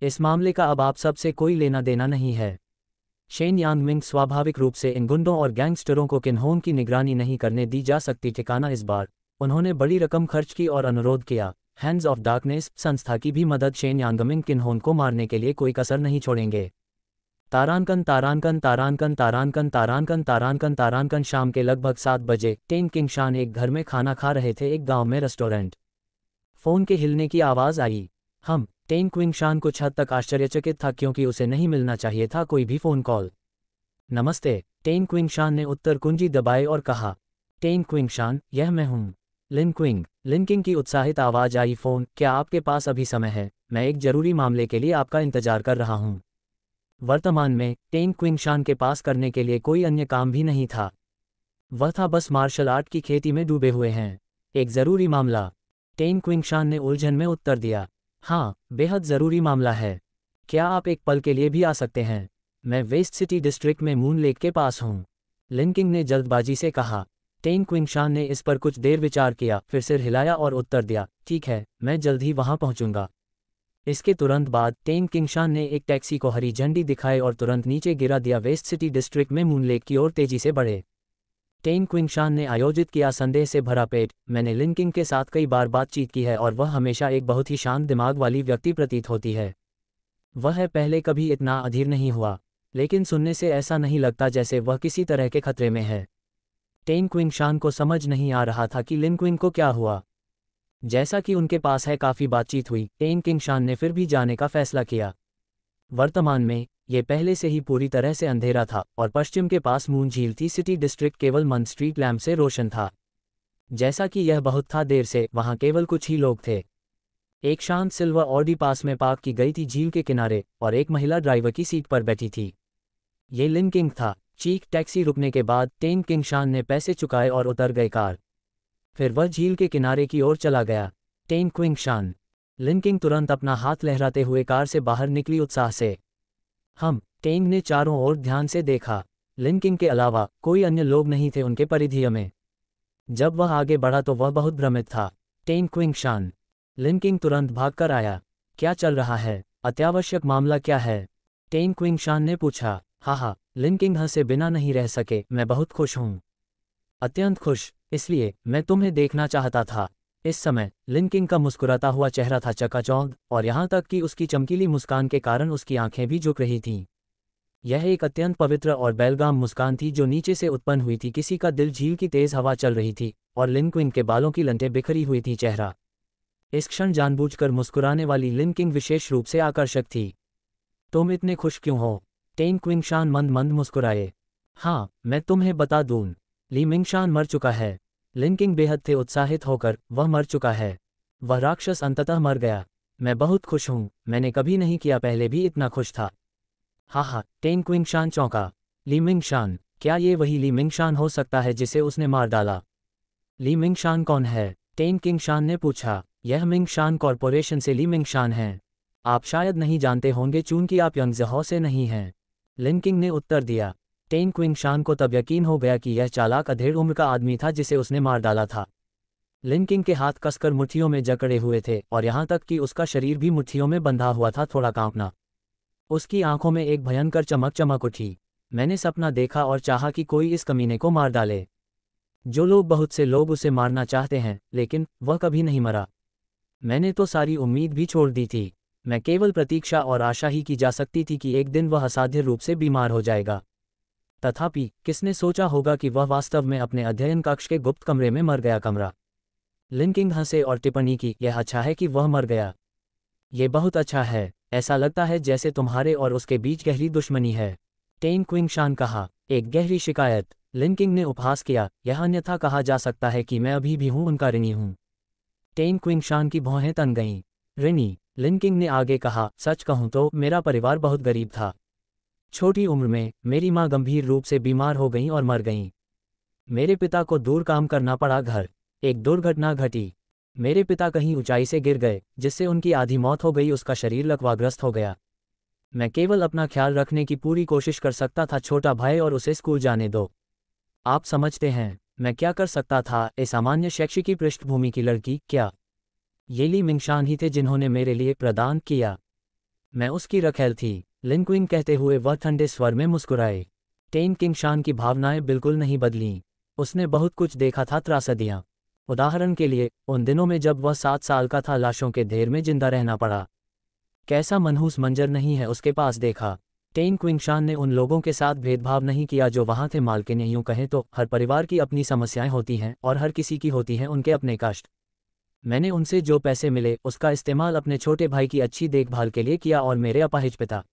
इस मामले का अब आप सब से कोई लेना देना नहीं है शेन यांगमिंग स्वाभाविक रूप से इन गुंडों और गैंगस्टरों को किन्होन की निगरानी नहीं करने दी जा सकती ठिकाना इस बार उन्होंने बड़ी रकम खर्च की और अनुरोध किया हैंड्स ऑफ डार्कनेस संस्था की भी मदद शेन यांगमिंग किन्होन को मारने के लिए कोई कसर नहीं छोड़ेंगे तारानकन तारानकन तारानकन तारानकन तारानकन तारानकन तारानकन शाम के लगभग सात बजे टेन किंग शान एक घर में खाना खा रहे थे एक गांव में रेस्टोरेंट फोन के हिलने की आवाज़ आई हम टेन क्विंग शान कुछ हद तक आश्चर्यचकित था क्योंकि उसे नहीं मिलना चाहिए था कोई भी फ़ोन कॉल नमस्ते टेन क्विंग शान ने उत्तर कुंजी दबाए और कहा टेन क्विंग शान यह मैं हूँ लिन क्विंग लिन की उत्साहित आवाज़ आई फ़ोन क्या आपके पास अभी समय है मैं एक जरूरी मामले के लिए आपका इंतजार कर रहा हूँ वर्तमान में टेंग क्विंगशान के पास करने के लिए कोई अन्य काम भी नहीं था वह था बस मार्शल आर्ट की खेती में डूबे हुए हैं एक ज़रूरी मामला टेंग क्विंगशान ने उलझन में उत्तर दिया हाँ बेहद ज़रूरी मामला है क्या आप एक पल के लिए भी आ सकते हैं मैं वेस्ट सिटी डिस्ट्रिक्ट में मून लेक के पास हूँ लिंकिंग ने जल्दबाजी से कहा टेंग क्विंगशान ने इस पर कुछ देर विचार किया फिर सिर हिलाया और उत्तर दिया ठीक है मैं जल्द ही वहां पहुंचूंगा इसके तुरंत बाद तेंग किंगशान ने एक टैक्सी को हरी झंडी दिखाई और तुरंत नीचे गिरा दिया वेस्ट सिटी डिस्ट्रिक्ट में मूनलेक की ओर तेजी से बढ़े टेन क्विंगशान ने आयोजित किया संदेह से भरा पेट मैंने लिंकिंग के साथ कई बार बातचीत की है और वह हमेशा एक बहुत ही शांत दिमाग वाली व्यक्ति प्रतीत होती है वह पहले कभी इतना अधीर नहीं हुआ लेकिन सुनने से ऐसा नहीं लगता जैसे वह किसी तरह के खतरे में है टेन क्विंगशान को समझ नहीं आ रहा था कि लिंक्विंग को क्या हुआ जैसा कि उनके पास है काफ़ी बातचीत हुई टेन किंग शान ने फिर भी जाने का फैसला किया वर्तमान में ये पहले से ही पूरी तरह से अंधेरा था और पश्चिम के पास मून झील थी सिटी डिस्ट्रिक्ट केवल मन स्ट्रीट लैम्प से रोशन था जैसा कि यह बहुत था देर से वहां केवल कुछ ही लोग थे एक शांत सिल्वर ऑडी पास में पार्क की गई थी झील के किनारे और एक महिला ड्राइवर की सीट पर बैठी थी ये लिन किंग था चीख टैक्सी रुकने के बाद टेन किंग शान ने पैसे चुकाए और उतर गए कार फिर वह झील के किनारे की ओर चला गया टेन क्विंग शान लिंकिंग तुरंत अपना हाथ लहराते हुए कार से बाहर निकली उत्साह से हम टेंग ने चारों ओर ध्यान से देखा लिंकिंग के अलावा कोई अन्य लोग नहीं थे उनके परिधि में जब वह आगे बढ़ा तो वह बहुत भ्रमित था टेंग क्विंग शान लिंकिंग तुरंत भाग कर आया क्या चल रहा है अत्यावश्यक मामला क्या है टेंग क्विंग शान ने पूछा हाहा लिंकिंग हंसे बिना नहीं रह सके मैं बहुत खुश हूं अत्यंत खुश इसलिए मैं तुम्हें देखना चाहता था इस समय लिनकिंग का मुस्कुराता हुआ चेहरा था चकाचौंध और यहां तक कि उसकी चमकीली मुस्कान के कारण उसकी आंखें भी झुक रही थीं यह एक अत्यंत पवित्र और बैलगाम मुस्कान थी जो नीचे से उत्पन्न हुई थी किसी का दिल झील की तेज हवा चल रही थी और लिनक्विन के बालों की लंटें बिखरी हुई थी चेहरा इस क्षण जानबूझकर मुस्कुराने वाली लिनकिंग विशेष रूप से आकर्षक थी तुम इतने खुश क्यों हो टेन क्विंग शान मंद मंद मुस्कुराए हाँ मैं तुम्हें बता दूं ली मिंगशान मर चुका है लिंकिंग बेहद थे उत्साहित होकर वह मर चुका है वह राक्षस अंततः मर गया मैं बहुत खुश हूं मैंने कभी नहीं किया पहले भी इतना खुश था हा हा टेन क्विंग शान चौंका ली मिंग शान क्या ये वही ली मिंग शान हो सकता है जिसे उसने मार डाला ली मिंग शान कौन है टेन किंग शान ने पूछा यह मिंग शान कॉरपोरेशन से ली मिंग शान है आप शायद नहीं जानते होंगे चूंकि आप यंगजहो से नहीं हैं लिंकिंग ने उत्तर दिया टेन क्विंग शान को तब यकीन हो गया कि यह चालाक अधेड़ उम्र का आदमी था जिसे उसने मार डाला था लिंकिंग के हाथ कसकर मुठ्ठियों में जकड़े हुए थे और यहां तक कि उसका शरीर भी मुठ्ठियों में बंधा हुआ था थोड़ा कांपना उसकी आंखों में एक भयंकर चमक चमक उठी मैंने सपना देखा और चाहा कि कोई इस कमीने को मार डाले जो लोग बहुत से लोग उसे मारना चाहते हैं लेकिन वह कभी नहीं मरा मैंने तो सारी उम्मीद भी छोड़ दी थी मैं केवल प्रतीक्षा और आशा ही की जा सकती थी कि एक दिन वह असाध्य रूप से बीमार हो जाएगा तथापि किसने सोचा होगा कि वह वास्तव में अपने अध्ययन कक्ष के गुप्त कमरे में मर गया कमरा लिंकिंग हंसे और टिप्पणी की यह अच्छा है कि वह मर गया ये बहुत अच्छा है ऐसा लगता है जैसे तुम्हारे और उसके बीच गहरी दुश्मनी है टेन क्विंग शान कहा एक गहरी शिकायत लिंकिंग ने उपहास किया यह अन्यथा कहा जा सकता है कि मैं अभी भी हूं उनका ऋणी हूं टेन क्विंग शान की भौहें तन गईं रिनी लिंकिंग ने आगे कहा सच कहूं तो मेरा परिवार बहुत गरीब था छोटी उम्र में मेरी माँ गंभीर रूप से बीमार हो गई और मर गईं मेरे पिता को दूर काम करना पड़ा घर एक दुर्घटना घटी मेरे पिता कहीं ऊंचाई से गिर गए जिससे उनकी आधी मौत हो गई उसका शरीर लकवाग्रस्त हो गया मैं केवल अपना ख्याल रखने की पूरी कोशिश कर सकता था छोटा भाई और उसे स्कूल जाने दो आप समझते हैं मैं क्या कर सकता था ए सामान्य शैक्षिकी पृष्ठभूमि की लड़की क्या ये ली मिंगशान ही थे जिन्होंने मेरे लिए प्रदान किया मैं उसकी रखेल थी लिनक्विन कहते हुए वह ठंडे स्वर में मुस्कुराए टेन किंग शान की भावनाएं बिल्कुल नहीं बदलीं उसने बहुत कुछ देखा था त्रासदियाँ उदाहरण के लिए उन दिनों में जब वह सात साल का था लाशों के ढेर में जिंदा रहना पड़ा कैसा मनहूस मंजर नहीं है उसके पास देखा टेन क्विंगशान ने उन लोगों के साथ भेदभाव नहीं किया जो वहां थे मालकिन यूं कहें तो हर परिवार की अपनी समस्याएं होती हैं और हर किसी की होती हैं उनके अपने कष्ट मैंने उनसे जो पैसे मिले उसका इस्तेमाल अपने छोटे भाई की अच्छी देखभाल के लिए किया और मेरे अपाहिज पिता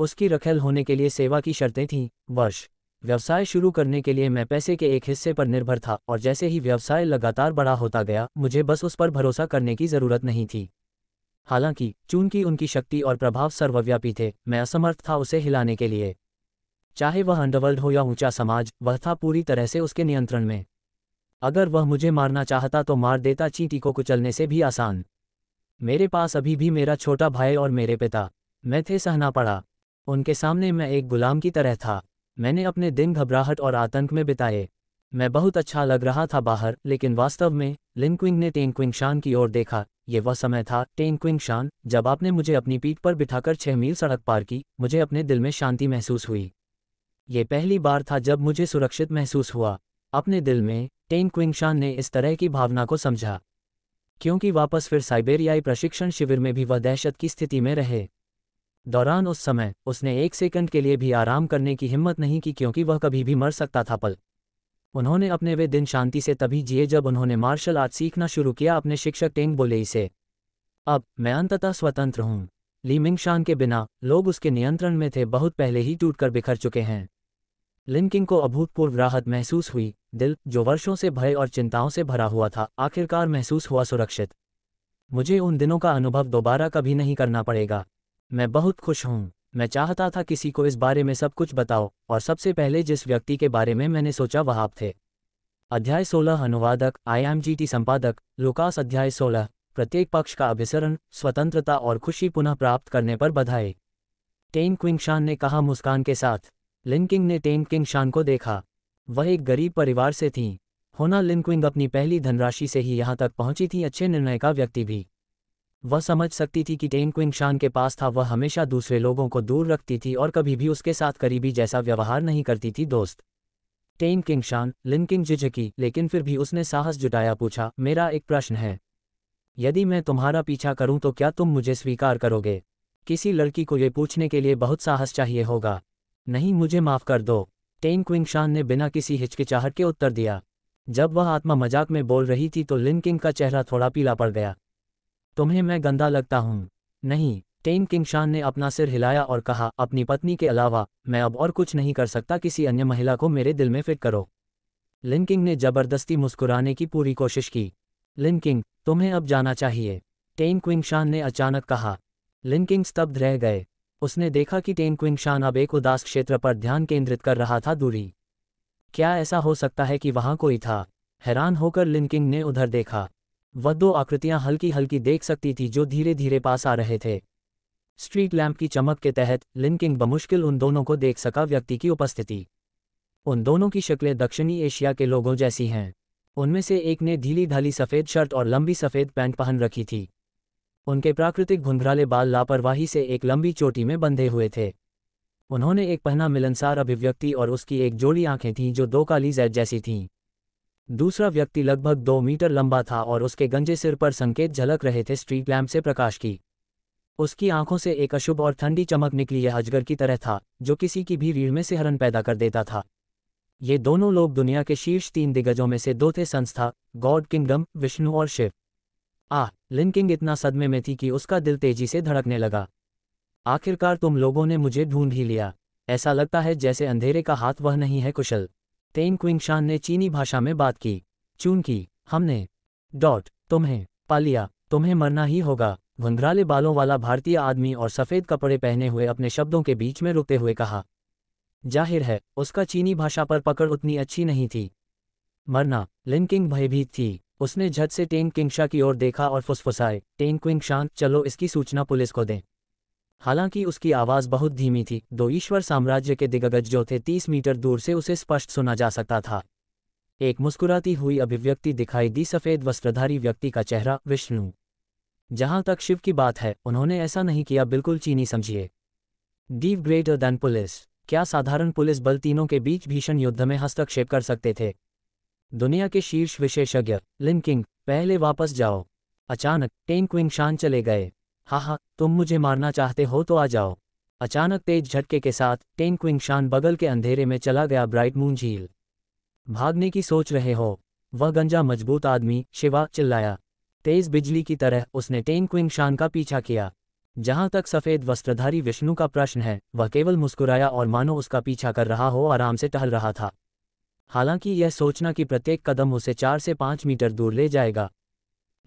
उसकी रखेल होने के लिए सेवा की शर्तें थीं वर्ष व्यवसाय शुरू करने के लिए मैं पैसे के एक हिस्से पर निर्भर था और जैसे ही व्यवसाय लगातार बड़ा होता गया मुझे बस उस पर भरोसा करने की जरूरत नहीं थी हालांकि चूंकि उनकी शक्ति और प्रभाव सर्वव्यापी थे मैं असमर्थ था उसे हिलाने के लिए चाहे वह अंडरवर्ल्ड हो या ऊंचा समाज वह था पूरी तरह से उसके नियंत्रण में अगर वह मुझे मारना चाहता तो मार देता चींटी को कुचलने से भी आसान मेरे पास अभी भी मेरा छोटा भाई और मेरे पिता मैं थे सहना पड़ा उनके सामने मैं एक गुलाम की तरह था मैंने अपने दिन घबराहट और आतंक में बिताए मैं बहुत अच्छा लग रहा था बाहर लेकिन वास्तव में लिनक्विंग ने टेन शान की ओर देखा ये वह समय था टेन शान जब आपने मुझे अपनी पीठ पर बिठाकर छह मील सड़क पार की मुझे अपने दिल में शांति महसूस हुई ये पहली बार था जब मुझे सुरक्षित महसूस हुआ अपने दिल में टेन शान ने इस तरह की भावना को समझा क्योंकि वापस फिर साइबेरियाई प्रशिक्षण शिविर में भी वह दहशत की स्थिति में रहे दौरान उस समय उसने एक सेकंड के लिए भी आराम करने की हिम्मत नहीं की क्योंकि वह कभी भी मर सकता था पल उन्होंने अपने वे दिन शांति से तभी जिए जब उन्होंने मार्शल आर्ट सीखना शुरू किया अपने शिक्षक टेंग बोले से अब मैं अंततः स्वतंत्र हूं ली शान के बिना लोग उसके नियंत्रण में थे बहुत पहले ही टूटकर बिखर चुके हैं लिनकिंग को अभूतपूर्व राहत महसूस हुई दिल जो वर्षों से भय और चिंताओं से भरा हुआ था आखिरकार महसूस हुआ सुरक्षित मुझे उन दिनों का अनुभव दोबारा कभी नहीं करना पड़ेगा मैं बहुत खुश हूँ मैं चाहता था किसी को इस बारे में सब कुछ बताओ और सबसे पहले जिस व्यक्ति के बारे में मैंने सोचा वह आप थे अध्याय 16 अनुवादक आईएमजीटी संपादक लुकास अध्याय 16 प्रत्येक पक्ष का अभिसरण स्वतंत्रता और खुशी पुनः प्राप्त करने पर बधाई टेन क्विंगशान ने कहा मुस्कान के साथ लिनकिंग ने टेन शान को देखा वह एक गरीब परिवार से थीं होना लिनक्विंग अपनी पहली धनराशि से ही यहां तक पहुंची थी अच्छे निर्णय का व्यक्ति भी वह समझ सकती थी कि टेन क्विंग शान के पास था वह हमेशा दूसरे लोगों को दूर रखती थी और कभी भी उसके साथ करीबी जैसा व्यवहार नहीं करती थी दोस्त टेन किंग शान लिन किंग झिझकी लेकिन फिर भी उसने साहस जुटाया पूछा मेरा एक प्रश्न है यदि मैं तुम्हारा पीछा करूं तो क्या तुम मुझे स्वीकार करोगे किसी लड़की को ये पूछने के लिए बहुत साहस चाहिए होगा नहीं मुझे माफ़ कर दो टेन क्विंग शान ने बिना किसी हिचकिचाहट के उत्तर दिया जब वह आत्मा मजाक में बोल रही थी तो लिन किंग का चेहरा थोड़ा पीला पड़ गया तुम्हें मैं गंदा लगता हूँ नहीं टेन किंगशान ने अपना सिर हिलाया और कहा अपनी पत्नी के अलावा मैं अब और कुछ नहीं कर सकता किसी अन्य महिला को मेरे दिल में फिट करो लिनकिंग ने जबरदस्ती मुस्कुराने की पूरी कोशिश की लिनकिंग तुम्हें अब जाना चाहिए टेन क्विंगशान ने अचानक कहा लिनकिंग स्तब्ध रह गए उसने देखा कि टेन क्विंगशान अब एक उदास क्षेत्र पर ध्यान केंद्रित कर रहा था दूरी क्या ऐसा हो सकता है कि वहां कोई था हैरान होकर लिनकिंग ने उधर देखा वह दो आकृतियां हल्की हल्की देख सकती थी जो धीरे धीरे पास आ रहे थे स्ट्रीट लैंप की चमक के तहत लिंकिंग बमुश्किल उन दोनों को देख सका व्यक्ति की उपस्थिति उन दोनों की शक्लें दक्षिणी एशिया के लोगों जैसी हैं उनमें से एक ने ढीली ढाली सफ़ेद शर्ट और लंबी सफ़ेद पैंट पहन रखी थी उनके प्राकृतिक घुंघराले बाल लापरवाही से एक लंबी चोटी में बंधे हुए थे उन्होंने एक पहना मिलनसार अभिव्यक्ति और उसकी एक जोड़ी आंखें थीं जो दो काली जैद जैसी थीं दूसरा व्यक्ति लगभग दो मीटर लंबा था और उसके गंजे सिर पर संकेत झलक रहे थे स्ट्रीट लैम्प से प्रकाश की उसकी आंखों से एक अशुभ और ठंडी चमक निकली यह अजगर की तरह था जो किसी की भी रीढ़ में सिहरन पैदा कर देता था ये दोनों लोग दुनिया के शीर्ष तीन दिग्गजों में से दो थे संस्था गॉड किंगडम विष्णु और शिव आह लिनकिंग इतना सदमे में थी कि उसका दिल तेजी से धड़कने लगा आखिरकार तुम लोगों ने मुझे ढूंढ ही लिया ऐसा लगता है जैसे अंधेरे का हाथ वह नहीं है कुशल तेन क्विंगशान ने चीनी भाषा में बात की चून की हमने डॉट तुम्हें पा लिया तुम्हें मरना ही होगा घुंघराले बालों वाला भारतीय आदमी और सफ़ेद कपड़े पहने हुए अपने शब्दों के बीच में रुकते हुए कहा जाहिर है उसका चीनी भाषा पर पकड़ उतनी अच्छी नहीं थी मरना लिनकिंग भयभीत थी उसने झट से टेन किंगशा की ओर देखा और फुसफुसाए टेन क्विंगशान चलो इसकी सूचना पुलिस को दें हालांकि उसकी आवाज बहुत धीमी थी दो ईश्वर साम्राज्य के दिग्गज जो थे तीस मीटर दूर से उसे स्पष्ट सुना जा सकता था एक मुस्कुराती हुई अभिव्यक्ति दिखाई दी सफेद वस्त्रधारी व्यक्ति का चेहरा विष्णु जहां तक शिव की बात है उन्होंने ऐसा नहीं किया बिल्कुल चीनी समझिए डीव ग्रेटर देन पुलिस क्या साधारण पुलिस बल तीनों के बीच भीषण युद्ध में हस्तक्षेप कर सकते थे दुनिया के शीर्ष विशेषज्ञ लिन पहले वापस जाओ अचानक टेन क्विंग शान चले गए हाँ हाँ तुम मुझे मारना चाहते हो तो आ जाओ अचानक तेज झटके के साथ टेन क्विंग शान बगल के अंधेरे में चला गया ब्राइट मून झील भागने की सोच रहे हो वह गंजा मजबूत आदमी शिवा चिल्लाया तेज बिजली की तरह उसने टेन क्विंग शान का पीछा किया जहां तक सफेद वस्त्रधारी विष्णु का प्रश्न है वह केवल मुस्कुराया और मानो उसका पीछा कर रहा हो आराम से टहल रहा था हालांकि यह सोचना कि प्रत्येक कदम उसे चार से पांच मीटर दूर ले जाएगा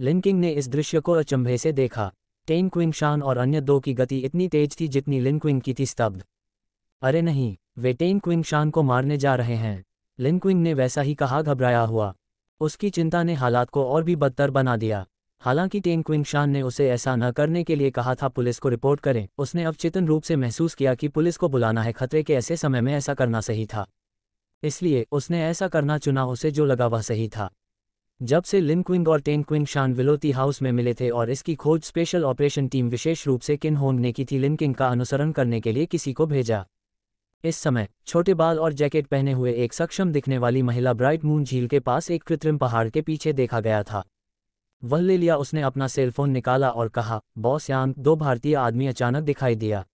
लिंकिंग ने इस दृश्य को अचंभे से देखा टेन क्विंग शान और अन्य दो की गति इतनी तेज थी जितनी लिन क्विंग की थी स्तब्ध अरे नहीं वे टेन क्विंग शान को मारने जा रहे हैं लिन क्विंग ने वैसा ही कहा घबराया हुआ उसकी चिंता ने हालात को और भी बदतर बना दिया हालांकि टेन क्विंग शान ने उसे ऐसा न करने के लिए कहा था पुलिस को रिपोर्ट करें उसने अवचेतन रूप से महसूस किया कि पुलिस को बुलाना है खतरे के ऐसे समय में ऐसा करना सही था इसलिए उसने ऐसा करना चुना उसे जो लगा वह सही था जब से लिन क्विंग और टेन क्विंग शान विलोती हाउस में मिले थे और इसकी खोज स्पेशल ऑपरेशन टीम विशेष रूप से किन होंग ने की थी लिन किंग का अनुसरण करने के लिए किसी को भेजा इस समय छोटे बाल और जैकेट पहने हुए एक सक्षम दिखने वाली महिला ब्राइट मून झील के पास एक कृत्रिम पहाड़ के पीछे देखा गया था वह ले लिया उसने अपना सेलफोन निकाला और कहा बॉस यांग दो भारतीय आदमी अचानक दिखाई दिया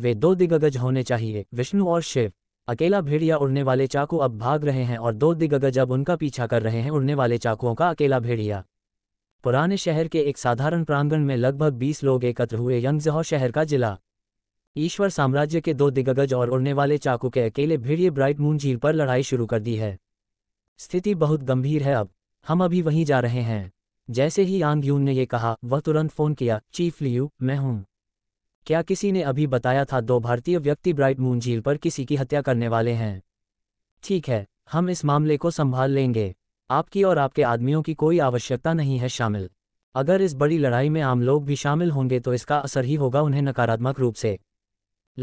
वे दो दिग्गज होने चाहिए विष्णु और शिव अकेला भेड़िया उड़ने वाले चाकू अब भाग रहे हैं और दो दिग्गज अब उनका पीछा कर रहे हैं उड़ने वाले चाकुओं का अकेला भेड़िया पुराने शहर के एक साधारण प्रांगण में लगभग 20 लोग एकत्र हुए यंगजहो शहर का जिला ईश्वर साम्राज्य के दो दिग्गज और उड़ने वाले चाकू के अकेले भेड़िए ब्राइट मून झील पर लड़ाई शुरू कर दी है स्थिति बहुत गंभीर है अब हम अभी वहीं जा रहे हैं जैसे ही आंग यून ने ये कहा वह तुरंत फोन किया चीफ लियू मैं हूं क्या किसी ने अभी बताया था दो भारतीय व्यक्ति ब्राइट मून झील पर किसी की हत्या करने वाले हैं ठीक है हम इस मामले को संभाल लेंगे आपकी और आपके आदमियों की कोई आवश्यकता नहीं है शामिल अगर इस बड़ी लड़ाई में आम लोग भी शामिल होंगे तो इसका असर ही होगा उन्हें नकारात्मक रूप से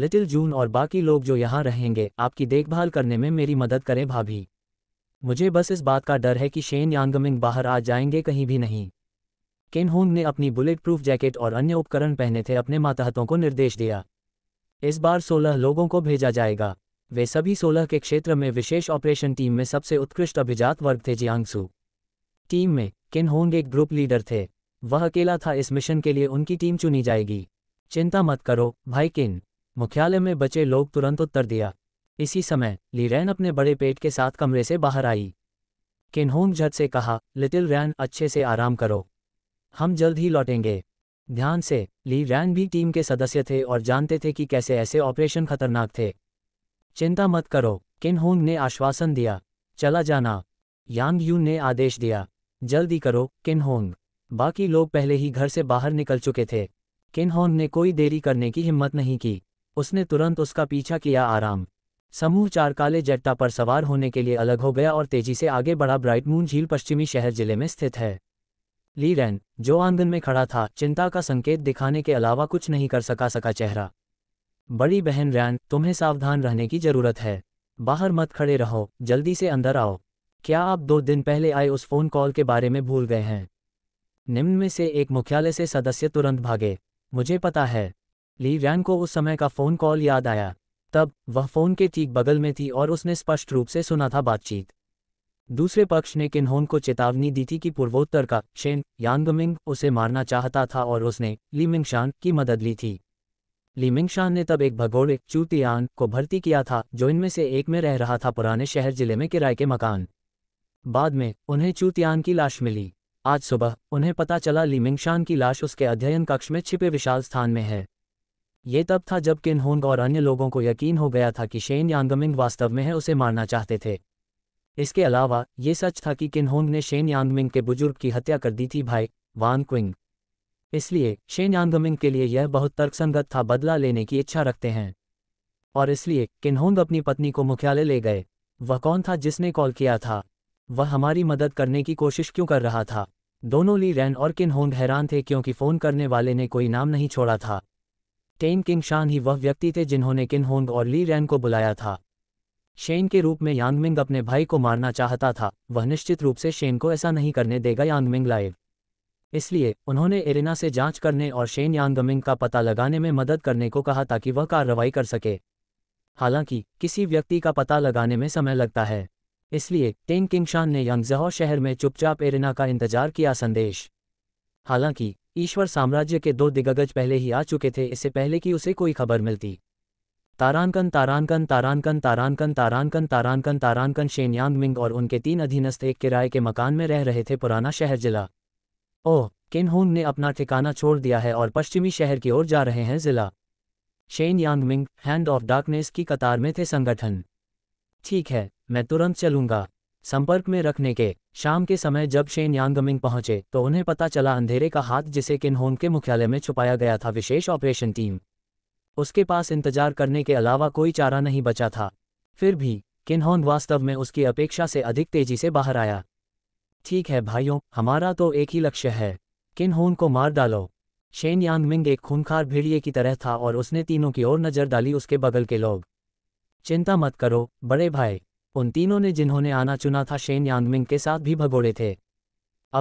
लिटिल जून और बाकी लोग जो यहाँ रहेंगे आपकी देखभाल करने में मेरी मदद करें भाभी मुझे बस इस बात का डर है कि शेन यांगमिंग बाहर आ जाएंगे कहीं भी नहीं केन होंग ने अपनी बुलेट प्रूफ जैकेट और अन्य उपकरण पहने थे अपने मातहतों को निर्देश दिया इस बार सोलह लोगों को भेजा जाएगा वे सभी सोलह के क्षेत्र में विशेष ऑपरेशन टीम में सबसे उत्कृष्ट अभिजात वर्ग थे जियांगसू टीम में किन होंग एक ग्रुप लीडर थे वह अकेला था इस मिशन के लिए उनकी टीम चुनी जाएगी चिंता मत करो भाई किन मुख्यालय में बचे लोग तुरंत उत्तर दिया इसी समय ली रैन अपने बड़े पेट के साथ कमरे से बाहर आई होंग झट से कहा लिटिल रैन अच्छे से आराम करो हम जल्द ही लौटेंगे ध्यान से ली रैन भी टीम के सदस्य थे और जानते थे कि कैसे ऐसे ऑपरेशन खतरनाक थे चिंता मत करो किन होंग ने आश्वासन दिया चला जाना यांग यू ने आदेश दिया जल्दी करो किन होंग बाकी लोग पहले ही घर से बाहर निकल चुके थे किन होंग ने कोई देरी करने की हिम्मत नहीं की उसने तुरंत उसका पीछा किया आराम समूह चार काले जट्टा पर सवार होने के लिए अलग हो गया और तेजी से आगे बढ़ा ब्राइट मून झील पश्चिमी शहर जिले में स्थित है ली रैन जो आंगन में खड़ा था चिंता का संकेत दिखाने के अलावा कुछ नहीं कर सका सका चेहरा बड़ी बहन रैन तुम्हें सावधान रहने की जरूरत है बाहर मत खड़े रहो जल्दी से अंदर आओ क्या आप दो दिन पहले आए उस फोन कॉल के बारे में भूल गए हैं निम्न में से एक मुख्यालय से सदस्य तुरंत भागे मुझे पता है ली रैन को उस समय का फोन कॉल याद आया तब वह फोन के ठीक बगल में थी और उसने स्पष्ट रूप से सुना था बातचीत दूसरे पक्ष ने किन्होन को चेतावनी दी थी कि पूर्वोत्तर का शेन यांगमिंग उसे मारना चाहता था और उसने लीमिंगशान की मदद ली थी लीमिंगशान ने तब एक भगोड़े चूतियान को भर्ती किया था जो इनमें से एक में रह रहा था पुराने शहर जिले में किराए के मकान बाद में उन्हें चूतियान की लाश मिली आज सुबह उन्हें पता चला लीमिंगशान की लाश उसके अध्ययन कक्ष में छिपे विशाल स्थान में है ये तब था जब किन्होंग और अन्य लोगों को यकीन हो गया था कि शेन यांगमिंग वास्तव में है उसे मारना चाहते थे इसके अलावा ये सच था कि किन्होंग ने शेन यांगमिंग के बुजुर्ग की हत्या कर दी थी भाई वान क्विंग इसलिए शेन यांगमिंग के लिए यह बहुत तर्कसंगत था बदला लेने की इच्छा रखते हैं और इसलिए किन्होंग अपनी पत्नी को मुख्यालय ले गए वह कौन था जिसने कॉल किया था वह हमारी मदद करने की कोशिश क्यों कर रहा था दोनों ली रैन और किन्होंग हैरान थे क्योंकि फ़ोन करने वाले ने कोई नाम नहीं छोड़ा था टेन किंग शान ही वह व्यक्ति थे जिन्होंने किन्होंग और ली रैन को बुलाया था शेन के रूप में यांगमिंग अपने भाई को मारना चाहता था वह निश्चित रूप से शेन को ऐसा नहीं करने देगा यांगमिंग लाइव इसलिए उन्होंने एरिना से जांच करने और शेन यांगमिंग का पता लगाने में मदद करने को कहा ताकि वह कार्रवाई कर सके हालांकि किसी व्यक्ति का पता लगाने में समय लगता है इसलिए टेंग किंगशान ने यंगजहो शहर में चुपचाप एरिना का इंतजार किया संदेश हालांकि ईश्वर साम्राज्य के दो दिग्गज पहले ही आ चुके थे इससे पहले कि उसे कोई खबर मिलती तारानकन तारानकन तारानकन तारानकन तारानकन तारानकन तारानकन शेनयांग मिंग और उनके तीन अधीनस्थ एक किराए के मकान में रह रहे थे पुराना शहर जिला ओह किन ने अपना ठिकाना छोड़ दिया है और पश्चिमी शहर की ओर जा रहे हैं जिला Shen Yang Ming hand of darkness की कतार में थे संगठन ठीक है मैं तुरंत चलूंगा संपर्क में रखने के शाम के समय जब शेन यांगमिंग पहुंचे तो उन्हें पता चला अंधेरे का हाथ जिसे किनहोन के मुख्यालय में छुपाया गया था विशेष ऑपरेशन टीम उसके पास इंतजार करने के अलावा कोई चारा नहीं बचा था फिर भी किन्होन वास्तव में उसकी अपेक्षा से अधिक तेजी से बाहर आया ठीक है भाइयों हमारा तो एक ही लक्ष्य है किन्होन को मार डालो शेन यांगमिंग एक खूनखार भेड़िए की तरह था और उसने तीनों की ओर नजर डाली उसके बगल के लोग चिंता मत करो बड़े भाई उन तीनों ने जिन्होंने आना चुना था शेन यांगमिंग के साथ भी भगोड़े थे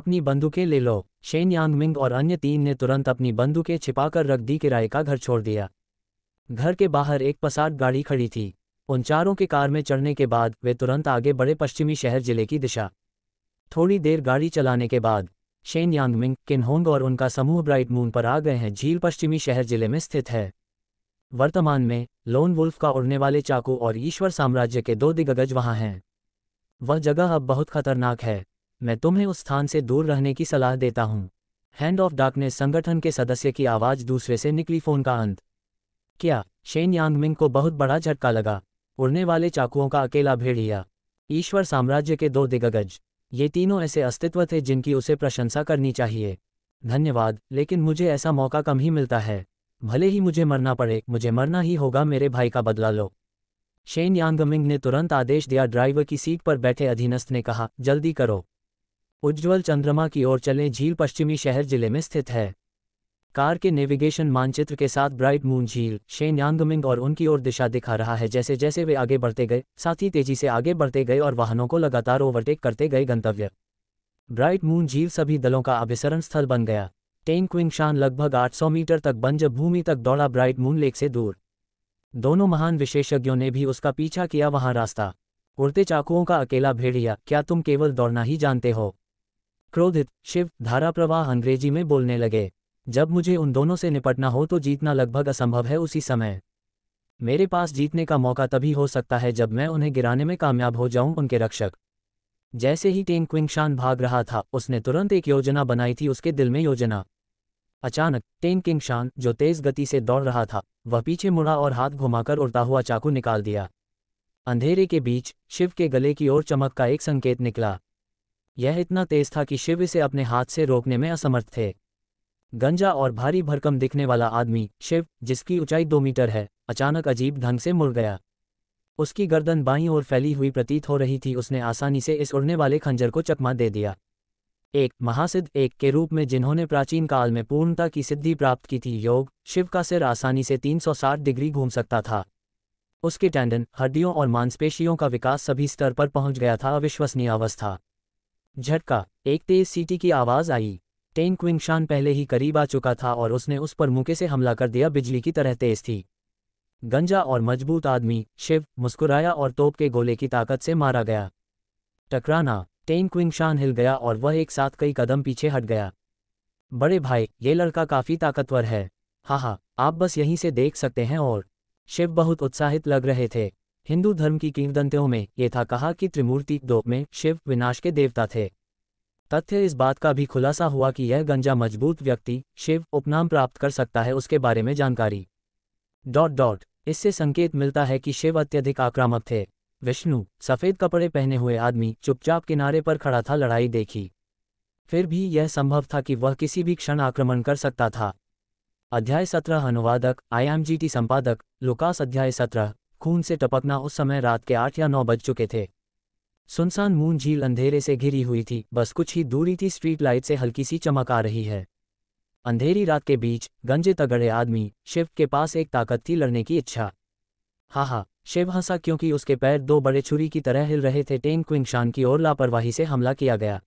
अपनी बंदूकें ले लो शेन यांगमिंग और अन्य तीन ने तुरंत अपनी बंदूकें छिपाकर रख दी किराए का घर छोड़ दिया घर के बाहर एक पसाट गाड़ी खड़ी थी उन चारों के कार में चढ़ने के बाद वे तुरंत आगे बड़े पश्चिमी शहर जिले की दिशा थोड़ी देर गाड़ी चलाने के बाद शेन यांगमिंग किन्होंग और उनका समूह ब्राइट मून पर आ गए हैं झील पश्चिमी शहर जिले में स्थित है वर्तमान में लोन वुल्फ का उड़ने वाले चाकू और ईश्वर साम्राज्य के दो दिग्गज वहां हैं वह जगह अब बहुत खतरनाक है मैं तुम्हें उस स्थान से दूर रहने की सलाह देता हूं हैंड ऑफ डार्कनेस संगठन के सदस्य की आवाज़ दूसरे से निकली फ़ोन का अंत किया शेन यांगमिंग को बहुत बड़ा झटका लगा उड़ने वाले चाकुओं का अकेला भेड़िया ईश्वर साम्राज्य के दो दिग्गज ये तीनों ऐसे अस्तित्व थे जिनकी उसे प्रशंसा करनी चाहिए धन्यवाद लेकिन मुझे ऐसा मौका कम ही मिलता है भले ही मुझे मरना पड़े मुझे मरना ही होगा मेरे भाई का बदला लो शेन यांगमिंग ने तुरंत आदेश दिया ड्राइवर की सीट पर बैठे अधीनस्थ ने कहा जल्दी करो उज्ज्वल चंद्रमा की ओर चलें झील पश्चिमी शहर जिले में स्थित है कार के नेविगेशन मानचित्र के साथ ब्राइट मून झील शेन यांगमिंग और उनकी ओर दिशा दिखा रहा है जैसे जैसे वे आगे बढ़ते गए साथ ही तेजी से आगे बढ़ते गए और वाहनों को लगातार ओवरटेक करते गए गंतव्य ब्राइट मून झील सभी दलों का अभिसरण स्थल बन गया टेन क्विंग शान लगभग 800 मीटर तक बंजर भूमि तक दौड़ा ब्राइट मून लेक से दूर दोनों महान विशेषज्ञों ने भी उसका पीछा किया वहां रास्ता उड़ते चाकुओं का अकेला भेड़िया क्या तुम केवल दौड़ना ही जानते हो क्रोधित शिव धारा प्रवाह अंग्रेजी में बोलने लगे जब मुझे उन दोनों से निपटना हो तो जीतना लगभग असंभव है उसी समय मेरे पास जीतने का मौका तभी हो सकता है जब मैं उन्हें गिराने में कामयाब हो जाऊं उनके रक्षक जैसे ही टेंग क्विंगशान भाग रहा था उसने तुरंत एक योजना बनाई थी उसके दिल में योजना अचानक टेंग किंगशान जो तेज गति से दौड़ रहा था वह पीछे मुड़ा और हाथ घुमाकर उड़ता हुआ चाकू निकाल दिया अंधेरे के बीच शिव के गले की ओर चमक का एक संकेत निकला यह इतना तेज था कि शिव इसे अपने हाथ से रोकने में असमर्थ थे गंजा और भारी भरकम दिखने वाला आदमी शिव जिसकी ऊंचाई दो मीटर है अचानक अजीब ढंग से मुड़ गया उसकी गर्दन बाईं ओर फैली हुई प्रतीत हो रही थी उसने आसानी से इस उड़ने वाले खंजर को चकमा दे दिया एक महासिद्ध एक के रूप में जिन्होंने प्राचीन काल में पूर्णता की सिद्धि प्राप्त की थी योग शिव का सिर आसानी से 360 डिग्री घूम सकता था उसके टैंडन हड्डियों और मांसपेशियों का विकास सभी स्तर पर पहुंच गया था अविश्वसनीय अवस्था झटका एक तेज सीटी की आवाज आई टेन क्विंगशान पहले ही करीब आ चुका था और उसने उस पर मुके से हमला कर दिया बिजली की तरह तेज थी गंजा और मजबूत आदमी शिव मुस्कुराया और तोप के गोले की ताकत से मारा गया टकराना टेन क्विंगशान हिल गया और वह एक साथ कई कदम पीछे हट गया बड़े भाई ये लड़का काफ़ी ताकतवर है हाँ हाँ आप बस यहीं से देख सकते हैं और शिव बहुत उत्साहित लग रहे थे हिंदू धर्म की किंवदंतियों में ये था कहा कि त्रिमूर्ति दोप में शिव विनाश के देवता थे तथ्य इस बात का भी खुलासा हुआ कि यह गंजा मजबूत व्यक्ति शिव उपनाम प्राप्त कर सकता है उसके बारे में जानकारी डॉट डॉट इससे संकेत मिलता है कि शिव अत्यधिक आक्रामक थे विष्णु सफेद कपड़े पहने हुए आदमी चुपचाप किनारे पर खड़ा था लड़ाई देखी फिर भी यह संभव था कि वह किसी भी क्षण आक्रमण कर सकता था अध्याय सत्रह अनुवादक आईएमजीटी संपादक लुकास अध्याय सत्रह खून से टपकना उस समय रात के आठ या नौ बज चुके थे सुनसान मून झील अंधेरे से घिरी हुई थी बस कुछ ही दूरी थी स्ट्रीट लाइट से हल्की सी चमक आ रही है अंधेरी रात के बीच गंजे तगड़े आदमी शिव के पास एक ताकत थी लड़ने की इच्छा हाँ हाँ शिव हंसा क्योंकि उसके पैर दो बड़े छुरी की तरह हिल रहे थे टेन क्विंगशान की ओर लापरवाही से हमला किया गया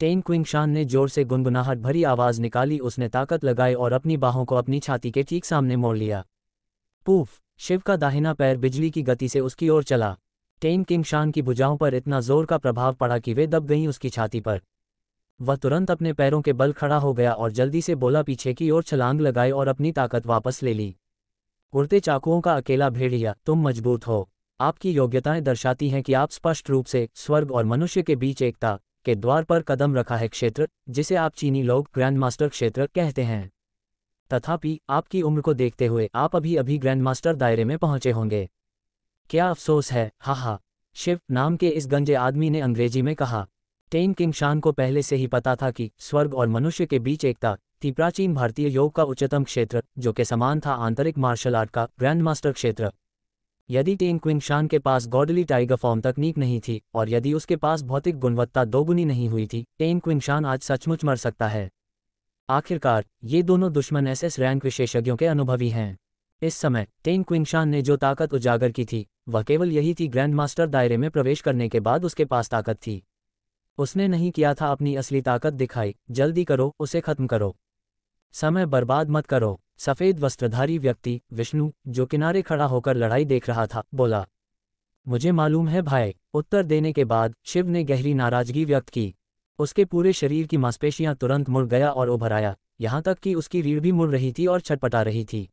टेन क्विंगशान ने जोर से गुनगुनाहट भरी आवाज निकाली उसने ताकत लगाई और अपनी बाहों को अपनी छाती के ठीक सामने मोड़ लिया पूफ शिव का दाहिना पैर बिजली की गति से उसकी ओर चला टेन किंगशान की भुजाओं पर इतना जोर का प्रभाव पड़ा कि वे दब गईं उसकी छाती पर वह तुरंत अपने पैरों के बल खड़ा हो गया और जल्दी से बोला पीछे की ओर छलांग लगाई और अपनी ताकत वापस ले ली उड़ते चाकुओं का अकेला भेड़िया तुम मजबूत हो आपकी योग्यताएं दर्शाती हैं कि आप स्पष्ट रूप से स्वर्ग और मनुष्य के बीच एकता के द्वार पर कदम रखा है क्षेत्र जिसे आप चीनी लोग ग्रैंड मास्टर क्षेत्र कहते हैं तथापि आपकी उम्र को देखते हुए आप अभी अभी ग्रैंड मास्टर दायरे में पहुंचे होंगे क्या अफसोस है हा हा शिव नाम के इस गंजे आदमी ने अंग्रेजी में कहा टेन किंग शान को पहले से ही पता था कि स्वर्ग और मनुष्य के बीच एकता थी प्राचीन भारतीय योग का उच्चतम क्षेत्र जो के समान था आंतरिक मार्शल आर्ट का ग्रैंड मास्टर क्षेत्र यदि टेन क्विंग शान के पास गॉडली टाइगर फॉर्म तकनीक नहीं थी और यदि उसके पास भौतिक गुणवत्ता दोगुनी नहीं हुई थी टेन क्विंग शान आज सचमुच मर सकता है आखिरकार ये दोनों दुश्मन एसएस रैंक विशेषज्ञों के अनुभवी हैं इस समय टेन क्विंगशान ने जो ताकत उजागर की थी वह केवल यही थी ग्रैंड मास्टर दायरे में प्रवेश करने के बाद उसके पास ताकत थी उसने नहीं किया था अपनी असली ताकत दिखाई जल्दी करो उसे खत्म करो समय बर्बाद मत करो सफेद वस्त्रधारी व्यक्ति विष्णु जो किनारे खड़ा होकर लड़ाई देख रहा था बोला मुझे मालूम है भाई उत्तर देने के बाद शिव ने गहरी नाराजगी व्यक्त की उसके पूरे शरीर की मांसपेशियां तुरंत मुड़ गया और उभर आया तक कि उसकी रीढ़ भी मुड़ रही थी और छटपटा रही थी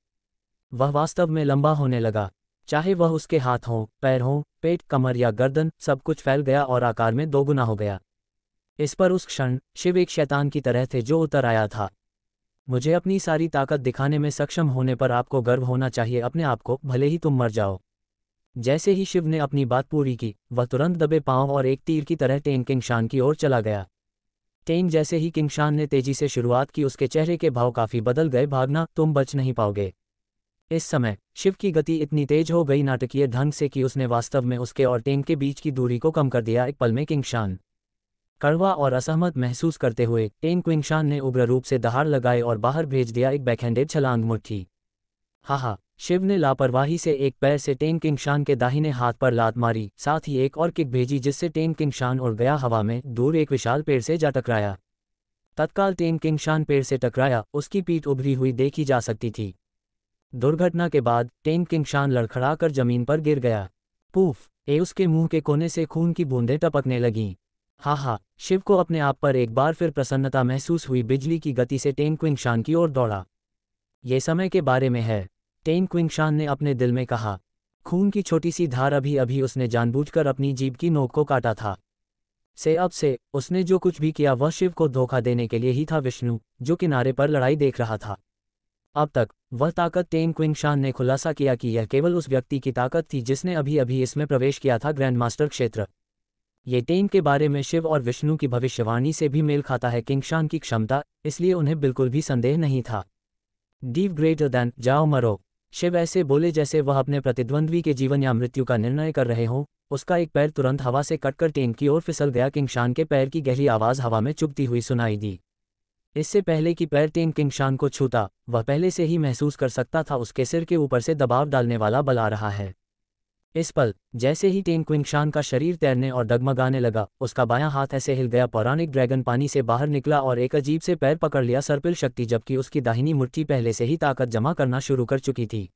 वह वास्तव में लंबा होने लगा चाहे वह उसके हाथ हों पैर हों पेट कमर या गर्दन सब कुछ फैल गया और आकार में दोगुना हो गया इस पर उस क्षण शिव एक शैतान की तरह थे जो उतर आया था मुझे अपनी सारी ताकत दिखाने में सक्षम होने पर आपको गर्व होना चाहिए अपने आप को भले ही तुम मर जाओ जैसे ही शिव ने अपनी बात पूरी की वह तुरंत दबे पांव और एक तीर की तरह टेन किंगशान की ओर चला गया टेन जैसे ही किंगशान ने तेजी से शुरुआत की उसके चेहरे के भाव काफी बदल गए भागना तुम बच नहीं पाओगे इस समय शिव की गति इतनी तेज हो गई नाटकीय ढंग से कि उसने वास्तव में उसके और टेंग के बीच की दूरी को कम कर दिया एक पल में किंगशान कड़वा और असहमत महसूस करते हुए टेंग क्विंगशान ने उग्र रूप से दहाड़ लगाए और बाहर भेज दिया एक बैकहैंडेड छलांग मुठ्ठी हाहा शिव ने लापरवाही से एक पैर से टेंग किंगशान के दाहिने हाथ पर लात मारी साथ ही एक और किक भेजी जिससे किंग किंगशान उड़ गया हवा में दूर एक विशाल पेड़ से जा टकराया तत्काल टेंग किंगशान पेड़ से टकराया उसकी पीठ उभरी हुई देखी जा सकती थी दुर्घटना के बाद टेन किंगशान लड़खड़ा कर जमीन पर गिर गया पूफ ए उसके मुंह के कोने से खून की बूंदें टपकने लगीं हा हा शिव को अपने आप पर एक बार फिर प्रसन्नता महसूस हुई बिजली की गति से टेन क्विंगशान की ओर दौड़ा ये समय के बारे में है टेन क्विंगशान ने अपने दिल में कहा खून की छोटी सी धार अभी अभी उसने जानबूझकर अपनी जीभ की नोक को काटा था से अब से उसने जो कुछ भी किया वह शिव को धोखा देने के लिए ही था विष्णु जो किनारे पर लड़ाई देख रहा था अब तक वह ताकत टेन क्विंग शान ने खुलासा किया कि यह केवल उस व्यक्ति की ताकत थी जिसने अभी अभी इसमें प्रवेश किया था ग्रैंड मास्टर क्षेत्र ये टेन के बारे में शिव और विष्णु की भविष्यवाणी से भी मेल खाता है किंगशान की क्षमता इसलिए उन्हें बिल्कुल भी संदेह नहीं था डीव ग्रेटर दैन जाओ मरो शिव ऐसे बोले जैसे वह अपने प्रतिद्वंद्वी के जीवन या मृत्यु का निर्णय कर रहे हों उसका एक पैर तुरंत हवा से कटकर टेन की ओर फिसल गया किंगशान के पैर की गहरी आवाज हवा में चुभती हुई सुनाई दी इससे पहले कि पैर टेन किंगशान को छूता वह पहले से ही महसूस कर सकता था उसके सिर के ऊपर से दबाव डालने वाला बल आ रहा है इस पल जैसे ही टेन क्विंगशान का शरीर तैरने और डगमगाने लगा उसका बायां हाथ ऐसे हिल गया पौराणिक ड्रैगन पानी से बाहर निकला और एक अजीब से पैर पकड़ लिया सर्पिल शक्ति जबकि उसकी दाहिनी मुट्ठी पहले से ही ताकत जमा करना शुरू कर चुकी थी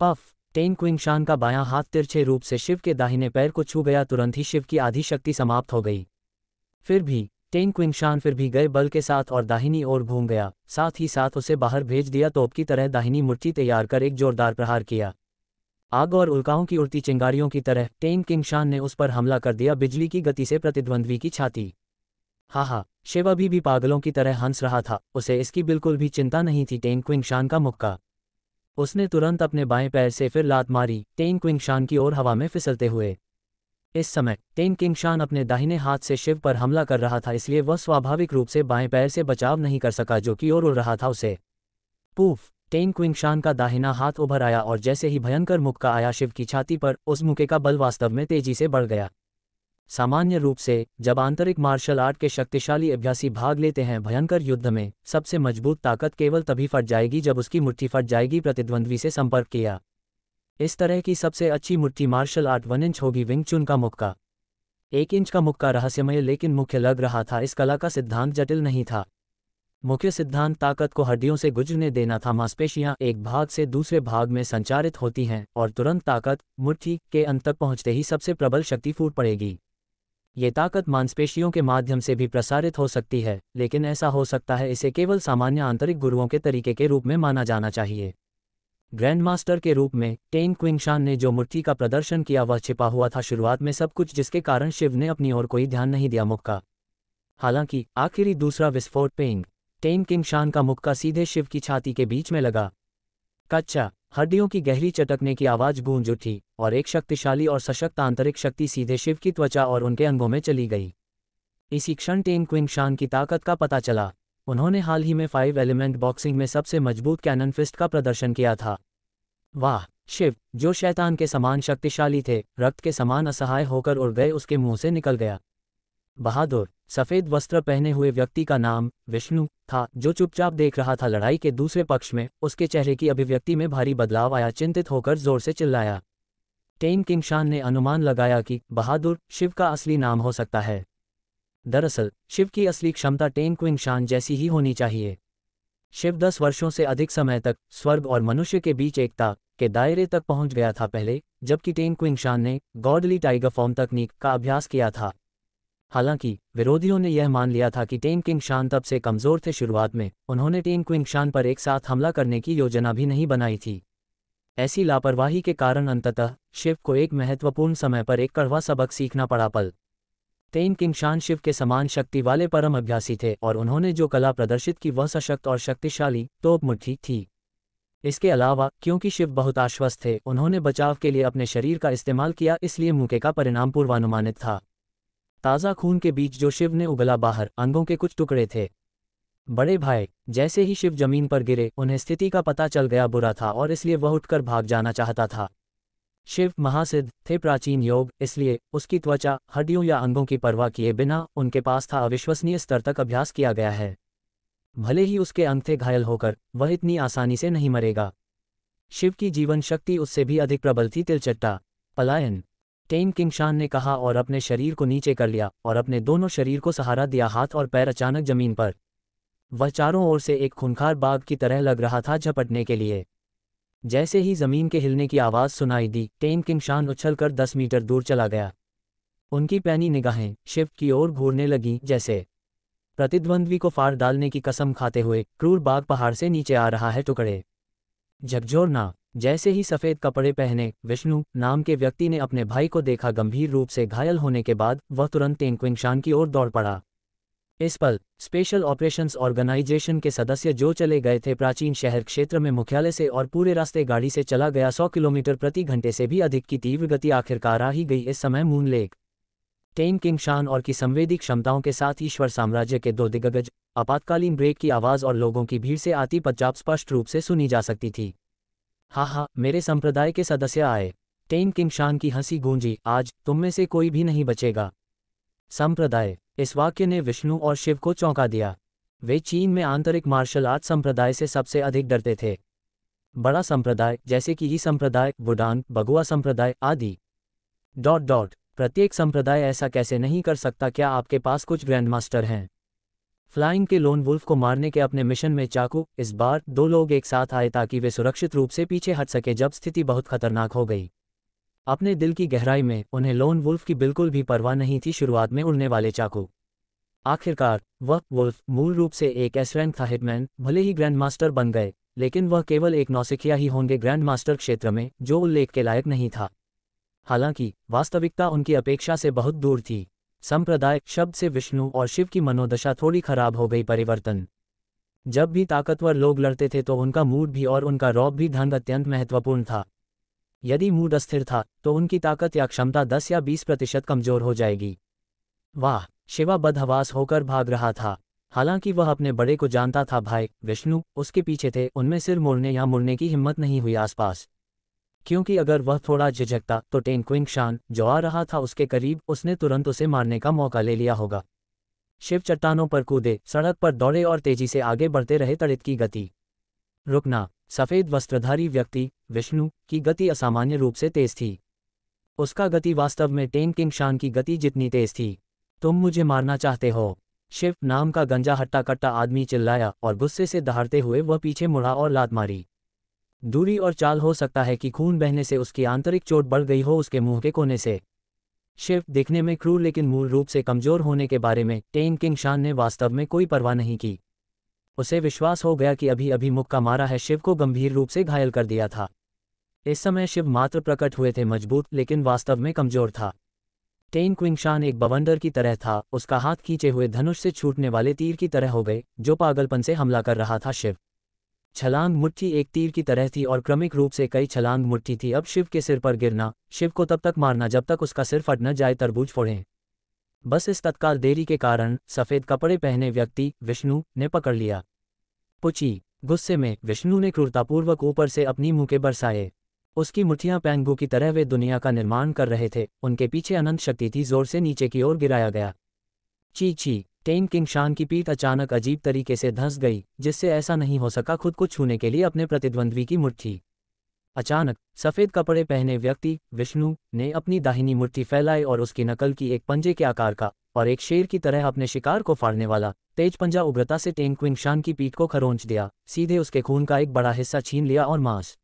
पफ टेन क्विंगशान का बायां हाथ तिरछे रूप से शिव के दाहिने पैर को छू गया तुरंत ही शिव की आधी शक्ति समाप्त हो गई फिर भी टेन क्विंगशान फिर भी गए बल के साथ और दाहिनी ओर घूम गया साथ ही साथ उसे बाहर भेज दिया तोप की तरह दाहिनी मुट्ठी तैयार कर एक जोरदार प्रहार किया आग और उल्काओं की उड़ती चिंगारियों की तरह टेन किंगशान ने उस पर हमला कर दिया बिजली की गति से प्रतिद्वंद्वी की छाती हाहा हा शेवा भी भी पागलों की तरह हंस रहा था उसे इसकी बिल्कुल भी चिंता नहीं थी टेन क्विंगशान का मुक्का उसने तुरंत अपने बाएं पैर से फिर लात मारी टेन क्विंगशान की ओर हवा में फिसलते हुए इस समय तेन किंगशान अपने दाहिने हाथ से शिव पर हमला कर रहा था इसलिए वह स्वाभाविक रूप से बाएं पैर से बचाव नहीं कर सका जो कि ओर उड़ रहा था उसे पूफ टेन क्विंगशान का दाहिना हाथ उभर आया और जैसे ही भयंकर मुक्का आया शिव की छाती पर उस मुके का बल वास्तव में तेजी से बढ़ गया सामान्य रूप से जब आंतरिक मार्शल आर्ट के शक्तिशाली अभ्यासी भाग लेते हैं भयंकर युद्ध में सबसे मजबूत ताकत केवल तभी फट जाएगी जब उसकी मुट्ठी फट जाएगी प्रतिद्वंद्वी से संपर्क किया इस तरह की सबसे अच्छी मूर्ति मार्शल आर्ट वन इंच होगी चुन का मुक्का एक इंच का मुक्का रहस्यमय लेकिन मुख्य लग रहा था इस कला का सिद्धांत जटिल नहीं था मुख्य सिद्धांत ताकत को हड्डियों से गुजरने देना था मांसपेशियां एक भाग से दूसरे भाग में संचारित होती हैं और तुरंत ताकत मुट्ठी के अंत तक पहुंचते ही सबसे प्रबल शक्ति फूट पड़ेगी ये ताकत मांसपेशियों के माध्यम से भी प्रसारित हो सकती है लेकिन ऐसा हो सकता है इसे केवल सामान्य आंतरिक गुरुओं के तरीके के रूप में माना जाना चाहिए ग्रैंडमास्टर के रूप में टेन क्विंगशान ने जो मूर्ति का प्रदर्शन किया वह छिपा हुआ था शुरुआत में सब कुछ जिसके कारण शिव ने अपनी ओर कोई ध्यान नहीं दिया मुक्का हालांकि आखिरी दूसरा विस्फोट पेंग टेन किंगशान का मुक्का सीधे शिव की छाती के बीच में लगा कच्चा हड्डियों की गहरी चटकने की आवाज गूंज उठी और एक शक्तिशाली और सशक्त आंतरिक शक्ति सीधे शिव की त्वचा और उनके अंगों में चली गई इसी क्षण टेन क्विंगशान की ताकत का पता चला उन्होंने हाल ही में फाइव एलिमेंट बॉक्सिंग में सबसे मजबूत कैनन फिस्ट का प्रदर्शन किया था वाह शिव जो शैतान के समान शक्तिशाली थे रक्त के समान असहाय होकर उड़ गए उसके मुंह से निकल गया बहादुर सफेद वस्त्र पहने हुए व्यक्ति का नाम विष्णु था जो चुपचाप देख रहा था लड़ाई के दूसरे पक्ष में उसके चेहरे की अभिव्यक्ति में भारी बदलाव आया चिंतित होकर जोर से चिल्लाया टेन किंगशान ने अनुमान लगाया कि बहादुर शिव का असली नाम हो सकता है दरअसल शिव की असली क्षमता टेन क्विंग शान जैसी ही होनी चाहिए शिव दस वर्षों से अधिक समय तक स्वर्ग और मनुष्य के बीच एकता के दायरे तक पहुंच गया था पहले जबकि टेन क्विंग शान ने गॉडली टाइगर फॉर्म तकनीक का अभ्यास किया था हालांकि विरोधियों ने यह मान लिया था कि टेन किंग शान तब से कमजोर थे शुरुआत में उन्होंने टेन क्विंग शान पर एक साथ हमला करने की योजना भी नहीं बनाई थी ऐसी लापरवाही के कारण अंततः शिव को एक महत्वपूर्ण समय पर एक कड़वा सबक सीखना पड़ा पल तेन किंग शान शिव के समान शक्ति वाले परम अभ्यासी थे और उन्होंने जो कला प्रदर्शित की वह सशक्त और शक्तिशाली तोप थी इसके अलावा क्योंकि शिव बहुत आश्वस्त थे उन्होंने बचाव के लिए अपने शरीर का इस्तेमाल किया इसलिए मुके का परिणाम पूर्वानुमानित था ताज़ा खून के बीच जो शिव ने उगला बाहर अंगों के कुछ टुकड़े थे बड़े भाई जैसे ही शिव जमीन पर गिरे उन्हें स्थिति का पता चल गया बुरा था और इसलिए वह उठकर भाग जाना चाहता था शिव महासिद्ध थे प्राचीन योग इसलिए उसकी त्वचा हड्डियों या अंगों की परवाह किए बिना उनके पास था अविश्वसनीय स्तर तक अभ्यास किया गया है भले ही उसके अंग थे घायल होकर वह इतनी आसानी से नहीं मरेगा शिव की जीवन शक्ति उससे भी अधिक प्रबल थी तिलचट्टा पलायन टेन किंगशान ने कहा और अपने शरीर को नीचे कर लिया और अपने दोनों शरीर को सहारा दिया हाथ और पैर अचानक जमीन पर वह चारों ओर से एक खूनखार बाग की तरह लग रहा था झपटने के लिए जैसे ही जमीन के हिलने की आवाज सुनाई दी टेन किंग शान उछल कर दस मीटर दूर चला गया उनकी पैनी निगाहें शिव की ओर घूरने लगीं जैसे प्रतिद्वंद्वी को फाड़ डालने की कसम खाते हुए क्रूर बाग पहाड़ से नीचे आ रहा है टुकड़े झकझोरना जैसे ही सफेद कपड़े पहने विष्णु नाम के व्यक्ति ने अपने भाई को देखा गंभीर रूप से घायल होने के बाद वह तुरंत तेंक्विंग शान की ओर दौड़ पड़ा इस पल स्पेशल ऑपरेशंस ऑर्गेनाइजेशन के सदस्य जो चले गए थे प्राचीन शहर क्षेत्र में मुख्यालय से और पूरे रास्ते गाड़ी से चला गया 100 किलोमीटर प्रति घंटे से भी अधिक की तीव्र गति आखिरकार आ ही गई इस समय मून लेक टेन किंग शान और की संवेदिक क्षमताओं के साथ ईश्वर साम्राज्य के दो दिग्गज आपातकालीन ब्रेक की आवाज़ और लोगों की भीड़ से आती पंजाब स्पष्ट रूप से सुनी जा सकती थी हा हा मेरे संप्रदाय के सदस्य आए टेन किंग शान की हंसी गूंजी आज तुम में से कोई भी नहीं बचेगा संप्रदाय इस वाक्य ने विष्णु और शिव को चौंका दिया वे चीन में आंतरिक मार्शल आर्ट संप्रदाय से सबसे अधिक डरते थे बड़ा संप्रदाय जैसे कि ई संप्रदाय बुडान बगुआ संप्रदाय आदि डॉट डॉट प्रत्येक संप्रदाय ऐसा कैसे नहीं कर सकता क्या आपके पास कुछ ग्रैंडमास्टर हैं फ्लाइंग के लोन वुल्फ को मारने के अपने मिशन में चाकू इस बार दो लोग एक साथ आए ताकि वे सुरक्षित रूप से पीछे हट सके जब स्थिति बहुत खतरनाक हो गई अपने दिल की गहराई में उन्हें लोन वुल्फ की बिल्कुल भी परवाह नहीं थी शुरुआत में उड़ने वाले चाकू आखिरकार वह वुल्फ मूल रूप से एक एसरैन था हिटमैन भले ही ग्रैंड मास्टर बन गए लेकिन वह केवल एक नौसिखिया ही होंगे ग्रैंड मास्टर क्षेत्र में जो उल्लेख के लायक नहीं था हालांकि वास्तविकता उनकी अपेक्षा से बहुत दूर थी संप्रदाय शब्द से विष्णु और शिव की मनोदशा थोड़ी खराब हो गई परिवर्तन जब भी ताकतवर लोग लड़ते थे तो उनका मूड भी और उनका रौब भी ढंग अत्यंत महत्वपूर्ण था यदि मूड अस्थिर था तो उनकी ताकत या क्षमता दस या बीस प्रतिशत कमजोर हो जाएगी वाह शिवा बदहवास होकर भाग रहा था हालांकि वह अपने बड़े को जानता था भाई विष्णु उसके पीछे थे उनमें सिर मोड़ने या मुड़ने की हिम्मत नहीं हुई आसपास क्योंकि अगर वह थोड़ा झिझकता तो टेन क्विंग शान जो आ रहा था उसके करीब उसने तुरंत उसे मारने का मौका ले लिया होगा शिव चट्टानों पर कूदे सड़क पर दौड़े और तेजी से आगे बढ़ते रहे तड़ित की गति रुकना सफ़ेद वस्त्रधारी व्यक्ति विष्णु की गति असामान्य रूप से तेज थी उसका गति वास्तव में टेन किंग शान की गति जितनी तेज थी तुम मुझे मारना चाहते हो शिव नाम का गंजा हट्टा कट्टा आदमी चिल्लाया और गुस्से से दहाड़ते हुए वह पीछे मुड़ा और लात मारी दूरी और चाल हो सकता है कि खून बहने से उसकी आंतरिक चोट बढ़ गई हो उसके मुंह के कोने से शिव दिखने में क्रूर लेकिन मूल रूप से कमजोर होने के बारे में टेन किंग शान ने वास्तव में कोई परवाह नहीं की उसे विश्वास हो गया कि अभी अभी मुक्का मारा है शिव को गंभीर रूप से घायल कर दिया था इस समय शिव मात्र प्रकट हुए थे मजबूत लेकिन वास्तव में कमजोर था टेन क्विंगशान एक बवंडर की तरह था उसका हाथ खींचे हुए धनुष से छूटने वाले तीर की तरह हो गए जो पागलपन से हमला कर रहा था शिव छलांग मुट्ठी एक तीर की तरह थी और क्रमिक रूप से कई छलांग मुट्ठी थी अब शिव के सिर पर गिरना शिव को तब तक मारना जब तक उसका सिर फट न जाए तरबूज फोड़ें बस इस तत्काल देरी के कारण सफ़ेद कपड़े पहने व्यक्ति विष्णु ने पकड़ लिया पुची गुस्से में विष्णु ने क्रूरतापूर्वक ऊपर से अपनी मुँह के बरसाए उसकी मुठियां पैंगू की तरह वे दुनिया का निर्माण कर रहे थे उनके पीछे अनंत शक्ति थी जोर से नीचे की ओर गिराया गया ची ची टेन किंग शान की पीठ अचानक अजीब तरीके से धंस गई जिससे ऐसा नहीं हो सका खुद को छूने के लिए अपने प्रतिद्वंद्वी की मुठ्ठी अचानक सफ़ेद कपड़े पहने व्यक्ति विष्णु ने अपनी दाहिनी मूर्ति फैलाई और उसकी नकल की एक पंजे के आकार का और एक शेर की तरह अपने शिकार को फाड़ने वाला तेज पंजा उग्रता से टेंग क्विंगशान की पीठ को खरोंच दिया सीधे उसके खून का एक बड़ा हिस्सा छीन लिया और मांस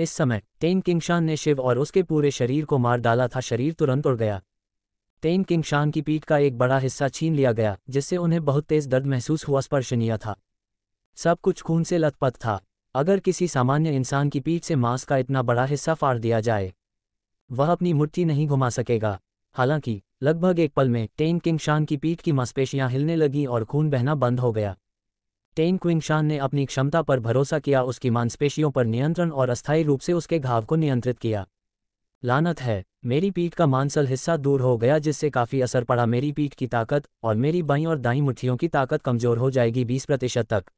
इस समय टेन किंगशान ने शिव और उसके पूरे शरीर को मार डाला था शरीर तुरंत उड़ गया टेन किंगशान की पीठ का एक बड़ा हिस्सा छीन लिया गया जिससे उन्हें बहुत तेज दर्द महसूस हुआ स्पर्शनीय था सब कुछ खून से लथपथ था अगर किसी सामान्य इंसान की पीठ से मांस का इतना बड़ा हिस्सा फाड़ दिया जाए वह अपनी मूर्ति नहीं घुमा सकेगा हालांकि लगभग एक पल में टेन किंग शान की पीठ की मांसपेशियां हिलने लगी और खून बहना बंद हो गया टेन क्विंग शान ने अपनी क्षमता पर भरोसा किया उसकी मांसपेशियों पर नियंत्रण और अस्थायी रूप से उसके घाव को नियंत्रित किया लानत है मेरी पीठ का मांसल हिस्सा दूर हो गया जिससे काफ़ी असर पड़ा मेरी पीठ की ताकत और मेरी बाई और दाई मुठियों की ताकत कमज़ोर हो जाएगी बीस प्रतिशत तक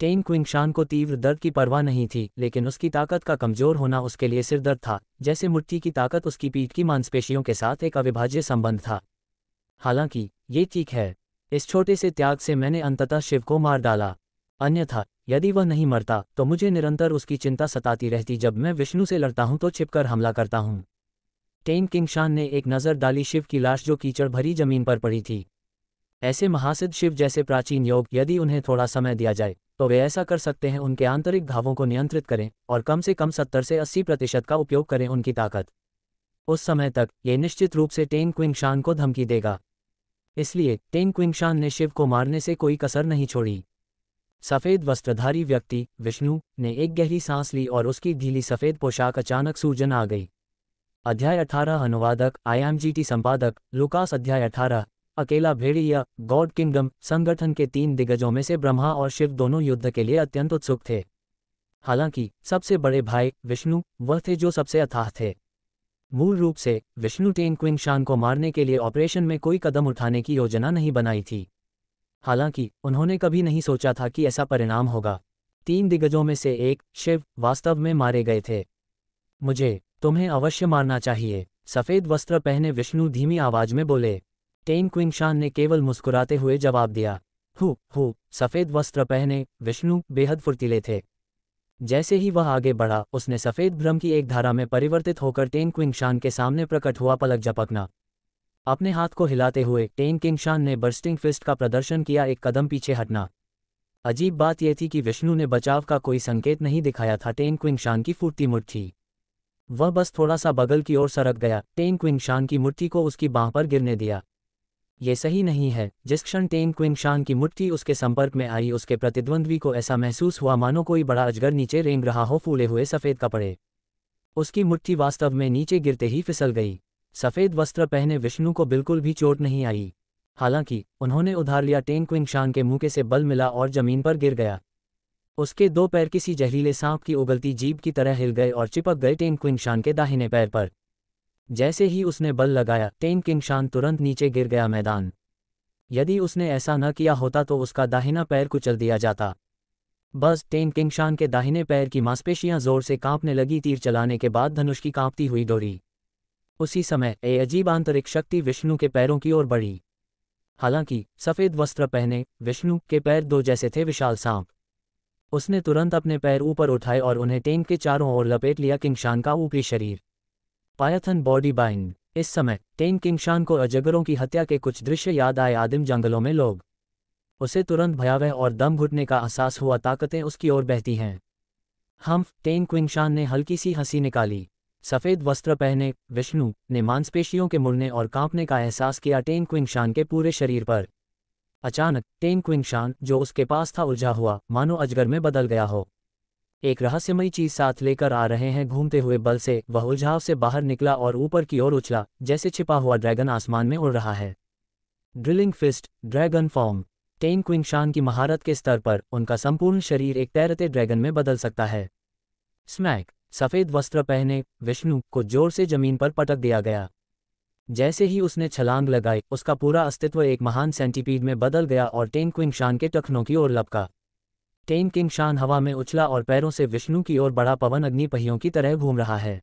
टेन क्विंगशान को तीव्र दर्द की परवाह नहीं थी लेकिन उसकी ताकत का कमजोर होना उसके लिए सिरदर्द था जैसे मूर्ति की ताकत उसकी पीठ की मांसपेशियों के साथ एक अविभाज्य संबंध था हालांकि ये ठीक है इस छोटे से त्याग से मैंने अंततः शिव को मार डाला अन्यथा यदि वह नहीं मरता तो मुझे निरंतर उसकी चिंता सताती रहती जब मैं विष्णु से लड़ता हूं तो छिपकर हमला करता हूं टेन किंगशान ने एक नज़र डाली शिव की लाश जो कीचड़ भरी जमीन पर पड़ी थी ऐसे महासिद्ध शिव जैसे प्राचीन योग यदि उन्हें थोड़ा समय दिया जाए तो वे ऐसा कर सकते हैं उनके आंतरिक घावों को नियंत्रित करें और कम से कम 70 से 80 प्रतिशत का उपयोग करें उनकी ताकत उस समय तक ये निश्चित रूप से टेन क्विंगशान को धमकी देगा इसलिए टेन क्विंगशान ने शिव को मारने से कोई कसर नहीं छोड़ी सफ़ेद वस्त्रधारी व्यक्ति विष्णु ने एक गहरी सांस ली और उसकी ढीली सफ़ेद पोशाक अचानक सूजन आ गई अध्याय अठारह अनुवादक आईएमजीटी संपादक लुकास अध्याय अठारह अकेला या गॉड किंगडम संगठन के तीन दिग्गजों में से ब्रह्मा और शिव दोनों युद्ध के लिए अत्यंत उत्सुक थे हालांकि सबसे बड़े भाई विष्णु वह थे जो सबसे अथाह थे मूल रूप से विष्णु टेन क्विंग शान को मारने के लिए ऑपरेशन में कोई कदम उठाने की योजना नहीं बनाई थी हालांकि उन्होंने कभी नहीं सोचा था कि ऐसा परिणाम होगा तीन दिग्गजों में से एक शिव वास्तव में मारे गए थे मुझे तुम्हें अवश्य मारना चाहिए सफेद वस्त्र पहने विष्णु धीमी आवाज में बोले टेन क्विंगशान ने केवल मुस्कुराते हुए जवाब दिया हु हु सफ़ेद वस्त्र पहने विष्णु बेहद फुर्तीले थे जैसे ही वह आगे बढ़ा उसने सफ़ेद भ्रम की एक धारा में परिवर्तित होकर टेन क्विंगशान के सामने प्रकट हुआ पलक झपकना अपने हाथ को हिलाते हुए टेन किंगशान ने बर्स्टिंग फिस्ट का प्रदर्शन किया एक कदम पीछे हटना अजीब बात यह थी कि विष्णु ने बचाव का कोई संकेत नहीं दिखाया था टेन क्विंगशान की फूटती मुठ्ठी वह बस थोड़ा सा बगल की ओर सरक गया टेन क्विंगशान की मूर्ति को उसकी बांह पर गिरने दिया ये सही नहीं है जिस क्षण टेन क्विंगशान की मुट्ठी उसके संपर्क में आई उसके प्रतिद्वंद्वी को ऐसा महसूस हुआ मानो कोई बड़ा अजगर नीचे रेंग रहा हो फूले हुए सफ़ेद कपड़े उसकी मुट्ठी वास्तव में नीचे गिरते ही फिसल गई सफ़ेद वस्त्र पहने विष्णु को बिल्कुल भी चोट नहीं आई हालांकि उन्होंने उधार लिया टेन क्विंगशान के मुंह से बल मिला और जमीन पर गिर गया उसके दो पैर किसी जहरीले सांप की उगलती जीप की तरह हिल गए और चिपक गए टेन क्विंगशान के दाहिने पैर पर जैसे ही उसने बल लगाया टेन किंगशान तुरंत नीचे गिर गया मैदान यदि उसने ऐसा न किया होता तो उसका दाहिना पैर कुचल दिया जाता बस टेन किंगशान के दाहिने पैर की मांसपेशियां जोर से कांपने लगी तीर चलाने के बाद धनुष की कांपती हुई डोरी उसी समय ए अजीब आंतरिक शक्ति विष्णु के पैरों की ओर बढ़ी हालांकि सफ़ेद वस्त्र पहने विष्णु के पैर दो जैसे थे विशाल सांप उसने तुरंत अपने पैर ऊपर उठाए और उन्हें टेन के चारों ओर लपेट लिया किंगशान का ऊपरी शरीर पायथन बॉडी बाइंग इस समय टेन किंगशान को अजगरों की हत्या के कुछ दृश्य याद आए आदिम जंगलों में लोग उसे तुरंत भयावह और दम घुटने का एहसास हुआ ताकतें उसकी ओर बहती हैं हम टेन क्विंगशान ने हल्की सी हंसी निकाली सफ़ेद वस्त्र पहने विष्णु ने मांसपेशियों के मुड़ने और कांपने का एहसास किया टेन क्विंगशान के पूरे शरीर पर अचानक टेन क्विंगशान जो उसके पास था उलझा हुआ मानो अजगर में बदल गया हो एक रहस्यमयी चीज साथ लेकर आ रहे हैं घूमते हुए बल से वह उलझाव से बाहर निकला और ऊपर की ओर उछला जैसे छिपा हुआ ड्रैगन आसमान में उड़ रहा है drilling fist dragon form Teng Qingshan की महारत के स्तर पर उनका संपूर्ण शरीर एक तैरते ड्रैगन में बदल सकता है स्मैक सफेद वस्त्र पहने विष्णु को जोर से जमीन पर पटक दिया गया जैसे ही उसने छलांग लगाई उसका पूरा अस्तित्व एक महान सेंटीपीड में बदल गया और टेन क्विंगशान के टखनों की ओर लपका टेन किंग शान हवा में उछला और पैरों से विष्णु की ओर बड़ा पवन अग्नि पहियों की तरह घूम रहा है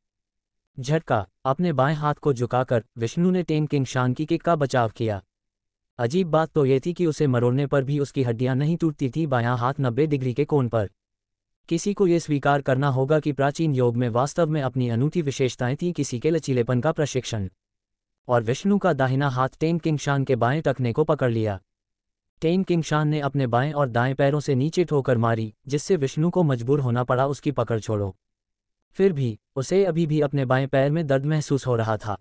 झटका अपने बाएं हाथ को झुकाकर विष्णु ने टेन किंग शान की किक का बचाव किया अजीब बात तो ये थी कि उसे मरोड़ने पर भी उसकी हड्डियां नहीं टूटती थी बायां हाथ नब्बे डिग्री के कोण पर किसी को यह स्वीकार करना होगा कि प्राचीन योग में वास्तव में अपनी अनूठी विशेषताएं थीं किसी के लचीलेपन का प्रशिक्षण और विष्णु का दाहिना हाथ टेन किंग शान के बाएं टकने को पकड़ लिया टेन किंग शान ने अपने बाएं और दाएं पैरों से नीचे ठोकर मारी जिससे विष्णु को मजबूर होना पड़ा उसकी पकड़ छोड़ो फिर भी उसे अभी भी अपने बाएं पैर में दर्द महसूस हो रहा था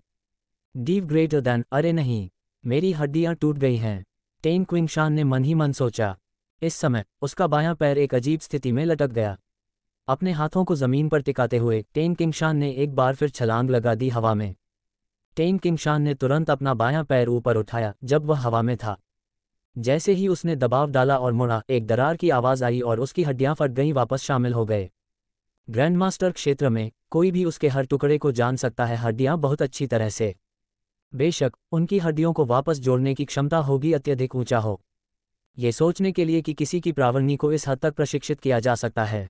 डीव ग्रेटर देन अरे नहीं मेरी हड्डियां टूट गई हैं टेन क्विंग शान ने मन ही मन सोचा इस समय उसका बायां पैर एक अजीब स्थिति में लटक गया अपने हाथों को जमीन पर टिकाते हुए टेन किंग शान ने एक बार फिर छलांग लगा दी हवा में टेन किंग शान ने तुरंत अपना बायां पैर ऊपर उठाया जब वह हवा में था जैसे ही उसने दबाव डाला और मुड़ा एक दरार की आवाज़ आई और उसकी हड्डियां फट गईं वापस शामिल हो गए ग्रैंड मास्टर क्षेत्र में कोई भी उसके हर टुकड़े को जान सकता है हड्डियां बहुत अच्छी तरह से बेशक उनकी हड्डियों को वापस जोड़ने की क्षमता होगी अत्यधिक ऊंचा हो ये सोचने के लिए कि किसी की प्रावरणी को इस हद तक प्रशिक्षित किया जा सकता है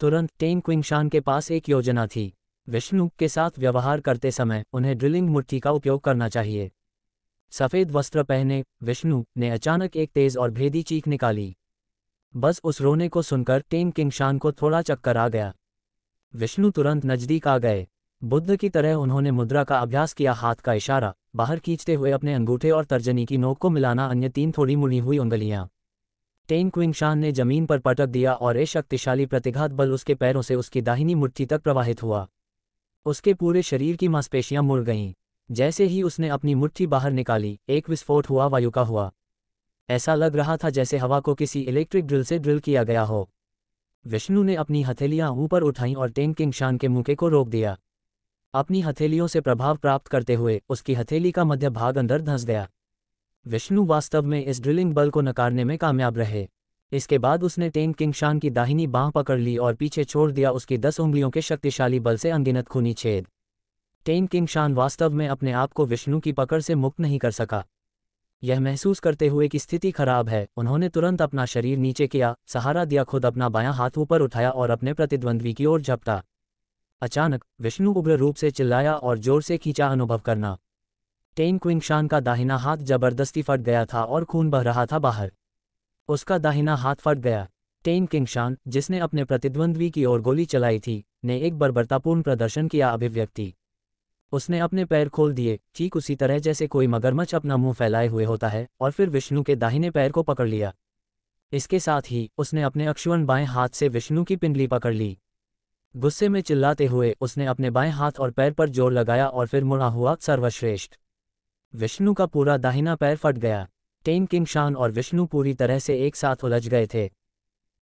तुरंत टेन क्विंगशान के पास एक योजना थी विष्णु के साथ व्यवहार करते समय उन्हें ड्रिलिंग मुट्ठी का उपयोग करना चाहिए सफेद वस्त्र पहने विष्णु ने अचानक एक तेज और भेदी चीख निकाली बस उस रोने को सुनकर टेन किंगशान को थोड़ा चक्कर आ गया विष्णु तुरंत नजदीक आ गए बुद्ध की तरह उन्होंने मुद्रा का अभ्यास किया हाथ का इशारा बाहर खींचते हुए अपने अंगूठे और तर्जनी की नोक को मिलाना अन्य तीन थोड़ी मुड़ी हुई उंगलियां टेन क्विंगशान ने जमीन पर पटक दिया और ये शक्तिशाली प्रतिघात बल उसके पैरों से उसकी दाहिनी मुट्ठी तक प्रवाहित हुआ उसके पूरे शरीर की मांसपेशियां मुड़ गईं जैसे ही उसने अपनी मुट्ठी बाहर निकाली एक विस्फोट हुआ वायु का हुआ ऐसा लग रहा था जैसे हवा को किसी इलेक्ट्रिक ड्रिल से ड्रिल किया गया हो विष्णु ने अपनी हथेलियां ऊपर उठाई और टेंग किंग शान के मुके को रोक दिया अपनी हथेलियों से प्रभाव प्राप्त करते हुए उसकी हथेली का मध्य भाग अंदर धंस गया विष्णु वास्तव में इस ड्रिलिंग बल को नकारने में कामयाब रहे इसके बाद उसने टेंग किंग शान की दाहिनी बांह पकड़ ली और पीछे छोड़ दिया उसकी दस उंगलियों के शक्तिशाली बल से अनगिनत खूनी छेद टेन किंग शान वास्तव में अपने आप को विष्णु की पकड़ से मुक्त नहीं कर सका यह महसूस करते हुए कि स्थिति खराब है उन्होंने तुरंत अपना शरीर नीचे किया सहारा दिया खुद अपना बायां हाथ ऊपर उठाया और अपने प्रतिद्वंद्वी की ओर झपटा अचानक विष्णु उग्र रूप से चिल्लाया और जोर से खींचा अनुभव करना टेन क्विंग शान का दाहिना हाथ जबरदस्ती फट गया था और खून बह रहा था बाहर उसका दाहिना हाथ फट गया टेन किंग शान जिसने अपने प्रतिद्वंद्वी की ओर गोली चलाई थी ने एक बर्बरतापूर्ण प्रदर्शन किया अभिव्यक्ति उसने अपने पैर खोल दिए ठीक उसी तरह जैसे कोई मगरमच्छ अपना मुंह फैलाए हुए होता है और फिर विष्णु के दाहिने पैर को पकड़ लिया इसके साथ ही उसने अपने अक्षवन बाएं हाथ से विष्णु की पिंडली पकड़ ली गुस्से में चिल्लाते हुए उसने अपने बाएं हाथ और पैर पर जोर लगाया और फिर मुड़ा हुआ सर्वश्रेष्ठ विष्णु का पूरा दाहिना पैर फट गया टेन किंग शान और विष्णु पूरी तरह से एक साथ उलझ गए थे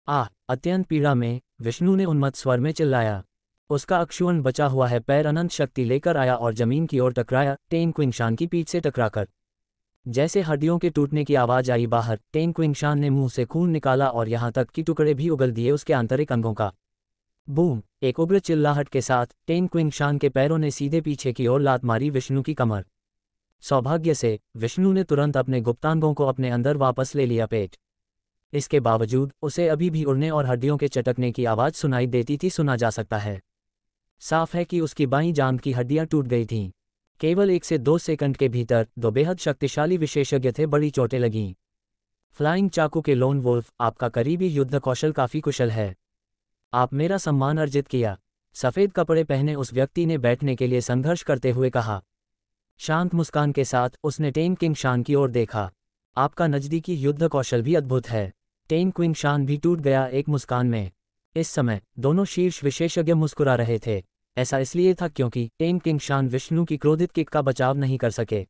आ अत्यंत पीड़ा में विष्णु ने उन्मत स्वर में चिल्लाया उसका अक्षुअन बचा हुआ है पैर अनंत शक्ति लेकर आया और जमीन की ओर टकराया टेन क्विंगशान की पीठ से टकराकर जैसे हड्डियों के टूटने की आवाज आई बाहर टेन क्विंगशान ने मुंह से खून निकाला और यहां तक कि टुकड़े भी उगल दिए उसके आंतरिक अंगों का बूम एक उग्र चिल्लाहट के साथ टेन क्विंगशान के पैरों ने सीधे पीछे की ओर लात मारी विष्णु की कमर सौभाग्य से विष्णु ने तुरंत अपने गुप्तांगों को अपने अंदर वापस ले लिया पेट इसके बावजूद उसे अभी भी उड़ने और हड्डियों के चटकने की आवाज सुनाई देती थी सुना जा सकता है साफ है कि उसकी बाई जाम की हड्डियां टूट गई थीं केवल एक से दो सेकंड के भीतर दो बेहद शक्तिशाली विशेषज्ञ थे बड़ी चोटें लगीं फ्लाइंग चाकू के लोन वोल्फ आपका करीबी युद्ध कौशल काफी कुशल है आप मेरा सम्मान अर्जित किया सफ़ेद कपड़े पहने उस व्यक्ति ने बैठने के लिए संघर्ष करते हुए कहा शांत मुस्कान के साथ उसने टेन किंग शान की ओर देखा आपका नज़दीकी युद्ध कौशल भी अद्भुत है टेन क्विंग शान भी टूट गया एक मुस्कान में इस समय दोनों शीर्ष विशेषज्ञ मुस्कुरा रहे थे ऐसा इसलिए था क्योंकि टेन किंग शान विष्णु की क्रोधित किक का बचाव नहीं कर सके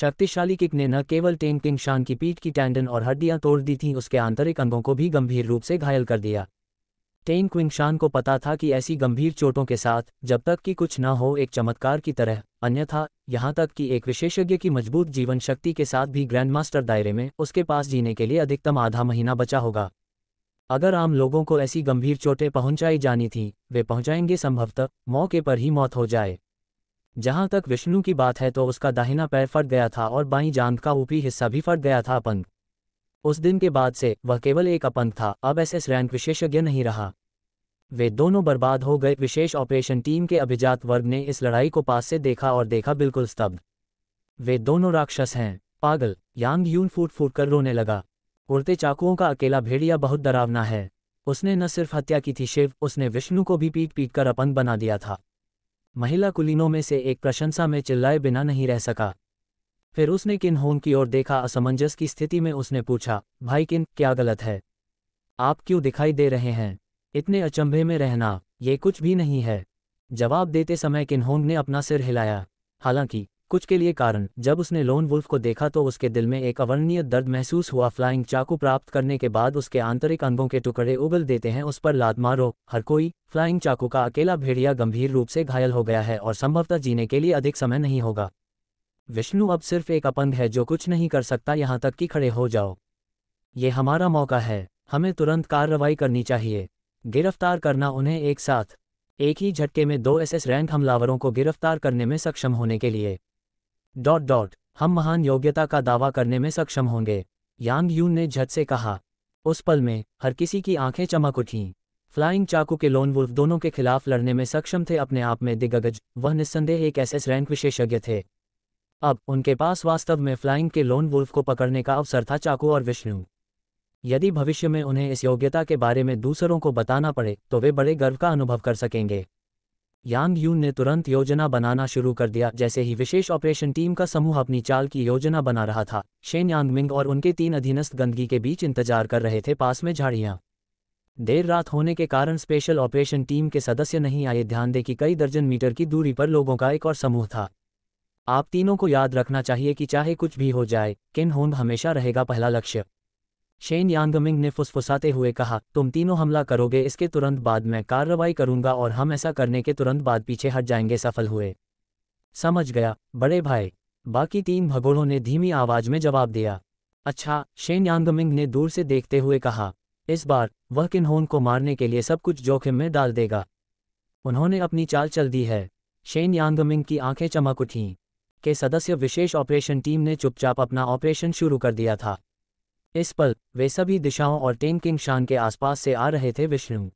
शक्तिशाली किक ने न केवल टेम किंग शान की पीठ की टैंडन और हड्डियां तोड़ दी थीं उसके आंतरिक अंगों को भी गंभीर रूप से घायल कर दिया टेम क्विंग शान को पता था कि ऐसी गंभीर चोटों के साथ जब तक कि कुछ न हो एक चमत्कार की तरह अन्यथा यहां तक कि एक विशेषज्ञ की मजबूत जीवन शक्ति के साथ भी ग्रैंडमास्टर दायरे में उसके पास जीने के लिए अधिकतम आधा महीना बचा होगा अगर आम लोगों को ऐसी गंभीर चोटें पहुंचाई जानी थी वे पहुंचाएंगे संभवतः मौके पर ही मौत हो जाए जहां तक विष्णु की बात है तो उसका दाहिना पैर फट गया था और बाई जांघ का ऊपरी हिस्सा भी फट गया था अपंग उस दिन के बाद से वह केवल एक अपंग था अब एसएस रैंक विशेषज्ञ नहीं रहा वे दोनों बर्बाद हो गए विशेष ऑपरेशन टीम के अभिजात वर्ग ने इस लड़ाई को पास से देखा और देखा बिल्कुल स्तब्ध वे दोनों राक्षस हैं पागल यांग यून फूट फूट कर रोने लगा उड़ते चाकुओं का अकेला भेड़िया बहुत डरावना है उसने न सिर्फ हत्या की थी शिव उसने विष्णु को भी पीट पीट कर अपंग बना दिया था महिला कुलीनों में से एक प्रशंसा में चिल्लाए बिना नहीं रह सका फिर उसने किन होंग की ओर देखा असमंजस की स्थिति में उसने पूछा भाई किन क्या गलत है आप क्यों दिखाई दे रहे हैं इतने अचंभे में रहना ये कुछ भी नहीं है जवाब देते समय किन्होंग ने अपना सिर हिलाया हालांकि कुछ के लिए कारण जब उसने लोन वुल्फ को देखा तो उसके दिल में एक अवर्णनीय दर्द महसूस हुआ फ्लाइंग चाकू प्राप्त करने के बाद उसके आंतरिक अंगों के टुकड़े उगल देते हैं उस पर लात मारो हर कोई फ्लाइंग चाकू का अकेला भेड़िया गंभीर रूप से घायल हो गया है और संभवतः जीने के लिए अधिक समय नहीं होगा विष्णु अब सिर्फ एक अपंग है जो कुछ नहीं कर सकता यहाँ तक कि खड़े हो जाओ ये हमारा मौका है हमें तुरंत कार्रवाई करनी चाहिए गिरफ्तार करना उन्हें एक साथ एक ही झटके में दो एसएस रैंक हमलावरों को गिरफ्तार करने में सक्षम होने के लिए डॉट डॉट हम महान योग्यता का दावा करने में सक्षम होंगे यांग यून ने झट से कहा उस पल में हर किसी की आंखें चमक उठीं फ्लाइंग चाकू के लोन वुल्फ दोनों के खिलाफ लड़ने में सक्षम थे अपने आप में दिग्गज वह निस्संदेह एक एसएस रैंक विशेषज्ञ थे अब उनके पास वास्तव में फ्लाइंग के लोन वुल्फ को पकड़ने का अवसर था चाकू और विष्णु यदि भविष्य में उन्हें इस योग्यता के बारे में दूसरों को बताना पड़े तो वे बड़े गर्व का अनुभव कर सकेंगे यांग यून ने तुरंत योजना बनाना शुरू कर दिया जैसे ही विशेष ऑपरेशन टीम का समूह अपनी चाल की योजना बना रहा था शेन यांगमिंग और उनके तीन अधीनस्थ गंदगी के बीच इंतजार कर रहे थे पास में झाड़ियां देर रात होने के कारण स्पेशल ऑपरेशन टीम के सदस्य नहीं आए ध्यान दें कि कई दर्जन मीटर की दूरी पर लोगों का एक और समूह था आप तीनों को याद रखना चाहिए कि चाहे कुछ भी हो जाए किन होंग हमेशा रहेगा पहला लक्ष्य शेन यांगमिंग ने फुसफुसाते हुए कहा तुम तीनों हमला करोगे इसके तुरंत बाद मैं कार्रवाई करूंगा और हम ऐसा करने के तुरंत बाद पीछे हट जाएंगे सफल हुए समझ गया बड़े भाई बाकी तीन भगोड़ों ने धीमी आवाज में जवाब दिया अच्छा शेन यांगमिंग ने दूर से देखते हुए कहा इस बार वह किन्होन को मारने के लिए सब कुछ जोखिम में डाल देगा उन्होंने अपनी चाल चल दी है शेन यांगमिंग की आंखें चमक उठीं के सदस्य विशेष ऑपरेशन टीम ने चुपचाप अपना ऑपरेशन शुरू कर दिया था इस पल वे सभी दिशाओं और टेन किंग शान के आसपास से आ रहे थे विष्णु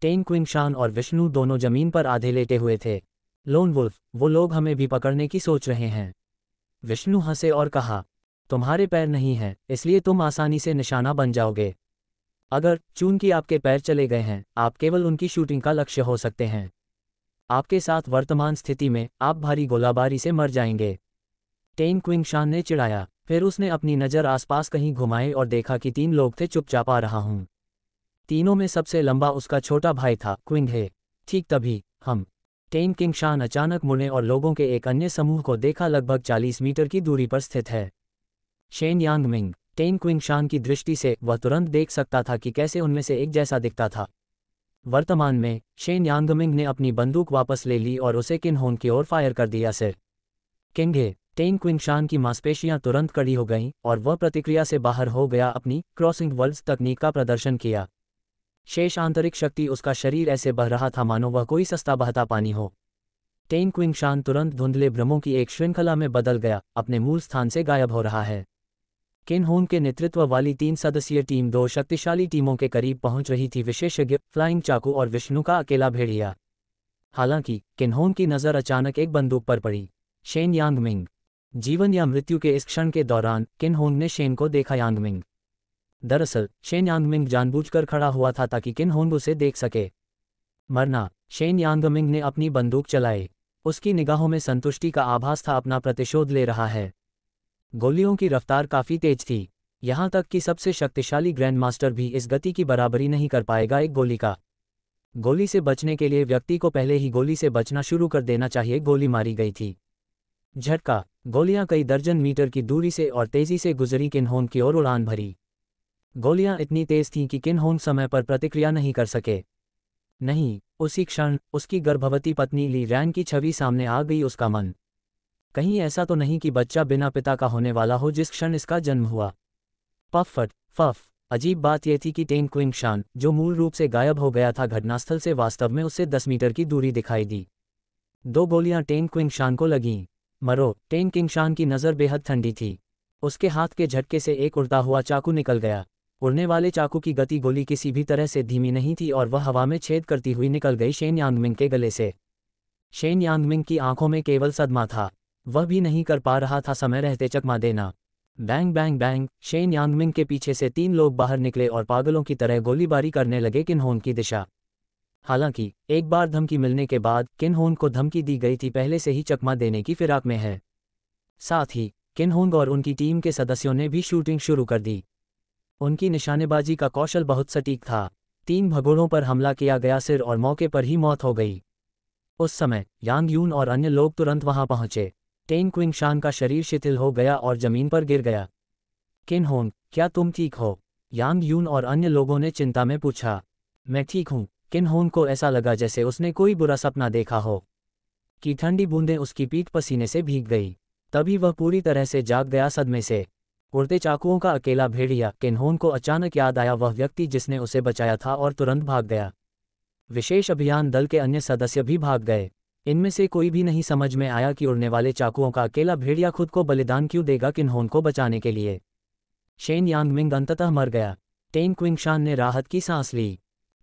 टेन क्विंग शान और विष्णु दोनों जमीन पर आधे लेटे हुए थे लोन वुल्फ वो लोग हमें भी पकड़ने की सोच रहे हैं विष्णु हंसे और कहा तुम्हारे पैर नहीं हैं इसलिए तुम आसानी से निशाना बन जाओगे अगर चून की आपके पैर चले गए हैं आप केवल उनकी शूटिंग का लक्ष्य हो सकते हैं आपके साथ वर्तमान स्थिति में आप भारी गोलाबारी से मर जाएंगे टेन क्विंग शान ने चिढ़ाया फिर उसने अपनी नज़र आसपास कहीं घुमाई और देखा कि तीन लोग थे चुपचाप आ रहा हूँ तीनों में सबसे लंबा उसका छोटा भाई था क्विंग है ठीक तभी हम टेन किंग शान अचानक मुड़े और लोगों के एक अन्य समूह को देखा लगभग 40 मीटर की दूरी पर स्थित है Shen Yang Ming Teng Qing Shan की दृष्टि से वह तुरंत देख सकता था कि कैसे उनमें से एक जैसा दिखता था वर्तमान में शेन यांगमिंग ने अपनी बंदूक वापस ले ली और उसे किन होन की ओर फायर कर दिया सिर किंग टेन क्विंगशान की मांसपेशियां तुरंत कड़ी हो गईं और वह प्रतिक्रिया से बाहर हो गया अपनी क्रॉसिंग वर्ल्ड तकनीक का प्रदर्शन किया शेष आंतरिक शक्ति उसका शरीर ऐसे बह रहा था मानो वह कोई सस्ता बहता पानी हो टेन क्विंगशान तुरंत धुंधले भ्रमों की एक श्रृंखला में बदल गया अपने मूल स्थान से गायब हो रहा है किन होन के नेतृत्व वाली तीन सदस्यीय टीम दो शक्तिशाली टीमों के करीब पहुंच रही थी विशेषज्ञ फ्लाइंग चाकू और विष्णु का अकेला भेड़िया हालांकि किन्होन की नज़र अचानक एक बंदूक पर पड़ी शेन यांग मिंग जीवन या मृत्यु के इस क्षण के दौरान किन होंग ने शेन को देखा यांगमिंग दरअसल शेन यांगमिंग जानबूझकर खड़ा हुआ था ताकि किन होंग उसे देख सके मरना शेन यांगमिंग ने अपनी बंदूक चलाई उसकी निगाहों में संतुष्टि का आभास था अपना प्रतिशोध ले रहा है गोलियों की रफ्तार काफ़ी तेज थी यहां तक कि सबसे शक्तिशाली ग्रैंड मास्टर भी इस गति की बराबरी नहीं कर पाएगा एक गोली का गोली से बचने के लिए व्यक्ति को पहले ही गोली से बचना शुरू कर देना चाहिए गोली मारी गई थी झटका गोलियां कई दर्जन मीटर की दूरी से और तेजी से गुजरी किन्होन की ओर उड़ान भरी गोलियां इतनी तेज थीं कि किन्होन समय पर प्रतिक्रिया नहीं कर सके नहीं उसी क्षण उसकी गर्भवती पत्नी ली रैन की छवि सामने आ गई उसका मन कहीं ऐसा तो नहीं कि बच्चा बिना पिता का होने वाला हो जिस क्षण इसका जन्म हुआ पफ फट फफ अजीब बात यह थी कि टेंग क्विंग शान जो मूल रूप से गायब हो गया था घटनास्थल से वास्तव में उससे दस मीटर की दूरी दिखाई दी दो गोलियां टेंग क्विंग शान को लगीं मरो टेन किंगशान की नज़र बेहद ठंडी थी उसके हाथ के झटके से एक उड़ता हुआ चाकू निकल गया उड़ने वाले चाकू की गति गोली किसी भी तरह से धीमी नहीं थी और वह हवा में छेद करती हुई निकल गई शेन यांगमिंग के गले से शेन यांगमिंग की आंखों में केवल सदमा था वह भी नहीं कर पा रहा था समय रहते चकमा देना bang bang bang Shen Yangming के पीछे से तीन लोग बाहर निकले और पागलों की तरह गोलीबारी करने लगे किन्होन की दिशा हालांकि एक बार धमकी मिलने के बाद किनहोन को धमकी दी गई थी पहले से ही चकमा देने की फिराक में है साथ ही किनहोंग और उनकी टीम के सदस्यों ने भी शूटिंग शुरू कर दी उनकी निशानेबाजी का कौशल बहुत सटीक था तीन भगोड़ों पर हमला किया गया सिर और मौके पर ही मौत हो गई उस समय यांग यून और अन्य लोग तुरंत वहां पहुंचे टेन क्विंग शान का शरीर शिथिल हो गया और जमीन पर गिर गया किन होंग क्या तुम ठीक हो यांग यून और अन्य लोगों ने चिंता में पूछा मैं ठीक हूं किन्होन को ऐसा लगा जैसे उसने कोई बुरा सपना देखा हो कि ठंडी बूंदें उसकी पीठ पसीने से भीग गई तभी वह पूरी तरह से जाग गया सदमे से उड़ते चाकुओं का अकेला भेड़िया किन्होन को अचानक याद आया वह व्यक्ति जिसने उसे बचाया था और तुरंत भाग गया विशेष अभियान दल के अन्य सदस्य भी भाग गए इनमें से कोई भी नहीं समझ में आया कि उड़ने वाले चाकुओं का अकेला भेड़िया खुद को बलिदान क्यों देगा किन्होन को बचाने के लिए शेन यांगमिंग अंततः मर गया टेन क्विंगशान ने राहत की सांस ली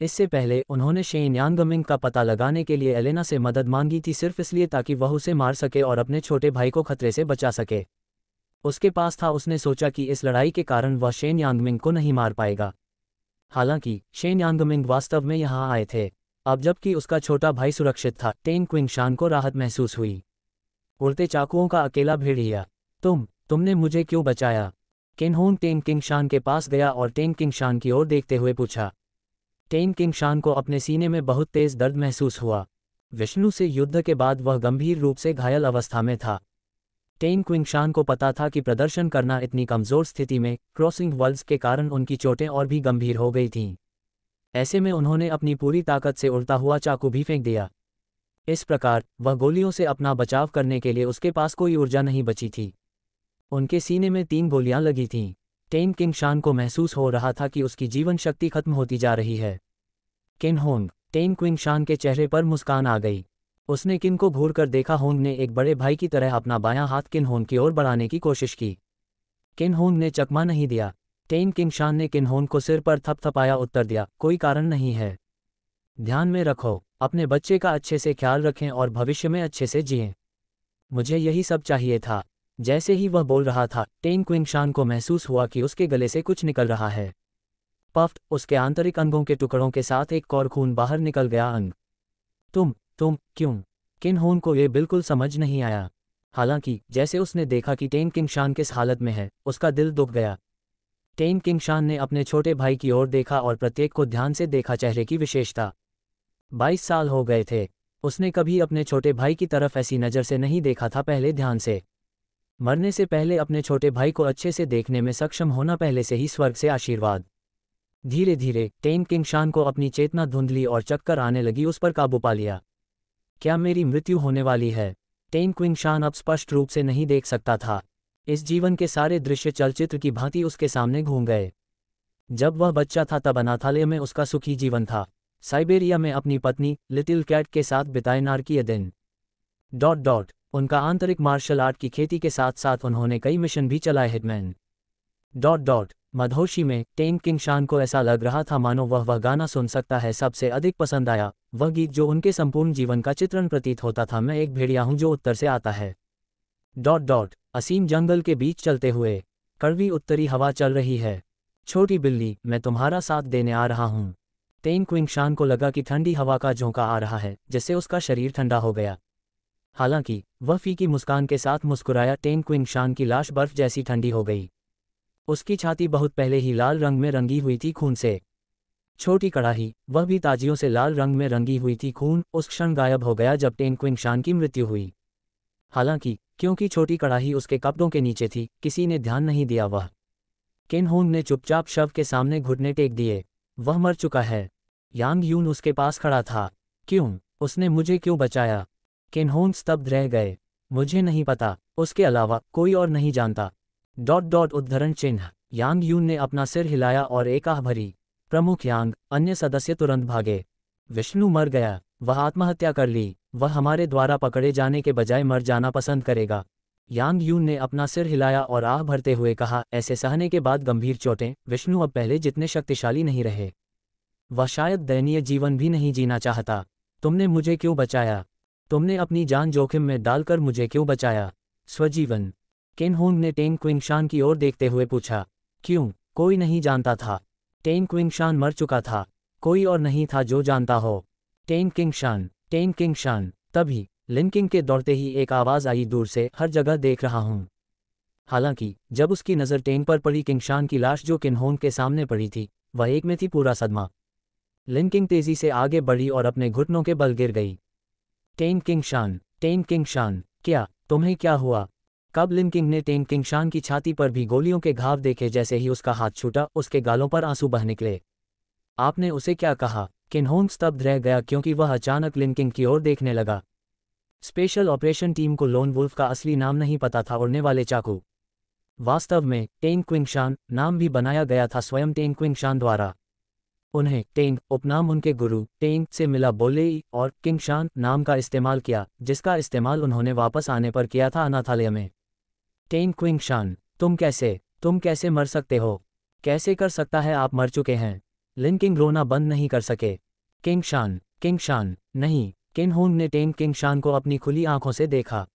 इससे पहले उन्होंने शेन यांगमिंग का पता लगाने के लिए एलेना से मदद मांगी थी सिर्फ इसलिए ताकि वह उसे मार सके और अपने छोटे भाई को खतरे से बचा सके उसके पास था उसने सोचा कि इस लड़ाई के कारण वह शेन यांगमिंग को नहीं मार पाएगा हालांकि शेन यांगमिंग वास्तव में यहां आए थे अब जबकि उसका छोटा भाई सुरक्षित था टेन क्विंग शान को राहत महसूस हुई उड़ते चाकुओं का अकेला भेड़िया तुम तुमने मुझे क्यों बचाया किन्होंग टेन किंग शान के पास गया और टेन किंग शान की ओर देखते हुए पूछा कैप्टेन किंग शान को अपने सीने में बहुत तेज दर्द महसूस हुआ विष्णु से युद्ध के बाद वह गंभीर रूप से घायल अवस्था में था टेन क्विंगशान को पता था कि प्रदर्शन करना इतनी कमजोर स्थिति में क्रॉसिंग वर्ल्स के कारण उनकी चोटें और भी गंभीर हो गई थीं ऐसे में उन्होंने अपनी पूरी ताकत से उड़ता हुआ चाकू भी फेंक दिया इस प्रकार वह गोलियों से अपना बचाव करने के लिए उसके पास कोई ऊर्जा नहीं बची थी उनके सीने में तीन गोलियां लगी थीं टेन किंग शान को महसूस हो रहा था कि उसकी जीवन शक्ति खत्म होती जा रही है किन होंग टेन क्विंग शान के चेहरे पर मुस्कान आ गई उसने किन को घूर कर देखा होंग ने एक बड़े भाई की तरह अपना बायां हाथ किन होंग की ओर बढ़ाने की कोशिश की किन होंग ने चकमा नहीं दिया टेन किंग शान ने किन होंग को सिर पर थपथपाया उत्तर दिया कोई कारण नहीं है ध्यान में रखो अपने बच्चे का अच्छे से ख्याल रखें और भविष्य में अच्छे से जिएं मुझे यही सब चाहिए था जैसे ही वह बोल रहा था टेन क्विंगशान को महसूस हुआ कि उसके गले से कुछ निकल रहा है पफ्ट उसके आंतरिक अंगों के टुकड़ों के साथ एक और खून बाहर निकल गया अंग तुम तुम क्यों होन को यह बिल्कुल समझ नहीं आया हालांकि जैसे उसने देखा कि टेन किंगशान किस हालत में है उसका दिल दुख गया टेन किंगशान ने अपने छोटे भाई की ओर देखा और प्रत्येक को ध्यान से देखा चेहरे की विशेषता बाईस साल हो गए थे उसने कभी अपने छोटे भाई की तरफ ऐसी नज़र से नहीं देखा था पहले ध्यान से मरने से पहले अपने छोटे भाई को अच्छे से देखने में सक्षम होना पहले से ही स्वर्ग से आशीर्वाद धीरे धीरे टेन किंग शान को अपनी चेतना धुंधली और चक्कर आने लगी उस पर काबू पा लिया क्या मेरी मृत्यु होने वाली है टेन क्विंग शान अब स्पष्ट रूप से नहीं देख सकता था इस जीवन के सारे दृश्य चलचित्र की भांति उसके सामने घूम गए जब वह बच्चा था तब अनाथालय में उसका सुखी जीवन था साइबेरिया में अपनी पत्नी लिटिल कैट के साथ बिताए नारकीय दिन डॉट डॉट उनका आंतरिक मार्शल आर्ट की खेती के साथ साथ उन्होंने कई मिशन भी चलाए हिटमैन डॉट डॉट मधोशी में टेम किंग शान को ऐसा लग रहा था मानो वह वह गाना सुन सकता है सबसे अधिक पसंद आया वह गीत जो उनके संपूर्ण जीवन का चित्रण प्रतीत होता था मैं एक भेड़िया हूं जो उत्तर से आता है डॉट डॉट असीम जंगल के बीच चलते हुए कड़वी उत्तरी हवा चल रही है छोटी बिल्ली मैं तुम्हारा साथ देने आ रहा हूं तेन क्विंग शान को लगा कि ठंडी हवा का झोंका आ रहा है जिससे उसका शरीर ठंडा हो गया हालांकि वह फीकी मुस्कान के साथ मुस्कुराया टेन क्विंग शान की लाश बर्फ जैसी ठंडी हो गई उसकी छाती बहुत पहले ही लाल रंग में रंगी हुई थी खून से छोटी कड़ाही वह भी ताजियों से लाल रंग में रंगी हुई थी खून उस क्षण गायब हो गया जब टेन क्विंग शान की मृत्यु हुई हालांकि क्योंकि छोटी कड़ाही उसके कपड़ों के नीचे थी किसी ने ध्यान नहीं दिया वह किनहोंग होंग ने चुपचाप शव के सामने घुटने टेक दिए वह मर चुका है यांग यून उसके पास खड़ा था क्यों उसने मुझे क्यों बचाया किन्होन स्तब्ध रह गए मुझे नहीं पता उसके अलावा कोई और नहीं जानता डॉट डॉट उद्धरण चिन्ह यांग यून ने अपना सिर हिलाया और एक आह भरी प्रमुख यांग अन्य सदस्य तुरंत भागे विष्णु मर गया वह आत्महत्या कर ली वह हमारे द्वारा पकड़े जाने के बजाय मर जाना पसंद करेगा यांग यून ने अपना सिर हिलाया और आह भरते हुए कहा ऐसे सहने के बाद गंभीर चोटें विष्णु अब पहले जितने शक्तिशाली नहीं रहे वह शायद दयनीय जीवन भी नहीं जीना चाहता तुमने मुझे क्यों बचाया तुमने अपनी जान जोखिम में डालकर मुझे क्यों बचाया स्वजीवन केन होंग ने टेन क्विंगशान की ओर देखते हुए पूछा क्यों कोई नहीं जानता था टेन क्विंगशान मर चुका था कोई और नहीं था जो जानता हो टेन किंगशान टेन किंगशान तभी लिंकिंग के दौड़ते ही एक आवाज़ आई दूर से हर जगह देख रहा हूं हालांकि जब उसकी नज़र टेन पर पड़ी किंगशान की लाश जो किन्होंग के सामने पड़ी थी वह एक में थी पूरा सदमा लिंकिंग तेजी से आगे बढ़ी और अपने घुटनों के बल गिर गई Teng king Shan Teng king Shan क्या तुम्हें क्या हुआ कब लिन किंग ने टेन किंग शान की छाती पर भी गोलियों के घाव देखे जैसे ही उसका हाथ छूटा उसके गालों पर आंसू बह निकले आपने उसे क्या कहा किन्होंग स्तब्ध रह गया क्योंकि वह अचानक लिनकिंग की ओर देखने लगा स्पेशल ऑपरेशन टीम को लोन वुल्फ का असली नाम नहीं पता था उड़ने वाले चाकू वास्तव में टेन क्विंगशान नाम भी बनाया गया था स्वयं टेन क्विंगशान द्वारा उन्हें टेंग उपनाम उनके गुरु टेंग से मिला बोले और किंगशान नाम का इस्तेमाल किया जिसका इस्तेमाल उन्होंने वापस आने पर किया था अनाथालय में टेंग क्विंगशान तुम कैसे तुम कैसे मर सकते हो कैसे कर सकता है आप मर चुके हैं लिन किंग रोना बंद नहीं कर सके किंग शान किंग शान नहीं किन होंग ने टेंग किंग शान को अपनी खुली आंखों से देखा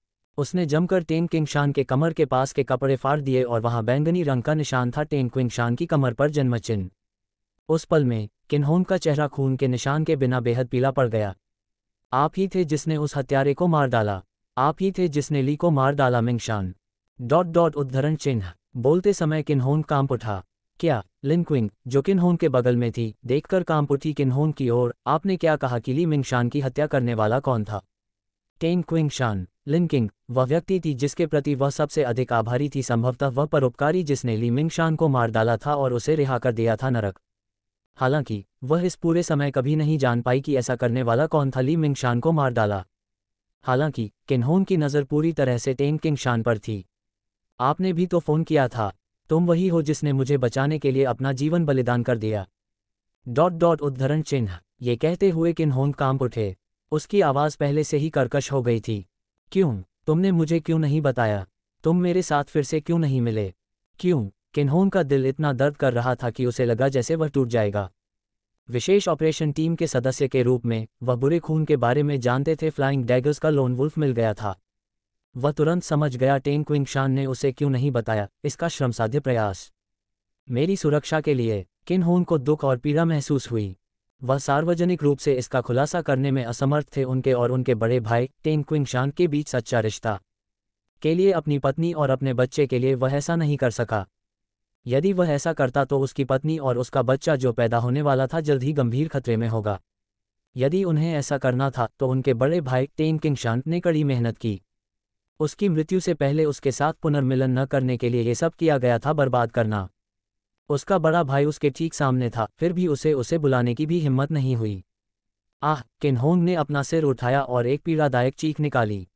उसने जमकर टेंग किंग शान के कमर के पास के कपड़े फाड़ दिए और वहां बैंगनी रंग का निशान था टेंग क्विंग शान की कमर पर जन्मचिन्ह उस पल में किन्होन का चेहरा खून के निशान के बिना बेहद पीला पड़ गया आप ही थे जिसने उस हत्यारे को मार डाला आप ही थे जिसने ली को मार डाला मिंगशान डॉट डॉट उद्धरण चिन्ह बोलते समय किन्होन कांप उठा क्या लिनक्विंग जो किन्होन के बगल में थी देखकर कांप उठी किन्होन की ओर आपने क्या कहा कि ली मिंगशान की हत्या करने वाला कौन था टेन क्विंग शान लिनकिंग वह व्यक्ति थी जिसके प्रति वह सबसे अधिक आभारी थी संभवतः वह परोपकारी जिसने ली मिंगशान को मार डाला था और उसे रिहा कर दिया था नरक हालांकि वह इस पूरे समय कभी नहीं जान पाई कि ऐसा करने वाला कौन था ली मिंगशान को मार डाला हालांकि किन्होन की नज़र पूरी तरह से टेंग किंगशान पर थी आपने भी तो फ़ोन किया था तुम वही हो जिसने मुझे बचाने के लिए अपना जीवन बलिदान कर दिया डॉट डॉट उद्धरण चिन्ह ये कहते हुए किन्होन काम उठे उसकी आवाज़ पहले से ही कर्कश हो गई थी क्यों तुमने मुझे क्यों नहीं बताया तुम मेरे साथ फिर से क्यों नहीं मिले क्यों किन्होन का दिल इतना दर्द कर रहा था कि उसे लगा जैसे वह टूट जाएगा विशेष ऑपरेशन टीम के सदस्य के रूप में वह बुरे खून के बारे में जानते थे फ्लाइंग डैगर्स का लोन वुल्फ मिल गया था वह तुरंत समझ गया टेन क्विंग शान ने उसे क्यों नहीं बताया इसका श्रमसाध्य प्रयास मेरी सुरक्षा के लिए किन्होन को दुख और पीड़ा महसूस हुई वह सार्वजनिक रूप से इसका खुलासा करने में असमर्थ थे उनके और उनके बड़े भाई टेन क्विंग शान के बीच सच्चा रिश्ता के लिए अपनी पत्नी और अपने बच्चे के लिए वह ऐसा नहीं कर सका यदि वह ऐसा करता तो उसकी पत्नी और उसका बच्चा जो पैदा होने वाला था जल्द ही गंभीर खतरे में होगा यदि उन्हें ऐसा करना था तो उनके बड़े भाई टेन किंगशान ने कड़ी मेहनत की उसकी मृत्यु से पहले उसके साथ पुनर्मिलन न करने के लिए ये सब किया गया था बर्बाद करना उसका बड़ा भाई उसके ठीक सामने था फिर भी उसे उसे बुलाने की भी हिम्मत नहीं हुई आह किन्होंग ने अपना सिर उठाया और एक पीड़ादायक चीख निकाली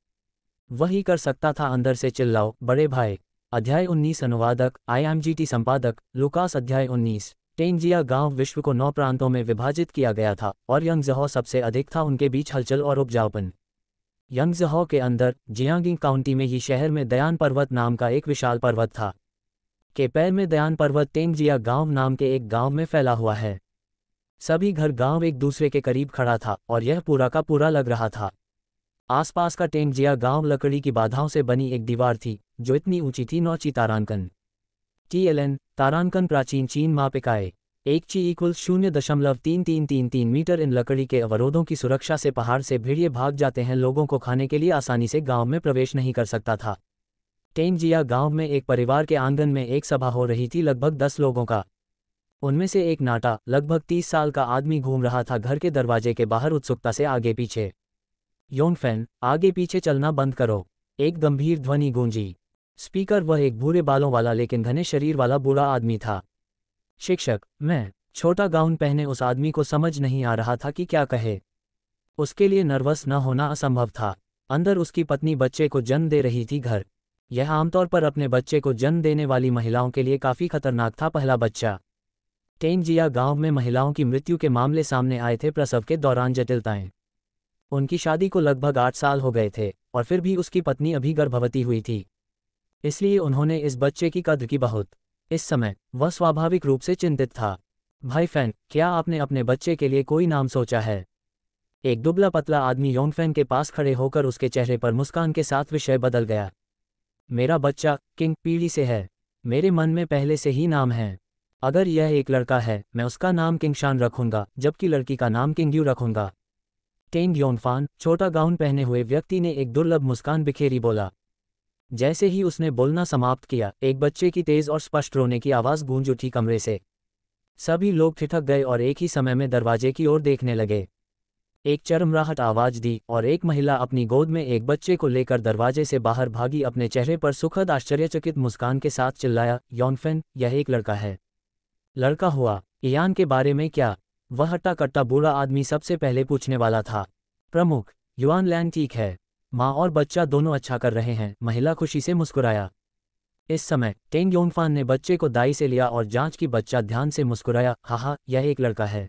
वही कर सकता था अंदर से चिल्लाओ बड़े भाई अध्याय 19 अनुवादक आईएमजीटी संपादक लुकास अध्याय 19 टेंजिया गांव विश्व को नौ प्रांतों में विभाजित किया गया था और यंगजहो सबसे अधिक था उनके बीच हलचल और उपजाऊपन यंगजहो के अंदर जियांगिंग काउंटी में ही शहर में दयान पर्वत नाम का एक विशाल पर्वत था के पैर में दयान पर्वत तेंगजिया गांव नाम के एक गांव में फैला हुआ है सभी घर गांव एक दूसरे के करीब खड़ा था और यह पूरा का पूरा लग रहा था आसपास का टेंगजिया गांव लकड़ी की बाधाओं से बनी एक दीवार थी जो इतनी ऊंची थी नौची तारानकन टी एल एन तारानकन प्राचीन चीन मापिकाए एक ची इक्वल शून्य दशमलव तीन तीन तीन तीन मीटर इन लकड़ी के अवरोधों की सुरक्षा से पहाड़ से भिड़िए भाग जाते हैं लोगों को खाने के लिए आसानी से गांव में प्रवेश नहीं कर सकता था टेंगजिया गांव में एक परिवार के आंगन में एक सभा हो रही थी लगभग दस लोगों का उनमें से एक नाटा लगभग तीस साल का आदमी घूम रहा था घर के दरवाजे के बाहर उत्सुकता से आगे पीछे योनफेन आगे पीछे चलना बंद करो एक गंभीर ध्वनि गूंजी स्पीकर वह एक भूरे बालों वाला लेकिन घने शरीर वाला बूढ़ा आदमी था शिक्षक मैं छोटा गाउन पहने उस आदमी को समझ नहीं आ रहा था कि क्या कहे उसके लिए नर्वस न होना असंभव था अंदर उसकी पत्नी बच्चे को जन्म दे रही थी घर यह आमतौर पर अपने बच्चे को जन्म देने वाली महिलाओं के लिए काफ़ी खतरनाक था पहला बच्चा टेंजिया गांव में महिलाओं की मृत्यु के मामले सामने आए थे प्रसव के दौरान जटिलताएं उनकी शादी को लगभग आठ साल हो गए थे और फिर भी उसकी पत्नी अभी गर्भवती हुई थी इसलिए उन्होंने इस बच्चे की कद की बहुत इस समय वह स्वाभाविक रूप से चिंतित था भाई फैन क्या आपने अपने बच्चे के लिए कोई नाम सोचा है एक दुबला पतला आदमी योंगफेन के पास खड़े होकर उसके चेहरे पर मुस्कान के साथ विषय बदल गया मेरा बच्चा किंग पीढ़ी से है मेरे मन में पहले से ही नाम है अगर यह एक लड़का है मैं उसका नाम किंगशान रखूंगा जबकि लड़की का नाम किंग यू रखूंगा टेंग योनफान छोटा गाउन पहने हुए व्यक्ति ने एक दुर्लभ मुस्कान बिखेरी बोला जैसे ही उसने बोलना समाप्त किया एक बच्चे की तेज और स्पष्ट रोने की आवाज़ गूंज उठी कमरे से सभी लोग ठिठक गए और एक ही समय में दरवाजे की ओर देखने लगे एक चरमराहट आवाज दी और एक महिला अपनी गोद में एक बच्चे को लेकर दरवाजे से बाहर भागी अपने चेहरे पर सुखद आश्चर्यचकित मुस्कान के साथ चिल्लाया यौनफेन यह एक लड़का है लड़का हुआ इयान के बारे में क्या वह हट्टा कट्टा बूढ़ा आदमी सबसे पहले पूछने वाला था प्रमुख युवान लैंग ठीक है माँ और बच्चा दोनों अच्छा कर रहे हैं महिला खुशी से मुस्कुराया इस समय टेंग योंगफान ने बच्चे को दाई से लिया और जांच की बच्चा ध्यान से मुस्कुराया हाहा यह एक लड़का है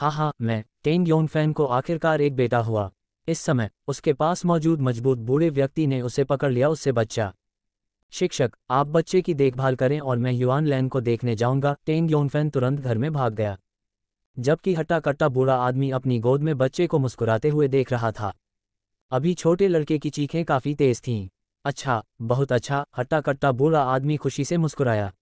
हाहा मैं टेंग योंगफैन को आखिरकार एक बेटा हुआ इस समय उसके पास मौजूद मजबूत बूढ़े व्यक्ति ने उसे पकड़ लिया उससे बच्चा शिक्षक आप बच्चे की देखभाल करें और मैं युवान लैन को देखने जाऊंगा टेंग योंगफैन तुरंत घर में भाग गया जबकि हट्टा कट्टा बूढ़ा आदमी अपनी गोद में बच्चे को मुस्कुराते हुए देख रहा था अभी छोटे लड़के की चीखें काफ़ी तेज थीं अच्छा बहुत अच्छा हट्टा कट्टा बूढ़ा आदमी खुशी से मुस्कुराया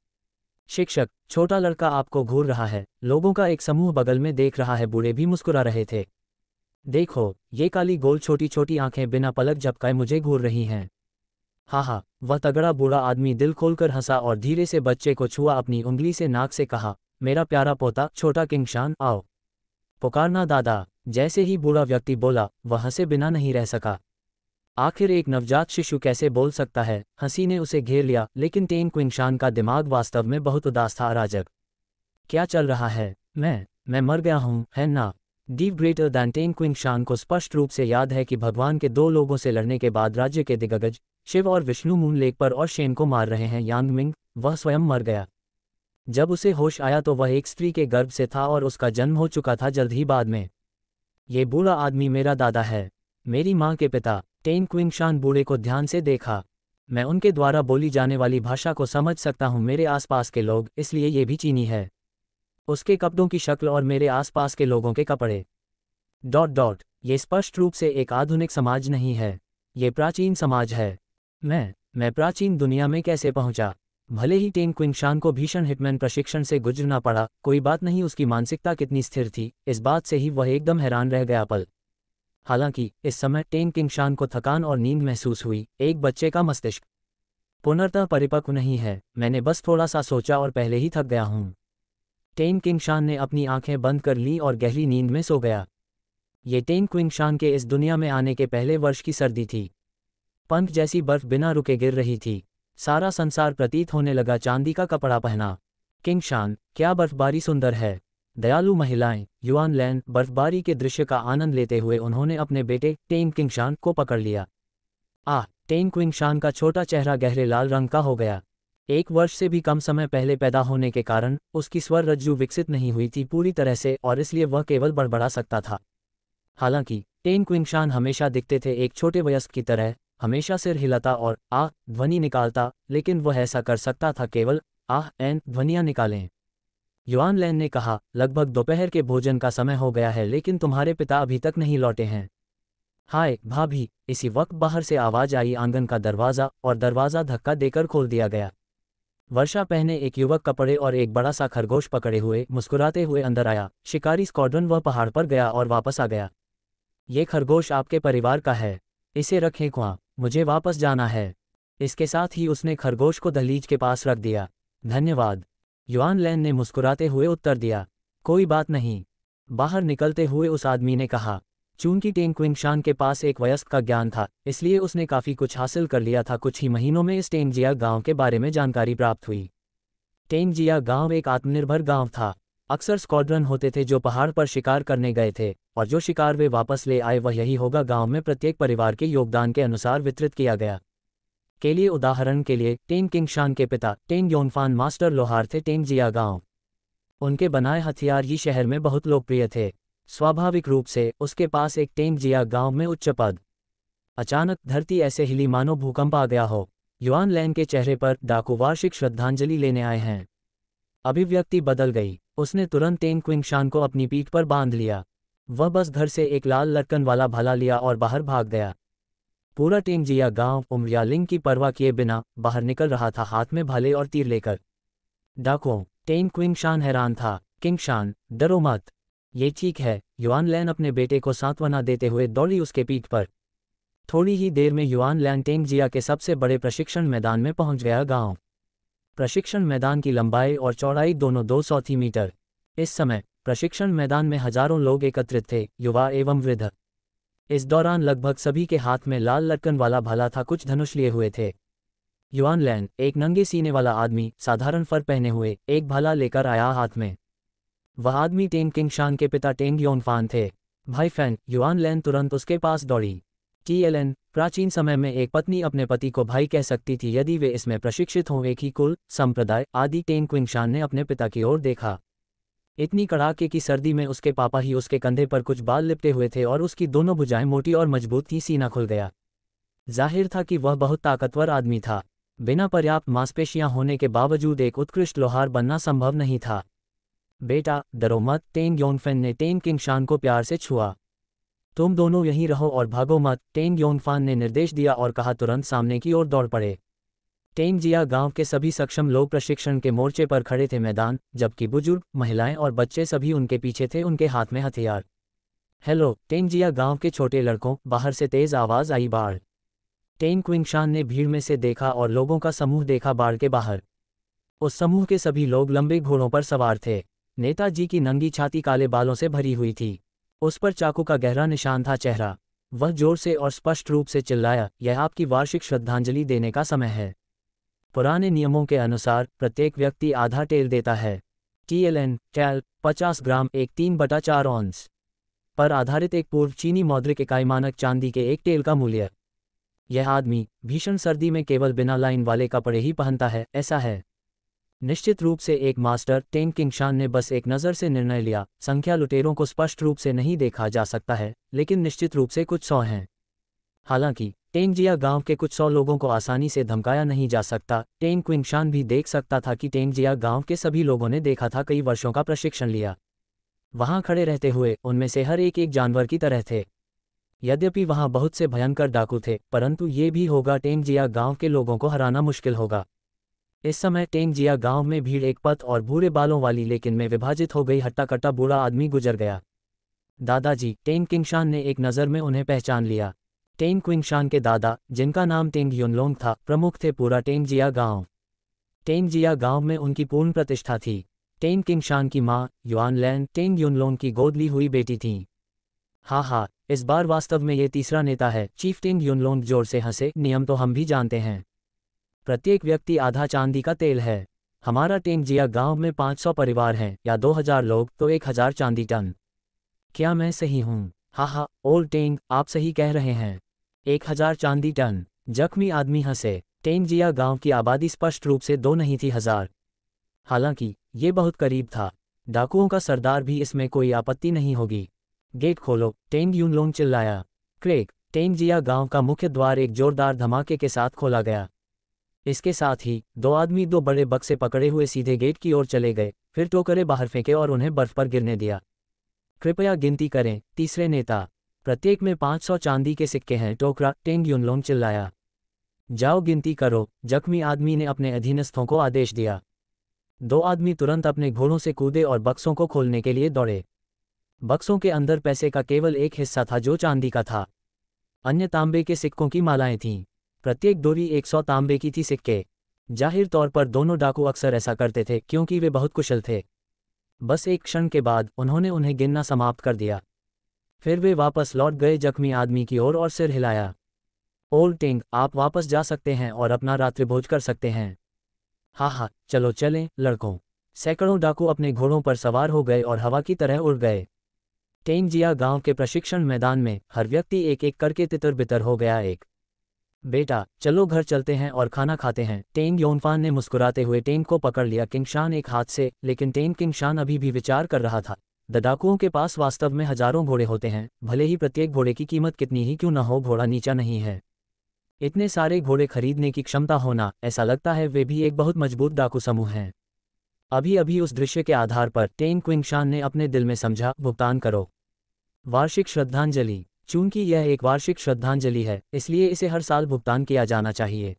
शिक्षक छोटा लड़का आपको घूर रहा है लोगों का एक समूह बगल में देख रहा है बूढ़े भी मुस्कुरा रहे थे देखो ये काली गोल छोटी छोटी आंखें बिना पलक झपकाए मुझे घूर रही हैं हाँ हाँ वह तगड़ा बूढ़ा आदमी दिल खोलकर हंसा और धीरे से बच्चे को छुआ अपनी उंगली से नाक से कहा मेरा प्यारा पोता छोटा किंगशान आओ पुकारना दादा जैसे ही बूढ़ा व्यक्ति बोला वह हंसे बिना नहीं रह सका आखिर एक नवजात शिशु कैसे बोल सकता है हंसी ने उसे घेर लिया लेकिन तेन क्विंगशान का दिमाग वास्तव में बहुत उदास था अराजक क्या चल रहा है मैं मैं मर गया हूं है ना डीव ग्रेटर दैन टेन क्विंगशान को स्पष्ट रूप से याद है कि भगवान के दो लोगों से लड़ने के बाद राज्य के दिग्गज शिव और विष्णु मून लेक पर और शेन को मार रहे हैं यांगमिंग वह स्वयं मर गया जब उसे होश आया तो वह एक स्त्री के गर्भ से था और उसका जन्म हो चुका था जल्द ही बाद में ये बूढ़ा आदमी मेरा दादा है मेरी माँ के पिता टेन क्विंगशान बूढ़े को ध्यान से देखा मैं उनके द्वारा बोली जाने वाली भाषा को समझ सकता हूँ मेरे आसपास के लोग इसलिए ये भी चीनी है उसके कपड़ों की शक्ल और मेरे आसपास के लोगों के कपड़े डॉट डॉट ये स्पष्ट रूप से एक आधुनिक समाज नहीं है ये प्राचीन समाज है मैं मैं प्राचीन दुनिया में कैसे पहुंचा भले ही टेंग क्विंगशान को भीषण हिटमैन प्रशिक्षण से गुजरना पड़ा कोई बात नहीं उसकी मानसिकता कितनी स्थिर थी इस बात से ही वह एकदम हैरान रह गया पल हालांकि इस समय टेंग किंगशान को थकान और नींद महसूस हुई एक बच्चे का मस्तिष्क पुनर्तः परिपक्व नहीं है मैंने बस थोड़ा सा सोचा और पहले ही थक गया हूं टेन किंगशान ने अपनी आंखें बंद कर ली और गहरी नींद में सो गया ये टेन क्विंगशान के इस दुनिया में आने के पहले वर्ष की सर्दी थी पंख जैसी बर्फ बिना रुके गिर रही थी सारा संसार प्रतीत होने लगा चांदी का कपड़ा पहना किंग शान क्या बर्फबारी सुंदर है दयालु महिलाएं युआन लैन बर्फबारी के दृश्य का आनंद लेते हुए उन्होंने अपने बेटे टेंग किंगशान को पकड़ लिया आह टेंग क्विंगशान का छोटा चेहरा गहरे लाल रंग का हो गया एक वर्ष से भी कम समय पहले पैदा होने के कारण उसकी स्वर रज्जु विकसित नहीं हुई थी पूरी तरह से और इसलिए वह केवल बड़बड़ा सकता था हालांकि टेन क्विंगशान हमेशा दिखते थे एक छोटे वयस्क की तरह हमेशा सिर हिलाता और आह ध्वनि निकालता लेकिन वह ऐसा कर सकता था केवल आह एन ध्वनियां निकालें युआन लैन ने कहा लगभग दोपहर के भोजन का समय हो गया है लेकिन तुम्हारे पिता अभी तक नहीं लौटे हैं हाय भाभी इसी वक्त बाहर से आवाज आई आंगन का दरवाज़ा और दरवाज़ा धक्का देकर खोल दिया गया वर्षा पहने एक युवक कपड़े और एक बड़ा सा खरगोश पकड़े हुए मुस्कुराते हुए अंदर आया शिकारी स्क्वाड्रन वह पहाड़ पर गया और वापस आ गया ये खरगोश आपके परिवार का है इसे रखें कुआं मुझे वापस जाना है इसके साथ ही उसने खरगोश को दहलीज के पास रख दिया धन्यवाद युआन लैन ने मुस्कुराते हुए उत्तर दिया कोई बात नहीं बाहर निकलते हुए उस आदमी ने कहा चूंकि टेंग क्विंगशान के पास एक वयस्क का ज्ञान था इसलिए उसने काफ़ी कुछ हासिल कर लिया था कुछ ही महीनों में इस टेंगजिया गांव के बारे में जानकारी प्राप्त हुई टेंगजिया गांव एक आत्मनिर्भर गांव था अक्सर स्क्वाड्रन होते थे जो पहाड़ पर शिकार करने गए थे और जो शिकार वे वापस ले आए वह यही होगा गांव में प्रत्येक परिवार के योगदान के अनुसार वितरित किया गया के लिए उदाहरण के लिए टेन किंग शान के पिता टेन योनफान मास्टर लोहार थे टेन जिया गांव उनके बनाए हथियार ही शहर में बहुत लोकप्रिय थे स्वाभाविक रूप से उसके पास एक टेन जिया गांव में उच्च पद अचानक धरती ऐसे हिली मानो भूकंप आ गया हो युआन लैन के चेहरे पर डाकू वार्षिक श्रद्धांजलि लेने आए हैं अभिव्यक्ति बदल गई उसने तुरंत क्विंग क्विंगशान को अपनी पीठ पर बांध लिया वह बस घर से एक लाल लटकन वाला भला लिया और बाहर भाग गया पूरा जिया गांव लिंग की परवाह किए बिना बाहर निकल रहा था हाथ में भले और तीर लेकर डाको टेंग क्विंगशान हैरान था किंगशान डरो मत ये ठीक है युआन लैन अपने बेटे को सांत्वना देते हुए दौड़ी उसके पीठ पर थोड़ी ही देर में युआन लैन जिया के सबसे बड़े प्रशिक्षण मैदान में पहुंच गया गांव प्रशिक्षण मैदान की लंबाई और चौड़ाई दोनों दो सौ थी मीटर इस समय प्रशिक्षण मैदान में हजारों लोग एकत्रित थे युवा एवं वृद्ध इस दौरान लगभग सभी के हाथ में लाल लटकन वाला भाला था कुछ धनुष लिए हुए थे युवान लैन एक नंगे सीने वाला आदमी साधारण फर पहने हुए एक भाला लेकर आया हाथ में वह आदमी टेंग किंग शान के पिता टेंग योनफान थे भाई फैन युवान लैन तुरंत उसके पास दौड़ी टीएलएन प्राचीन समय में एक पत्नी अपने पति को भाई कह सकती थी यदि वे इसमें प्रशिक्षित हों एक ही कुल संप्रदाय आदि टेन क्विंगशान ने अपने पिता की ओर देखा इतनी कड़ाके की सर्दी में उसके पापा ही उसके कंधे पर कुछ बाल लिपटे हुए थे और उसकी दोनों भुजाएं मोटी और मजबूत थी सीना खुल गया जाहिर था कि वह बहुत ताकतवर आदमी था बिना पर्याप्त मांसपेशियां होने के बावजूद एक उत्कृष्ट लोहार बनना संभव नहीं था बेटा दरोमत मत टेन योंगफेन ने टेन किंगशान को प्यार से छुआ तुम दोनों यहीं रहो और भागो मत टेंग योंगफान ने निर्देश दिया और कहा तुरंत सामने की ओर दौड़ पड़े टेंग जिया गांव के सभी सक्षम लोग प्रशिक्षण के मोर्चे पर खड़े थे मैदान जबकि बुजुर्ग महिलाएं और बच्चे सभी उनके पीछे थे उनके हाथ में हथियार हेलो टेंग जिया गांव के छोटे लड़कों बाहर से तेज आवाज आई बाढ़ टेंग क्विंगशान ने भीड़ में से देखा और लोगों का समूह देखा बाढ़ के बाहर उस समूह के सभी लोग लंबे घोड़ों पर सवार थे नेताजी की नंगी छाती काले बालों से भरी हुई थी उस पर चाकू का गहरा निशान था चेहरा वह जोर से और स्पष्ट रूप से चिल्लाया यह आपकी वार्षिक श्रद्धांजलि देने का समय है पुराने नियमों के अनुसार प्रत्येक व्यक्ति आधा टेल देता है टीएलएन टैल पचास ग्राम एक तीन बटा चार ऑन्स पर आधारित एक पूर्व चीनी मौद्रिक इकाई मानक चांदी के एक टेल का मूल्य यह आदमी भीषण सर्दी में केवल बिना लाइन वाले कपड़े ही पहनता है ऐसा है निश्चित रूप से एक मास्टर टेन किंगशान ने बस एक नज़र से निर्णय लिया संख्या लुटेरों को स्पष्ट रूप से नहीं देखा जा सकता है लेकिन निश्चित रूप से कुछ सौ हैं हालांकि टेंगजिया गांव के कुछ सौ लोगों को आसानी से धमकाया नहीं जा सकता टेंग क्विंगशान भी देख सकता था कि टेंगजिया गांव के सभी लोगों ने देखा था कई वर्षों का प्रशिक्षण लिया वहां खड़े रहते हुए उनमें से हर एक एक जानवर की तरह थे यद्यपि वहां बहुत से भयंकर डाकू थे परंतु ये भी होगा टेंगजिया गांव के लोगों को हराना मुश्किल होगा इस समय टेंगजिया गांव में भीड़ एक पत और भूरे बालों वाली लेकिन में विभाजित हो गई हट्टाकट्टा बूढ़ा आदमी गुजर गया दादाजी टेंग किंगशान ने एक नज़र में उन्हें पहचान लिया टेंग क्विंगशान के दादा जिनका नाम टेंग युनलोंग था प्रमुख थे पूरा टेंगजिया गांव टेंगजिया गांव में उनकी पूर्ण प्रतिष्ठा थी टेंग किंगशान की माँ युआन लैन टेंग युनलोंग की गोद ली हुई बेटी थीं हाँ हाँ इस बार वास्तव में ये तीसरा नेता है चीफ टेंग युनलोंग जोर से हंसे नियम तो हम भी जानते हैं प्रत्येक व्यक्ति आधा चांदी का तेल है हमारा जिया गांव में 500 परिवार हैं या 2000 लोग तो 1000 चांदी टन क्या मैं सही हूँ हाँ हाँ ओल टेंग आप सही कह रहे हैं 1000 चांदी टन जख्मी आदमी हंसे जिया गांव की आबादी स्पष्ट रूप से दो नहीं थी हजार हालांकि ये बहुत करीब था डाकुओं का सरदार भी इसमें कोई आपत्ति नहीं होगी गेट खोलो टेंग यूनलोंग चिल्लाया क्रेक जिया गांव का मुख्य द्वार एक जोरदार धमाके के साथ खोला गया इसके साथ ही दो आदमी दो बड़े बक्से पकड़े हुए सीधे गेट की ओर चले गए फिर टोकरे बाहर फेंके और उन्हें बर्फ पर गिरने दिया कृपया गिनती करें तीसरे नेता प्रत्येक में पाँच सौ चांदी के सिक्के हैं टोकरा टेंग यूनलोंग चिल्लाया जाओ गिनती करो जख्मी आदमी ने अपने अधीनस्थों को आदेश दिया दो आदमी तुरंत अपने घोड़ों से कूदे और बक्सों को खोलने के लिए दौड़े बक्सों के अंदर पैसे का केवल एक हिस्सा था जो चांदी का था अन्य तांबे के सिक्कों की मालाएं थीं प्रत्येक डोरी एक सौ तांबे की थी सिक्के जाहिर तौर पर दोनों डाकू अक्सर ऐसा करते थे क्योंकि वे बहुत कुशल थे बस एक क्षण के बाद उन्होंने उन्हें गिनना समाप्त कर दिया फिर वे वापस लौट गए जख्मी आदमी की ओर और, और सिर हिलाया ओल्ड टिंग आप वापस जा सकते हैं और अपना रात्रि भोज कर सकते हैं हा हा चलो चलें लड़कों सैकड़ों डाकू अपने घोड़ों पर सवार हो गए और हवा की तरह उड़ गए टेंगजिया गांव के प्रशिक्षण मैदान में हर व्यक्ति एक एक करके तितर बितर हो गया एक बेटा चलो घर चलते हैं और खाना खाते हैं टेंग योनफान ने मुस्कुराते हुए टेंग को पकड़ लिया किंगशान एक हाथ से लेकिन टेंग किंगशान अभी भी विचार कर रहा था दडाकुओं के पास वास्तव में हजारों घोड़े होते हैं भले ही प्रत्येक घोड़े की कीमत कितनी ही क्यों न हो घोड़ा नीचा नहीं है इतने सारे घोड़े खरीदने की क्षमता होना ऐसा लगता है वे भी एक बहुत मजबूत डाकू समूह हैं अभी अभी उस दृश्य के आधार पर टेंग क्विंगशान ने अपने दिल में समझा भुगतान करो वार्षिक श्रद्धांजलि चूंकि यह एक वार्षिक श्रद्धांजलि है इसलिए इसे हर साल भुगतान किया जाना चाहिए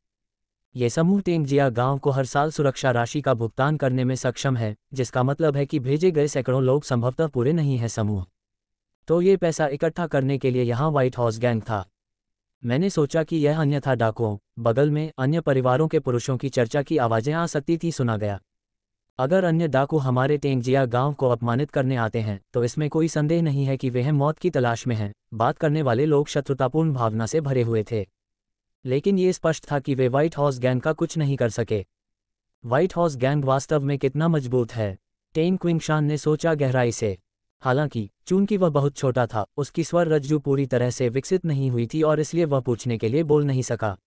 ये समूह तेंगजिया गांव को हर साल सुरक्षा राशि का भुगतान करने में सक्षम है जिसका मतलब है कि भेजे गए सैकड़ों लोग संभवतः पूरे नहीं हैं समूह तो ये पैसा इकट्ठा करने के लिए यहाँ व्हाइट हाउस गैंग था मैंने सोचा कि यह अन्यथा डाकुओं बगल में अन्य परिवारों के पुरुषों की चर्चा की आवाज़ें आ सकती थी सुना गया अगर अन्य डाकू हमारे टेंगजिया गांव को अपमानित करने आते हैं तो इसमें कोई संदेह नहीं है कि वह मौत की तलाश में हैं बात करने वाले लोग शत्रुतापूर्ण भावना से भरे हुए थे लेकिन ये स्पष्ट था कि वे व्हाइट हाउस गैंग का कुछ नहीं कर सके व्हाइट हाउस गैंग वास्तव में कितना मजबूत है टेन क्विंगशान ने सोचा गहराई से हालांकि चूंकि वह बहुत छोटा था उसकी स्वर रज्जू पूरी तरह से विकसित नहीं हुई थी और इसलिए वह पूछने के लिए बोल नहीं सका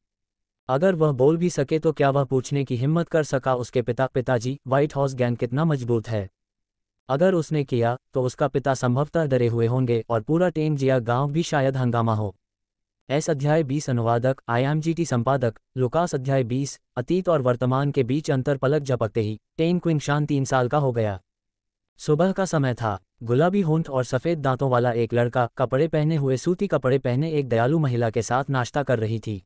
अगर वह बोल भी सके तो क्या वह पूछने की हिम्मत कर सका उसके पिता पिताजी व्हाइट हाउस गैंग कितना मजबूत है अगर उसने किया तो उसका पिता संभवतः डरे हुए होंगे और पूरा टेन जिया गांव भी शायद हंगामा हो एस अध्याय 20 अनुवादक आईएमजीटी संपादक लुकास अध्याय 20 अतीत और वर्तमान के बीच अंतर पलक झपकते ही टेन क्विन शान तीन साल का हो गया सुबह का समय था गुलाबी होंठ और सफ़ेद दांतों वाला एक लड़का कपड़े पहने हुए सूती कपड़े पहने एक दयालु महिला के साथ नाश्ता कर रही थी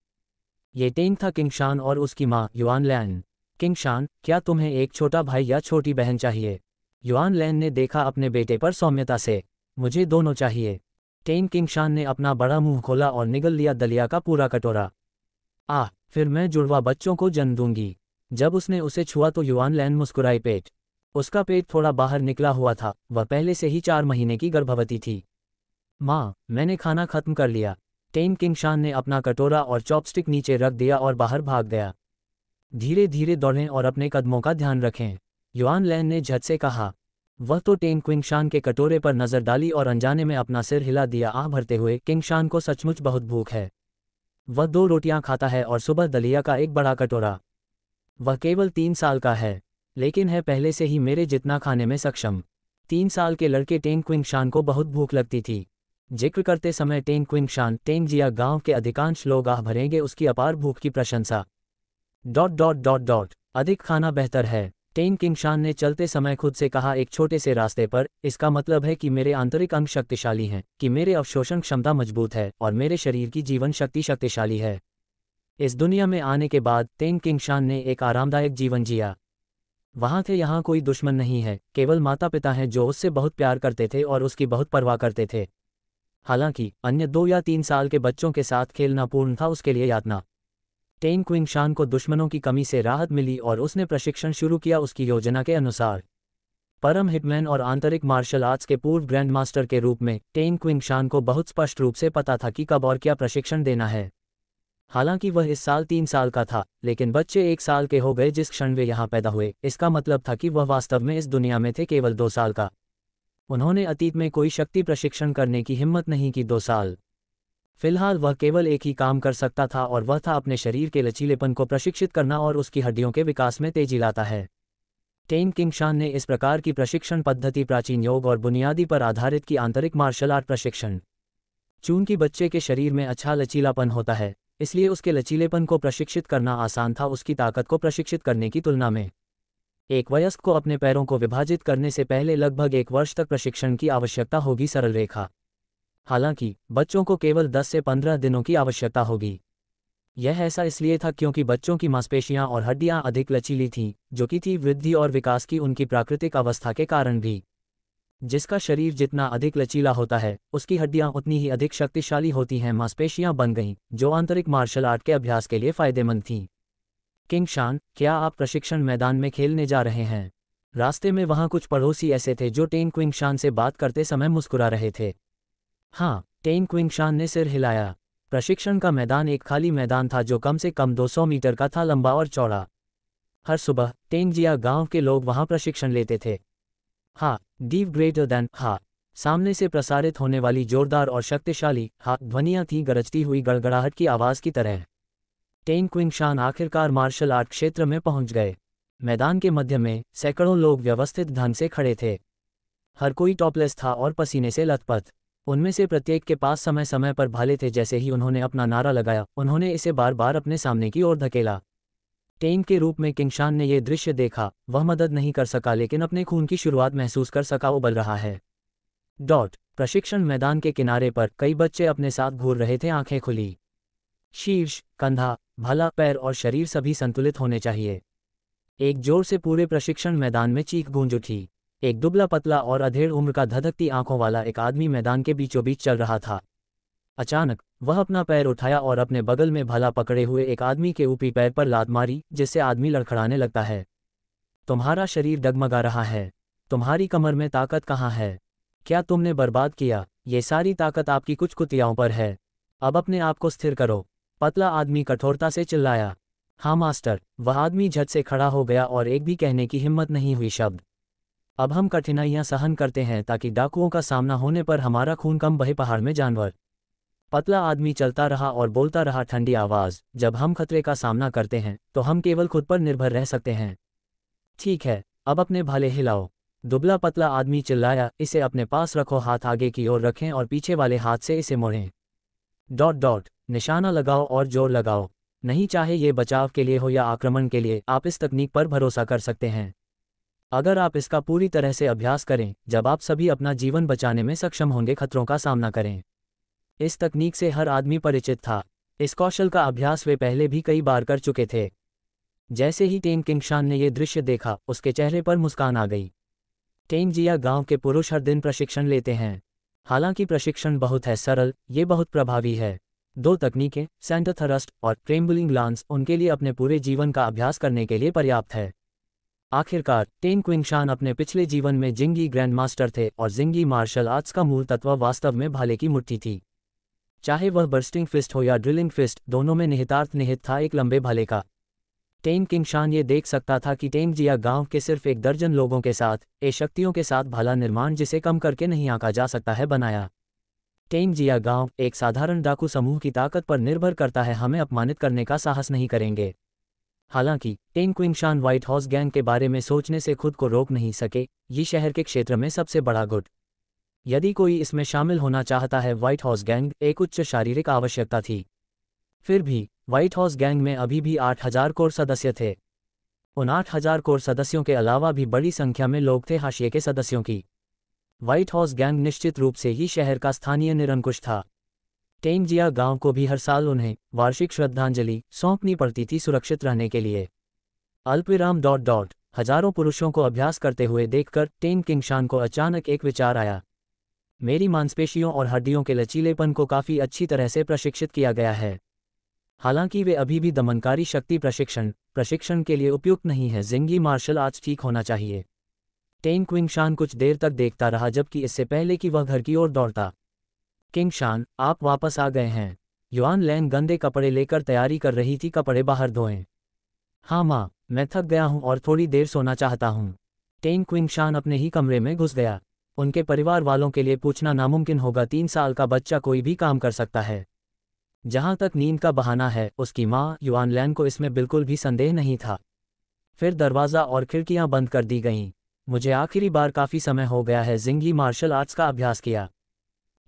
ये टेंग था किंगशान और उसकी माँ युआन लैन किंगशान क्या तुम्हें एक छोटा भाई या छोटी बहन चाहिए युआन लैन ने देखा अपने बेटे पर सौम्यता से मुझे दोनों चाहिए टेन किंगशान ने अपना बड़ा मुंह खोला और निगल लिया दलिया का पूरा कटोरा आ फिर मैं जुड़वा बच्चों को जन्म दूंगी जब उसने उसे छुआ तो युवान लैन मुस्कुराई पेट उसका पेट थोड़ा बाहर निकला हुआ था वह पहले से ही चार महीने की गर्भवती थी माँ मैंने खाना खत्म कर लिया टेन किंग शान ने अपना कटोरा और चॉपस्टिक नीचे रख दिया और बाहर भाग गया धीरे धीरे दौड़ें और अपने कदमों का ध्यान रखें युआन लैन ने झट से कहा वह तो टेन क्विंग शान के कटोरे पर नजर डाली और अनजाने में अपना सिर हिला दिया आ भरते हुए किंग शान को सचमुच बहुत भूख है वह दो रोटियां खाता है और सुबह दलिया का एक बड़ा कटोरा वह केवल तीन साल का है लेकिन है पहले से ही मेरे जितना खाने में सक्षम तीन साल के लड़के टेंग क्विंग शान को बहुत भूख लगती थी जिक्र करते समय Teng Qing Shan Teng Jia गांव के अधिकांश लोग आह भरेंगे उसकी अपार भूख की प्रशंसा डॉट डॉट डॉट डॉट अधिक खाना बेहतर है टेंग किंग शान ने चलते समय खुद से कहा एक छोटे से रास्ते पर इसका मतलब है कि मेरे आंतरिक अंग शक्तिशाली हैं कि मेरे अवशोषण क्षमता मजबूत है और मेरे शरीर की जीवन शक्ति शक्तिशाली है इस दुनिया में आने के बाद टेंग किंग शान ने एक आरामदायक जीवन जिया वहां थे यहां कोई दुश्मन नहीं है केवल माता पिता हैं जो उससे बहुत प्यार करते थे और उसकी बहुत परवाह करते थे हालांकि अन्य दो या तीन साल के बच्चों के साथ खेलना पूर्ण था उसके लिए यातना टेन क्विंग शान को दुश्मनों की कमी से राहत मिली और उसने प्रशिक्षण शुरू किया उसकी योजना के अनुसार परम हिटमैन और आंतरिक मार्शल आर्ट्स के पूर्व ग्रैंड मास्टर के रूप में टेन क्विंग शान को बहुत स्पष्ट रूप से पता था कि कब और क्या प्रशिक्षण देना है हालांकि वह इस साल तीन साल का था लेकिन बच्चे एक साल के हो गए जिस क्षण वे यहां पैदा हुए इसका मतलब था कि वह वास्तव में इस दुनिया में थे केवल दो साल का उन्होंने अतीत में कोई शक्ति प्रशिक्षण करने की हिम्मत नहीं की दो साल फिलहाल वह केवल एक ही काम कर सकता था और वह था अपने शरीर के लचीलेपन को प्रशिक्षित करना और उसकी हड्डियों के विकास में तेजी लाता है टेन किंगशान ने इस प्रकार की प्रशिक्षण पद्धति प्राचीन योग और बुनियादी पर आधारित की आंतरिक मार्शल आर्ट प्रशिक्षण चून की बच्चे के शरीर में अच्छा लचीलापन होता है इसलिए उसके लचीलेपन को प्रशिक्षित करना आसान था उसकी ताकत को प्रशिक्षित करने की तुलना में एक वयस्क को अपने पैरों को विभाजित करने से पहले लगभग एक वर्ष तक प्रशिक्षण की आवश्यकता होगी सरल रेखा हालांकि बच्चों को केवल 10 से 15 दिनों की आवश्यकता होगी यह ऐसा इसलिए था क्योंकि बच्चों की मांसपेशियां और हड्डियां अधिक लचीली थीं, जो कि थी वृद्धि और विकास की उनकी प्राकृतिक अवस्था के कारण भी जिसका शरीर जितना अधिक लचीला होता है उसकी हड्डियां उतनी ही अधिक शक्तिशाली होती हैं मांसपेशियां बन गईं जो आंतरिक मार्शल आर्ट के अभ्यास के लिए फायदेमंद थीं किंग शान क्या आप प्रशिक्षण मैदान में खेलने जा रहे हैं रास्ते में वहां कुछ पड़ोसी ऐसे थे जो टेन क्विंग शान से बात करते समय मुस्कुरा रहे थे हाँ टेन क्विंग शान ने सिर हिलाया प्रशिक्षण का मैदान एक खाली मैदान था जो कम से कम 200 मीटर का था लंबा और चौड़ा हर सुबह टेंगजिया गांव के लोग वहां प्रशिक्षण लेते थे हाँ डीव ग्रेटर देन हा सामने से प्रसारित होने वाली जोरदार और शक्तिशाली हा ध्वनियां थी गरजती हुई गड़गड़ाहट की आवाज की तरह टेंग क्विंगशान आखिरकार मार्शल आर्ट क्षेत्र में पहुंच गए मैदान के मध्य में सैकड़ों लोग व्यवस्थित ढंग से खड़े थे हर कोई टॉपलेस था और पसीने से लथपथ उनमें से प्रत्येक के पास समय समय पर भाले थे जैसे ही उन्होंने अपना नारा लगाया उन्होंने इसे बार बार अपने सामने की ओर धकेला टेंग के रूप में किंगशान ने यह दृश्य देखा वह मदद नहीं कर सका लेकिन अपने खून की शुरुआत महसूस कर सका उबल रहा है डॉट प्रशिक्षण मैदान के किनारे पर कई बच्चे अपने साथ घूर रहे थे आंखें खुली शीर्ष कंधा भला पैर और शरीर सभी संतुलित होने चाहिए एक जोर से पूरे प्रशिक्षण मैदान में चीख गूंज उठी एक दुबला पतला और अधेड़ उम्र का धधकती आंखों वाला एक आदमी मैदान के बीचों बीच चल रहा था अचानक वह अपना पैर उठाया और अपने बगल में भला पकड़े हुए एक आदमी के ऊपरी पैर पर लात मारी जिससे आदमी लड़खड़ाने लगता है तुम्हारा शरीर डगमगा रहा है तुम्हारी कमर में ताकत कहाँ है क्या तुमने बर्बाद किया ये सारी ताकत आपकी कुछ कुतियाओं पर है अब अपने आप को स्थिर करो पतला आदमी कठोरता से चिल्लाया हाँ मास्टर वह आदमी झट से खड़ा हो गया और एक भी कहने की हिम्मत नहीं हुई शब्द अब हम कठिनाइयां सहन करते हैं ताकि डाकुओं का सामना होने पर हमारा खून कम बहे पहाड़ में जानवर पतला आदमी चलता रहा और बोलता रहा ठंडी आवाज जब हम खतरे का सामना करते हैं तो हम केवल खुद पर निर्भर रह सकते हैं ठीक है अब अपने भाले हिलाओ दुबला पतला आदमी चिल्लाया इसे अपने पास रखो हाथ आगे की ओर रखें और पीछे वाले हाथ से इसे मोड़ें डॉट डॉट निशाना लगाओ और जोर लगाओ नहीं चाहे ये बचाव के लिए हो या आक्रमण के लिए आप इस तकनीक पर भरोसा कर सकते हैं अगर आप इसका पूरी तरह से अभ्यास करें जब आप सभी अपना जीवन बचाने में सक्षम होंगे खतरों का सामना करें इस तकनीक से हर आदमी परिचित था इस कौशल का अभ्यास वे पहले भी कई बार कर चुके थे जैसे ही टेंग किंगशान ने यह दृश्य देखा उसके चेहरे पर मुस्कान आ गई टेंग जिया गांव के पुरुष हर दिन प्रशिक्षण लेते हैं हालांकि प्रशिक्षण बहुत है सरल ये बहुत प्रभावी है दो तकनीकें सेंटोथरस्ट और ट्रेम्बलिंग लांस उनके लिए अपने पूरे जीवन का अभ्यास करने के लिए पर्याप्त है आखिरकार टेन क्विंगशान अपने पिछले जीवन में जिंगी ग्रैंड मास्टर थे और जिंगी मार्शल आर्ट्स का मूल तत्व वास्तव में भाले की मुट्ठी थी चाहे वह बर्स्टिंग फिस्ट हो या ड्रिलिंग फिस्ट दोनों में निहितार्थ निहित था एक लंबे भाले का टेन किंगशान ये देख सकता था कि टेन जिया गांव के सिर्फ एक दर्जन लोगों के साथ ए शक्तियों के साथ भाला निर्माण जिसे कम करके नहीं आंका जा सकता है बनाया जिया गांव एक साधारण डाकू समूह की ताकत पर निर्भर करता है हमें अपमानित करने का साहस नहीं करेंगे हालांकि Teng Qingshan White House gang के बारे में सोचने से खुद को रोक नहीं सके ये शहर के क्षेत्र में सबसे बड़ा गुट यदि कोई इसमें शामिल होना चाहता है व्हाइट हाउस गैंग एक उच्च शारीरिक आवश्यकता थी फिर भी व्हाइट हाउस गैंग में अभी भी आठ हजार कोर सदस्य थे उन आठ हजार कोर सदस्यों के अलावा भी बड़ी संख्या में लोग थे हाशिए के सदस्यों की व्हाइट हाउस गैंग निश्चित रूप से ही शहर का स्थानीय निरंकुश था टेंगजिया गांव को भी हर साल उन्हें वार्षिक श्रद्धांजलि सौंपनी पड़ती थी सुरक्षित रहने के लिए अल्पविराम डॉट डॉट हजारों पुरुषों को अभ्यास करते हुए देखकर टेंग किंगशान को अचानक एक विचार आया मेरी मांसपेशियों और हड्डियों के लचीलेपन को काफ़ी अच्छी तरह से प्रशिक्षित किया गया है हालांकि वे अभी भी दमनकारी शक्ति प्रशिक्षण प्रशिक्षण के लिए उपयुक्त नहीं है जिंगी मार्शल आर्ट्स ठीक होना चाहिए टेन क्विंग शान कुछ देर तक देखता रहा जबकि इससे पहले कि वह घर की ओर दौड़ता किंग शान आप वापस आ गए हैं युआन लैन गंदे कपड़े लेकर तैयारी कर रही थी कपड़े बाहर धोएं हाँ माँ मैं थक गया हूँ और थोड़ी देर सोना चाहता हूँ टेन क्विंग शान अपने ही कमरे में घुस गया उनके परिवार वालों के लिए पूछना नामुमकिन होगा तीन साल का बच्चा कोई भी काम कर सकता है जहां तक नींद का बहाना है उसकी माँ युआन लैन को इसमें बिल्कुल भी संदेह नहीं था फिर दरवाज़ा और खिड़कियाँ बंद कर दी गईं मुझे आखिरी बार काफ़ी समय हो गया है जिंगी मार्शल आर्ट्स का अभ्यास किया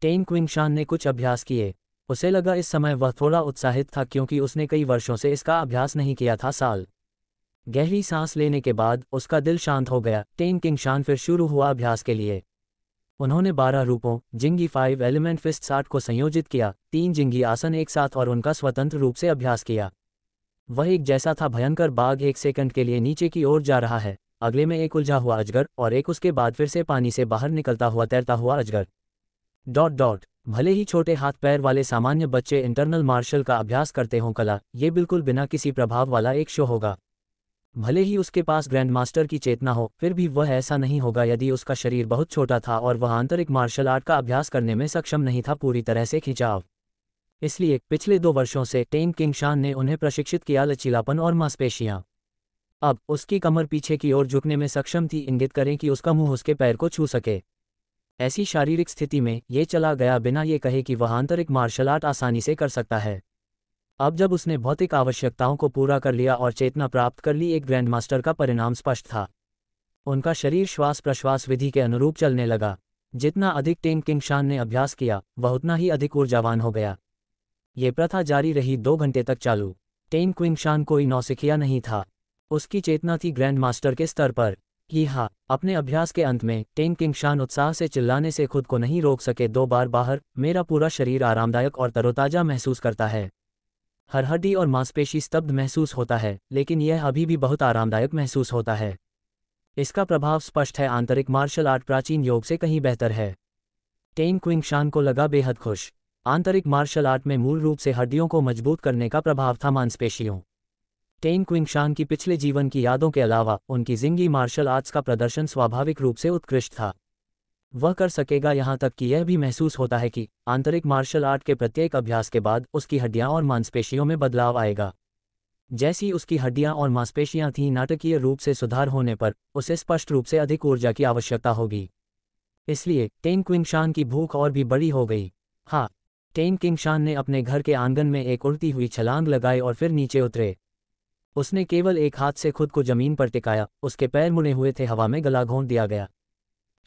टेन क्विंगशान ने कुछ अभ्यास किए उसे लगा इस समय वह थोड़ा उत्साहित था क्योंकि उसने कई वर्षों से इसका अभ्यास नहीं किया था साल गहरी सांस लेने के बाद उसका दिल शांत हो गया टेन किंगशान फिर शुरू हुआ अभ्यास के लिए उन्होंने बारह रूपों जिंगी फाइव एलिमेंट फिस्ट साठ को संयोजित किया तीन जिंगी आसन एक साथ और उनका स्वतंत्र रूप से अभ्यास किया वह एक जैसा था भयंकर बाघ एक सेकंड के लिए नीचे की ओर जा रहा है अगले में एक उलझा हुआ अजगर और एक उसके बाद फिर से पानी से बाहर निकलता हुआ तैरता हुआ अजगर डॉट डॉट भले ही छोटे हाथ पैर वाले सामान्य बच्चे इंटरनल मार्शल का अभ्यास करते हों कला ये बिल्कुल बिना किसी प्रभाव वाला एक शो होगा भले ही उसके पास ग्रैंड मास्टर की चेतना हो फिर भी वह ऐसा नहीं होगा यदि उसका शरीर बहुत छोटा था और वह आंतरिक मार्शल आर्ट का अभ्यास करने में सक्षम नहीं था पूरी तरह से खिंचाव इसलिए पिछले दो वर्षों से टेन किंगशान ने उन्हें प्रशिक्षित किया लचीलापन और मांसपेशियां अब उसकी कमर पीछे की ओर झुकने में सक्षम थी इंगित करें कि उसका मुंह उसके पैर को छू सके ऐसी शारीरिक स्थिति में ये चला गया बिना ये कहे कि वह आंतरिक मार्शल आर्ट आसानी से कर सकता है अब जब उसने भौतिक आवश्यकताओं को पूरा कर लिया और चेतना प्राप्त कर ली एक ग्रैंड मास्टर का परिणाम स्पष्ट था उनका शरीर श्वास प्रश्वास विधि के अनुरूप चलने लगा जितना अधिक टेंग किंग शान ने अभ्यास किया वह उतना ही अधिक ऊर्जावान हो गया ये प्रथा जारी रही दो घंटे तक चालू टेंग क्विंग शान कोई नौसिखिया नहीं था उसकी चेतना थी ग्रैंड मास्टर के स्तर पर ही हाँ अपने अभ्यास के अंत में टेन किंग शान उत्साह से चिल्लाने से खुद को नहीं रोक सके दो बार बाहर मेरा पूरा शरीर आरामदायक और तरोताजा महसूस करता है हर हड्डी और मांसपेशी स्तब्ध महसूस होता है लेकिन यह अभी भी बहुत आरामदायक महसूस होता है इसका प्रभाव स्पष्ट है आंतरिक मार्शल आर्ट प्राचीन योग से कहीं बेहतर है टेन क्विंग शान को लगा बेहद खुश आंतरिक मार्शल आर्ट में मूल रूप से हड्डियों को मजबूत करने का प्रभाव था मांसपेशियों टेन क्विंगशान की पिछले जीवन की यादों के अलावा उनकी जिंगी मार्शल आर्ट्स का प्रदर्शन स्वाभाविक रूप से उत्कृष्ट था वह कर सकेगा यहां तक कि यह भी महसूस होता है कि आंतरिक मार्शल आर्ट के प्रत्येक अभ्यास के बाद उसकी हड्डियाँ और मांसपेशियों में बदलाव आएगा जैसी उसकी हड्डियां और मांसपेशियां थीं नाटकीय रूप से सुधार होने पर उसे स्पष्ट रूप से अधिक ऊर्जा की आवश्यकता होगी इसलिए टेन क्विंगशान की भूख और भी बड़ी हो गई हाँ टेन किंगशान ने अपने घर के आंगन में एक उड़ती हुई छलांग लगाई और फिर नीचे उतरे उसने केवल एक हाथ से खुद को जमीन पर टिकाया उसके पैर मुने हुए थे हवा में गला घोंट दिया गया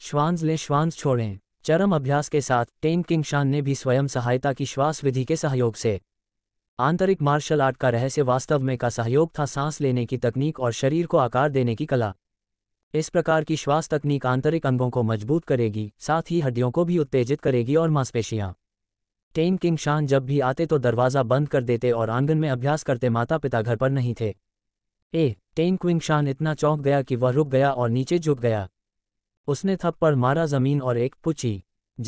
श्वांस ले श्वांस छोड़ें चरम अभ्यास के साथ टेन किंग शान ने भी स्वयं सहायता की श्वास विधि के सहयोग से आंतरिक मार्शल आर्ट का रहस्य वास्तव में का सहयोग था सांस लेने की तकनीक और शरीर को आकार देने की कला इस प्रकार की श्वास तकनीक आंतरिक अंगों को मजबूत करेगी साथ ही हड्डियों को भी उत्तेजित करेगी और मांसपेशियां टेन किंग शान जब भी आते तो दरवाज़ा बंद कर देते और आंगन में अभ्यास करते माता पिता घर पर नहीं थे ए टेंग क्विंग शान इतना चौंक गया कि वह रुक गया और नीचे झुक गया उसने थप्पड़ मारा जमीन और एक पुची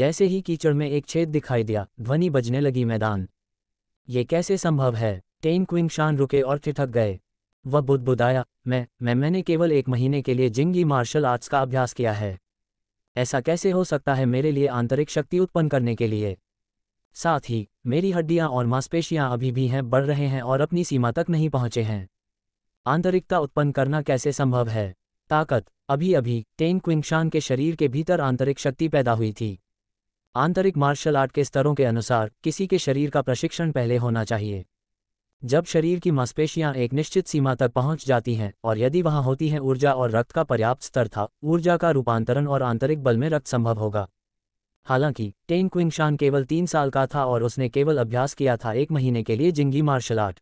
जैसे ही कीचड़ में एक छेद दिखाई दिया ध्वनि बजने लगी मैदान ये कैसे संभव है टेंग क्विंग शान रुके और ठिठक गए वह बुदबुदाया मैं मैं मैंने केवल एक महीने के लिए जिंगी मार्शल आर्ट्स का अभ्यास किया है ऐसा कैसे हो सकता है मेरे लिए आंतरिक शक्ति उत्पन्न करने के लिए साथ ही मेरी हड्डियां और मांसपेशियां अभी भी हैं बढ़ रहे हैं और अपनी सीमा तक नहीं पहुंचे हैं आंतरिकता उत्पन्न करना कैसे संभव है ताकत अभी अभी टेन क्विंगशान के शरीर के भीतर आंतरिक शक्ति पैदा हुई थी आंतरिक मार्शल आर्ट के स्तरों के अनुसार किसी के शरीर का प्रशिक्षण पहले होना चाहिए जब शरीर की मांसपेशियां एक निश्चित सीमा तक पहुंच जाती हैं और यदि वहां होती हैं ऊर्जा और रक्त का पर्याप्त स्तर था ऊर्जा का रूपांतरण और आंतरिक बल में रक्त संभव होगा हालांकि टेन क्विंगशान केवल तीन साल का था और उसने केवल अभ्यास किया था एक महीने के लिए जिंगी मार्शल आर्ट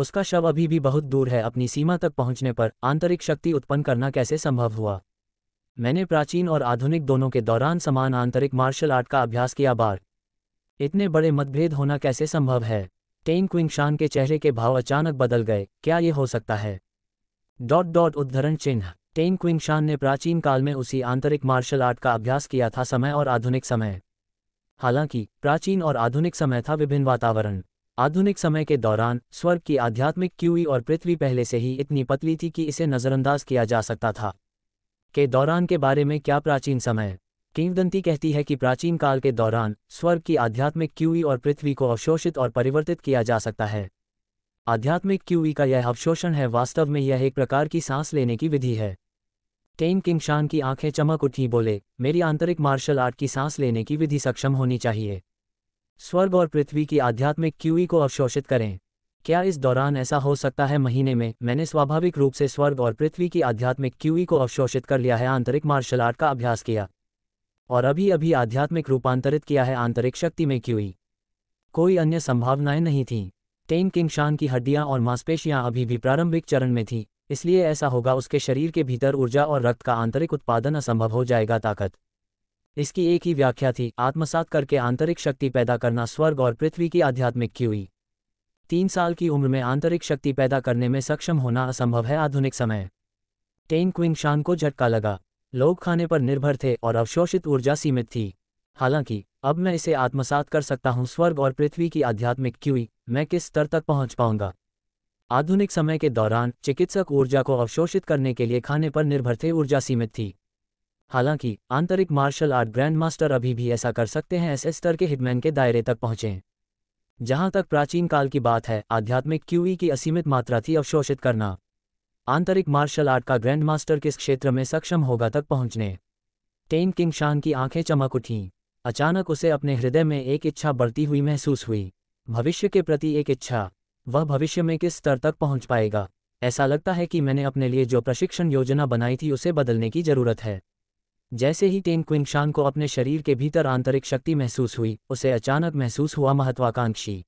उसका शव अभी भी बहुत दूर है अपनी सीमा तक पहुंचने पर आंतरिक शक्ति उत्पन्न करना कैसे संभव हुआ मैंने प्राचीन और आधुनिक दोनों के दौरान समान आंतरिक मार्शल आर्ट का अभ्यास किया बार इतने बड़े मतभेद होना कैसे संभव है टेंग क्विंगशान के चेहरे के भाव अचानक बदल गए क्या ये हो सकता है डॉट डॉट उद्धरण चिन्ह टेंग क्विंगशान ने प्राचीन काल में उसी आंतरिक मार्शल आर्ट का अभ्यास किया था समय और आधुनिक समय हालांकि प्राचीन और आधुनिक समय था विभिन्न वातावरण आधुनिक समय के दौरान स्वर्ग की आध्यात्मिक क्यूई और पृथ्वी पहले से ही इतनी पतली थी कि इसे नज़रअंदाज किया जा सकता था के दौरान के बारे में क्या प्राचीन समय किंवदंती कहती है कि प्राचीन काल के दौरान स्वर्ग की आध्यात्मिक क्यूई और पृथ्वी को अवशोषित और परिवर्तित किया जा सकता है आध्यात्मिक क्यूई का यह अवशोषण है वास्तव में यह एक प्रकार की सांस लेने की विधि है टेन किंगशान की आंखें चमक उठी बोले मेरी आंतरिक मार्शल आर्ट की सांस लेने की विधि सक्षम होनी चाहिए स्वर्ग और पृथ्वी की आध्यात्मिक क्यूई को अवशोषित करें क्या इस दौरान ऐसा हो सकता है महीने में मैंने स्वाभाविक रूप से स्वर्ग और पृथ्वी की आध्यात्मिक क्यूई को अवशोषित कर लिया है आंतरिक मार्शल आर्ट का अभ्यास किया और अभी अभी आध्यात्मिक रूपांतरित किया है आंतरिक शक्ति में क्यूई कोई अन्य संभावनाएं नहीं थीं टेन किंग शान की हड्डियां और मांसपेशियां अभी भी प्रारंभिक चरण में थी इसलिए ऐसा होगा उसके शरीर के भीतर ऊर्जा और रक्त का आंतरिक उत्पादन असंभव हो जाएगा ताकत इसकी एक ही व्याख्या थी आत्मसात करके आंतरिक शक्ति पैदा करना स्वर्ग और पृथ्वी की आध्यात्मिक की हुई तीन साल की उम्र में आंतरिक शक्ति पैदा करने में सक्षम होना असंभव है आधुनिक समय टेन क्विंग शान को झटका लगा लोग खाने पर निर्भर थे और अवशोषित ऊर्जा सीमित थी हालांकि अब मैं इसे आत्मसात कर सकता हूं स्वर्ग और पृथ्वी की आध्यात्मिक क्यूई मैं किस स्तर तक पहुंच पाऊंगा आधुनिक समय के दौरान चिकित्सक ऊर्जा को अवशोषित करने के लिए खाने पर निर्भर थे ऊर्जा सीमित थी हालांकि आंतरिक मार्शल आर्ट ग्रैंड मास्टर अभी भी ऐसा कर सकते हैं ऐसे स्तर के हिटमैन के दायरे तक पहुंचे जहां तक प्राचीन काल की बात है आध्यात्मिक क्यूई की असीमित मात्रा थी अवशोषित करना आंतरिक मार्शल आर्ट का ग्रैंड मास्टर किस क्षेत्र में सक्षम होगा तक पहुंचने टेन किंग शान की आंखें चमक उठीं अचानक उसे अपने हृदय में एक इच्छा बढ़ती हुई महसूस हुई भविष्य के प्रति एक इच्छा वह भविष्य में किस स्तर तक पहुंच पाएगा ऐसा लगता है कि मैंने अपने लिए जो प्रशिक्षण योजना बनाई थी उसे बदलने की जरूरत है जैसे ही टेन क्विंगशान को अपने शरीर के भीतर आंतरिक शक्ति महसूस हुई उसे अचानक महसूस हुआ महत्वाकांक्षी